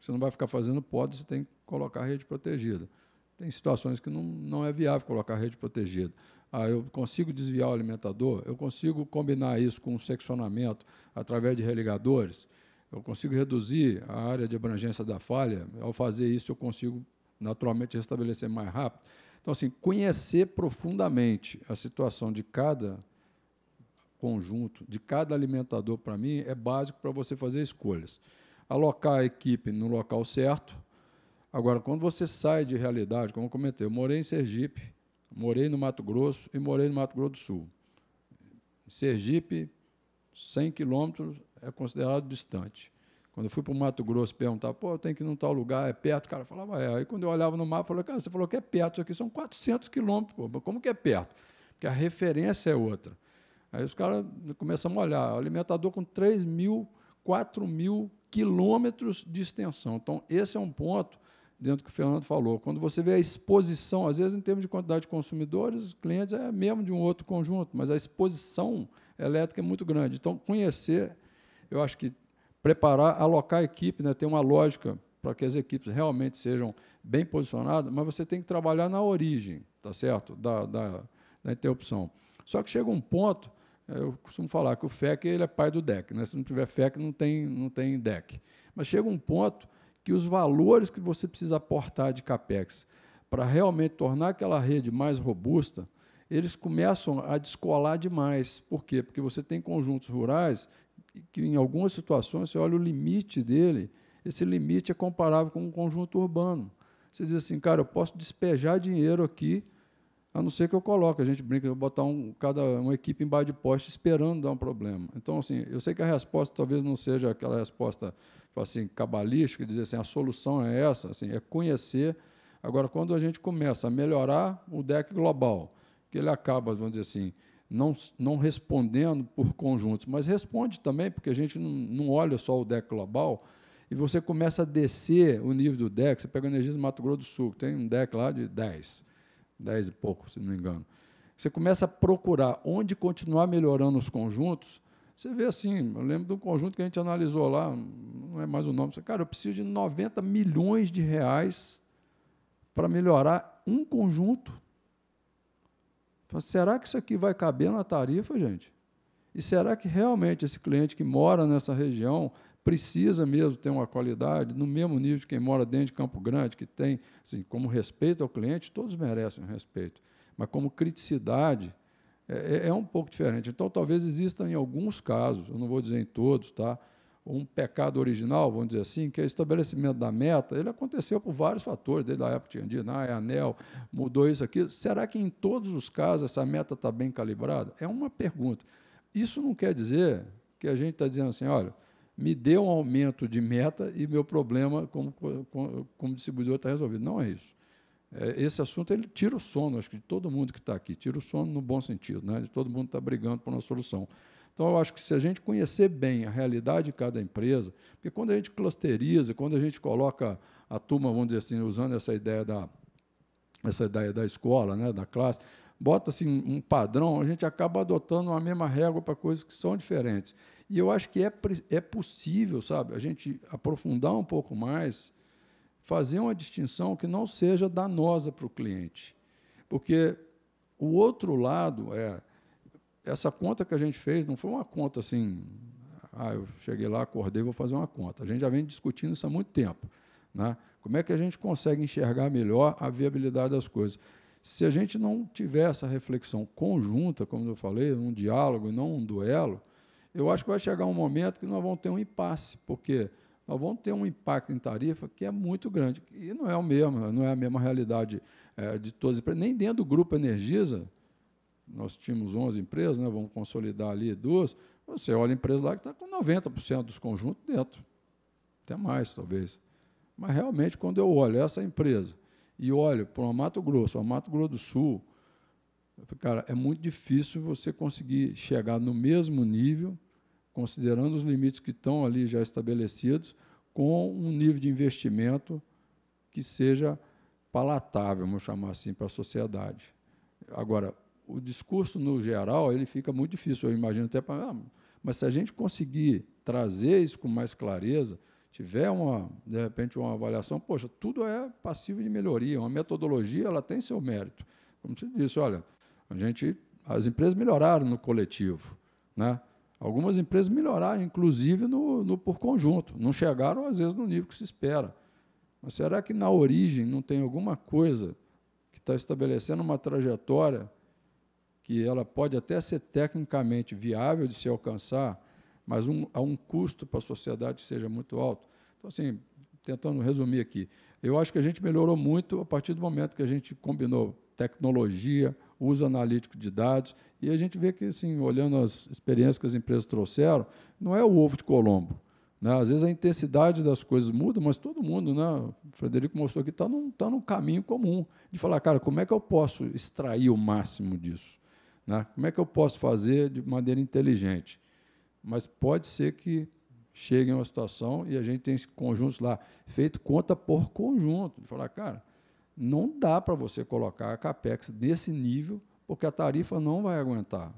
você não vai ficar fazendo poda, você tem que colocar rede protegida. Tem situações que não, não é viável colocar rede protegida. Ah, eu consigo desviar o alimentador? Eu consigo combinar isso com um seccionamento através de religadores? Eu consigo reduzir a área de abrangência da falha? Ao fazer isso, eu consigo naturalmente restabelecer mais rápido? Então, assim, conhecer profundamente a situação de cada conjunto de cada alimentador, para mim, é básico para você fazer escolhas. Alocar a equipe no local certo. Agora, quando você sai de realidade, como eu comentei, eu morei em Sergipe, morei no Mato Grosso e morei no Mato Grosso do Sul. Sergipe, 100 quilômetros é considerado distante. Quando eu fui para o Mato Grosso perguntar, pô, tem que ir num tal lugar, é perto? O cara falava, é. Aí quando eu olhava no mapa, eu falava, cara, você falou que é perto, isso aqui são 400 quilômetros, pô, como que é perto? Porque a referência é outra. Aí os caras começam a molhar. o alimentador com 3 mil, 4 mil quilômetros de extensão. Então, esse é um ponto dentro do que o Fernando falou. Quando você vê a exposição, às vezes em termos de quantidade de consumidores, clientes é mesmo de um outro conjunto, mas a exposição elétrica é muito grande. Então, conhecer, eu acho que preparar, alocar a equipe, né, ter uma lógica para que as equipes realmente sejam bem posicionadas, mas você tem que trabalhar na origem, tá certo? Da, da, da interrupção. Só que chega um ponto é, eu costumo falar que o FEC ele é pai do DEC. Né? Se não tiver FEC, não tem, não tem DEC. Mas chega um ponto que os valores que você precisa aportar de CAPEX para realmente tornar aquela rede mais robusta, eles começam a descolar demais. Por quê? Porque você tem conjuntos rurais que, em algumas situações, você olha o limite dele, esse limite é comparável com um conjunto urbano. Você diz assim, cara, eu posso despejar dinheiro aqui a não ser que eu coloque, a gente brinca, eu botar um, cada, uma equipe embaixo de poste esperando dar um problema. Então, assim, eu sei que a resposta talvez não seja aquela resposta tipo assim, cabalística, dizer assim, a solução é essa, assim, é conhecer. Agora, quando a gente começa a melhorar o deck global, que ele acaba, vamos dizer assim, não, não respondendo por conjuntos, mas responde também, porque a gente não, não olha só o deck global, e você começa a descer o nível do deck, você pega a energia do Mato Grosso do Sul, tem um deck lá de 10. 10 e pouco, se não me engano. Você começa a procurar onde continuar melhorando os conjuntos. Você vê assim, eu lembro de um conjunto que a gente analisou lá, não é mais o nome, você, cara, eu preciso de 90 milhões de reais para melhorar um conjunto. será que isso aqui vai caber na tarifa, gente? E será que realmente esse cliente que mora nessa região precisa mesmo ter uma qualidade no mesmo nível de quem mora dentro de Campo Grande, que tem, assim, como respeito ao cliente, todos merecem respeito, mas como criticidade é, é, é um pouco diferente. Então, talvez exista em alguns casos, eu não vou dizer em todos, tá? um pecado original, vamos dizer assim, que é o estabelecimento da meta, ele aconteceu por vários fatores, desde a época que tinha é anel, mudou isso aqui. Será que em todos os casos essa meta está bem calibrada? É uma pergunta. Isso não quer dizer que a gente está dizendo assim, olha, me dê um aumento de meta e meu problema como, como, como distribuidor está resolvido. Não é isso. É, esse assunto ele tira o sono, acho que de todo mundo que está aqui, tira o sono no bom sentido, né? De todo mundo está brigando por uma solução. Então, eu acho que se a gente conhecer bem a realidade de cada empresa, porque quando a gente clusteriza, quando a gente coloca a turma, vamos dizer assim, usando essa ideia da, essa ideia da escola, né, da classe, bota assim um padrão, a gente acaba adotando a mesma régua para coisas que são diferentes. E eu acho que é, é possível, sabe, a gente aprofundar um pouco mais, fazer uma distinção que não seja danosa para o cliente. Porque o outro lado é essa conta que a gente fez não foi uma conta assim, ah, eu cheguei lá, acordei, vou fazer uma conta. A gente já vem discutindo isso há muito tempo. Né? Como é que a gente consegue enxergar melhor a viabilidade das coisas? Se a gente não tiver essa reflexão conjunta, como eu falei, um diálogo e não um duelo, eu acho que vai chegar um momento que nós vamos ter um impasse, porque nós vamos ter um impacto em tarifa que é muito grande. E não é o mesmo, não é a mesma realidade é, de todas as empresas. Nem dentro do grupo Energisa, nós tínhamos 11 empresas, né, vamos consolidar ali duas, você olha a empresa lá que está com 90% dos conjuntos dentro. Até mais, talvez. Mas realmente, quando eu olho essa empresa e olho para o Mato Grosso, o Mato Grosso do Sul, cara, é muito difícil você conseguir chegar no mesmo nível, considerando os limites que estão ali já estabelecidos, com um nível de investimento que seja palatável, vamos chamar assim, para a sociedade. Agora, o discurso no geral, ele fica muito difícil, eu imagino até para... Ah, mas se a gente conseguir trazer isso com mais clareza, tiver uma, de repente, uma avaliação, poxa, tudo é passível de melhoria, uma metodologia, ela tem seu mérito. Como se disse, olha, a gente, as empresas melhoraram no coletivo, né? Algumas empresas melhoraram, inclusive no, no por conjunto. Não chegaram às vezes no nível que se espera. Mas será que na origem não tem alguma coisa que está estabelecendo uma trajetória que ela pode até ser tecnicamente viável de se alcançar, mas um, a um custo para a sociedade que seja muito alto? Então, assim, tentando resumir aqui, eu acho que a gente melhorou muito a partir do momento que a gente combinou tecnologia, uso analítico de dados. E a gente vê que, assim, olhando as experiências que as empresas trouxeram, não é o ovo de Colombo. Né? Às vezes a intensidade das coisas muda, mas todo mundo, né? o Frederico mostrou que está num, tá num caminho comum de falar, cara, como é que eu posso extrair o máximo disso? Né? Como é que eu posso fazer de maneira inteligente? Mas pode ser que chegue a uma situação e a gente tem conjuntos lá, feito conta por conjunto, de falar, cara, não dá para você colocar a CAPEX nesse nível, porque a tarifa não vai aguentar.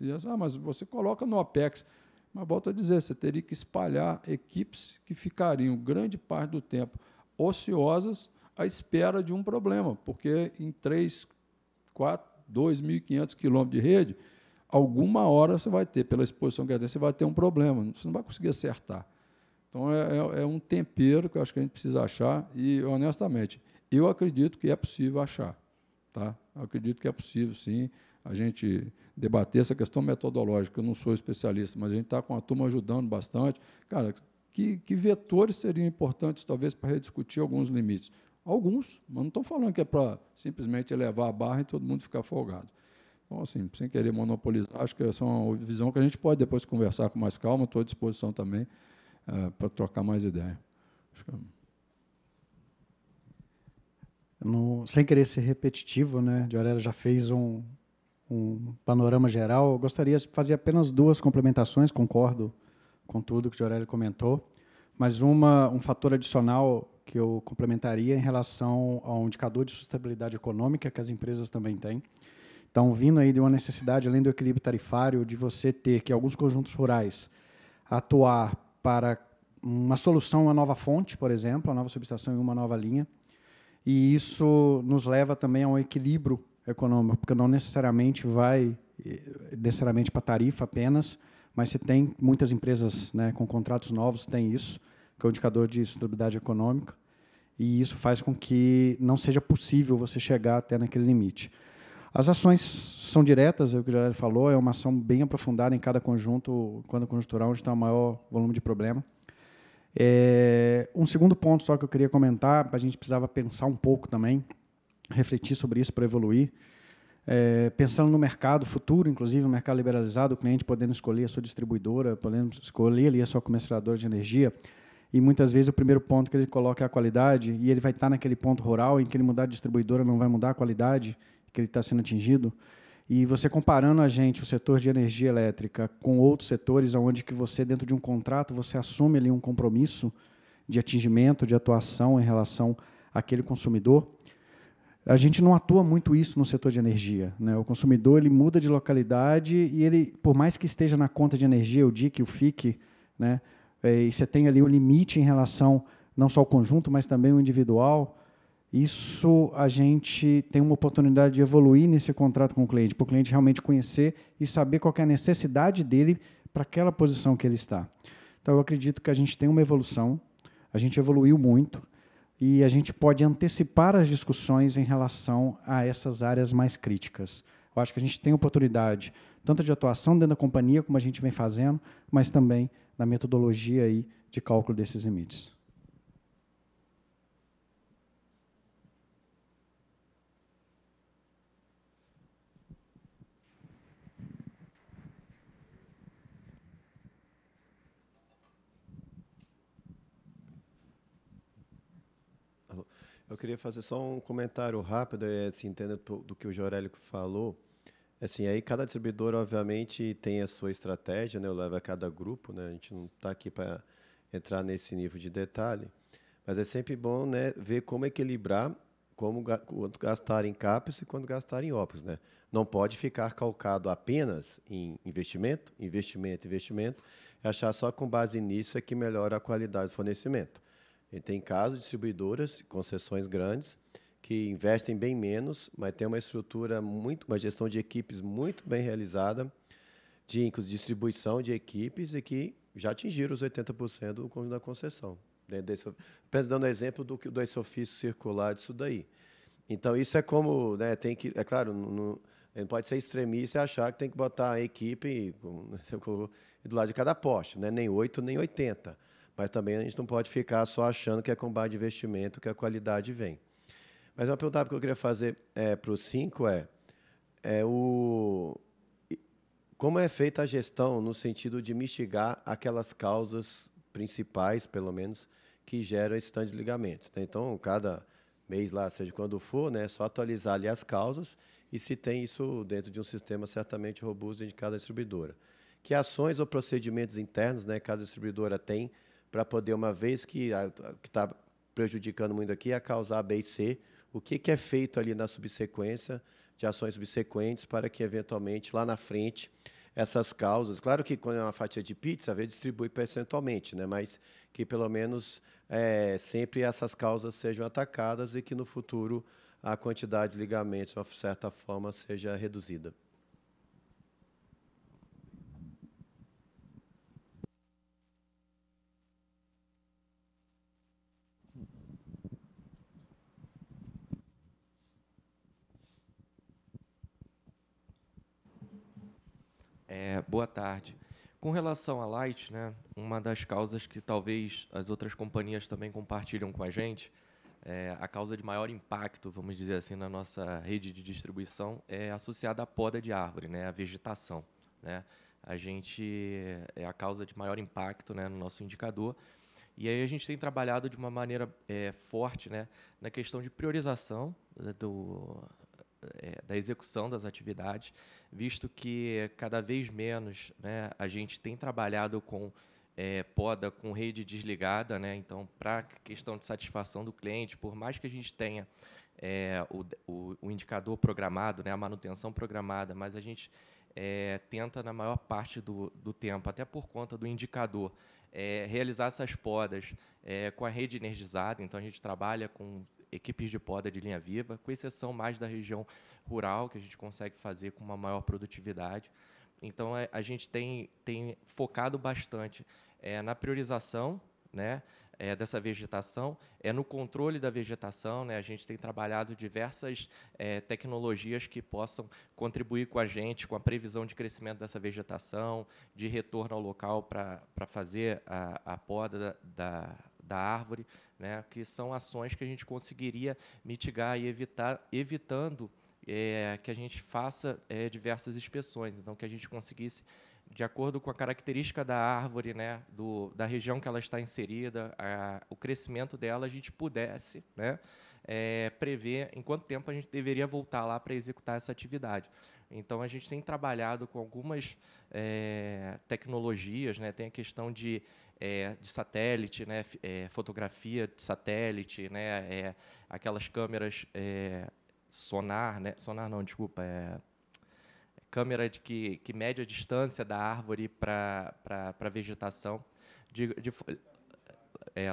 E, ah, mas você coloca no OPEX. Mas volto a dizer, você teria que espalhar equipes que ficariam grande parte do tempo ociosas à espera de um problema, porque em 3, 4, 2.500 quilômetros de rede, alguma hora você vai ter, pela exposição que é, você vai ter um problema, você não vai conseguir acertar. Então, é, é, é um tempero que eu acho que a gente precisa achar, e honestamente, eu acredito que é possível achar. Tá? Eu acredito que é possível, sim, a gente debater essa questão metodológica. Eu não sou especialista, mas a gente está com a turma ajudando bastante. Cara, que, que vetores seriam importantes, talvez, para rediscutir alguns limites? Alguns, mas não estou falando que é para simplesmente elevar a barra e todo mundo ficar folgado. Então, assim, sem querer monopolizar, acho que essa é uma visão que a gente pode depois conversar com mais calma. Estou à disposição também
eh, para trocar mais ideia. Acho que... É sem querer ser repetitivo, né? Diorela já fez um, um panorama geral. Eu gostaria de fazer apenas duas complementações, concordo com tudo que Diorela comentou, mas uma, um fator adicional que eu complementaria em relação ao indicador de sustentabilidade econômica que as empresas também têm. Então, vindo aí de uma necessidade, além do equilíbrio tarifário, de você ter que alguns conjuntos rurais atuar para uma solução, uma nova fonte, por exemplo, uma nova subestação e uma nova linha, e isso nos leva também a um equilíbrio econômico, porque não necessariamente vai eh, necessariamente para tarifa apenas, mas se tem muitas empresas né, com contratos novos tem isso, que é um indicador de sustentabilidade econômica, e isso faz com que não seja possível você chegar até naquele limite. As ações são diretas, é o que o Gerardo falou, é uma ação bem aprofundada em cada conjunto, quando conjuntural, onde está o maior volume de problema. É, um segundo ponto só que eu queria comentar, a gente precisava pensar um pouco também, refletir sobre isso para evoluir. É, pensando no mercado futuro, inclusive, o mercado liberalizado, o cliente podendo escolher a sua distribuidora, podendo escolher ali a sua comercializadora de energia. E muitas vezes o primeiro ponto que ele coloca é a qualidade, e ele vai estar naquele ponto rural em que ele mudar de distribuidora não vai mudar a qualidade que ele está sendo atingido. E você comparando a gente, o setor de energia elétrica, com outros setores, onde que você, dentro de um contrato, você assume ali um compromisso de atingimento, de atuação em relação àquele consumidor, a gente não atua muito isso no setor de energia. Né? O consumidor ele muda de localidade e ele, por mais que esteja na conta de energia, o DIC, o FIC, né? É, e você tem ali o um limite em relação não só ao conjunto, mas também ao individual, isso a gente tem uma oportunidade de evoluir nesse contrato com o cliente, para o cliente realmente conhecer e saber qual é a necessidade dele para aquela posição que ele está. Então, eu acredito que a gente tem uma evolução, a gente evoluiu muito e a gente pode antecipar as discussões em relação a essas áreas mais críticas. Eu acho que a gente tem oportunidade, tanto de atuação dentro da companhia, como a gente vem fazendo, mas também na metodologia aí de cálculo desses limites.
Eu queria fazer só um comentário rápido, é, assim, entendendo do que o Jorélico falou. É assim, aí cada distribuidor, obviamente, tem a sua estratégia, né? Eu levo a cada grupo, né? A gente não está aqui para entrar nesse nível de detalhe. Mas é sempre bom né, ver como equilibrar, como quanto gastar em capes e quanto gastar em OPEX. Né? Não pode ficar calcado apenas em investimento, investimento, investimento, e achar só com base nisso é que melhora a qualidade do fornecimento. E tem casos distribuidoras, concessões grandes, que investem bem menos, mas tem uma estrutura muito, uma gestão de equipes muito bem realizada, de inclusive distribuição de equipes e que já atingiram os 80% do conjunto da concessão. Né, apenas dando exemplo do, desse ofício circular disso daí. Então, isso é como, né, tem que, é claro, não, pode ser extremista e achar que tem que botar a equipe <laughs> do lado de cada poste, né, nem 8, nem 80. Mas também a gente não pode ficar só achando que é com base de investimento que a qualidade vem. Mas uma pergunta que eu queria fazer é, para os cinco é, é o, como é feita a gestão no sentido de mitigar aquelas causas principais, pelo menos, que geram esse tanto de ligamentos. Né? Então, cada mês lá, seja quando for, né, é só atualizar ali as causas e se tem isso dentro de um sistema certamente robusto de cada distribuidora. Que ações ou procedimentos internos né, cada distribuidora tem para poder, uma vez que está prejudicando muito aqui, a é causar B e C, o que, que é feito ali na subsequência, de ações subsequentes, para que, eventualmente, lá na frente, essas causas. Claro que quando é uma fatia de pizza, a vez distribui percentualmente, né? mas que pelo menos é, sempre essas causas sejam atacadas e que no futuro a quantidade de ligamentos, de uma certa forma, seja reduzida.
É, boa tarde. Com relação à Light, né, uma das causas que talvez as outras companhias também compartilham com a gente, é, a causa de maior impacto, vamos dizer assim, na nossa rede de distribuição é associada à poda de árvore, né, à vegetação. Né? A gente é a causa de maior impacto né, no nosso indicador. E aí a gente tem trabalhado de uma maneira é, forte né, na questão de priorização né, do, é, da execução das atividades, visto que cada vez menos né, a gente tem trabalhado com é, poda com rede desligada, né? então, para questão de satisfação do cliente, por mais que a gente tenha é, o, o, o, indicador programado, né, a manutenção programada, mas a gente é, tenta, na maior parte do, do, tempo, até por conta do indicador, é, realizar essas podas é, com a rede energizada, então a gente trabalha com equipes de poda de linha viva, com exceção mais da região rural, que a gente consegue fazer com uma maior produtividade. Então, é, a gente tem, tem focado bastante é, na priorização né, é, dessa vegetação, é no controle da vegetação. Né, a gente tem trabalhado diversas é, tecnologias que possam contribuir com a gente, com a previsão de crescimento dessa vegetação, de retorno ao local para fazer a, a poda da, da, da árvore, né, que são ações que a gente conseguiria mitigar e evitar, evitando é, que a gente faça é, diversas inspeções, então que a gente conseguisse de acordo com a característica da árvore, né, do, da região que ela está inserida, a, o crescimento dela, a gente pudesse né, é, prever em quanto tempo a gente deveria voltar lá para executar essa atividade. Então, a gente tem trabalhado com algumas é, tecnologias, né, tem a questão de é, de satélite, né, é, fotografia de satélite, né, é, aquelas câmeras é, sonar, né, sonar não, desculpa, é, câmera de que, que mede a distância da árvore para a vegetação. De, de, é,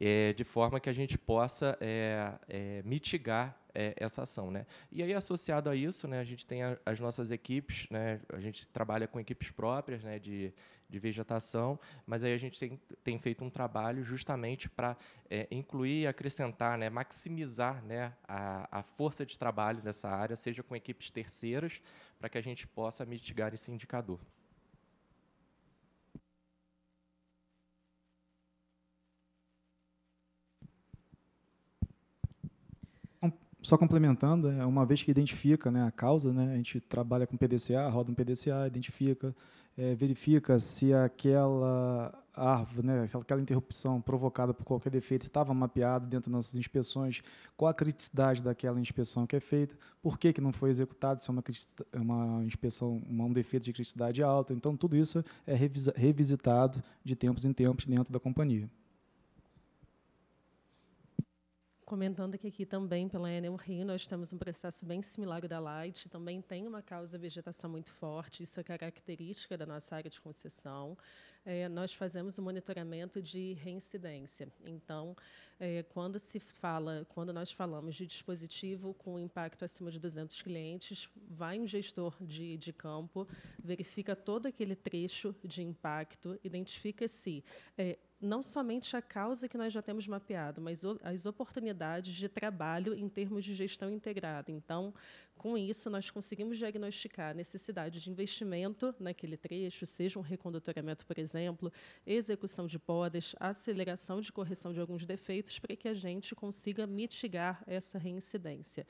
é, de forma que a gente possa é, é, mitigar é, essa ação. Né? E aí, associado a isso, né, a gente tem a, as nossas equipes, né, a gente trabalha com equipes próprias né, de, de vegetação, mas aí a gente tem, tem feito um trabalho justamente para é, incluir, acrescentar, né, maximizar né, a, a força de trabalho dessa área, seja com equipes terceiras, para que a gente possa mitigar esse indicador.
Só complementando, é, uma vez que identifica né, a causa, né, a gente trabalha com PDCA, roda um PDCA, identifica, é, verifica se aquela árvore, né, aquela interrupção provocada por qualquer defeito estava mapeada dentro das nossas inspeções, qual a criticidade daquela inspeção que é feita, por que, que não foi executada, se é uma, é uma inspeção, uma, um defeito de criticidade alta. Então, tudo isso é revisitado de tempos em tempos dentro da companhia
comentando que aqui também, pela Enel Rio, nós temos um processo bem similar ao da Light, também tem uma causa vegetação muito forte, isso é característica da nossa área de concessão. É, nós fazemos o um monitoramento de reincidência. Então, é, quando se fala, quando nós falamos de dispositivo com impacto acima de 200 clientes, vai um gestor de, de campo, verifica todo aquele trecho de impacto, identifica se é, não somente a causa que nós já temos mapeado, mas as oportunidades de trabalho em termos de gestão integrada. Então, com isso, nós conseguimos diagnosticar a necessidade de investimento naquele trecho, seja um recondutoramento, por exemplo, execução de podas, aceleração de correção de alguns defeitos, para que a gente consiga mitigar essa reincidência.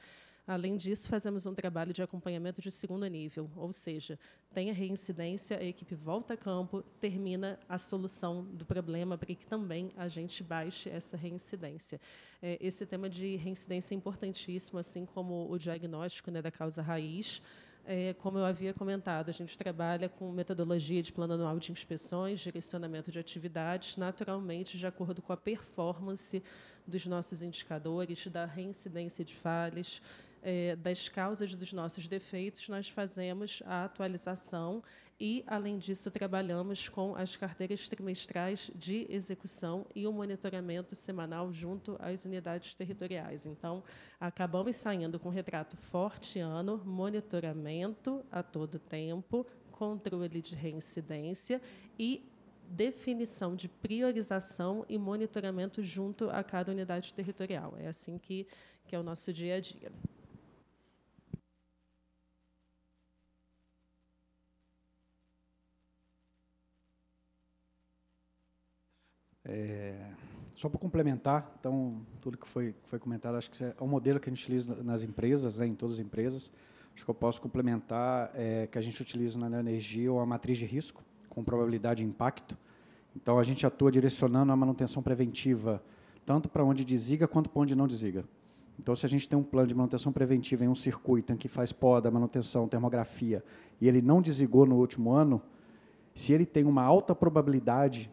Além disso, fazemos um trabalho de acompanhamento de segundo nível, ou seja, tem a reincidência, a equipe volta a campo, termina a solução do problema para que também a gente baixe essa reincidência. É, esse tema de reincidência é importantíssimo, assim como o diagnóstico né, da causa raiz é, como eu havia comentado, a gente trabalha com metodologia de plano anual de inspeções, direcionamento de atividades, naturalmente de acordo com a performance dos nossos indicadores, da reincidência de falhas, é, das causas dos nossos defeitos, nós fazemos a atualização e, além disso, trabalhamos com as carteiras trimestrais de execução e o monitoramento semanal junto às unidades territoriais. Então, acabamos saindo com retrato forte ano, monitoramento a todo tempo, controle de reincidência e definição de priorização e monitoramento junto a cada unidade territorial. É assim que, que é o nosso dia a dia.
É, só para complementar, então, tudo que foi, foi comentado, acho que é, é um modelo que a gente utiliza nas empresas, né, em todas as empresas. Acho que eu posso complementar é, que a gente utiliza na energia uma matriz de risco com probabilidade de impacto. Então, a gente atua direcionando a manutenção preventiva tanto para onde desliga quanto para onde não desliga. Então, se a gente tem um plano de manutenção preventiva em um circuito em que faz poda, manutenção, termografia, e ele não desligou no último ano, se ele tem uma alta probabilidade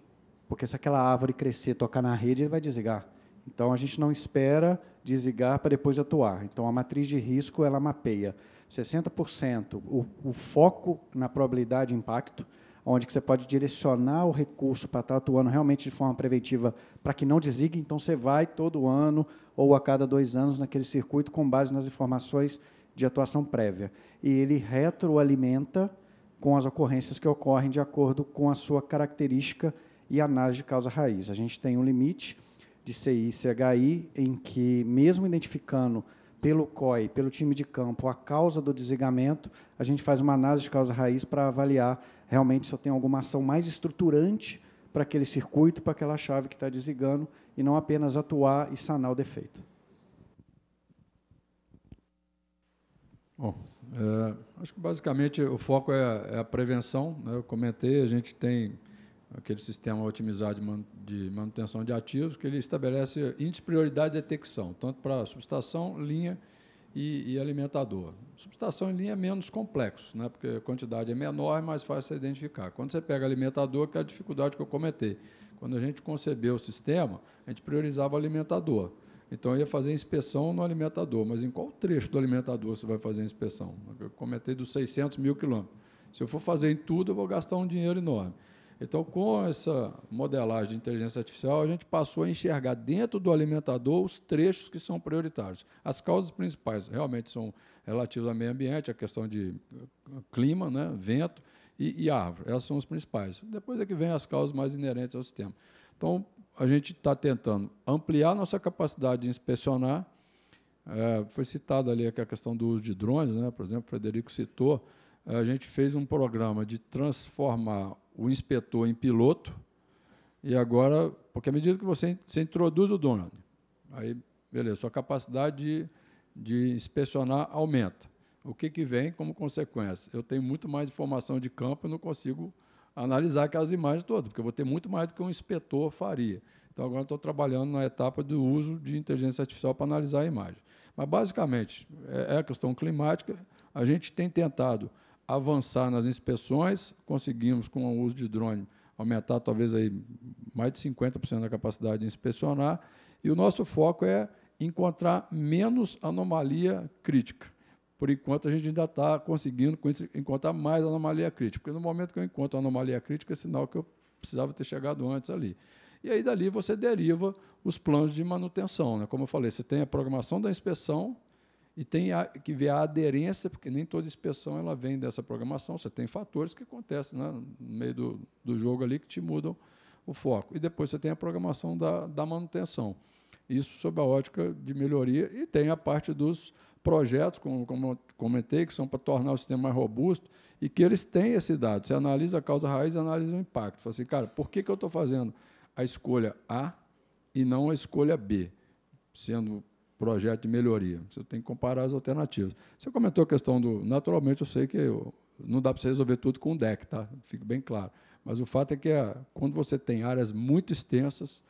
porque se aquela árvore crescer, tocar na rede, ele vai desligar. Então a gente não espera desligar para depois atuar. Então a matriz de risco ela mapeia 60% o, o foco na probabilidade de impacto, onde que você pode direcionar o recurso para estar atuando realmente de forma preventiva para que não desligue. Então você vai todo ano ou a cada dois anos naquele circuito com base nas informações de atuação prévia. E ele retroalimenta com as ocorrências que ocorrem de acordo com a sua característica e análise de causa raiz. A gente tem um limite de CI e CHI em que, mesmo identificando pelo COI, pelo time de campo, a causa do desligamento, a gente faz uma análise de causa raiz para avaliar realmente se eu tenho alguma ação mais estruturante para aquele circuito, para aquela chave que está desligando, e não apenas atuar e sanar o defeito.
Bom, é, acho que basicamente o foco é, é a prevenção. Né? Eu comentei, a gente tem aquele sistema otimizado de manutenção de ativos, que ele estabelece índice de prioridade de detecção, tanto para subestação, linha e, e, alimentador. Subestação em linha é menos complexo, né, porque a quantidade é menor, é mais fácil de identificar. Quando você pega alimentador, que é a dificuldade que eu cometei. Quando a gente concebeu o sistema, a gente priorizava o alimentador. Então, eu ia fazer inspeção no alimentador, mas em qual trecho do alimentador você vai fazer a inspeção? Eu comentei dos 600 mil quilômetros. Se eu for fazer em tudo, eu vou gastar um dinheiro enorme. Então, com essa modelagem de inteligência artificial, a gente passou a enxergar dentro do alimentador os trechos que são prioritários. As causas principais realmente são relativas ao meio ambiente, a questão de eh, clima, né, vento e, e árvore. Essas são as principais. Depois é que vem as causas mais inerentes ao sistema. Então, a gente está tentando ampliar nossa capacidade de inspecionar. É, foi citada ali a questão do uso de drones, né? por exemplo, o Frederico citou. A gente fez um programa de transformar o inspetor em piloto, e agora, porque à medida que você, você introduz o drone, aí, beleza, sua capacidade de, de inspecionar aumenta. O que, que vem como consequência? Eu tenho muito mais informação de campo e não consigo analisar aquelas imagens todas, porque eu vou ter muito mais do que um inspetor faria. Então, agora estou trabalhando na etapa do uso de inteligência artificial para analisar a imagem. Mas, basicamente, é, é a questão climática. A gente tem tentado avançar nas inspeções, conseguimos, com o uso de drone, aumentar talvez aí mais de 50% da capacidade de inspecionar, e o nosso foco é encontrar menos anomalia crítica. Por enquanto, a gente ainda está conseguindo encontrar mais anomalia crítica, porque no momento que eu encontro anomalia crítica, é sinal que eu precisava ter chegado antes ali. E aí, dali, você deriva os planos de manutenção. Né? Como eu falei, você tem a programação da inspeção, e tem a, que ver a aderência, porque nem toda inspeção ela vem dessa programação, você tem fatores que acontecem né, no meio do, do jogo ali que te mudam o foco. E depois você tem a programação da, da manutenção. Isso sob a ótica de melhoria, e tem a parte dos projetos, como, como comentei, que são para tornar o sistema mais robusto e que eles têm esse dado. Você analisa a causa raiz e analisa o impacto. Fala assim, cara, por que, que eu estou fazendo a escolha A e não a escolha B? Sendo projeto de melhoria. Você tem que comparar as alternativas. Você comentou a questão do. Naturalmente, eu sei que eu, não dá para você resolver tudo com o deck, tá? Fica bem claro. Mas o fato é que é, quando você tem áreas muito extensas,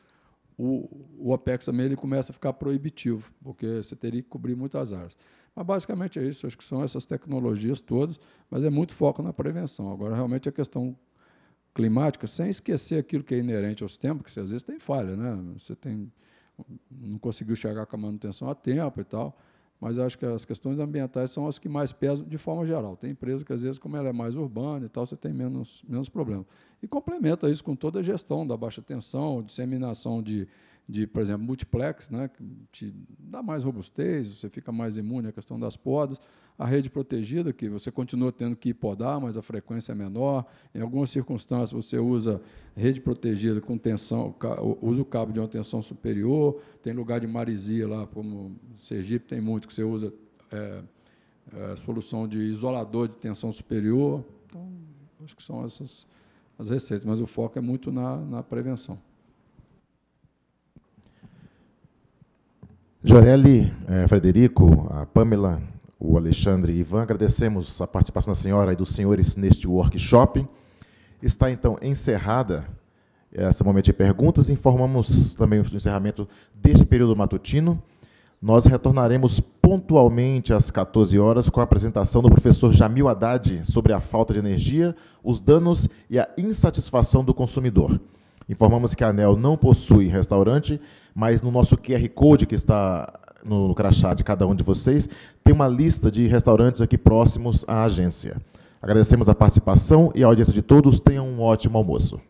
o, o Apex também ele começa a ficar proibitivo, porque você teria que cobrir muitas áreas. Mas basicamente é isso. Acho que são essas tecnologias todas, mas é muito foco na prevenção. Agora, realmente, a questão climática, sem esquecer aquilo que é inerente ao sistema, que às vezes tem falha, né? Você tem não conseguiu chegar com a manutenção a tempo e tal. Mas acho que as questões ambientais são as que mais pesam de forma geral. Tem empresa que, às vezes, como ela é mais urbana e tal, você tem menos, menos problemas. E complementa isso com toda a gestão da baixa tensão, disseminação de, de, por exemplo, multiplex, né, que te dá mais robustez, você fica mais imune à questão das podas. A rede protegida, que você continua tendo que podar, mas a frequência é menor. Em algumas circunstâncias, você usa rede protegida com tensão, usa o cabo de uma tensão superior. Tem lugar de marisia lá, como Sergipe tem muito, que você usa é, é, solução de isolador de tensão superior. Então, acho que são essas as receitas, mas o foco é muito na, na prevenção.
Jorelli, eh, Frederico, a Pamela, o Alexandre e Ivan, agradecemos a participação da senhora e dos senhores neste workshop. Está então encerrada esse momento de perguntas. Informamos também o encerramento deste período matutino. Nós retornaremos pontualmente às 14 horas com a apresentação do professor Jamil Haddad sobre a falta de energia, os danos e a insatisfação do consumidor. Informamos que a ANEL não possui restaurante, mas no nosso QR Code que está no crachá de cada um de vocês, tem uma lista de restaurantes aqui próximos à agência. Agradecemos a participação e a audiência de todos. Tenham um ótimo almoço.